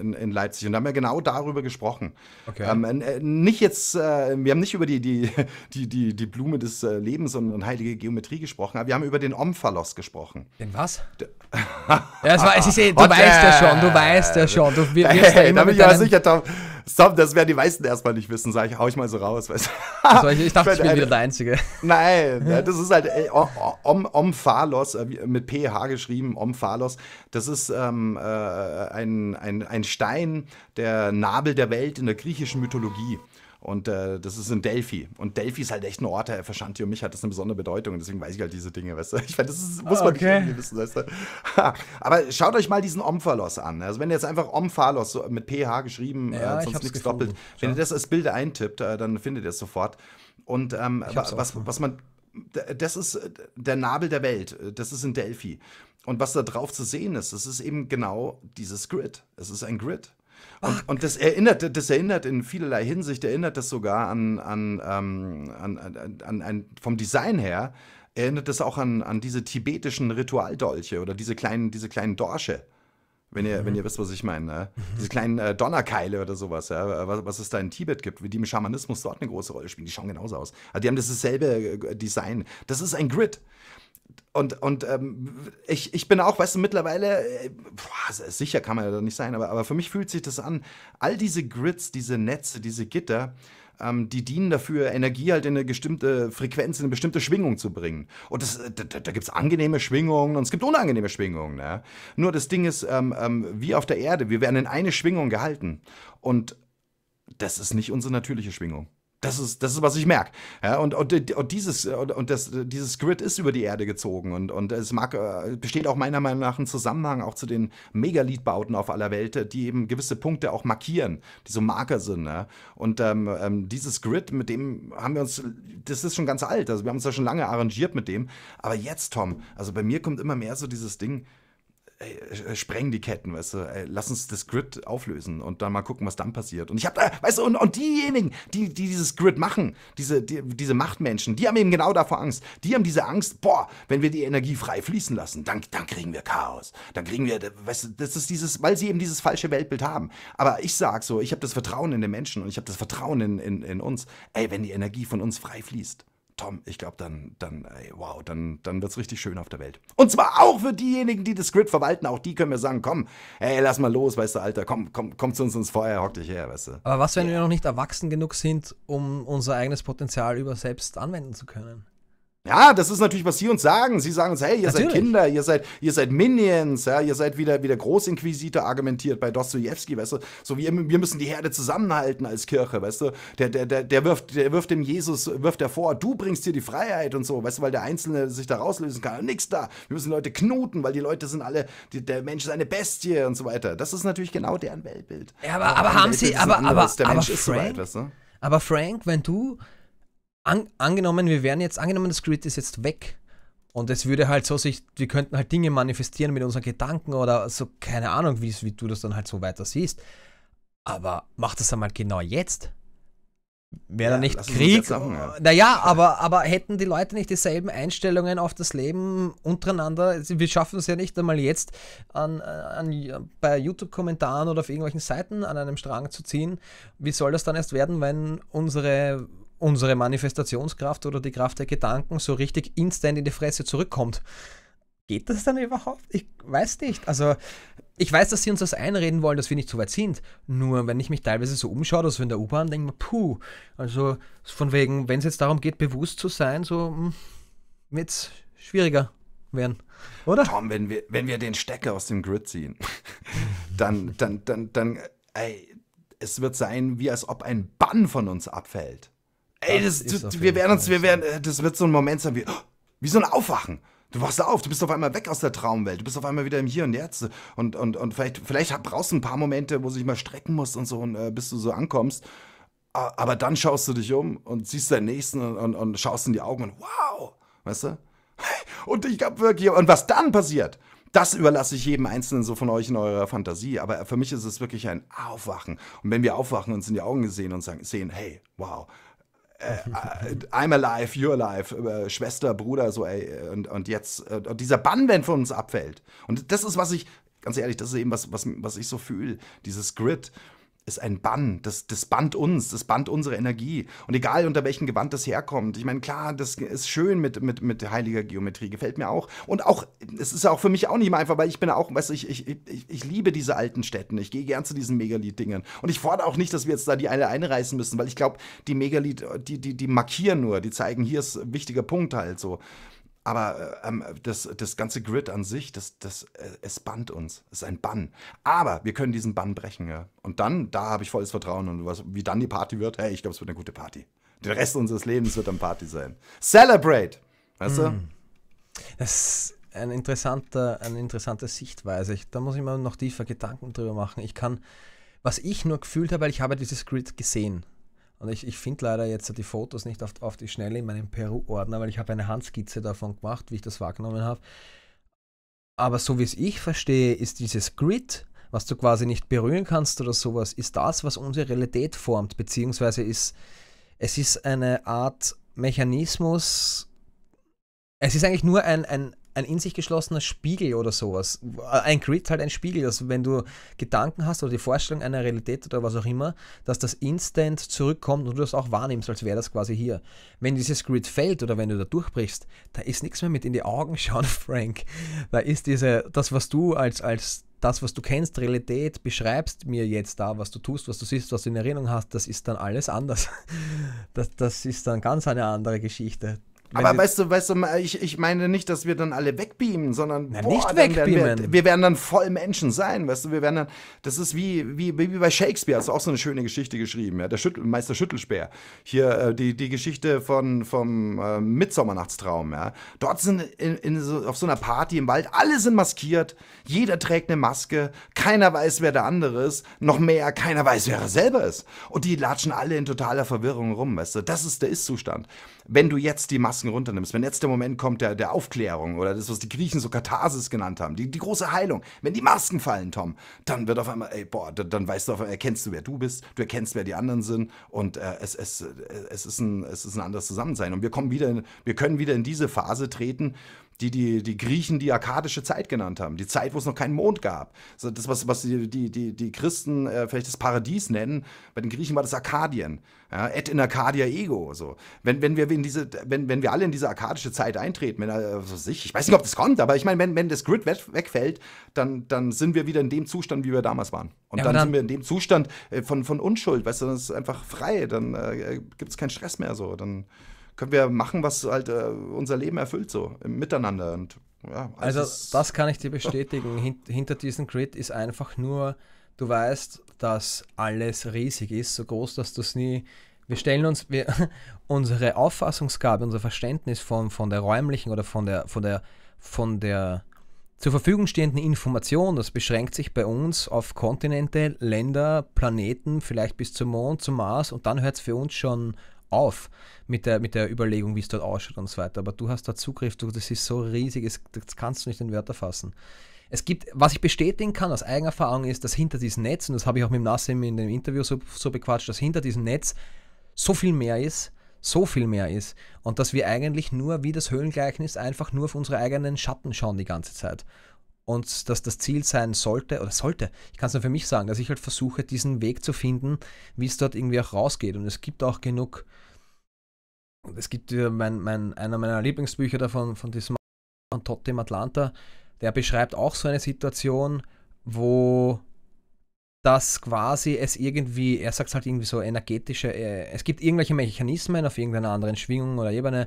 Speaker 2: in, in, Leipzig und da haben wir genau darüber gesprochen. Okay. Ähm, äh, nicht jetzt, äh, wir haben nicht über die, die, die, die, die Blume des äh, Lebens und, heilige Geometrie gesprochen, aber wir haben über den Omphalos gesprochen. Den was? D ja, es war, es ist, du, [LAUGHS] weißt ja schon, du weißt ja schon, du weißt ja schon. Du, da bin ich mir sicher, Tom. Stop, das werden die meisten erstmal nicht wissen, sag ich, hau ich mal so raus. Weißt du? also ich, ich, dachte, [LAUGHS] ich bin wieder der Einzige. [LAUGHS] Nein, ne, das ist halt ey, Om, Om Phalos, äh, mit PH geschrieben, Om Phalos. Das ist ähm, äh, ein, ein, ein Stein, der Nabel der Welt in der griechischen Mythologie. Und äh, das ist in Delphi. Und Delphi ist halt echt ein Ort, der für Shanti und mich hat das eine besondere Bedeutung. Und deswegen weiß ich halt diese Dinge, weißt du. Ich meine, das ist, muss ah, man okay. nicht wissen, weißt du. [LAUGHS] Aber schaut euch mal diesen Omphalos an. Also wenn ihr jetzt einfach Omphalos so mit PH geschrieben, ja, äh, sonst nichts doppelt. Wenn ihr das als Bild eintippt, äh, dann findet ihr es sofort. Und ähm, was, was man, das ist äh, der Nabel der Welt. Das ist in Delphi. Und was da drauf zu sehen ist, das ist eben genau dieses Grid. Es ist ein Grid. Und, und, das erinnert, das erinnert in vielerlei Hinsicht, erinnert das sogar an, an, ähm, an, an, an vom Design her, erinnert das auch an, an diese tibetischen Ritualdolche oder diese kleinen, diese kleinen Dorsche. Wenn ihr, mhm. wenn ihr wisst, was ich meine. Ne? Diese kleinen äh, Donnerkeile oder sowas, ja? was, was es da in Tibet gibt, wie die im Schamanismus dort eine große Rolle spielen, die schauen genauso aus. Also die haben dasselbe äh, Design. Das ist ein Grid und, und ähm, ich, ich bin auch, weißt du, mittlerweile, äh, boah, sicher kann man ja nicht sein, aber, aber für mich fühlt sich das an. All diese Grids, diese Netze, diese Gitter, ähm, die dienen dafür, Energie halt in eine bestimmte Frequenz, in eine bestimmte Schwingung zu bringen. Und das, äh, da, da gibt es angenehme Schwingungen und es gibt unangenehme Schwingungen. Ne? Nur das Ding ist, ähm, ähm, wie auf der Erde, wir werden in eine Schwingung gehalten. Und das ist nicht unsere natürliche Schwingung. Das ist, das ist, was ich merke. Ja, und, und, und, dieses, und das, dieses Grid ist über die Erde gezogen. Und, und es mag, äh, besteht auch meiner Meinung nach ein Zusammenhang auch zu den Megalitbauten auf aller Welt, die eben gewisse Punkte auch markieren, die so Marker sind. Ne? Und ähm, ähm, dieses Grid, mit dem haben wir uns, das ist schon ganz alt. Also wir haben uns da schon lange arrangiert mit dem. Aber jetzt, Tom, also bei mir kommt immer mehr so dieses Ding, ey, äh, äh, spreng die Ketten, weißt du, ey, äh, lass uns das Grid auflösen und dann mal gucken, was dann passiert. Und ich habe, weißt du, und, und diejenigen, die, die dieses Grid machen, diese, die, diese Machtmenschen, die haben eben genau davor Angst. Die haben diese Angst, boah, wenn wir die Energie frei fließen lassen, dann, dann kriegen wir Chaos. Dann kriegen wir, weißt du, das ist dieses, weil sie eben dieses falsche Weltbild haben. Aber ich sag so, ich habe das Vertrauen in den Menschen und ich habe das Vertrauen in, in, in uns. Ey, wenn die Energie von uns frei fließt, Tom, ich glaube, dann, dann, ey, wow, dann, dann es richtig schön auf der Welt. Und zwar auch für diejenigen, die das Grid verwalten, auch die können mir sagen, komm, ey, lass mal los, weißt du, Alter, komm, komm, komm zu uns ins Feuer, hock dich her, weißt du.
Speaker 3: Aber was, wenn ja. wir noch nicht erwachsen genug sind, um unser eigenes
Speaker 2: Potenzial über selbst anwenden zu können? Ja, das ist natürlich, was sie uns sagen. Sie sagen uns, hey, ihr natürlich. seid Kinder, ihr seid, ihr seid Minions, ja, ihr seid wieder, wieder Großinquisitor argumentiert bei Dostoevsky, weißt du? So wie wir müssen die Herde zusammenhalten als Kirche, weißt du? Der, der, der, der wirft, der wirft dem Jesus, wirft er vor, du bringst dir die Freiheit und so, weißt du, weil der Einzelne sich da rauslösen kann. Nix da. Wir müssen Leute knoten, weil die Leute sind alle, die, der Mensch ist eine Bestie und so weiter. Das ist natürlich genau deren Weltbild. Ja, aber, aber, aber haben Weltbild sie, aber, aber, aber, Frank, so weit, weißt du?
Speaker 3: aber Frank, wenn du an, angenommen, wir wären jetzt, angenommen, das Grid ist jetzt weg. Und es würde halt so sich, wir könnten halt Dinge manifestieren mit unseren Gedanken oder so, keine Ahnung, wie, wie du das dann halt so weiter siehst. Aber mach das einmal genau jetzt. Wäre ja, da nicht Krieg? Sagen, ja. Naja, aber, aber hätten die Leute nicht dieselben Einstellungen auf das Leben untereinander? Wir schaffen es ja nicht einmal jetzt, an, an, bei YouTube-Kommentaren oder auf irgendwelchen Seiten an einem Strang zu ziehen. Wie soll das dann erst werden, wenn unsere unsere Manifestationskraft oder die Kraft der Gedanken so richtig instant in die Fresse zurückkommt. Geht das dann überhaupt? Ich weiß nicht. Also ich weiß, dass sie uns das einreden wollen, dass wir nicht so weit sind. Nur wenn ich mich teilweise so umschaue, also in der U-Bahn, denke ich mir, puh, also von wegen, wenn es jetzt darum geht, bewusst zu sein, so hm, wird es schwieriger werden.
Speaker 2: Oder? Tom, wenn wir, wenn wir den Stecker aus dem Grid ziehen, [LAUGHS] dann, dann, dann, dann, ey, es wird sein, wie als ob ein Bann von uns abfällt. Ey, das, das du, wir werden uns, wir werden, äh, das wird so ein Moment sein wie, oh, wie so ein Aufwachen. Du wachst auf, du bist auf einmal weg aus der Traumwelt, du bist auf einmal wieder im Hier und Jetzt und, und, und vielleicht, vielleicht brauchst du ein paar Momente, wo du dich mal strecken musst und so, und, äh, bis du so ankommst. Aber dann schaust du dich um und siehst deinen Nächsten und, und, und schaust in die Augen und wow, weißt du? Und ich glaube wirklich, und was dann passiert, das überlasse ich jedem Einzelnen so von euch in eurer Fantasie. Aber für mich ist es wirklich ein Aufwachen. Und wenn wir aufwachen, und uns in die Augen sehen und sagen, sehen, hey, wow, äh, I'm alive, you're alive, äh, Schwester, Bruder, so, ey, und, und jetzt, äh, und dieser Bann, wenn von uns abfällt. Und das ist, was ich, ganz ehrlich, das ist eben was, was, was ich so fühle, dieses Grid ist ein Bann. Das, das band uns, das band unsere Energie. Und egal unter welchem Gewand das herkommt. Ich meine, klar, das ist schön mit, mit, mit heiliger Geometrie, gefällt mir auch. Und auch, es ist ja auch für mich auch nicht mehr einfach, weil ich bin auch, weißt du, ich, ich, ich, ich liebe diese alten Städten. Ich gehe gern zu diesen megalith dingen Und ich fordere auch nicht, dass wir jetzt da die eine einreißen müssen, weil ich glaube, die Megalith, die, die, die markieren nur, die zeigen, hier ist ein wichtiger Punkt halt so. Aber äh, ähm, das, das ganze Grid an sich, das, das, äh, es bannt uns. Es ist ein Bann. Aber wir können diesen Bann brechen. Ja? Und dann, da habe ich volles Vertrauen. Und was, wie dann die Party wird, hey, ich glaube, es wird eine gute Party. Der Rest unseres Lebens wird dann Party sein. Celebrate! Weißt du? Hm. Das ist ein
Speaker 3: interessanter, eine interessante Sichtweise. Ich, da muss ich mir noch tiefer Gedanken drüber machen. Ich kann, was ich nur gefühlt habe, weil ich habe dieses Grid gesehen und ich, ich finde leider jetzt die Fotos nicht auf, auf die Schnelle in meinem Peru-Ordner, weil ich habe eine Handskizze davon gemacht, wie ich das wahrgenommen habe. Aber so wie es ich verstehe, ist dieses Grid, was du quasi nicht berühren kannst oder sowas, ist das, was unsere Realität formt, beziehungsweise ist, es ist eine Art Mechanismus, es ist eigentlich nur ein, ein, ein in sich geschlossener Spiegel oder sowas. Ein Grid halt ein Spiegel, dass wenn du Gedanken hast oder die Vorstellung einer Realität oder was auch immer, dass das instant zurückkommt und du das auch wahrnimmst, als wäre das quasi hier. Wenn dieses Grid fällt oder wenn du da durchbrichst, da ist nichts mehr mit in die Augen [LAUGHS] schauen, Frank. Da ist diese, das, was du als, als das, was du kennst, Realität, beschreibst mir jetzt da, was du tust, was du siehst, was du in Erinnerung hast, das ist dann alles anders. [LAUGHS] Das, das ist dann
Speaker 2: ganz eine andere Geschichte. Aber weißt du, weißt du, ich, ich meine nicht, dass wir dann alle wegbeamen, sondern Na, boah, nicht wegbeamen. Wir, wir, werden dann voll Menschen sein, weißt du, wir werden dann, das ist wie, wie, wie bei Shakespeare, hast du auch so eine schöne Geschichte geschrieben, ja, der Schüttel, Meister Schüttelspeer. Hier äh, die, die Geschichte von, vom äh, Mitsommernachtstraum, ja. Dort sind in, in so, auf so einer Party im Wald, alle sind maskiert, jeder trägt eine Maske, keiner weiß, wer der andere ist, noch mehr, keiner weiß, wer er selber ist. Und die latschen alle in totaler Verwirrung rum, weißt du, das ist der Ist-Zustand wenn du jetzt die Masken runternimmst, wenn jetzt der Moment kommt der, der Aufklärung oder das, was die Griechen so Katharsis genannt haben, die, die große Heilung, wenn die Masken fallen, Tom, dann wird auf einmal, ey, boah, dann, dann weißt du auf einmal, erkennst du, wer du bist, du erkennst, wer die anderen sind und äh, es, es, äh, es, ist ein, es ist ein anderes Zusammensein. Und wir kommen wieder, in, wir können wieder in diese Phase treten, die, die die Griechen die arkadische Zeit genannt haben, die Zeit, wo es noch keinen Mond gab. Also das, was, was die, die, die Christen äh, vielleicht das Paradies nennen, bei den Griechen war das Arkadien. Ja, et in Arcadia ego. So. Wenn, wenn, wir in diese, wenn, wenn wir alle in diese arkadische Zeit eintreten, wenn, äh, ich, ich weiß nicht, ob das kommt, aber ich meine, wenn, wenn das Grid wegfällt, dann, dann sind wir wieder in dem Zustand, wie wir damals waren. Und ja, dann, dann, sind wir in dem Zustand äh, von, von Unschuld, weißt du, das ist einfach frei, dann äh, gibt es keinen Stress mehr so. Dann, können wir machen, was halt äh, unser Leben erfüllt, so im Miteinander. Und, ja, also, also das
Speaker 3: kann ich dir bestätigen. hinter diesem Grid ist einfach nur, du weißt, dass alles riesig ist, so groß, dass du es nie. Wir stellen uns wir, [LAUGHS] unsere Auffassungsgabe, unser Verständnis von, von der räumlichen oder von der, von der, von der zur Verfügung stehenden Information, das beschränkt sich bei uns auf Kontinente, Länder, Planeten, vielleicht bis zum Mond, zum Mars und dann hört es für uns schon auf mit der, mit der Überlegung, wie es dort ausschaut und so weiter. Aber du hast da Zugriff, du, das ist so riesig, es, das kannst du nicht in Wörter fassen. Es gibt, was ich bestätigen kann aus eigener Erfahrung ist, dass hinter diesem Netz, und das habe ich auch mit Nassim in dem Interview so, so bequatscht, dass hinter diesem Netz so viel mehr ist, so viel mehr ist und dass wir eigentlich nur wie das Höhlengleichnis einfach nur auf unsere eigenen Schatten schauen die ganze Zeit und dass das Ziel sein sollte, oder sollte, ich kann es nur für mich sagen, dass ich halt versuche, diesen Weg zu finden, wie es dort irgendwie auch rausgeht. Und es gibt auch genug, es gibt äh, mein, mein, einer meiner Lieblingsbücher davon, von diesem von Todd im Atlanta, der beschreibt auch so eine Situation, wo das quasi es irgendwie, er sagt es halt irgendwie so energetische, äh, es gibt irgendwelche Mechanismen auf irgendeiner anderen Schwingung oder Ebene,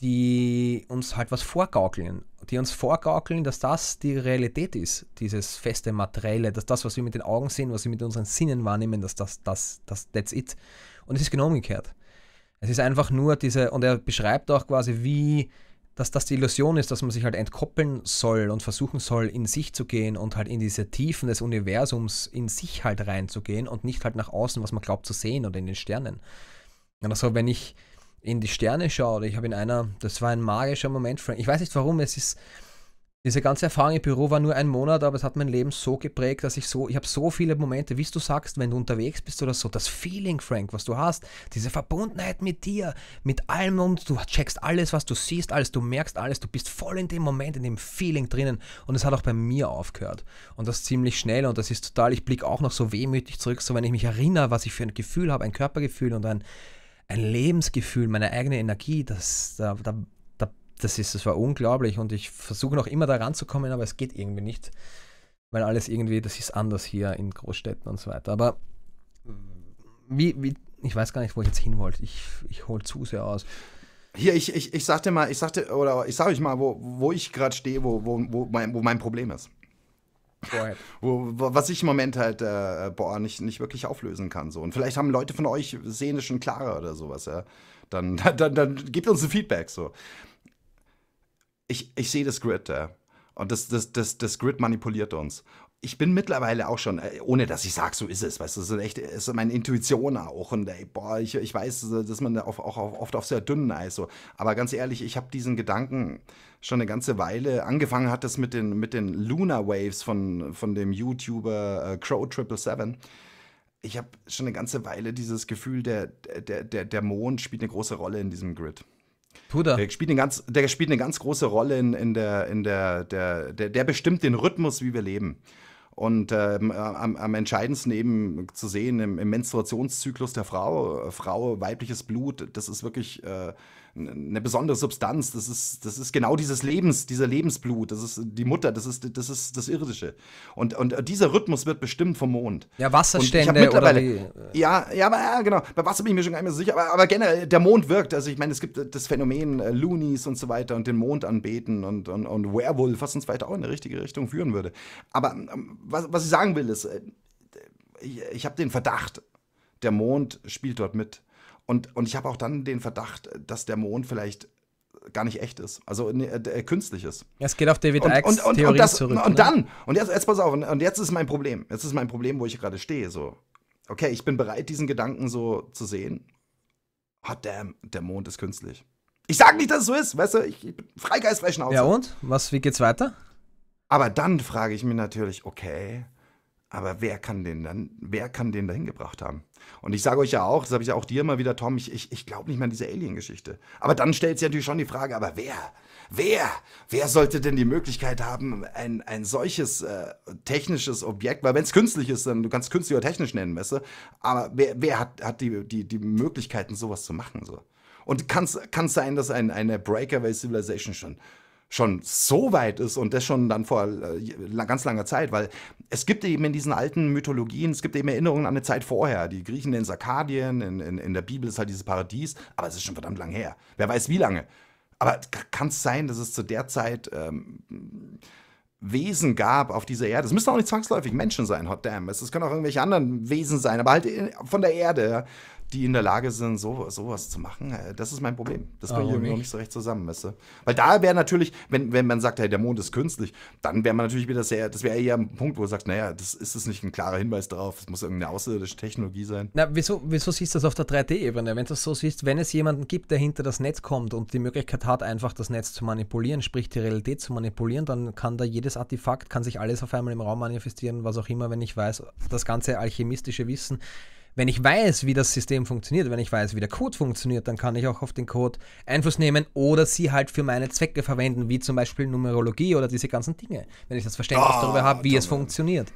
Speaker 3: die uns halt was vorgaukeln, die uns vorgaukeln, dass das die Realität ist, dieses feste Materielle, dass das, was wir mit den Augen sehen, was wir mit unseren Sinnen wahrnehmen, dass das, das, das, that's it. Und es ist genau umgekehrt. Es ist einfach nur diese, und er beschreibt auch quasi, wie, dass das die Illusion ist, dass man sich halt entkoppeln soll und versuchen soll, in sich zu gehen und halt in diese Tiefen des Universums in sich halt reinzugehen und nicht halt nach außen, was man glaubt zu sehen oder in den Sternen. also wenn ich in die Sterne schaue, ich habe in einer, das war ein magischer Moment, Frank. Ich weiß nicht warum, es ist, diese ganze Erfahrung im Büro war nur ein Monat, aber es hat mein Leben so geprägt, dass ich so, ich habe so viele Momente, wie du sagst, wenn du unterwegs bist oder so, das Feeling, Frank, was du hast, diese Verbundenheit mit dir, mit allem und du checkst alles, was du siehst, alles, du merkst alles, du bist voll in dem Moment, in dem Feeling drinnen und es hat auch bei mir aufgehört und das ziemlich schnell und das ist total, ich blicke auch noch so wehmütig zurück, so wenn ich mich erinnere, was ich für ein Gefühl habe, ein Körpergefühl und ein ein Lebensgefühl, meine eigene Energie, das, da, da, das ist, das war unglaublich und ich versuche noch immer da ranzukommen, aber es geht irgendwie nicht, weil alles irgendwie, das ist anders hier in Großstädten und so weiter. Aber wie, wie ich weiß gar nicht, wo ich jetzt hin wollte. Ich, ich hole zu sehr
Speaker 2: aus. Hier, ich, ich, ich sagte mal, ich sagte, oder ich sage euch mal, wo, wo ich gerade stehe, wo, wo, wo, mein, wo mein Problem ist. [LAUGHS] Was ich im Moment halt, äh, boah, nicht, nicht wirklich auflösen kann. So. Und vielleicht haben Leute von euch Szene schon klarer oder sowas, ja. [LAUGHS] Dann, dann, dann, gebt uns ein Feedback, so. Ich, ich sehe das Grid, ja. Und das, das, das, das Grid manipuliert uns ich bin mittlerweile auch schon, äh, ohne dass ich sage, so ist es, weißt du, das ist echt, ist meine Intuition auch. Und ey, boah, ich, ich weiß, dass man da auch, auch oft auf sehr dünnen Eis so. Aber ganz ehrlich, ich habe diesen Gedanken, schon eine ganze Weile. Angefangen hat es mit den, mit den Lunar Waves von, von dem YouTuber äh, Crow777. Ich habe schon eine ganze Weile dieses Gefühl, der, der, der, der Mond spielt eine große Rolle in diesem Grid. Der spielt eine ganz, der spielt eine ganz große Rolle in, in der, in der, der, der, der bestimmt den Rhythmus, wie wir leben. Und ähm, äh, am, am, entscheidendsten eben zu sehen im, im Menstruationszyklus der Frau, äh, Frau, weibliches Blut, das ist wirklich äh, eine besondere Substanz. Das ist, das ist genau dieses Lebens, dieser Lebensblut. Das ist die Mutter, das ist das, ist das Irdische. Und, und dieser Rhythmus wird bestimmt vom Mond. Ja, Wasserstände oder die, Ja, ja, aber, ja, genau. Bei Wasser bin ich mir schon gar nicht mehr so sicher. Aber, aber generell, der Mond wirkt. Also ich meine, es gibt das Phänomen äh, Loonies und so weiter und den Mond anbeten und, und, und Werewolf, was uns weiter auch in die richtige Richtung führen würde. Aber ähm, was, was ich sagen will, ist, äh, ich, ich habe den Verdacht, der Mond spielt dort mit. Und, und ich habe auch dann den Verdacht, dass der Mond vielleicht gar nicht echt ist, also äh, äh, künstlich ist.
Speaker 3: Es geht auf David Icks und, und, und, das, zurück. Und ne? dann,
Speaker 2: und jetzt, jetzt pass auf, und jetzt ist mein Problem, jetzt ist mein Problem, wo ich gerade stehe, so. Okay, ich bin bereit, diesen Gedanken so zu sehen. Hot damn, der Mond ist künstlich. Ich sag nicht, dass es so ist, weißt du, ich, ich bin freigeistreichen frei Ja und? Was, wie geht's weiter? Aber dann frage ich mich natürlich, okay, aber wer kann den dann, wer kann den dahin gebracht haben? Und ich sage euch ja auch, das habe ich ja auch dir immer wieder, Tom, ich, ich, ich glaube nicht mehr an diese Alien-Geschichte. Aber dann stellt sich natürlich schon die Frage, aber wer? Wer? Wer sollte denn die Möglichkeit haben, ein, ein solches äh, technisches Objekt, weil wenn es künstlich ist, dann du kannst künstlich oder technisch nennen, weißt du, aber wer, wer hat, hat die, die, die Möglichkeiten, sowas zu machen? So? Und kann es sein, dass ein, eine Breakaway Civilization schon schon so weit ist und das schon dann vor äh, ganz langer Zeit, weil es gibt eben in diesen alten Mythologien, es gibt eben Erinnerungen an eine Zeit vorher. Die Griechen in Sarkadien, in, in, in der Bibel ist halt dieses Paradies, aber es ist schon verdammt lang her. Wer weiß wie lange. Aber kann es sein, dass es zu der Zeit ähm, Wesen gab auf dieser Erde? Es müssen auch nicht zwangsläufig Menschen sein, hot damn. Es, es können auch irgendwelche anderen Wesen sein, aber halt äh, von der Erde die in der Lage sind, so, sowas zu machen. Äh, das ist mein Problem. Das bringe ah, oh ich irgendwie nicht so recht zusammen, weißt äh. Weil da wäre natürlich, wenn, wenn man sagt, hey, der Mond ist künstlich, dann wäre man natürlich wieder sehr, das wäre eher ein Punkt, wo du sagst, naja, das ist es nicht ein klarer Hinweis darauf, es muss irgendeine außerirdische Technologie sein.
Speaker 3: Na, wieso, wieso siehst du das auf der 3D-Ebene? Wenn du das so siehst, wenn es jemanden gibt, der hinter das Netz kommt und die Möglichkeit hat, einfach das Netz zu manipulieren, sprich die Realität zu manipulieren, dann kann da jedes Artefakt, kann sich alles auf einmal im Raum manifestieren, was auch immer, wenn ich weiß, das ganze alchemistische Wissen wenn ich weiß, wie das System funktioniert, wenn ich weiß, wie der Code funktioniert, dann kann ich auch auf den Code Einfluss nehmen oder sie halt für meine Zwecke verwenden, wie zum Beispiel Numerologie oder diese
Speaker 2: ganzen Dinge. Wenn ich das Verständnis oh, darüber habe, wie es funktioniert.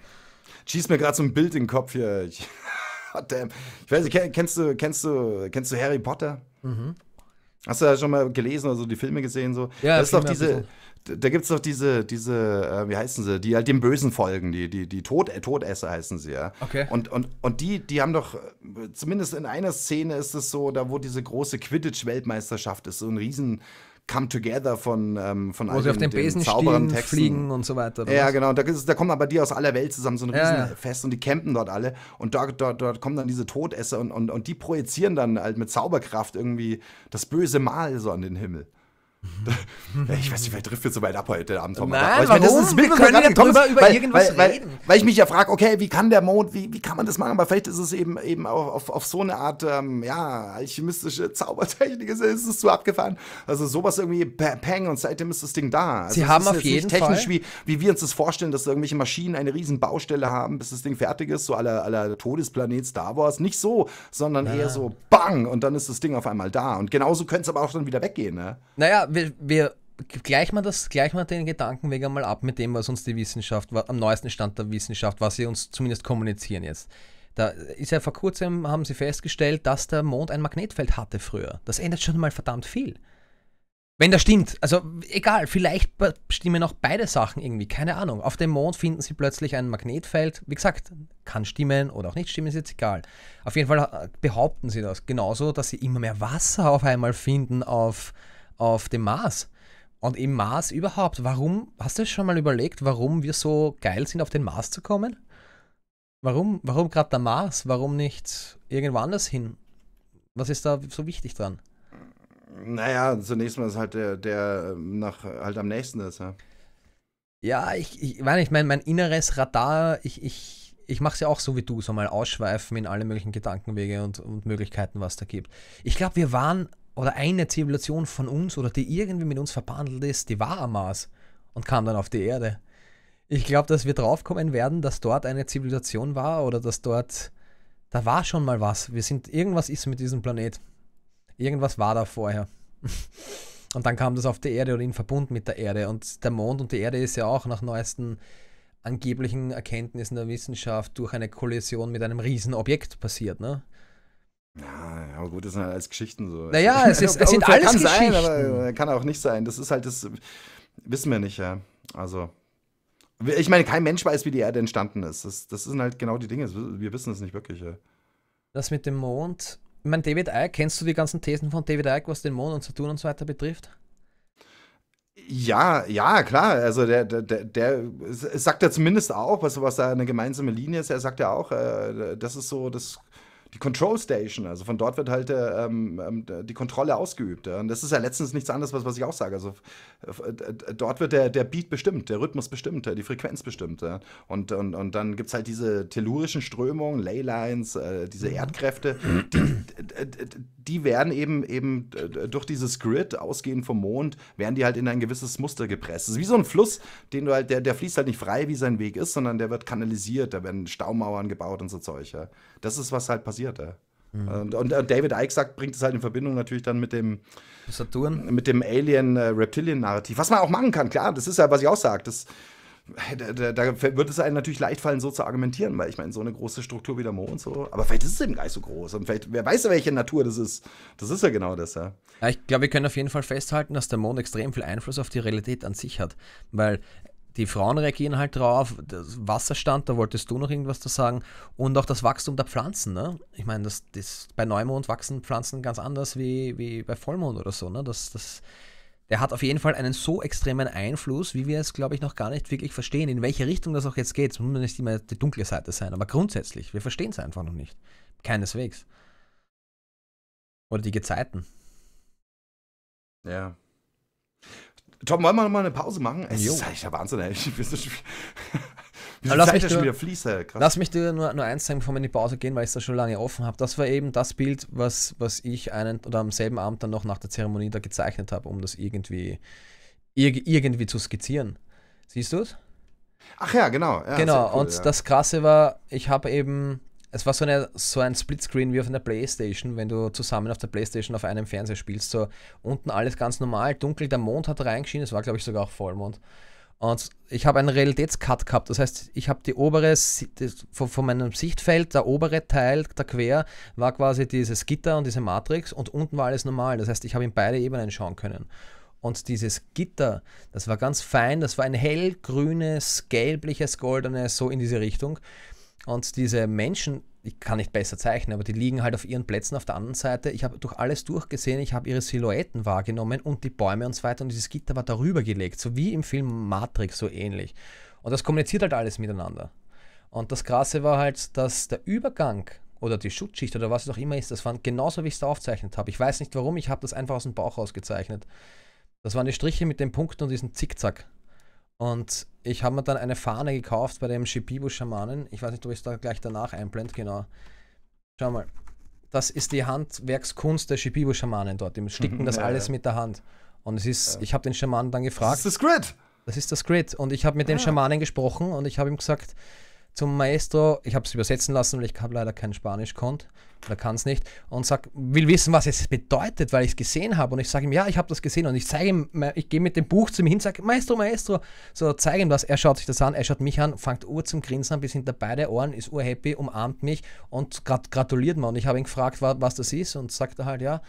Speaker 2: Schieß mir gerade so ein Bild in den Kopf hier. Ich, [LAUGHS] damn. ich weiß nicht, kennst du, kennst du, kennst du Harry Potter? Mhm. Hast du da schon mal gelesen oder so die Filme gesehen? So? Ja, das ist doch diese, da gibt es doch diese, diese, äh, wie heißen sie, die halt dem Bösen folgen, die, die, die Tod, äh, Todesser heißen sie, ja. Okay. Und, und, und die, die haben doch, äh, zumindest in einer Szene ist es so, da wo diese große Quidditch-Weltmeisterschaft ist, so ein riesen Come Together von ähm, von Wo all sie auf den, den Besenstielen fliegen und
Speaker 3: so weiter. Ja, was?
Speaker 2: genau. Da, da, kommen aber die aus aller Welt zusammen, so ein ja, Riesenfest ja. und die campen dort alle. Und dort, dort, dort kommen dann diese Todesser und, und, und die projizieren dann halt mit Zauberkraft irgendwie das böse Mal so an den Himmel. Mhm. ich weiß nicht, vielleicht trifft jetzt so weit Ab heute Abend, Tom. Nein, aber ich meine, das ist wir können ja drüber über weil, irgendwas weil, reden. Weil ich mich ja frage, okay, wie kann der Mond, wie, wie kann man das machen? Aber vielleicht ist es eben, eben auf, auf, auf so eine Art, ähm, ja, alchemistische [LAUGHS] Zaubertechnik, ist, es zu abgefahren. Also sowas irgendwie, pang, und seitdem ist das Ding da. Also Sie haben auf jeden technisch, Fall. technisch, wie, wie wir uns das vorstellen, dass irgendwelche Maschinen eine riesen Baustelle haben, bis das Ding fertig ist, so aller aller Todesplanet Star Wars. Nicht so, sondern ja. eher so, bang, und dann ist das Ding auf einmal da. Und genauso könnte es aber auch dann wieder weggehen, ne?
Speaker 3: Naja, wir, wir gleich mal das, gleich mal den Gedankenweg einmal ab mit dem, was uns die Wissenschaft, am neuesten Stand der Wissenschaft, was sie uns zumindest kommunizieren jetzt. Da ist ja vor kurzem, haben sie festgestellt, dass der Mond ein Magnetfeld hatte früher. Das ändert schon mal verdammt viel. Wenn das stimmt, also egal, vielleicht stimmen auch beide Sachen irgendwie, keine Ahnung. Auf dem Mond finden sie plötzlich ein Magnetfeld. Wie gesagt, kann stimmen oder auch nicht stimmen, ist jetzt egal. Auf jeden Fall äh, behaupten sie das. Genauso, dass sie immer mehr Wasser auf einmal finden auf, äh, auf dem Mars. Und im Mars überhaupt, warum, hast du schon mal überlegt, warum wir so geil sind, auf den Mars zu kommen? Warum, warum gerade der Mars? Warum nicht irgendwo anders hin? Was ist da so wichtig dran?
Speaker 2: Naja, zunächst mal ist halt der, der ähm, nach, halt am nächsten ist, ja.
Speaker 3: Ja, ich, ich meine, ich mein, mein inneres Radar, ich, ich, ich mache es ja auch so wie du, so mal ausschweifen in alle möglichen Gedankenwege und, und Möglichkeiten, was da gibt. Ich glaube, wir waren oder eine Zivilisation von uns oder die irgendwie mit uns verbandelt ist, die war am Mars und kam dann auf die Erde. Ich glaube, dass wir draufkommen werden, dass dort eine Zivilisation war oder dass dort da war schon mal was. Wir sind irgendwas ist mit diesem Planet. Irgendwas war da vorher. [LAUGHS] Und dann kam das auf die Erde oder in Verbund mit der Erde. Und der Mond und die Erde ist ja auch nach neuesten angeblichen Erkenntnissen der Wissenschaft durch eine Kollision mit einem
Speaker 2: Riesenobjekt passiert. Ne? Ja, aber gut, das sind halt alles Geschichten so. Naja, also, es, ist, es sind [LAUGHS] alles kann Geschichten. Sein, aber äh, kann auch nicht sein. Das ist halt, das wissen wir nicht, ja. Also. Ich meine, kein Mensch weiß, wie die Erde entstanden ist. Das, das sind halt genau die Dinge. Wir wissen es nicht wirklich, ja.
Speaker 3: Das mit dem Mond. Ich meine, David Icke, kennst du die ganzen Thesen von David Icke, was den Mond und zu tun und so weiter betrifft?
Speaker 2: Ja, ja, klar. Also der, der, der, der sagt ja zumindest auch, was, was da eine gemeinsame Linie ist, er sagt ja auch, äh, das ist so, das die Control Station. Also von dort wird halt äh, ähm, ähm, die Kontrolle ausgeübt. Und das ist ja letztens nichts anderes, was, was ich auch sage. Also äh, dort wird der, der Beat bestimmt, der Rhythmus bestimmt, die Frequenz bestimmt. Und, und, und dann gibt es halt diese tellurischen Strömungen, Leylines, äh, diese mhm. Erdkräfte, die, die werden eben, eben äh, durch dieses Grid, ausgehend vom Mond, werden die halt in ein gewisses Muster gepresst. Es ist wie so ein Fluss, den du halt, der, der fließt halt nicht frei, wie sein Weg ist, sondern der wird kanalisiert, da werden Staumauern gebaut und so Zeug. Ja. Das ist, was halt passiert, ja. Mhm. Und, und, David Icke sagt, bringt es halt in Verbindung natürlich dann mit dem Saturn. mit dem Alien-Reptilien-Narrativ, äh, was man auch machen kann, klar, das ist ja, was ich auch sage da, da, da, wird es einem natürlich leicht fallen, so zu argumentieren, weil ich meine, so eine große Struktur wie der Mond so. Aber vielleicht ist es eben gar nicht so groß. Und vielleicht, wer weiß, welche Natur das ist. Das ist ja genau das, ja.
Speaker 3: ja ich glaube, wir können auf jeden Fall festhalten, dass der Mond extrem viel Einfluss auf die Realität an sich hat. Weil die Frauen reagieren halt drauf, das Wasserstand, da wolltest du noch irgendwas zu sagen, und auch das Wachstum der Pflanzen. Ne? Ich meine, das, das, bei Neumond wachsen Pflanzen ganz anders wie, wie bei Vollmond oder so. Ne? Das, das er hat auf jeden Fall einen so extremen Einfluss, wie wir es, glaube ich, noch gar nicht wirklich verstehen, in welche Richtung das auch jetzt geht. Es muss nicht immer die dunkle Seite sein, aber grundsätzlich, wir verstehen es einfach noch nicht. Keineswegs. Oder die Gezeiten.
Speaker 2: Ja. Tom, wollen wir nochmal eine Pause machen? Es jo. ist eigentlich der Wahnsinn, ey. Ich bin so wie lass mich schon wieder fließen? Krass. Lass mich dir nur, nur eins sagen, bevor wir in die
Speaker 3: Pause gehen, weil ich es da schon lange offen habe. Das war eben das Bild, was, was ich einen oder am selben Abend dann noch nach der Zeremonie da gezeichnet habe, um das irgendwie, irg irgendwie zu skizzieren. Siehst du es?
Speaker 2: Ach ja, genau. Ja, genau, cool, und ja. das
Speaker 3: Krasse war, ich habe eben, es war so, eine, so ein Splitscreen wie auf einer Playstation, wenn du zusammen auf der Playstation auf einem Fernseher spielst, so unten alles ganz normal, dunkel, der Mond hat reingeschienen, es war glaube ich sogar auch Vollmond. Und ich habe einen Realitätscut gehabt. Das heißt, ich habe die obere, von meinem Sichtfeld, der obere Teil, der Quer, war quasi dieses Gitter und diese Matrix und unten war alles normal. Das heißt, ich habe in beide Ebenen schauen können. Und dieses Gitter, das war ganz fein, das war ein hellgrünes, gelbliches, goldenes, so in diese Richtung. Und diese Menschen, ich kann nicht besser zeichnen, aber die liegen halt auf ihren Plätzen auf der anderen Seite. Ich habe durch alles durchgesehen, ich habe ihre Silhouetten wahrgenommen und die Bäume und so weiter und dieses Gitter war darüber gelegt, so wie im Film Matrix, so ähnlich. Und das kommuniziert halt alles miteinander. Und das Krasse war halt, dass der Übergang oder die Schutzschicht oder was es auch immer ist, das waren genauso, wie ich es da aufzeichnet habe. Ich weiß nicht warum, ich habe das einfach aus dem Bauch ausgezeichnet. Das waren die Striche mit den Punkten und diesen Zickzack. Und ich habe mir dann eine Fahne gekauft bei dem Shibibu-Schamanen. Ich weiß nicht, ob ich es da gleich danach einblende. Genau. Schau mal. Das ist die Handwerkskunst der Shibibu-Schamanen dort. Die sticken [LAUGHS] das ja, alles ja. mit der Hand. Und es ist, ja. ich habe den Schamanen dann gefragt. Das ist das Grid! Das ist das Grid. Und ich habe mit dem ah. Schamanen gesprochen und ich habe ihm gesagt, zum Maestro. Ich habe es übersetzen lassen, weil ich habe leider kein Spanisch konnt oder kann es nicht. Und sag, will wissen, was es bedeutet, weil ich es gesehen habe. Und ich sage ihm, ja, ich habe das gesehen. Und ich zeige ihm, ich gehe mit dem Buch zu ihm hin, sage, Maestro, Maestro. So, zeige ihm das. Er schaut sich das an, er schaut mich an, fängt Uhr zum Grinsen an, bis hinter beide Ohren, ist urhappy, umarmt mich und gratuliert mir. Und ich habe ihn gefragt, was das ist. Und sagt er halt, ja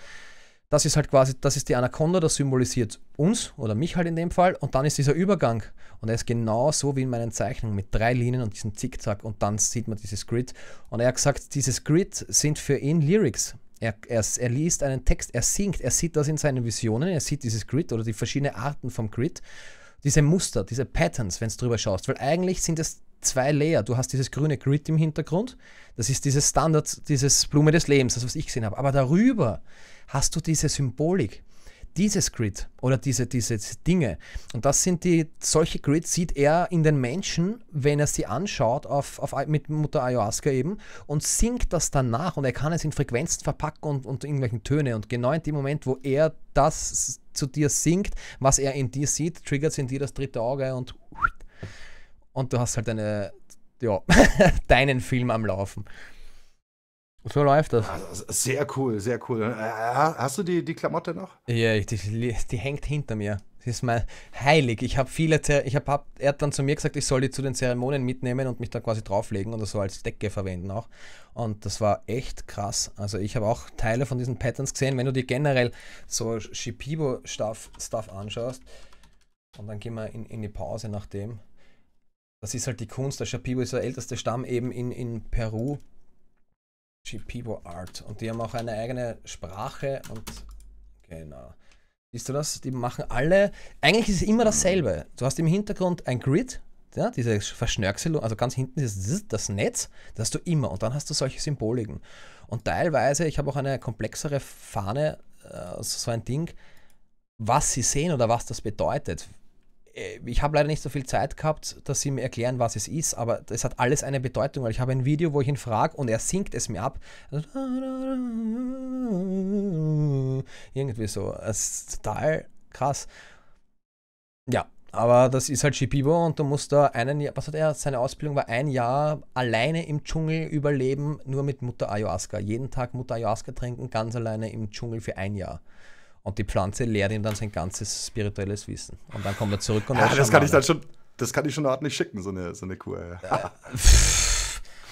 Speaker 3: das ist halt quasi, das ist die Anaconda, das symbolisiert uns oder mich halt in dem Fall. Und dann ist dieser Übergang. Und er ist genau so wie in meinen Zeichnungen mit drei Linien und diesem Zickzack. Und dann sieht man dieses Grid. Und er hat gesagt, dieses Grid sind für ihn Lyrics. Er, er, er, liest einen Text, er singt, er sieht das in seinen Visionen, er sieht dieses Grid oder die verschiedenen Arten vom Grid, diese Muster, diese Patterns, wenn du drüber schaust. Weil eigentlich sind es zwei Layer. Du hast dieses grüne Grid im Hintergrund, das ist dieses Standard, dieses Blume des Lebens, das was ich gesehen habe. Aber darüber hast du diese Symbolik, dieses Grid oder diese, diese Dinge. Und das sind die, solche Grids sieht er in den Menschen, wenn er sie anschaut, auf, auf, mit Mutter Ayahuasca eben, und singt das dann nach und er kann es in Frequenzen verpacken und, und irgendwelchen Töne. Und genau in dem Moment, wo er das zu dir singt, was er in dir sieht, triggert es in dir das dritte Auge und, und du hast halt eine, ja, [LAUGHS] deinen Film am Laufen.
Speaker 2: So läuft das. Ah, sehr cool, sehr cool. Äh, hast du die, die Klamotte noch?
Speaker 3: Ja, die, die, die hängt hinter mir. Das ist mein heilig. Ich habe viele, ich habe, hab, er hat dann zu mir gesagt, ich soll die zu den Zeremonien mitnehmen und mich da quasi drauflegen oder so als Decke verwenden auch. Und das war echt krass. Also ich habe auch Teile von diesen Patterns gesehen. Wenn du dir generell so Shipibo-Stuff Stuff anschaust und dann gehen wir in, in die Pause nach dem. Das ist halt die Kunst. Der Shipibo ist der älteste Stamm eben in, in Peru Shipibo Art. Und die haben auch eine eigene Sprache und genau. Siehst du das? Die machen alle, eigentlich ist es immer dasselbe. Du hast im Hintergrund ein Grid, ja, diese Verschnörkelung, also ganz hinten ist das Netz, das hast du immer und dann hast du solche Symboliken. Und teilweise, ich habe auch eine komplexere Fahne, also so ein Ding, was sie sehen oder was das bedeutet. Äh, ich habe leider nicht so viel Zeit gehabt, dass sie mir erklären, was es ist, aber es hat alles eine Bedeutung, weil ich habe ein Video, wo ich ihn frage und er singt es mir ab. Irgendwie so. Es ist total krass. Ja, aber das ist halt Shibibo und du musst da einen Jahr, was hat er, seine Ausbildung war ein Jahr alleine im Dschungel überleben, nur mit Mutter Ayahuasca. Jeden Tag Mutter Ayahuasca trinken, ganz alleine im Dschungel für ein Jahr. Und die Pflanze lehrt ihm dann sein ganzes spirituelles Wissen. Und dann kommt er zurück und ja, ah, das kann ich dann
Speaker 2: schon, das kann ich schon ordentlich schicken, so eine, so eine Kur. Ja.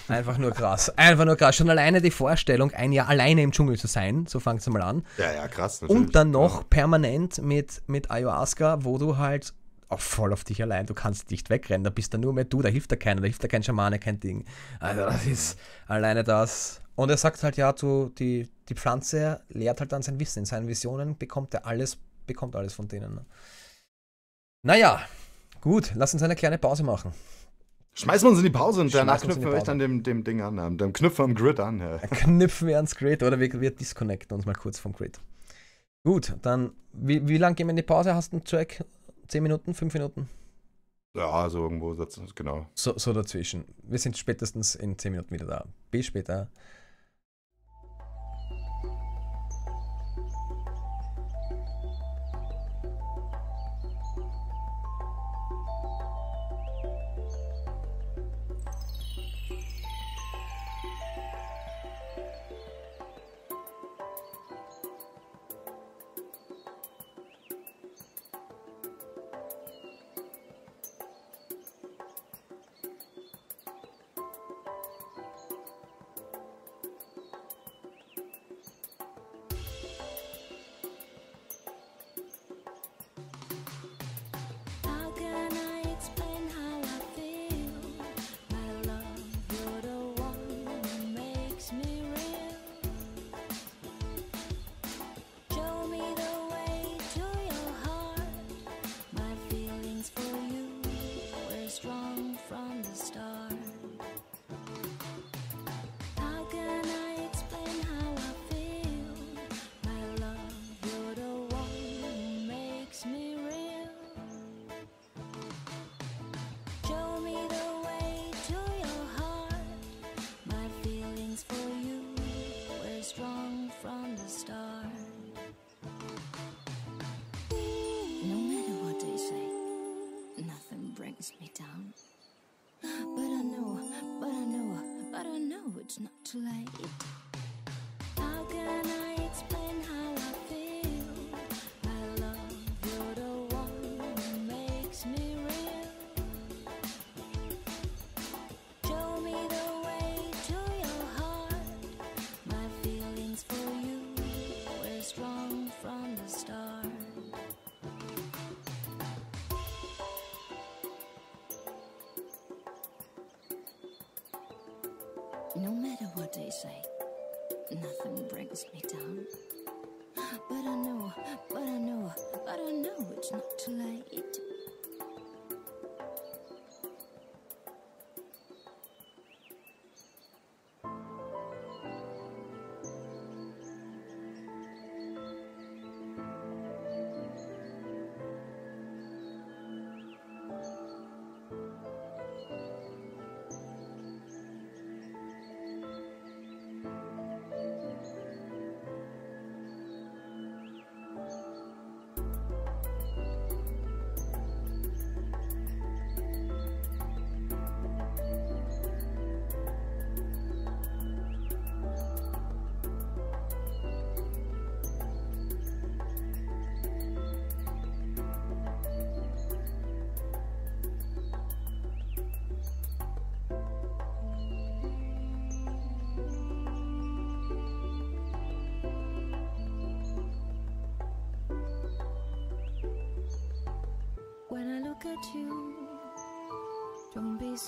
Speaker 3: Einfach nur krass. Einfach nur krass. Schon alleine die Vorstellung, ein Jahr alleine im Dschungel zu sein, so fängt es mal an. Ja, ja, krass. Natürlich. Und dann noch ja. permanent mit, mit Ayahuasca, wo du halt auch voll auf dich allein, du kannst nicht wegrennen, da bist dann nur mehr du, da hilft da keiner, da hilft da kein Schamane, kein Ding. Also das ist alleine das und er sagt halt, ja, du, die, die Pflanze lehrt halt dann sein Wissen. In seinen Visionen bekommt er alles, bekommt alles von denen. Naja, gut, lass uns eine kleine Pause machen. Schmeißen wir uns in die Pause und danach knüpfen wir euch dann
Speaker 2: dem, dem Ding an, ähm, dem Knüpfen am
Speaker 3: Grid an. Ja. [LAUGHS] Knüpfen wir ans Grid oder wir, wir disconnecten uns mal kurz vom Grid. Gut, dann, wie, wie lange gehen wir in die Pause? Hast du einen Track? 10 Minuten, 5 Minuten? Ja, so irgendwo, genau. So, so dazwischen. Wir sind spätestens in 10 Minuten wieder da. Bis später.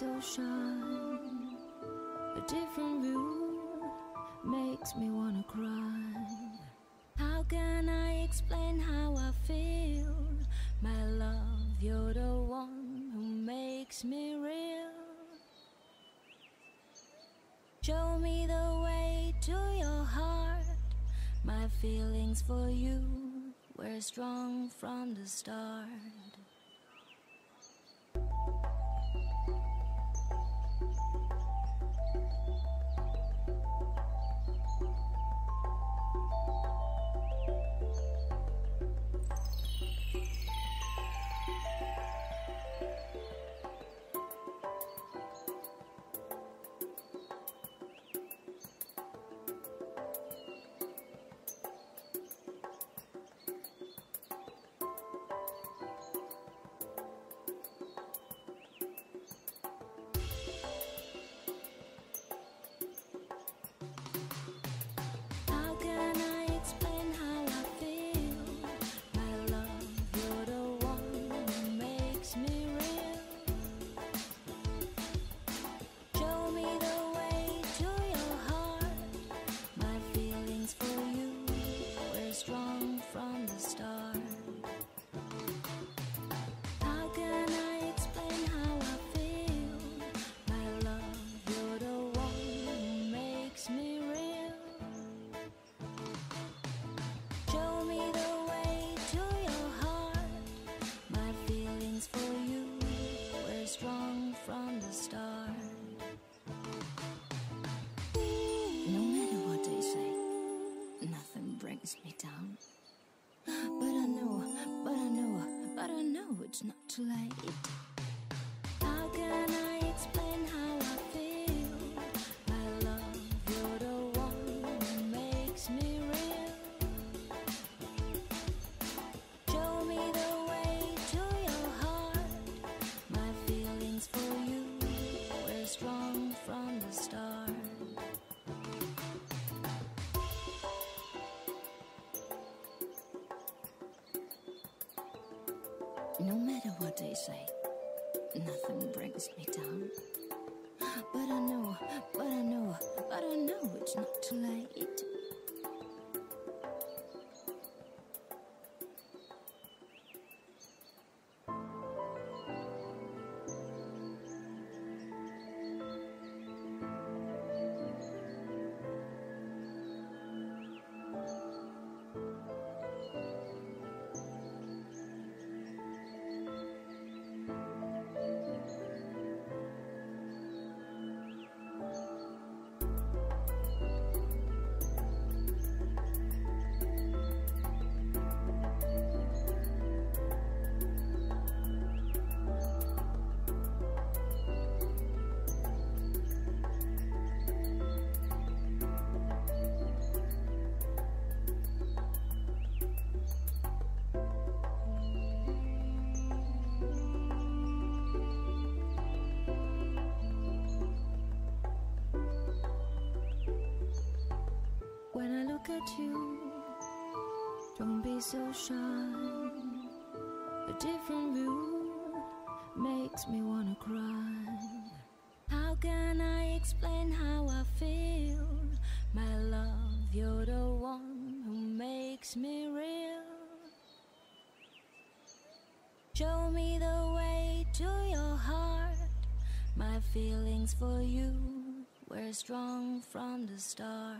Speaker 1: so shine. A different view makes me wanna cry. How can I explain how I feel? My love, you're the one who makes me real. Show me the way to your heart. My feelings for you were strong from the start.
Speaker 5: No matter what they say, nothing brings me down.
Speaker 1: look at you. Don't be so shy. A different view makes me wanna cry. How can I explain how I feel? My love, you're the one who makes me real. Show me the way to your heart. My feelings for you were strong from the start.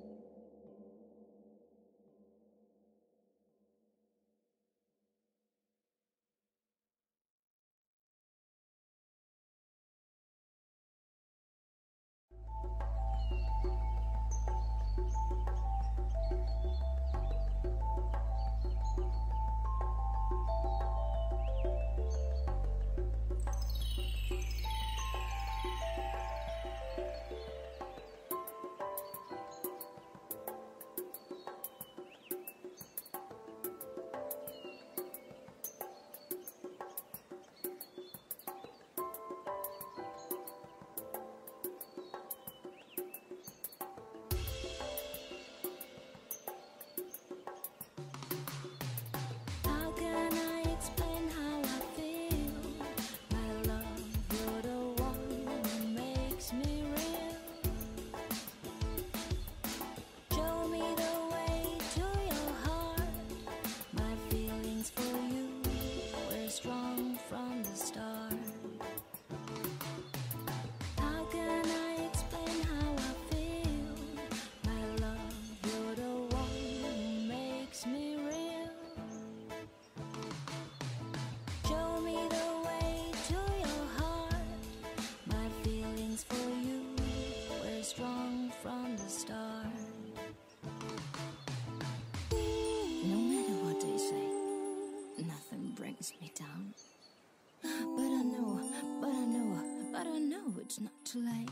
Speaker 5: it's not too late.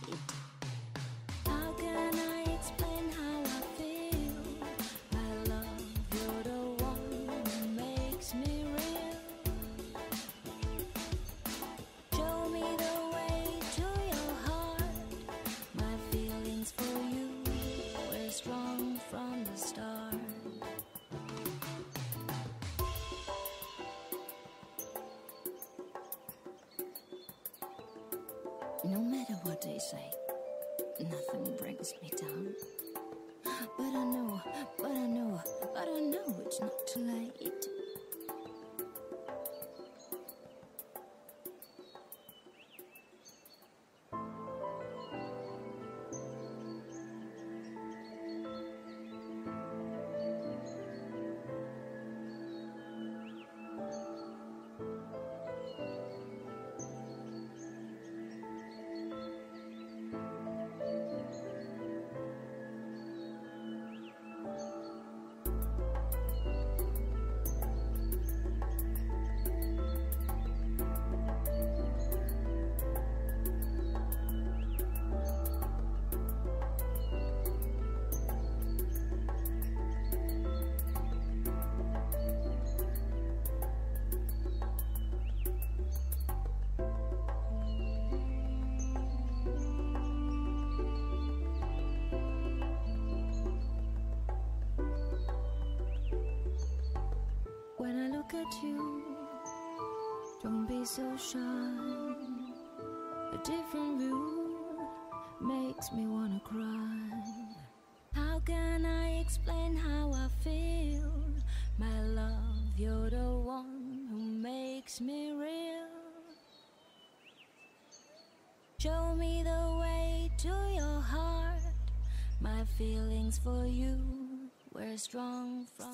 Speaker 5: No matter what they say, nothing brings me down. But I know, but I know, but I know it's not too late.
Speaker 1: look at you. Don't be so shy. A different view makes me wanna cry. How can I explain how I feel? My love, you're the one who makes me real. Show me the way to your heart. My feelings for you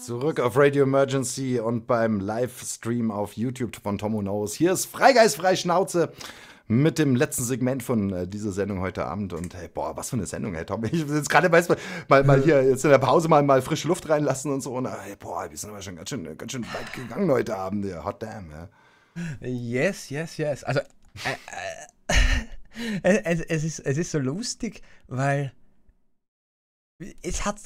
Speaker 2: Zurück auf Radio Emergency und beim Livestream auf YouTube von Tom Knows. Hier ist Freigeist Freischnauze mit dem letzten Segment von äh, dieser Sendung heute Abend. Und hey, boah, was für eine Sendung, hey Tom. Ich bin jetzt gerade mal, mal, mal hier jetzt in der Pause mal, mal frische Luft reinlassen und so. Und äh, hey, boah, wir sind aber schon ganz schön, ganz schön weit gegangen heute Abend. Ja. Hot damn, ja.
Speaker 3: Yes, yes, yes. Also, äh, äh, [LAUGHS] es, es, ist, es ist so lustig, weil es hat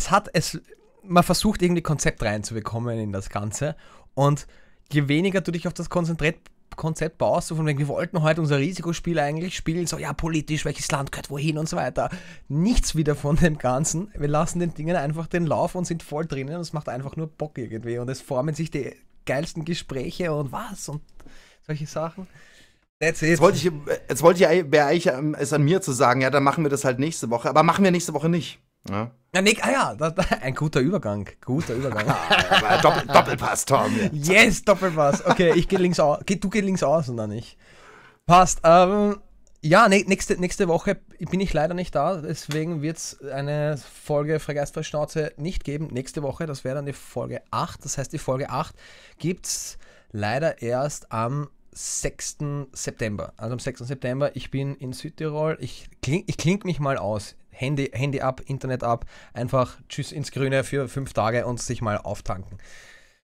Speaker 3: es hat, es, man versucht irgendwie Konzept reinzubekommen in das Ganze und je weniger du dich auf das konzentriert, Konzept baust, so von wegen, wir wollten heute unser Risikospiel eigentlich spielen, so ja, politisch, welches Land gehört wohin und so weiter. Nichts wieder von dem Ganzen. Wir lassen den Dingen einfach den Lauf und sind voll drinnen und es macht einfach nur Bock irgendwie und es formen sich die geilsten Gespräche und was und solche Sachen.
Speaker 2: That's it. Jetzt wollte ich, jetzt wollte ich, wäre eigentlich ähm, es an mir zu sagen, ja, dann machen wir das halt nächste Woche, aber machen wir nächste Woche nicht. Ja? Ja, Nick, ah ja, da, da, ein guter Übergang. Guter Übergang. Ah, Doppel, Doppelpass, Tom. Yes,
Speaker 3: Doppelpass. Okay, ich gehe links aus. Geh, du gehst links aus und dann ich. Passt. Ähm, ja, ne, nächste, nächste Woche bin ich leider nicht da, deswegen wird es eine Folge Vergeistvoll Schnauze nicht geben. Nächste Woche, das wäre dann die Folge 8. Das heißt, die Folge 8 gibt es leider erst am 6. September. Also am 6. September, ich bin in Südtirol. Ich kling, ich kling mich mal aus. Handy, Handy ab, Internet ab, einfach tschüss ins Grüne für fünf Tage und sich mal auftanken.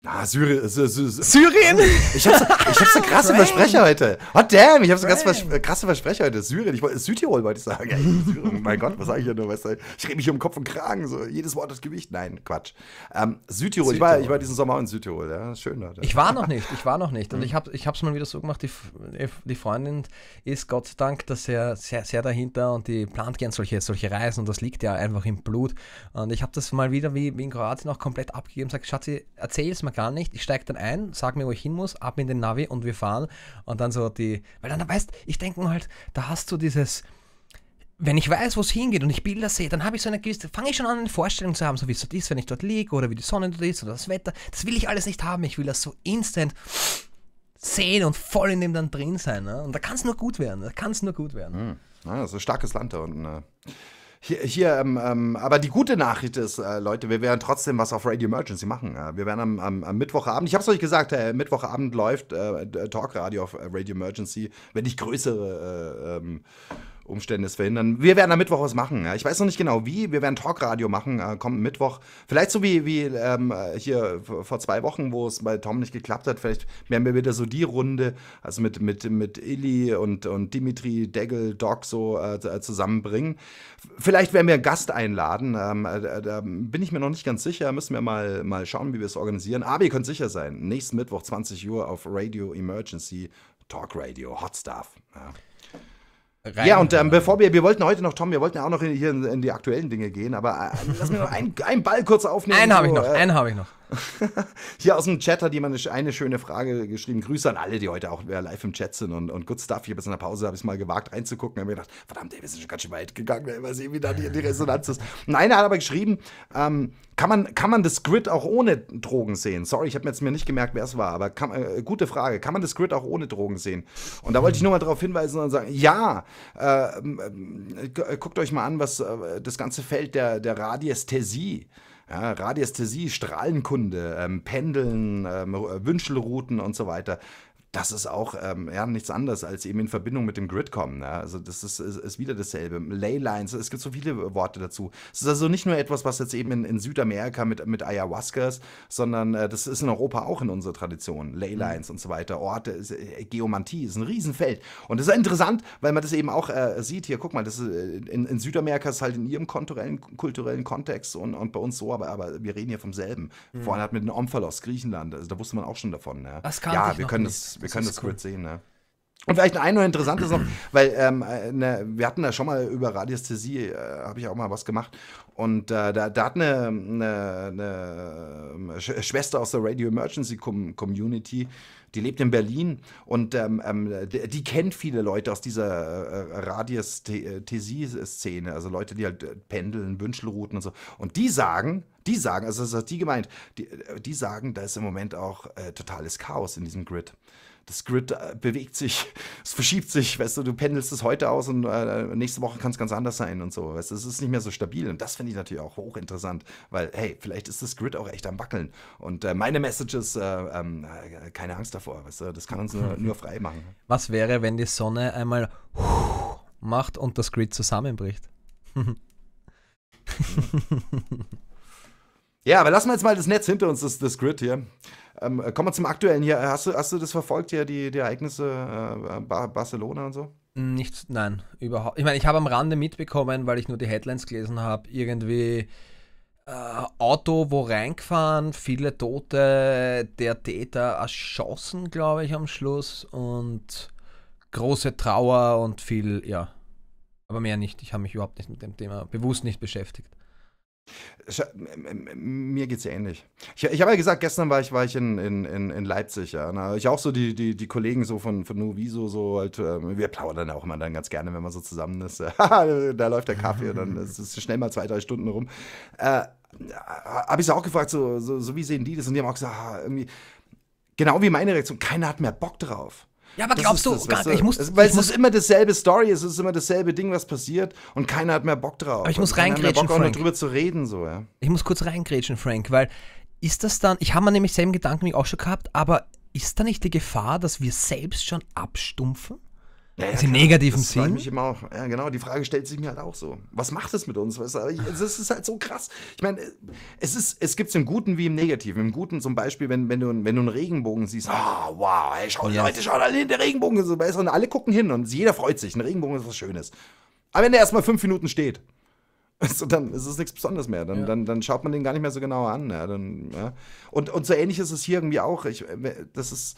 Speaker 2: Ah, Syrien. Äh, Syrien? Ich hab's, ich hab's so krasse Versprecher heute. Hot damn, ich hab's so krasse, krasse Versprecher heute. Syrien, ich wollte Südtirol wollte ich sagen. Oh mein Gott, was sage ich hier nur? Weißt du, ich rede mich um Kopf und Kragen. So. Jedes Wort hat Gewicht. Nein, Quatsch. Ähm, Südtirol, Südtirol. Ich, war, ich war diesen Sommer auch in Südtirol. Ja, schön dort. Ich war noch
Speaker 3: nicht, ich war noch nicht. Und hm. ich, hab, ich hab's mal wieder so gemacht. Die, die Freundin ist Gott sei Dank da sehr, sehr, sehr dahinter und die plant gern solche, solche Reisen. Und das liegt ja einfach im Blut. Und ich habe das mal wieder wie, wie in Kroatien auch komplett abgegeben. Sag, Schatzi, erzähl's mal mir gar nicht. Ich steige dann ein, sag mir, wo ich hin muss, ab in den Navi und wir fahren. Und dann so die, weil dann weißt, ich denke halt, da hast du dieses, wenn ich weiß, wo es hingeht und ich Bilder sehe, dann habe ich so eine gewisse, fange ich schon an, eine Vorstellung zu haben, so wie es dort ist, wenn ich dort liege oder wie die Sonne dort ist oder das Wetter. Das will ich alles nicht haben. Ich will das so instant sehen und voll in dem dann drin sein. Ne? Und da kann es nur gut werden. Da kann es nur gut
Speaker 2: werden. Mhm. Ja, das ist ein starkes Land da unten. Ne? Hier, hier ähm, ähm, aber die gute Nachricht ist, äh, Leute, wir werden trotzdem was auf Radio Emergency machen. Äh, wir werden am, am, am Mittwochabend, ich habe es euch gesagt, äh, Mittwochabend läuft äh, Talk Radio auf äh, Radio Emergency. Wenn ich größere äh, ähm, Umständen es verhindern. Wir werden am Mittwoch was machen. Ja. Ich weiß noch nicht genau wie. Wir werden Talkradio machen, äh, kommt Mittwoch. Vielleicht so wie, wie ähm, äh, hier vor zwei Wochen, wo es bei Tom nicht geklappt hat. Vielleicht werden wir wieder so die Runde, also mit, mit, mit Illy und, und Dimitri, Degel, Doc so äh, äh zusammenbringen. Vielleicht werden wir einen Gast einladen. Ähm, äh, äh, da bin ich mir noch nicht ganz sicher. Müssen wir mal, mal schauen, wie wir es organisieren. Aber ihr könnt sicher sein. Nächsten Mittwoch, 20 Uhr auf Radio Emergency Talk Radio. Hot Stuff. Ja. Rein ja, und ähm, bevor wir, wir wollten heute noch, Tom, wir wollten ja auch noch in, hier in, in die aktuellen Dinge gehen, aber äh, lass mir noch [LAUGHS] einen, einen Ball kurz aufnehmen. Einen habe ich noch, äh, einen habe ich noch. [LAUGHS] Hier aus dem Chat hat jemand eine schöne Frage geschrieben. Grüße an alle, die heute auch äh, live im Chat sind und, und good stuff. Hier bis in der Pause habe ich es mal gewagt reinzugucken. habe mir gedacht, verdammt, ey, wir sind schon ganz schön weit gegangen. mal sehen, wie da die, die Resonanz ist. Und einer hat aber geschrieben, ähm, kann, man, kann man das Grid auch ohne Drogen sehen? Sorry, ich habe mir jetzt nicht gemerkt, wer es war, aber kann, äh, äh, gute Frage. Kann man das Grid auch ohne Drogen sehen? Und da wollte ich nur mal darauf hinweisen und sagen, ja, äh, äh, guckt euch mal an, was äh, das ganze Feld der, der Radiästhesie ist ja, Radiästhesie, Strahlenkunde, ähm, Pendeln, ähm, Wünschelrouten und so weiter das ist auch ähm, ja, nichts anderes als eben in Verbindung mit dem Grid kommen. Ne? Also das ist, ist, ist, wieder dasselbe. Leylines, es gibt so viele Worte dazu. Es ist also nicht nur etwas, was jetzt eben in, in Südamerika mit, mit ist, sondern äh, das ist in Europa auch in unserer Tradition. Leylines mhm. und so weiter, Orte, ist, äh, Geomantie ist ein Riesenfeld. Und das ist interessant, weil man das eben auch äh, sieht. Hier, guck mal, das ist, äh, in, in, Südamerika ist halt in ihrem kulturellen, kulturellen Kontext und, und bei uns so, aber, aber wir reden hier vom selben. Mhm. Vorhin hat mit den Omphalos, Griechenland, also da wusste man auch schon davon. Ne? Das kann ja, wir können nicht. das wir das können das cool. kurz sehen, ne? Und vielleicht ein noch interessantes noch, [CLEARS THROAT] weil ähm, äh, ne, wir hatten da schon mal über Radiästhesie, äh, habe ich auch mal was gemacht. Und äh, da, da, hat eine, eine, eine, ähm, Schwester aus der Radio Emergency Community, die lebt in Berlin und ähm, ähm, die, die, kennt viele Leute aus dieser äh, Radiästhesie-Szene, äh, also Leute, die halt äh, pendeln, Wünschelrouten und so. Und die sagen, die sagen, also das hat die gemeint, die, die sagen, da ist im Moment auch äh, totales Chaos in diesem Grid das Grid äh, bewegt sich, [LAUGHS] es verschiebt sich, weißt du, du pendelst es heute aus und äh, nächste Woche kann es ganz anders sein und so, weißt du, es ist nicht mehr so stabil und das finde ich natürlich auch hochinteressant, weil, hey, vielleicht ist das Grid auch echt am Wackeln und äh, meine Message ist, äh, ähm, äh keine Angst davor, weißt du, das kann uns nur, [LAUGHS] nur frei machen.
Speaker 3: Was wäre, wenn die Sonne einmal macht und das Grid zusammenbricht? [LAUGHS]
Speaker 2: Ja, aber lassen wir jetzt mal das Netz hinter uns, das, das Grid hier. Ähm, äh, kommen wir zum aktuellen hier. Hast du, hast du das verfolgt hier, die, die Ereignisse äh, Barcelona und so? Nichts, nein,
Speaker 3: überhaupt. Ich meine, ich habe am Rande mitbekommen, weil ich nur die Headlines gelesen habe, irgendwie äh, Auto, wo reingefahren, viele Tote, der Täter erschossen, glaube ich, am Schluss und große Trauer und viel, ja. Aber mehr nicht. Ich habe mich überhaupt nicht mit dem Thema bewusst nicht beschäftigt.
Speaker 2: Mir geht's ja ähnlich. Ich, ich habe ja gesagt, gestern war ich, war ich in, in, in Leipzig, ja. Na, ne? ich auch so die, die, die Kollegen so von, von Nuviso, so halt, äh, wir plaudern auch immer dann ganz gerne, wenn man so zusammen ist. [LAUGHS] da läuft der Kaffee und dann ist es schnell mal zwei, drei Stunden rum. Äh, habe ich sie auch gefragt, so, so, so, wie sehen die das? Und die haben auch gesagt, ah, irgendwie, genau wie meine Reaktion, keiner hat mehr Bock drauf. Ja, aber das glaubst du, das, gar, ich muss. Es, weil ich es muss, ist immer dasselbe Story, es ist immer dasselbe Ding, was passiert und keiner hat mehr Bock drauf. Aber ich muss reingrätschen. Ich Bock, Frank. drüber zu reden, so, ja.
Speaker 3: Ich muss kurz reingrätschen, Frank, weil ist das dann, ich habe mir nämlich selben Gedanken wie auch schon gehabt, aber ist da nicht die Gefahr, dass wir selbst schon abstumpfen? Ja, ja, Im negativen das Sinn? mich immer
Speaker 2: auch. Ja, genau, die Frage stellt sich mir halt auch so. Was macht es mit uns? Weißt Es ist halt so krass. Ich meine, es, ist, es gibt es im Guten wie im Negativen. Im Guten zum Beispiel, wenn, wenn, du, wenn du einen Regenbogen siehst, ah, oh, wow, ey, schau, die Leute schauen alle hin, der Regenbogen ist so, weißt und alle gucken hin und jeder freut sich. Ein Regenbogen ist was Schönes. Aber wenn der erstmal fünf Minuten steht, also [LAUGHS] dann ist es nichts Besonderes mehr. Dann, ja. dann, dann schaut man den gar nicht mehr so genau an. Ja, dann, ja. Und, und so ähnlich ist es hier irgendwie auch. Ich, äh, das ist,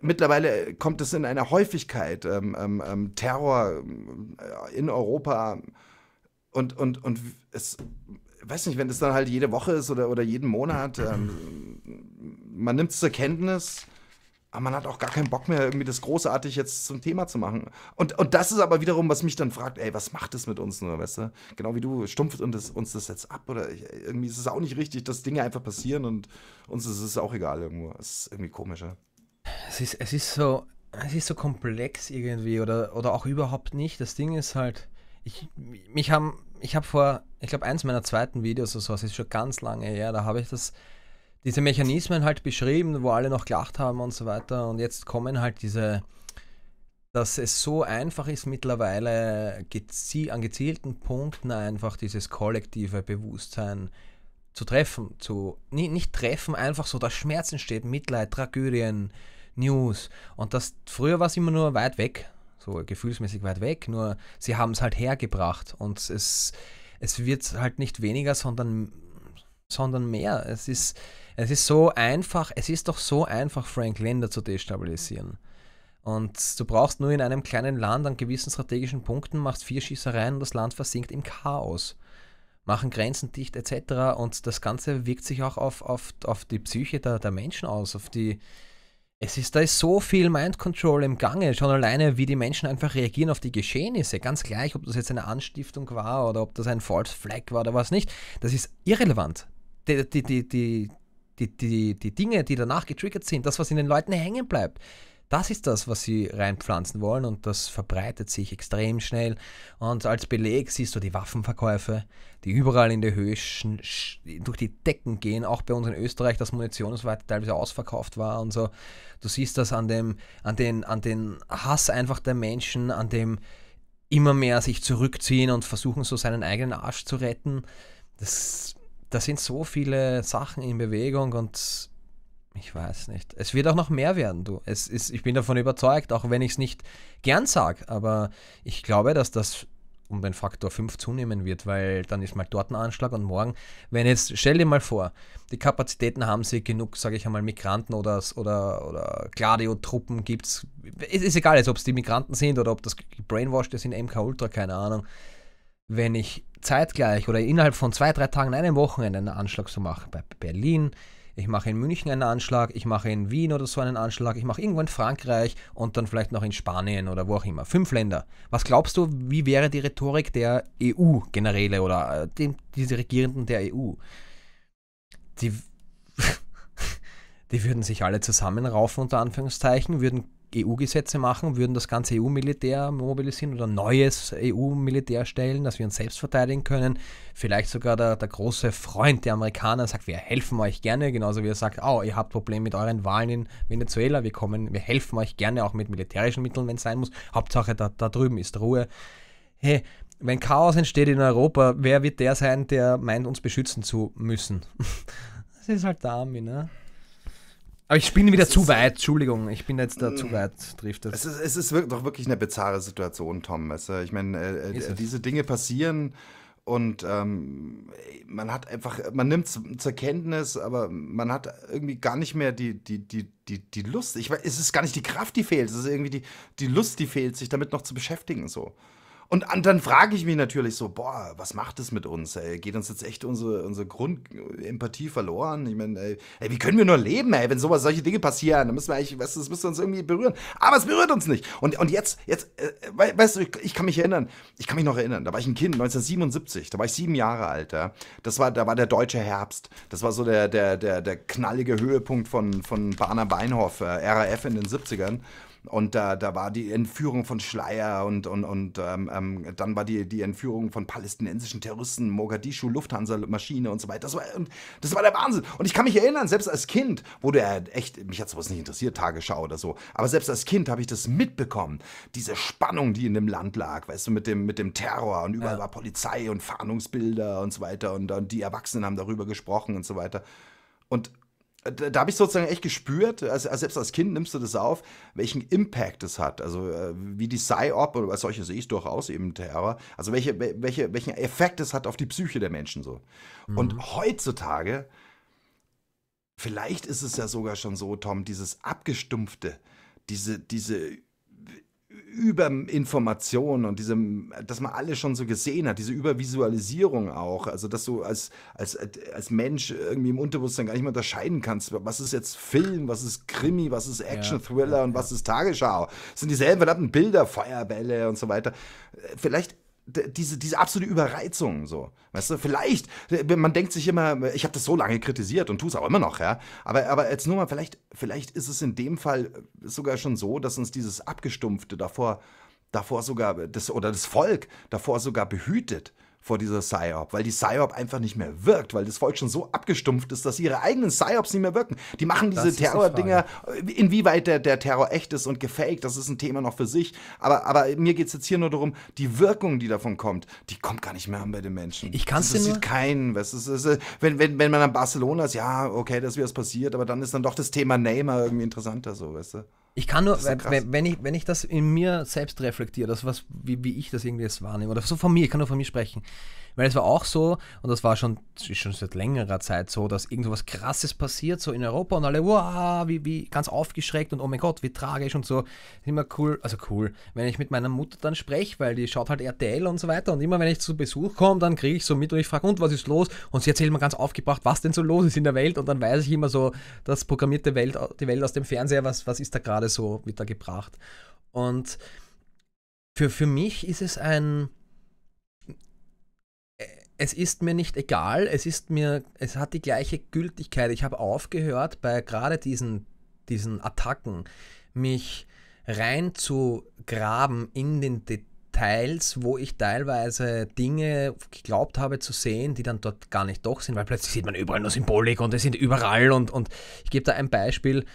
Speaker 2: mittlerweile kommt es in einer Häufigkeit, ähm, ähm, ähm Terror äh, in Europa und, und, und es, weiß nicht, wenn es dann halt jede Woche ist oder, oder jeden Monat, ähm, man nimmt es zur Kenntnis, aber man hat auch gar keinen Bock mehr, irgendwie das großartig jetzt zum Thema zu machen. Und, und das ist aber wiederum, was mich dann fragt, ey, was macht das mit uns nur, weißt du? Genau wie du, stumpft uns, uns das jetzt ab oder ich, irgendwie ist es auch nicht richtig, dass Dinge einfach passieren und uns ist es auch egal irgendwo. Es ist irgendwie komischer. Ja?
Speaker 3: Es ist, es ist so, es ist so komplex irgendwie oder, oder auch überhaupt nicht. Das Ding ist halt, ich, mich haben, ich habe vor, ich glaube, eins meiner zweiten Videos oder sowas ist schon ganz lange her, da habe ich das, diese Mechanismen halt beschrieben, wo alle noch gelacht haben und so weiter. Und jetzt kommen halt diese, dass es so einfach ist, mittlerweile geziel, an gezielten Punkten einfach dieses kollektive Bewusstsein zu treffen, zu, nicht, nicht treffen, einfach so, dass Schmerz entsteht, Mitleid, Tragödien, News. Und das früher war es immer nur weit weg, so gefühlsmäßig weit weg, nur sie haben es halt hergebracht und es, es wird halt nicht weniger, sondern, sondern mehr. Es ist, es ist so einfach, es ist doch so einfach, Frank Länder zu destabilisieren. Und du brauchst nur in einem kleinen Land an gewissen strategischen Punkten, machst vier Schießereien und das Land versinkt im Chaos. Machen Grenzen dicht etc. Und das Ganze wirkt sich auch auf, auf, auf die Psyche der, der Menschen aus, auf die, es ist, da ist so viel Mind Control im Gange, schon alleine, wie die Menschen einfach reagieren auf die Geschehnisse. Ganz gleich, ob das jetzt eine Anstiftung war oder ob das ein False Flag war oder was nicht. Das ist irrelevant. Die, die, die, die, die, die Dinge, die danach getriggert sind, das, was in den Leuten hängen bleibt, das ist das, was sie reinpflanzen wollen und das verbreitet sich extrem schnell. Und als Beleg siehst du die Waffenverkäufe, die überall in der Höhe durch die Decken gehen, auch bei uns in Österreich, dass Munition und so weiter teilweise ausverkauft war und so. Du siehst das an dem, an den, an den Hass einfach der Menschen, an dem immer mehr sich zurückziehen und versuchen so seinen eigenen Arsch zu retten. Das, das sind so viele Sachen in Bewegung und ich weiß nicht. Es wird auch noch mehr werden, du. Es ist, ich bin davon überzeugt, auch wenn ich es nicht gern sage, aber ich glaube, dass das um den Faktor 5 zunehmen wird, weil dann ist mal dort ein Anschlag und morgen, wenn jetzt, stell dir mal vor, die Kapazitäten haben sie genug, sage ich einmal, Migranten oder, oder, oder Gladio-Truppen gibt es. Es Ist egal, ob es die Migranten sind oder ob das Brainwashed ist in MK Ultra, keine Ahnung. Wenn ich zeitgleich oder innerhalb von zwei, drei Tagen, einem Wochenende einen Anschlag so mache, bei Berlin, ich mache in München einen Anschlag, ich mache in Wien oder so einen Anschlag, ich mache irgendwo in Frankreich und dann vielleicht noch in Spanien oder wo auch immer. Fünf Länder. Was glaubst du, wie wäre die Rhetorik der EU-Generäle oder äh, die, diese Regierenden der EU? Die, [LAUGHS] die würden sich alle zusammenraufen, unter Anführungszeichen, würden EU-Gesetze machen, würden das ganze EU-Militär mobilisieren oder neues EU-Militär stellen, dass wir uns selbst verteidigen können. Vielleicht sogar der, der große Freund der Amerikaner sagt, wir helfen euch gerne, genauso wie er sagt, oh, ihr habt Probleme mit euren Wahlen in Venezuela, wir kommen, wir helfen euch gerne auch mit militärischen Mitteln, wenn es sein muss. Hauptsache da, da drüben ist Ruhe. Hey, wenn Chaos entsteht in Europa, wer wird der sein, der meint, uns beschützen zu müssen? [LAUGHS] Das ist halt der Army, ne? Aber ich bin wieder es zu weit, Entschuldigung, ich bin jetzt da zu mm. weit,
Speaker 2: trifft das. Es ist, es ist doch wirklich eine bizarre Situation, Tom. Weißt Ich meine, äh, äh diese Dinge passieren und ähm, man hat einfach, man nimmt es zur Kenntnis, aber man hat irgendwie gar nicht mehr die, die, die, die, die Lust. Ich weiß, es ist gar nicht die Kraft, die fehlt, es ist irgendwie die, die Lust, die fehlt, sich damit noch zu beschäftigen. so. Und, und dann frage ich mich natürlich so, boah, was macht das mit uns? Ey? Geht uns jetzt echt unsere, unsere Grundempathie verloren? Ich meine, ey, ey, wie können wir nur leben, ey, wenn sowas, solche Dinge passieren? Dann müssen wir eigentlich, weißt du, das müsste uns irgendwie berühren. Aber es berührt uns nicht. Und, und jetzt, jetzt, äh, weißt du, ich, ich, kann mich erinnern, ich kann mich noch erinnern, da war ich ein Kind, 1977, da war ich sieben Jahre alt. Ja? Das war, da war der deutsche Herbst. Das war so der, der, der, der knallige Höhepunkt von, von Barner Beinhoff, äh, RAF in den 70ern. Und da, da war die Entführung von Schleier und, und, und ähm, ähm, dann war die, die Entführung von palästinensischen Terroristen, Mogadischu, Lufthansa-Maschine und so weiter. Das war, und das war der Wahnsinn. Und ich kann mich erinnern, selbst als Kind wurde er echt, mich hat sowas nicht interessiert, Tagesschau oder so, aber selbst als Kind habe ich das mitbekommen, diese Spannung, die in dem Land lag, weißt du, mit dem, mit dem Terror und überall ja. war Polizei und Fahndungsbilder und so weiter und, und die Erwachsenen haben darüber gesprochen und so weiter. Und da, da habe ich sozusagen echt gespürt, also, also, selbst als Kind nimmst du das auf, welchen Impact es hat. Also äh, wie die Psy-Op oder als solche sehe ich durchaus eben Terror. Also welche, welche, welchen Effekt es hat auf die Psyche der Menschen so. Mhm. Und heutzutage, vielleicht ist es ja sogar schon so, Tom, dieses abgestumpfte, diese, diese Überinformation und diesem, dass man alles schon so gesehen hat, diese Übervisualisierung auch, also dass du als, als, als Mensch irgendwie im Unterbewusstsein gar nicht mehr unterscheiden kannst, was ist jetzt Film, was ist Krimi, was ist Action-Thriller ja. und was ist Tagesschau. Das sind dieselben verdammten Bilder, Feuerbälle und so weiter. Vielleicht diese, diese absolute Überreizung so. Weißt du, vielleicht, äh, man denkt sich immer, ich habe das so lange kritisiert und tue es auch immer noch, ja. Aber, aber jetzt nur mal, vielleicht, vielleicht ist es in dem Fall äh, sogar schon so, dass uns dieses Abgestumpfte davor, davor sogar, das, oder das Volk davor sogar behütet vor dieser Psyop, weil die Psyop einfach nicht mehr wirkt, weil das Volk schon so abgestumpft ist, dass ihre eigenen Psyops nicht mehr wirken. Die machen diese Terror-Dinger, die äh, inwieweit der, der Terror echt ist und gefaked, das ist ein Thema noch für sich. Aber, aber mir geht es jetzt hier nur darum, die Wirkung, die davon kommt, die kommt gar nicht mehr an bei den Menschen. Ich kann es nicht. Das sieht keinen. Was ist, ist, äh, wenn, wenn, wenn man an Barcelona ist, ja, okay, das ist wie das passiert, aber dann ist dann doch das Thema Neymar irgendwie interessanter, so, weißt du?
Speaker 3: Ich kann nur, ja wenn, wenn, ich, wenn ich das in mir selbst reflektiere, das was, wie, wie ich das irgendwie jetzt wahrnehme, oder so von mir, ich kann nur von mir sprechen. Weil es war auch so, und das war schon, schon seit längerer Zeit so, dass irgendwas krasses passiert, so in Europa und alle, wow, wie, wie ganz aufgeschreckt und oh mein Gott, wie tragisch und so. Immer cool, also cool, wenn ich mit meiner Mutter dann spreche, weil die schaut halt RTL und so weiter und immer wenn ich zu Besuch komme, dann kriege ich so mit und ich frage, und was ist los? Und sie erzählt mir ganz aufgebracht, was denn so los ist in der Welt und dann weiß ich immer so, das programmierte Welt, die Welt aus dem Fernseher, was, was ist da gerade so, wird da gebracht. Und für, für mich ist es ein, es ist mir nicht egal, es ist mir, es hat die gleiche Gültigkeit. Ich habe aufgehört, bei gerade diesen, diesen Attacken mich reinzugraben in den Details, wo ich teilweise Dinge geglaubt habe zu sehen, die dann dort gar nicht doch sind, weil plötzlich sieht man überall nur Symbolik und es sind überall und, und ich gebe da ein Beispiel.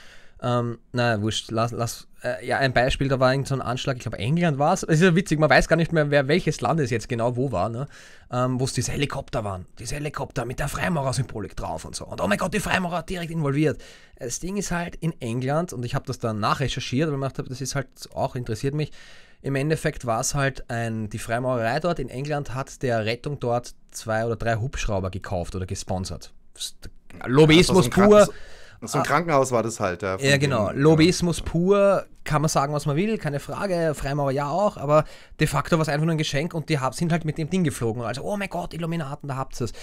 Speaker 3: Ähm, na, wurscht, lass, lass äh, ja, ein Beispiel, da war irgendein so ein Anschlag, ich glaube England war es. Es ist ja witzig, man weiß gar nicht mehr, wer welches Land es jetzt genau wo war, ne? ähm, wo es diese Helikopter waren. Diese Helikopter mit der Freimaurer-Symbolik drauf und so. Und oh mein Gott, die Freimaurer direkt involviert. Das Ding ist halt in England, und ich habe das dann nachrecherchiert, weil ich gedacht habe, das ist halt auch interessiert mich. Im Endeffekt war es halt ein, die Freimaurerei dort in England hat der Rettung dort zwei oder drei Hubschrauber gekauft oder gesponsert.
Speaker 2: Lobbyismus ja, so pur. So ein Krankenhaus war das halt. Ja, ja genau.
Speaker 3: Lobbyismus ja. pur, kann man sagen, was man will, keine Frage, Freimauer ja auch, aber de facto war es einfach nur ein Geschenk und die sind halt mit dem Ding geflogen. Also, oh mein Gott, Illuminaten, da habt ihr es.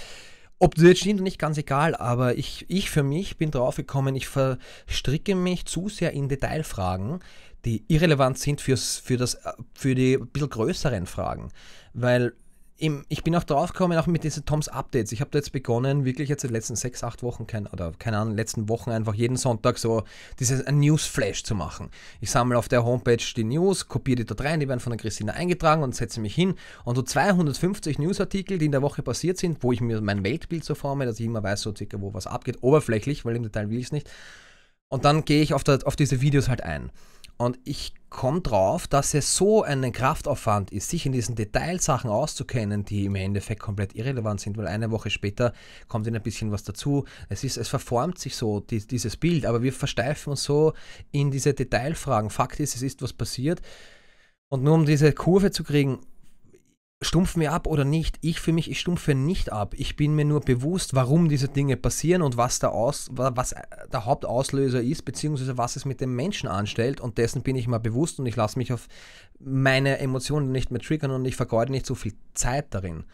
Speaker 3: Ob das jetzt stimmt nicht ganz egal, aber ich, ich für mich bin draufgekommen, ich verstricke mich zu sehr in Detailfragen, die irrelevant sind fürs, für, das, äh, für die bisschen größeren Fragen. Weil im, ich bin auch draufgekommen, auch mit diesen Toms Updates. Ich habe da jetzt begonnen, wirklich jetzt in den letzten sechs, acht Wochen, kein, oder keine Ahnung, letzten Wochen einfach jeden Sonntag so dieses Newsflash zu machen. Ich sammle auf der Homepage die News, kopiere die da rein, die werden von der Christina eingetragen und setze mich hin und so 250 Newsartikel, die in der Woche passiert sind, wo ich mir mein Weltbild so forme, dass ich immer weiß, so circa, wo was abgeht, oberflächlich, weil im Detail will ich es nicht. Und dann gehe ich auf, der, auf diese Videos halt ein. Und ich komme drauf, dass es so ein Kraftaufwand ist, sich in diesen Detailsachen auszukennen, die im Endeffekt komplett irrelevant sind, weil eine Woche später kommt ihnen ein bisschen was dazu. Es, ist, es verformt sich so, die, dieses Bild, aber wir versteifen uns so in diese Detailfragen. Fakt ist, es ist was passiert. Und nur um diese Kurve zu kriegen, stumpfen wir ab oder nicht? Ich für mich, ich stumpfe nicht ab. Ich bin mir nur bewusst, warum diese Dinge passieren und was der, Aus, was äh, der Hauptauslöser ist, beziehungsweise was es mit dem Menschen anstellt. Und dessen bin ich mal bewusst und ich lasse mich auf meine Emotionen nicht mehr triggern und ich vergeude nicht so viel Zeit darin.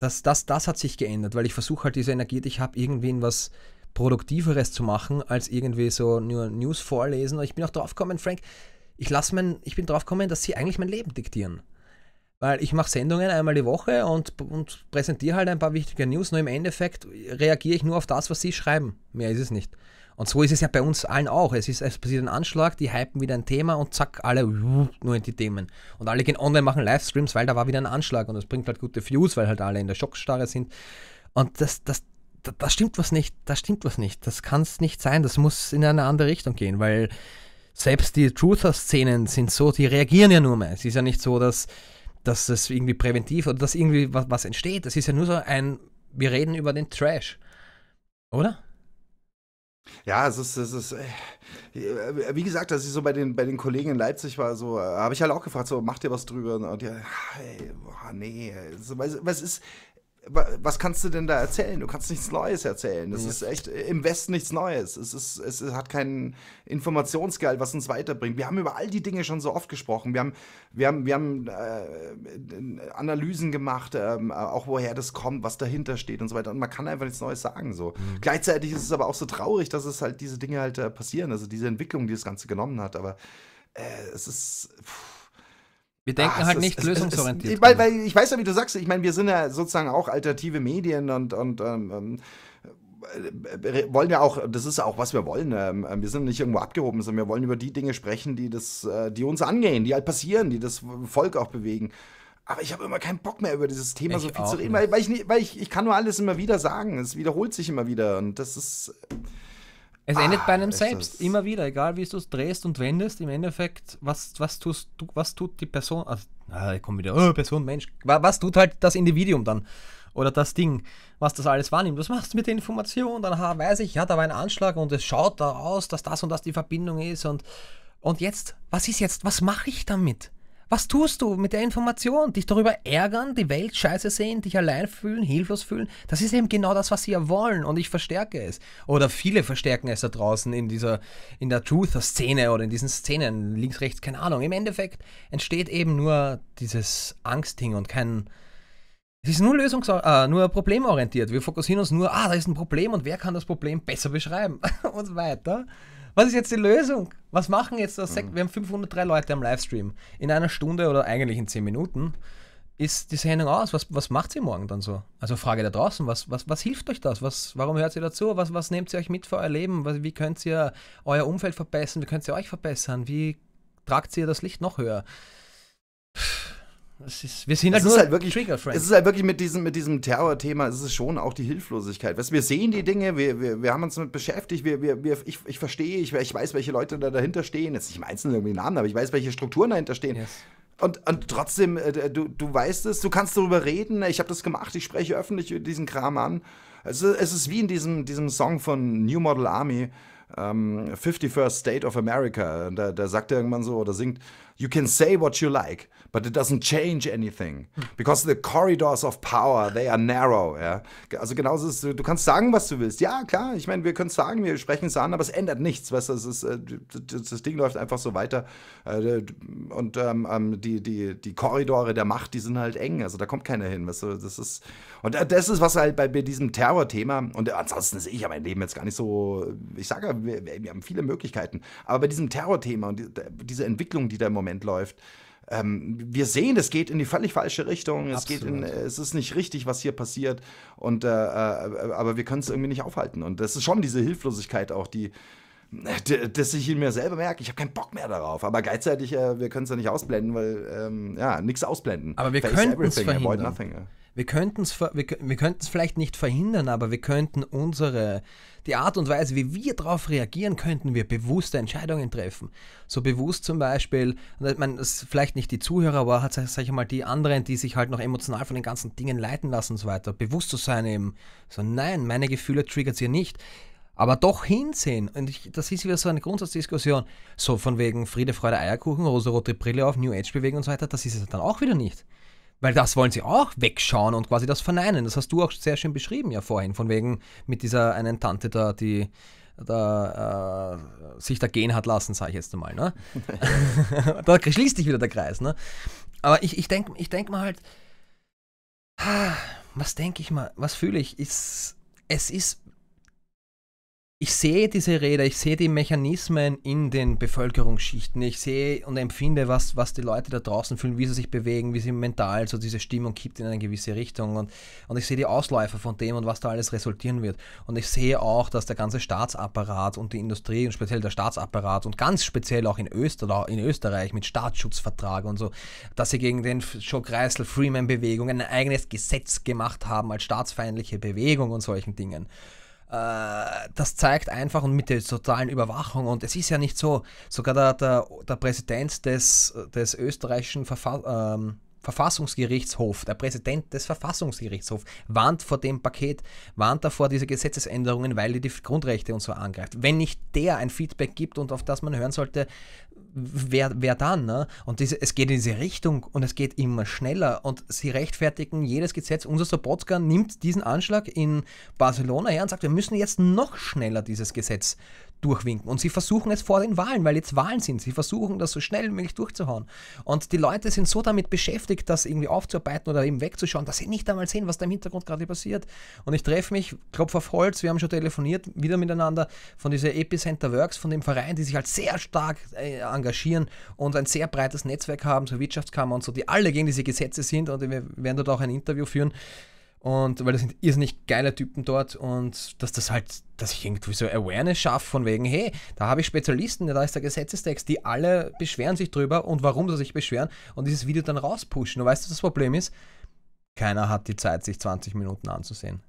Speaker 3: Das, das, das hat sich geändert, weil ich versuche halt diese Energie, die ich habe, irgendwie in was Produktiveres zu machen, als irgendwie so nur News vorlesen. Und ich bin auch drauf gekommen, Frank, ich, lass mein, ich bin drauf gekommen, dass sie eigentlich mein Leben diktieren weil ich mache Sendungen einmal die Woche und, und präsentiere halt ein paar wichtige News, nur im Endeffekt reagiere ich nur auf das, was sie schreiben. Mehr ist es nicht. Und so ist es ja bei uns allen auch. Es, ist, es passiert ein Anschlag, die hypen wieder ein Thema und zack, alle nur in die Themen. Und alle gehen online, machen Livestreams, weil da war wieder ein Anschlag und das bringt halt gute Views, weil halt alle in der Schockstarre sind. Und das, das, das, das stimmt was nicht. Das stimmt was nicht. Das kann es nicht sein. Das muss in eine andere Richtung gehen, weil selbst die Truther-Szenen sind so, die reagieren ja nur mehr. Es ist ja nicht so, dass dass das irgendwie präventiv oder dass irgendwie was, was entsteht. Das ist ja nur so ein, wir reden über den Trash,
Speaker 2: oder? Ja, es ist, es ist, äh, wie gesagt, als ich so bei den, bei den Kollegen in Leipzig war, so, äh, habe ich halt auch gefragt, so, macht ihr was drüber? Und die, äh, hey, boah, nee, was, was ist, was kannst du denn da erzählen? Du kannst nichts Neues erzählen. Das ja. ist echt im Westen nichts Neues. Es, ist, es hat keinen Informationsgehalt, was uns weiterbringt. Wir haben über all die Dinge schon so oft gesprochen. Wir haben, wir haben, wir haben äh, Analysen gemacht, ähm, äh, auch woher das kommt, was dahinter steht und so weiter. Und man kann einfach nichts Neues sagen. So. Mhm. Gleichzeitig ist es aber auch so traurig, dass es halt diese Dinge halt äh, passieren. Also diese Entwicklung, die das Ganze genommen hat. Aber äh, es ist. Pff
Speaker 3: wir denken Ach, halt ist, nicht es, lösungsorientiert. Es, es, ich,
Speaker 2: weil, ich weiß ja, wie du sagst, ich meine, wir sind ja sozusagen auch alternative Medien und, und ähm, ähm äh, äh, wollen ja auch, das ist ja auch, was wir wollen. Ähm, äh, wir sind nicht irgendwo abgehoben, sondern wir wollen über die Dinge sprechen, die, das, die uns angehen, die halt passieren, die das Volk auch bewegen. Aber ich habe immer keinen Bock mehr über dieses Thema ich so viel zu reden, weil, weil, ich, weil ich, ich kann nur alles immer wieder sagen. Es wiederholt sich immer wieder und das ist. Es ah, endet bei einem ah, selbst, immer wieder, egal wie du es
Speaker 3: drehst und wendest, im Endeffekt, was, was tust du, was tut die Person, also, ah, ich komme wieder, oh, Person, Mensch, was tut halt das Individuum dann? Oder das Ding, was das alles wahrnimmt. Was machst du mit der Information? Dann aha, weiß ich, ja, da war ein Anschlag und es schaut da aus, dass das und das die Verbindung ist und, und jetzt, was ist jetzt, was mache ich damit? Was tust du mit der Information? Dich darüber ärgern, die Welt scheiße sehen, dich allein fühlen, hilflos fühlen? Das ist eben genau das, was sie ja wollen und ich verstärke es. Oder viele verstärken es da draußen in dieser, in der Truther-Szene oder in diesen Szenen, links, rechts, keine Ahnung. Im Endeffekt entsteht eben nur dieses Angstding und kein, es ist nur lösungs äh, nur problemorientiert. Wir fokussieren uns nur, ah, da ist ein Problem und wer kann das Problem besser beschreiben [LAUGHS] und weiter. Was ist jetzt die Lösung? Was machen jetzt das Sek mhm. Wir haben 503 Leute am Livestream. In einer Stunde oder eigentlich in 10 Minuten ist die Sendung aus? Was, was macht sie morgen dann so? Also Frage da draußen, was, was, was hilft euch das? Was, warum hört ihr dazu? Was, was nehmt ihr euch mit für euer Leben? Was, wie könnt ihr euer Umfeld verbessern? Wie könnt ihr euch verbessern? Wie tragt ihr das Licht noch höher? Puh. Ist, wir sind halt, es ist halt wirklich, Es ist halt
Speaker 2: wirklich mit diesem, mit diesem Terror-Thema, es ist schon auch die Hilflosigkeit. Weißt, wir sehen die Dinge, wir, wir, wir haben uns damit beschäftigt, wir, wir, wir, ich, ich verstehe, ich, ich weiß, welche Leute da dahinter stehen. Jetzt nicht im Einzelnen irgendwie Namen, aber ich weiß, welche Strukturen dahinter stehen. Yes. Und, und, trotzdem, äh, du, du weißt es, du kannst darüber reden. Ich habe das gemacht, ich spreche öffentlich diesen Kram an. Also, es ist wie in diesem, diesem Song von New Model Army, ähm, 51st State of America. Da, da sagt er irgendwann so oder singt, you can say what you like, but it doesn't change anything. Because the corridors of power, they are narrow. Ja? Also genauso ist, du kannst sagen, was du willst. Ja, klar, ich meine, wir können es sagen, wir sprechen es an, aber es ändert nichts. Weißt es ist, äh, das Ding läuft einfach so weiter. Äh, und ähm, ähm, die, die, die Korridore der Macht, die sind halt eng. Also da kommt keiner hin. Weißt das ist, und äh, das ist, was halt bei diesem Terrorthema, und ansonsten sehe ich ja mein Leben jetzt gar nicht so, ich sage ja, wir, wir haben viele Möglichkeiten, aber bei diesem Terrorthema und diese Entwicklung, die da im Moment Moment läuft. Ähm, wir sehen, es geht in die völlig falsche Richtung. Es, geht in, es ist nicht richtig, was hier passiert. Und, äh, äh, aber wir können es irgendwie nicht aufhalten. Und das ist schon diese Hilflosigkeit auch, die, die dass ich in mir selber merke, ich habe keinen Bock mehr darauf. Aber gleichzeitig, äh, wir können es ja nicht ausblenden, weil ähm, ja, nichts ausblenden. Aber wir können es verhindern.
Speaker 3: Wir könnten es wir, wir könnten's vielleicht nicht verhindern, aber wir könnten unsere, die Art und Weise, wie wir darauf reagieren, könnten wir bewusste Entscheidungen treffen. So bewusst zum Beispiel, ich meine, das vielleicht nicht die Zuhörer, aber hat, sag ich mal, die anderen, die sich halt noch emotional von den ganzen Dingen leiten lassen und so weiter, bewusst zu sein eben, so nein, meine Gefühle triggert ihr nicht aber doch hinsehen. Und ich, das ist wieder so eine Grundsatzdiskussion. So von wegen Friede, Freude, Eierkuchen, rosa-rote Brille auf, New Age bewegen und so weiter, das ist es dann auch wieder nicht. Weil das wollen sie auch wegschauen und quasi das verneinen. Das hast du auch sehr schön beschrieben ja vorhin, von wegen mit dieser einen Tante da, die da, äh, sich da gehen hat lassen, sage ich jetzt einmal. Ne? [LAUGHS] da schließt sich wieder der Kreis. Ne? Aber ich, ich denke ich denk mal halt, ah, was denke ich mal, was fühle ich? Ist, es ist ich sehe diese Räder, ich sehe die Mechanismen in den Bevölkerungsschichten, ich sehe und empfinde, was, was die Leute da draußen fühlen, wie sie sich bewegen, wie sie mental so diese Stimmung kippt in eine gewisse Richtung und, und ich sehe die Ausläufer von dem und was da alles resultieren wird. Und ich sehe auch, dass der ganze Staatsapparat und die Industrie und speziell der Staatsapparat und ganz speziell auch in Österreich, in Österreich mit Staatsschutzvertrag und so, dass sie gegen den Schock-Reißel-Freeman-Bewegung ein eigenes Gesetz gemacht haben als staatsfeindliche Bewegung und solchen Dingen. Äh, das zeigt einfach und mit der totalen Überwachung und es ist ja nicht so, sogar der, der, der Präsident des, des österreichischen Verfa ähm, Verfassungsgerichtshofs, der Präsident des Verfassungsgerichtshofs warnt vor dem Paket, warnt davor diese Gesetzesänderungen, weil die, die Grundrechte und so angreift. Wenn nicht der ein Feedback gibt und auf das man hören sollte, wer, wer dann? Ne? Und diese, es geht in diese Richtung und es geht immer schneller und sie rechtfertigen jedes Gesetz. Unser Sobotka nimmt diesen Anschlag in Barcelona her und sagt, wir müssen jetzt noch schneller dieses Gesetz durchwinken. Und sie versuchen es vor den Wahlen, weil jetzt Wahlen sind. Sie versuchen das so schnell wie möglich durchzuhauen. Und die Leute sind so damit beschäftigt, das irgendwie aufzuarbeiten oder eben wegzuschauen, dass sie nicht einmal sehen, was da im Hintergrund gerade passiert. Und ich treffe mich, klopf auf Holz, wir haben schon telefoniert, wieder miteinander, von dieser Epicenter Works, von dem Verein, die sich halt sehr stark äh, engagieren und ein sehr breites Netzwerk haben, so Wirtschaftskammer und so, die alle gegen diese Gesetze sind. Und wir werden dort auch ein Interview führen. Und weil das sind irrsinnig geile Typen dort und dass das halt, dass ich irgendwie so Awareness schaffe von wegen, hey, da habe ich Spezialisten, da ist der Gesetzestext, die alle beschweren sich drüber und warum sie sich beschweren und dieses Video dann rauspushen. Und weißt du, das Problem ist, keiner hat die Zeit, sich 20 Minuten anzusehen.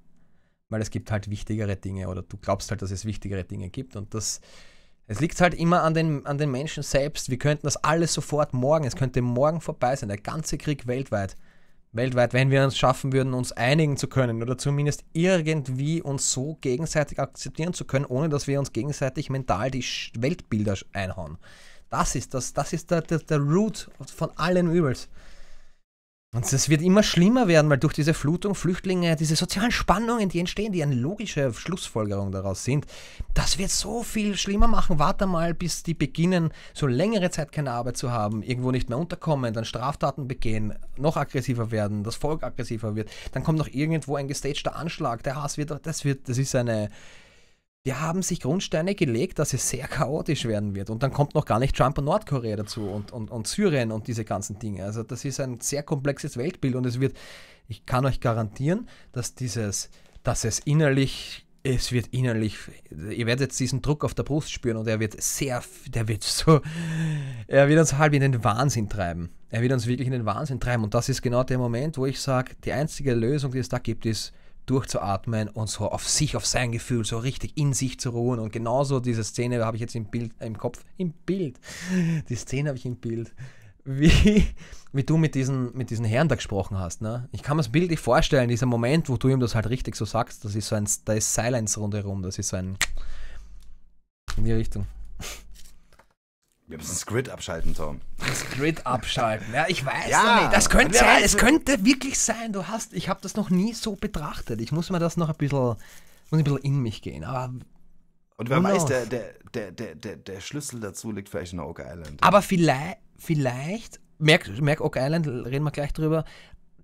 Speaker 3: Weil es gibt halt wichtigere Dinge oder du glaubst halt, dass es wichtigere Dinge gibt und das, es liegt halt immer an den, an den Menschen selbst. Wir könnten das alles sofort morgen, es könnte morgen vorbei sein, der ganze Krieg weltweit weltweit, wenn wir uns schaffen würden, uns einigen zu können oder zumindest irgendwie uns so gegenseitig akzeptieren zu können, ohne dass wir uns gegenseitig mental die Weltbilder einhauen. Das ist das, das ist der, der, der Root von allen Übels. Und es wird immer schlimmer werden, weil durch diese Flutung Flüchtlinge, diese sozialen Spannungen, die entstehen, die eine logische Schlussfolgerung daraus sind, das wird so viel schlimmer machen. Warte mal, bis die beginnen, so längere Zeit keine Arbeit zu haben, irgendwo nicht mehr unterkommen, dann Straftaten begehen, noch aggressiver werden, das Volk aggressiver wird, dann kommt noch irgendwo ein gestagter Anschlag, der Hass wird, das wird, das ist eine, die haben sich Grundsteine gelegt, dass es sehr chaotisch werden wird. Und dann kommt noch gar nicht Trump und Nordkorea dazu und, und, und Syrien und diese ganzen Dinge. Also das ist ein sehr komplexes Weltbild und es wird, ich kann euch garantieren, dass dieses, dass es innerlich, es wird innerlich, ihr werdet diesen Druck auf der Brust spüren und er wird sehr, der wird so, er wird uns halb in den Wahnsinn treiben. Er wird uns wirklich in den Wahnsinn treiben. Und das ist genau der Moment, wo ich sage, die einzige Lösung, die es da gibt, ist durchzuatmen und so auf sich, auf sein Gefühl, so richtig in sich zu ruhen. Und genauso diese Szene habe ich jetzt im Bild, im Kopf, im Bild. Die Szene habe ich im Bild. Wie, wie du mit diesen, mit diesen Herren da gesprochen hast. Ne? Ich kann mir das bildlich vorstellen, dieser Moment, wo du ihm das halt richtig so sagst, das ist so ein, da ist Silence rundherum, das ist so ein in die Richtung. Wir
Speaker 2: müssen das Grid abschalten, Tom.
Speaker 3: Das Grid abschalten. Ja, ich weiß ja, noch nicht. Das könnte sein. Weiß, es äh, könnte wirklich sein. Du hast, ich habe das noch nie so betrachtet. Ich muss mir das noch ein bisschen, muss ein bisschen in mich gehen. Aber und wer weiß, der,
Speaker 2: der, der, der, der Schlüssel dazu liegt vielleicht in Oak Island. Aber vielleicht,
Speaker 3: vielleicht merk, merk Oak Island, reden wir gleich drüber,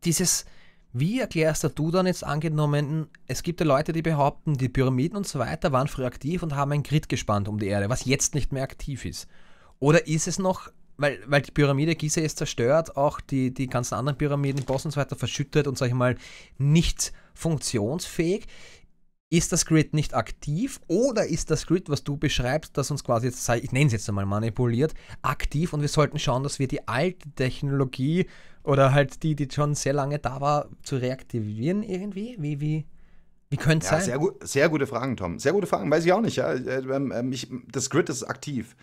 Speaker 3: dieses, wie erklärst du dann jetzt angenommen, es gibt ja Leute, die behaupten, die Pyramiden und so weiter waren früher aktiv und haben ein Grid gespannt um die Erde, was jetzt nicht mehr aktiv ist. Oder ist es noch, weil, weil die Pyramide Gizeh ist zerstört, auch die, die ganzen anderen Pyramiden, Boss und so weiter verschüttet und sag ich mal nicht funktionsfähig. Ist das Grid nicht aktiv oder ist das Grid, was du beschreibst, das uns quasi jetzt, ich nenne es jetzt einmal manipuliert, aktiv und wir sollten schauen, dass wir die alte Technologie oder halt die, die schon sehr lange da war, zu reaktivieren irgendwie? Wie, wie, wie könnte es ja, sein? Sehr, gut,
Speaker 2: sehr gute Fragen, Tom. Sehr gute Fragen, weiß ich auch nicht. Ja. Äh, ähm, ähm, das Grid ist aktiv.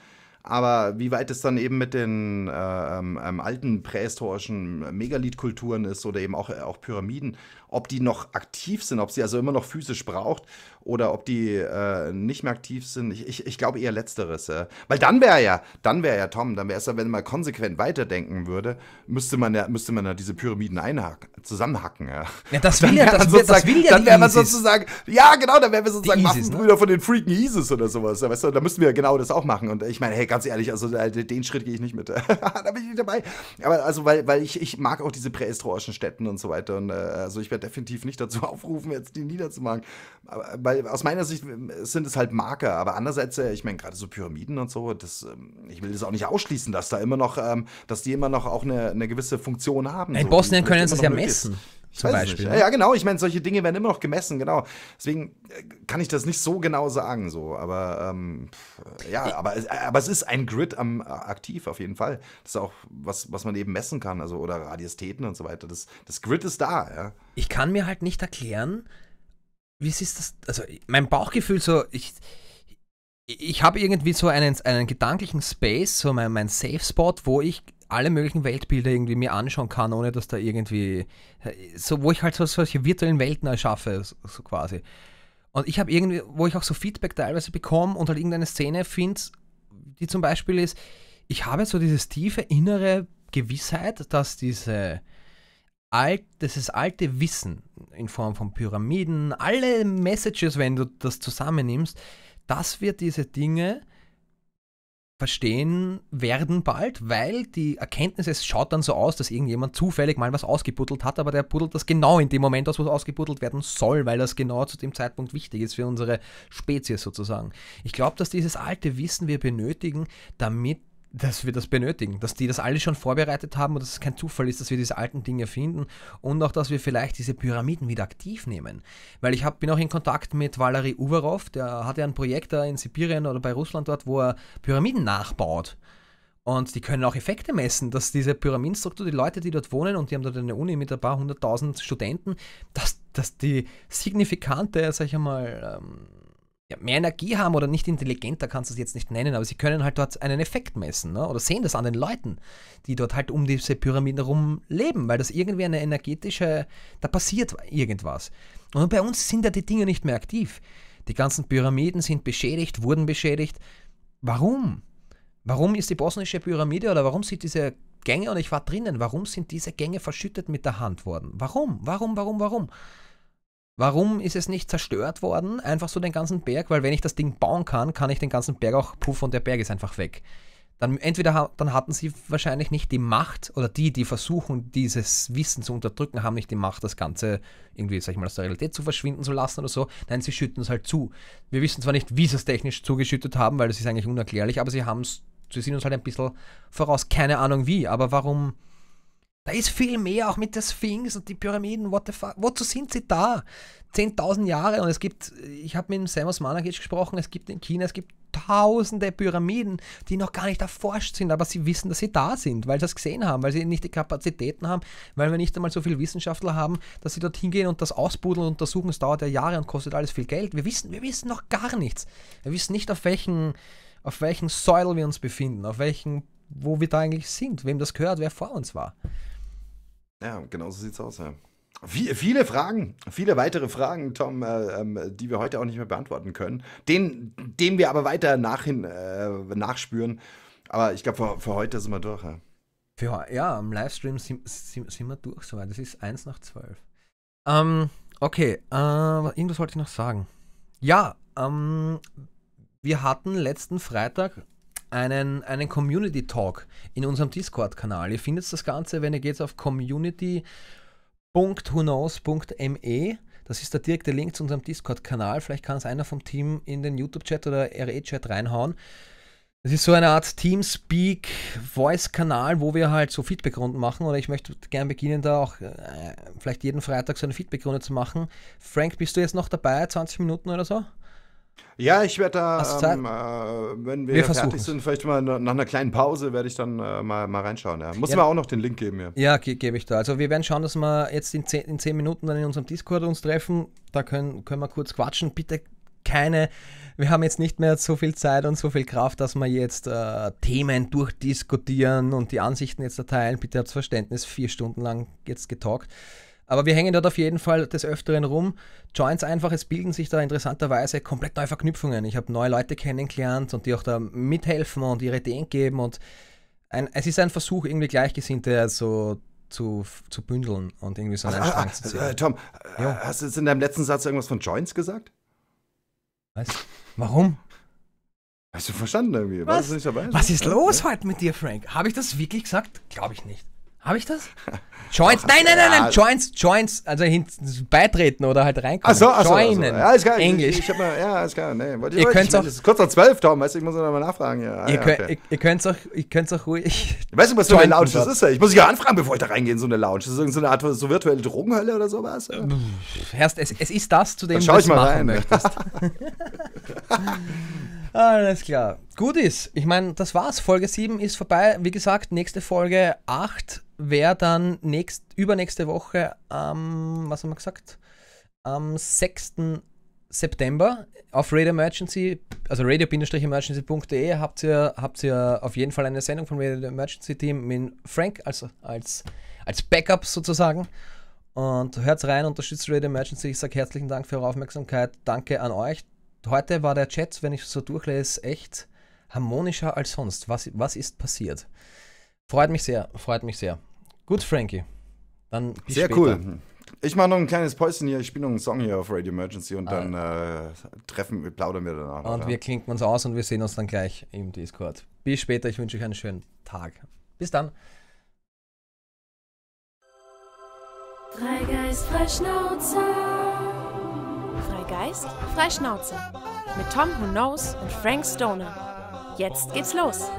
Speaker 2: Aber wie weit es dann eben mit den äh, ähm, ähm, alten prähistorischen Megalithkulturen ist oder eben auch, äh, auch Pyramiden ob die noch aktiv sind, ob sie also immer noch physisch braucht oder ob die äh, nicht mehr aktiv sind. Ich, ich, ich glaube eher letzteres. Äh. Weil dann wäre ja, dann wäre ja Tom, dann wäre es ja, wenn man konsequent weiterdenken würde, müsste man ja, müsste man ja diese Pyramiden einhaken, zusammenhacken. Ja, ja das, will ja, das, will, das will ja Dann wäre man sozusagen, ja genau, dann wären wir sozusagen Waffenbrüder ne? von den Freaking ISIS oder sowas. weißt du, da müssten wir ja genau das auch machen. Und ich meine, hey, ganz ehrlich, also den Schritt gehe ich nicht mit. [LAUGHS] da bin ich nicht dabei. Aber also, weil, weil ich, ich mag auch diese prähistorischen Städten und so weiter. Und äh, also ich werde Halt definitiv nicht dazu [LAUGHS] aufrufen, jetzt die niederzumachen. Aber, weil aus meiner Sicht ähm, sind es halt Marker, aber andererseits, äh, ich meine, gerade so Pyramiden und so, das, ähm, ich will das auch nicht ausschließen, dass da immer noch, ähm, dass die immer noch auch eine, eine gewisse Funktion haben. In so. Bosnien können sie es ja messen. Ist. Ich Zum Beispiel. Ja, ne? ja, genau. Ich meine, solche Dinge werden immer noch gemessen, genau. Deswegen äh, kann ich das nicht so genau sagen, so. Aber ähm, ja, aber, äh, aber es ist ein Grid am, äh, aktiv auf jeden Fall. Das ist auch was, was man eben messen kann, also oder Radiästheten und so weiter. Das, das Grid ist da, ja. Ich kann mir halt nicht erklären, wie es ist das. Also
Speaker 3: mein Bauchgefühl so, ich ich habe irgendwie so einen, einen gedanklichen Space, so mein, mein Safe Spot, wo ich alle möglichen Weltbilder irgendwie mir anschauen kann, ohne dass da irgendwie, so wo ich halt so solche virtuellen Welten erschaffe, so, quasi. Und ich habe irgendwie, wo ich auch so Feedback teilweise bekomme und halt irgendeine Szene finde, die zum Beispiel ist, ich habe so dieses tiefe innere Gewissheit, dass diese alt, dieses alte Wissen in Form von Pyramiden, alle Messages, wenn du das zusammennimmst, dass wir diese Dinge verstehen werden bald, weil die Erkenntnis, es schaut dann so aus, dass irgendjemand zufällig mal was ausgebuddelt hat, aber der buddelt das genau in dem Moment aus, wo es ausgebuddelt werden soll, weil das genau zu dem Zeitpunkt wichtig ist für unsere Spezies sozusagen. Ich glaube, dass dieses alte Wissen wir benötigen, damit dass wir das benötigen, dass die das alles schon vorbereitet haben und dass es kein Zufall ist, dass wir diese alten Dinge finden und auch, dass wir vielleicht diese Pyramiden wieder aktiv nehmen. Weil ich hab, bin auch in Kontakt mit Valery Uvarov, der hat ja ein Projekt da in Sibirien oder bei Russland dort, wo er Pyramiden nachbaut. Und die können auch Effekte messen, dass diese Pyramidenstruktur, die Leute, die dort wohnen, und die haben dort eine Uni mit ein paar hunderttausend Studenten, dass, dass die signifikante, sag ich einmal, ähm, ja, mehr Energie haben oder nicht intelligenter kannst du es jetzt nicht nennen, aber sie können halt dort einen Effekt messen ne? oder sehen das an den Leuten, die dort halt um diese Pyramiden herum leben, weil das irgendwie eine energetische, da passiert irgendwas. Und bei uns sind ja die Dinge nicht mehr aktiv. Die ganzen Pyramiden sind beschädigt, wurden beschädigt. Warum? Warum ist die bosnische Pyramide oder warum sind diese Gänge, und ich war drinnen, warum sind diese Gänge verschüttet mit der Hand worden? Warum? Warum, warum, warum? warum? Warum ist es nicht zerstört worden? Einfach so den ganzen Berg, weil wenn ich das Ding bauen kann, kann ich den ganzen Berg auch puff und der Berg ist einfach weg. Dann entweder dann hatten sie wahrscheinlich nicht die Macht oder die, die versuchen, dieses Wissen zu unterdrücken, haben nicht die Macht, das Ganze irgendwie, sag ich mal, aus der Realität zu verschwinden zu lassen oder so. Nein, sie schütten es halt zu. Wir wissen zwar nicht, wie sie es technisch zugeschüttet haben, weil das ist eigentlich unerklärlich, aber sie haben es, sie sind uns halt ein bisschen voraus. Keine Ahnung wie, aber warum da ist viel mehr, auch mit der Sphinx und die Pyramiden, what the fuck, wozu sind sie da? 10.000 Jahre und es gibt, ich habe mit dem Samus Managic gesprochen, es gibt in China, es gibt tausende Pyramiden, die noch gar nicht erforscht sind, aber sie wissen, dass sie da sind, weil sie das gesehen haben, weil sie nicht die Kapazitäten haben, weil wir nicht einmal so viele Wissenschaftler haben, dass sie dorthin gehen und das ausbuddeln und untersuchen. Es dauert ja Jahre und kostet alles viel Geld. Wir wissen, wir wissen noch gar nichts. Wir wissen nicht, auf welchen, auf welchen Säulen wir uns befinden, auf welchen, wo wir da eigentlich sind, wem das gehört, wer vor uns war.
Speaker 2: Ja, genau so sieht's aus, ja. Wie, viele Fragen, viele weitere Fragen, Tom, äh, äh, die wir heute auch nicht mehr beantworten können, den, dem wir aber weiter nachhin, äh, nachspüren. Aber ich glaube, für, für, heute sind wir durch. Ja,
Speaker 3: für, ja im Livestream sind, sind, sind wir durch soweit. Das ist eins nach zwölf. Ähm, okay, äh, irgendwas wollte ich noch sagen. Ja, ähm, wir hatten letzten Freitag einen, einen Community Talk in unserem Discord-Kanal. Ihr findet das Ganze, wenn ihr geht auf community.hunos.me. Das ist der direkte Link zu unserem Discord-Kanal. Vielleicht kann es einer vom Team in den YouTube-Chat oder RE-Chat reinhauen. Es ist so eine Art Teamspeak Voice Kanal, wo wir halt so Feedback-Runden machen oder ich möchte gern beginnen da auch äh, vielleicht jeden Freitag so eine Feedback-Runde zu machen. Frank, bist du jetzt noch dabei 20 Minuten oder so?
Speaker 2: Ja, ich werde da, ähm, äh, wenn wir, wir fertig sind, vielleicht mal nach einer kleinen Pause, werde ich dann äh, mal, mal reinschauen. Ja. Muss ja. mir auch noch den Link geben. Ja, ja ge gebe ich da.
Speaker 3: Also wir werden schauen, dass wir jetzt in zehn, in zehn Minuten dann in unserem Discord uns treffen. Da können, können wir kurz quatschen. Bitte keine, wir haben jetzt nicht mehr so viel Zeit und so viel Kraft, dass wir jetzt äh, Themen durchdiskutieren und die Ansichten jetzt erteilen. Bitte habt Verständnis, vier Stunden lang jetzt getalkt. Aber wir hängen dort auf jeden Fall des Öfteren rum. Joins einfach, es bilden sich da interessanterweise komplett neue Verknüpfungen. Ich habe neue Leute kennengelernt und die auch da mithelfen und ihre Ideen geben. Und ein, es ist ein Versuch, irgendwie Gleichgesinnte so zu, zu bündeln
Speaker 2: und irgendwie so einen ah, also, Strang ah, zu ziehen. Äh, äh Tom, ja. Äh, hast du jetzt in deinem letzten Satz irgendwas von Joins gesagt? Was? Warum? Hast du verstanden irgendwie? Was, Was ist los
Speaker 3: ja? heute mit dir, Frank? Habe ich das wirklich gesagt? Glaube ich nicht. Habe ich das?
Speaker 2: Joints, [LAUGHS] nein, nein, nein, nein, Joints,
Speaker 3: Joints, also hinten beitreten oder halt reinkommen. Ach so, ach so, Joinen. Also. Ja, ist klar. Englisch. Ich,
Speaker 2: ich mal, ja, ist klar. Nee, wollte, ihr könnt ich, auch. Mein, kurz nach zwölf, Tom, weißt du, ich muss nochmal nachfragen hier. Ah, ihr, ja, okay. könnt, ihr, ihr könnt's auch, ihr könnt's auch ruhig. Weißt du, was für eine Lounge das ist? Ich muss dich ja anfragen, bevor ich da reingehe in so eine Lounge. Das ist irgendeine Art so virtuelle Drogenhölle oder sowas.
Speaker 3: Erst, es, es ist das, zu dem Dann schau ich mal rein. möchtest. [LAUGHS] Alles klar. Gut ist. Ich meine, das war's. Folge 7 ist vorbei. Wie gesagt, nächste Folge 8 wäre dann nächst, übernächste Woche am, was haben wir gesagt, am 6. September auf Radio Emergency, also radio-emergency.de habt ihr, habt ihr auf jeden Fall eine Sendung vom Radio Emergency Team mit Frank, also als, als Backup sozusagen. Und hört rein, unterstützt Radio Emergency. Ich sage herzlichen Dank für eure Aufmerksamkeit. Danke an euch. Heute war der Chat, wenn ich so durchlese, echt harmonischer als sonst. Was, was ist passiert? Freut mich sehr, freut mich sehr. Gut, Frankie. Dann Sehr später. cool.
Speaker 2: Ich mache noch ein kleines Päuschen hier. Ich spiele noch einen Song hier auf Radio Emergency und ah. dann äh, treffen, wir plaudern wir danach. Und wir
Speaker 3: klinken uns aus und wir sehen uns dann gleich im Discord. Bis später. Ich wünsche euch einen schönen Tag.
Speaker 2: Bis dann.
Speaker 1: Freigeist, Freischnauze. Freigeist, Freischnauze. Mit Tom Who Knows und Frank Stoner. Jetzt geht's los.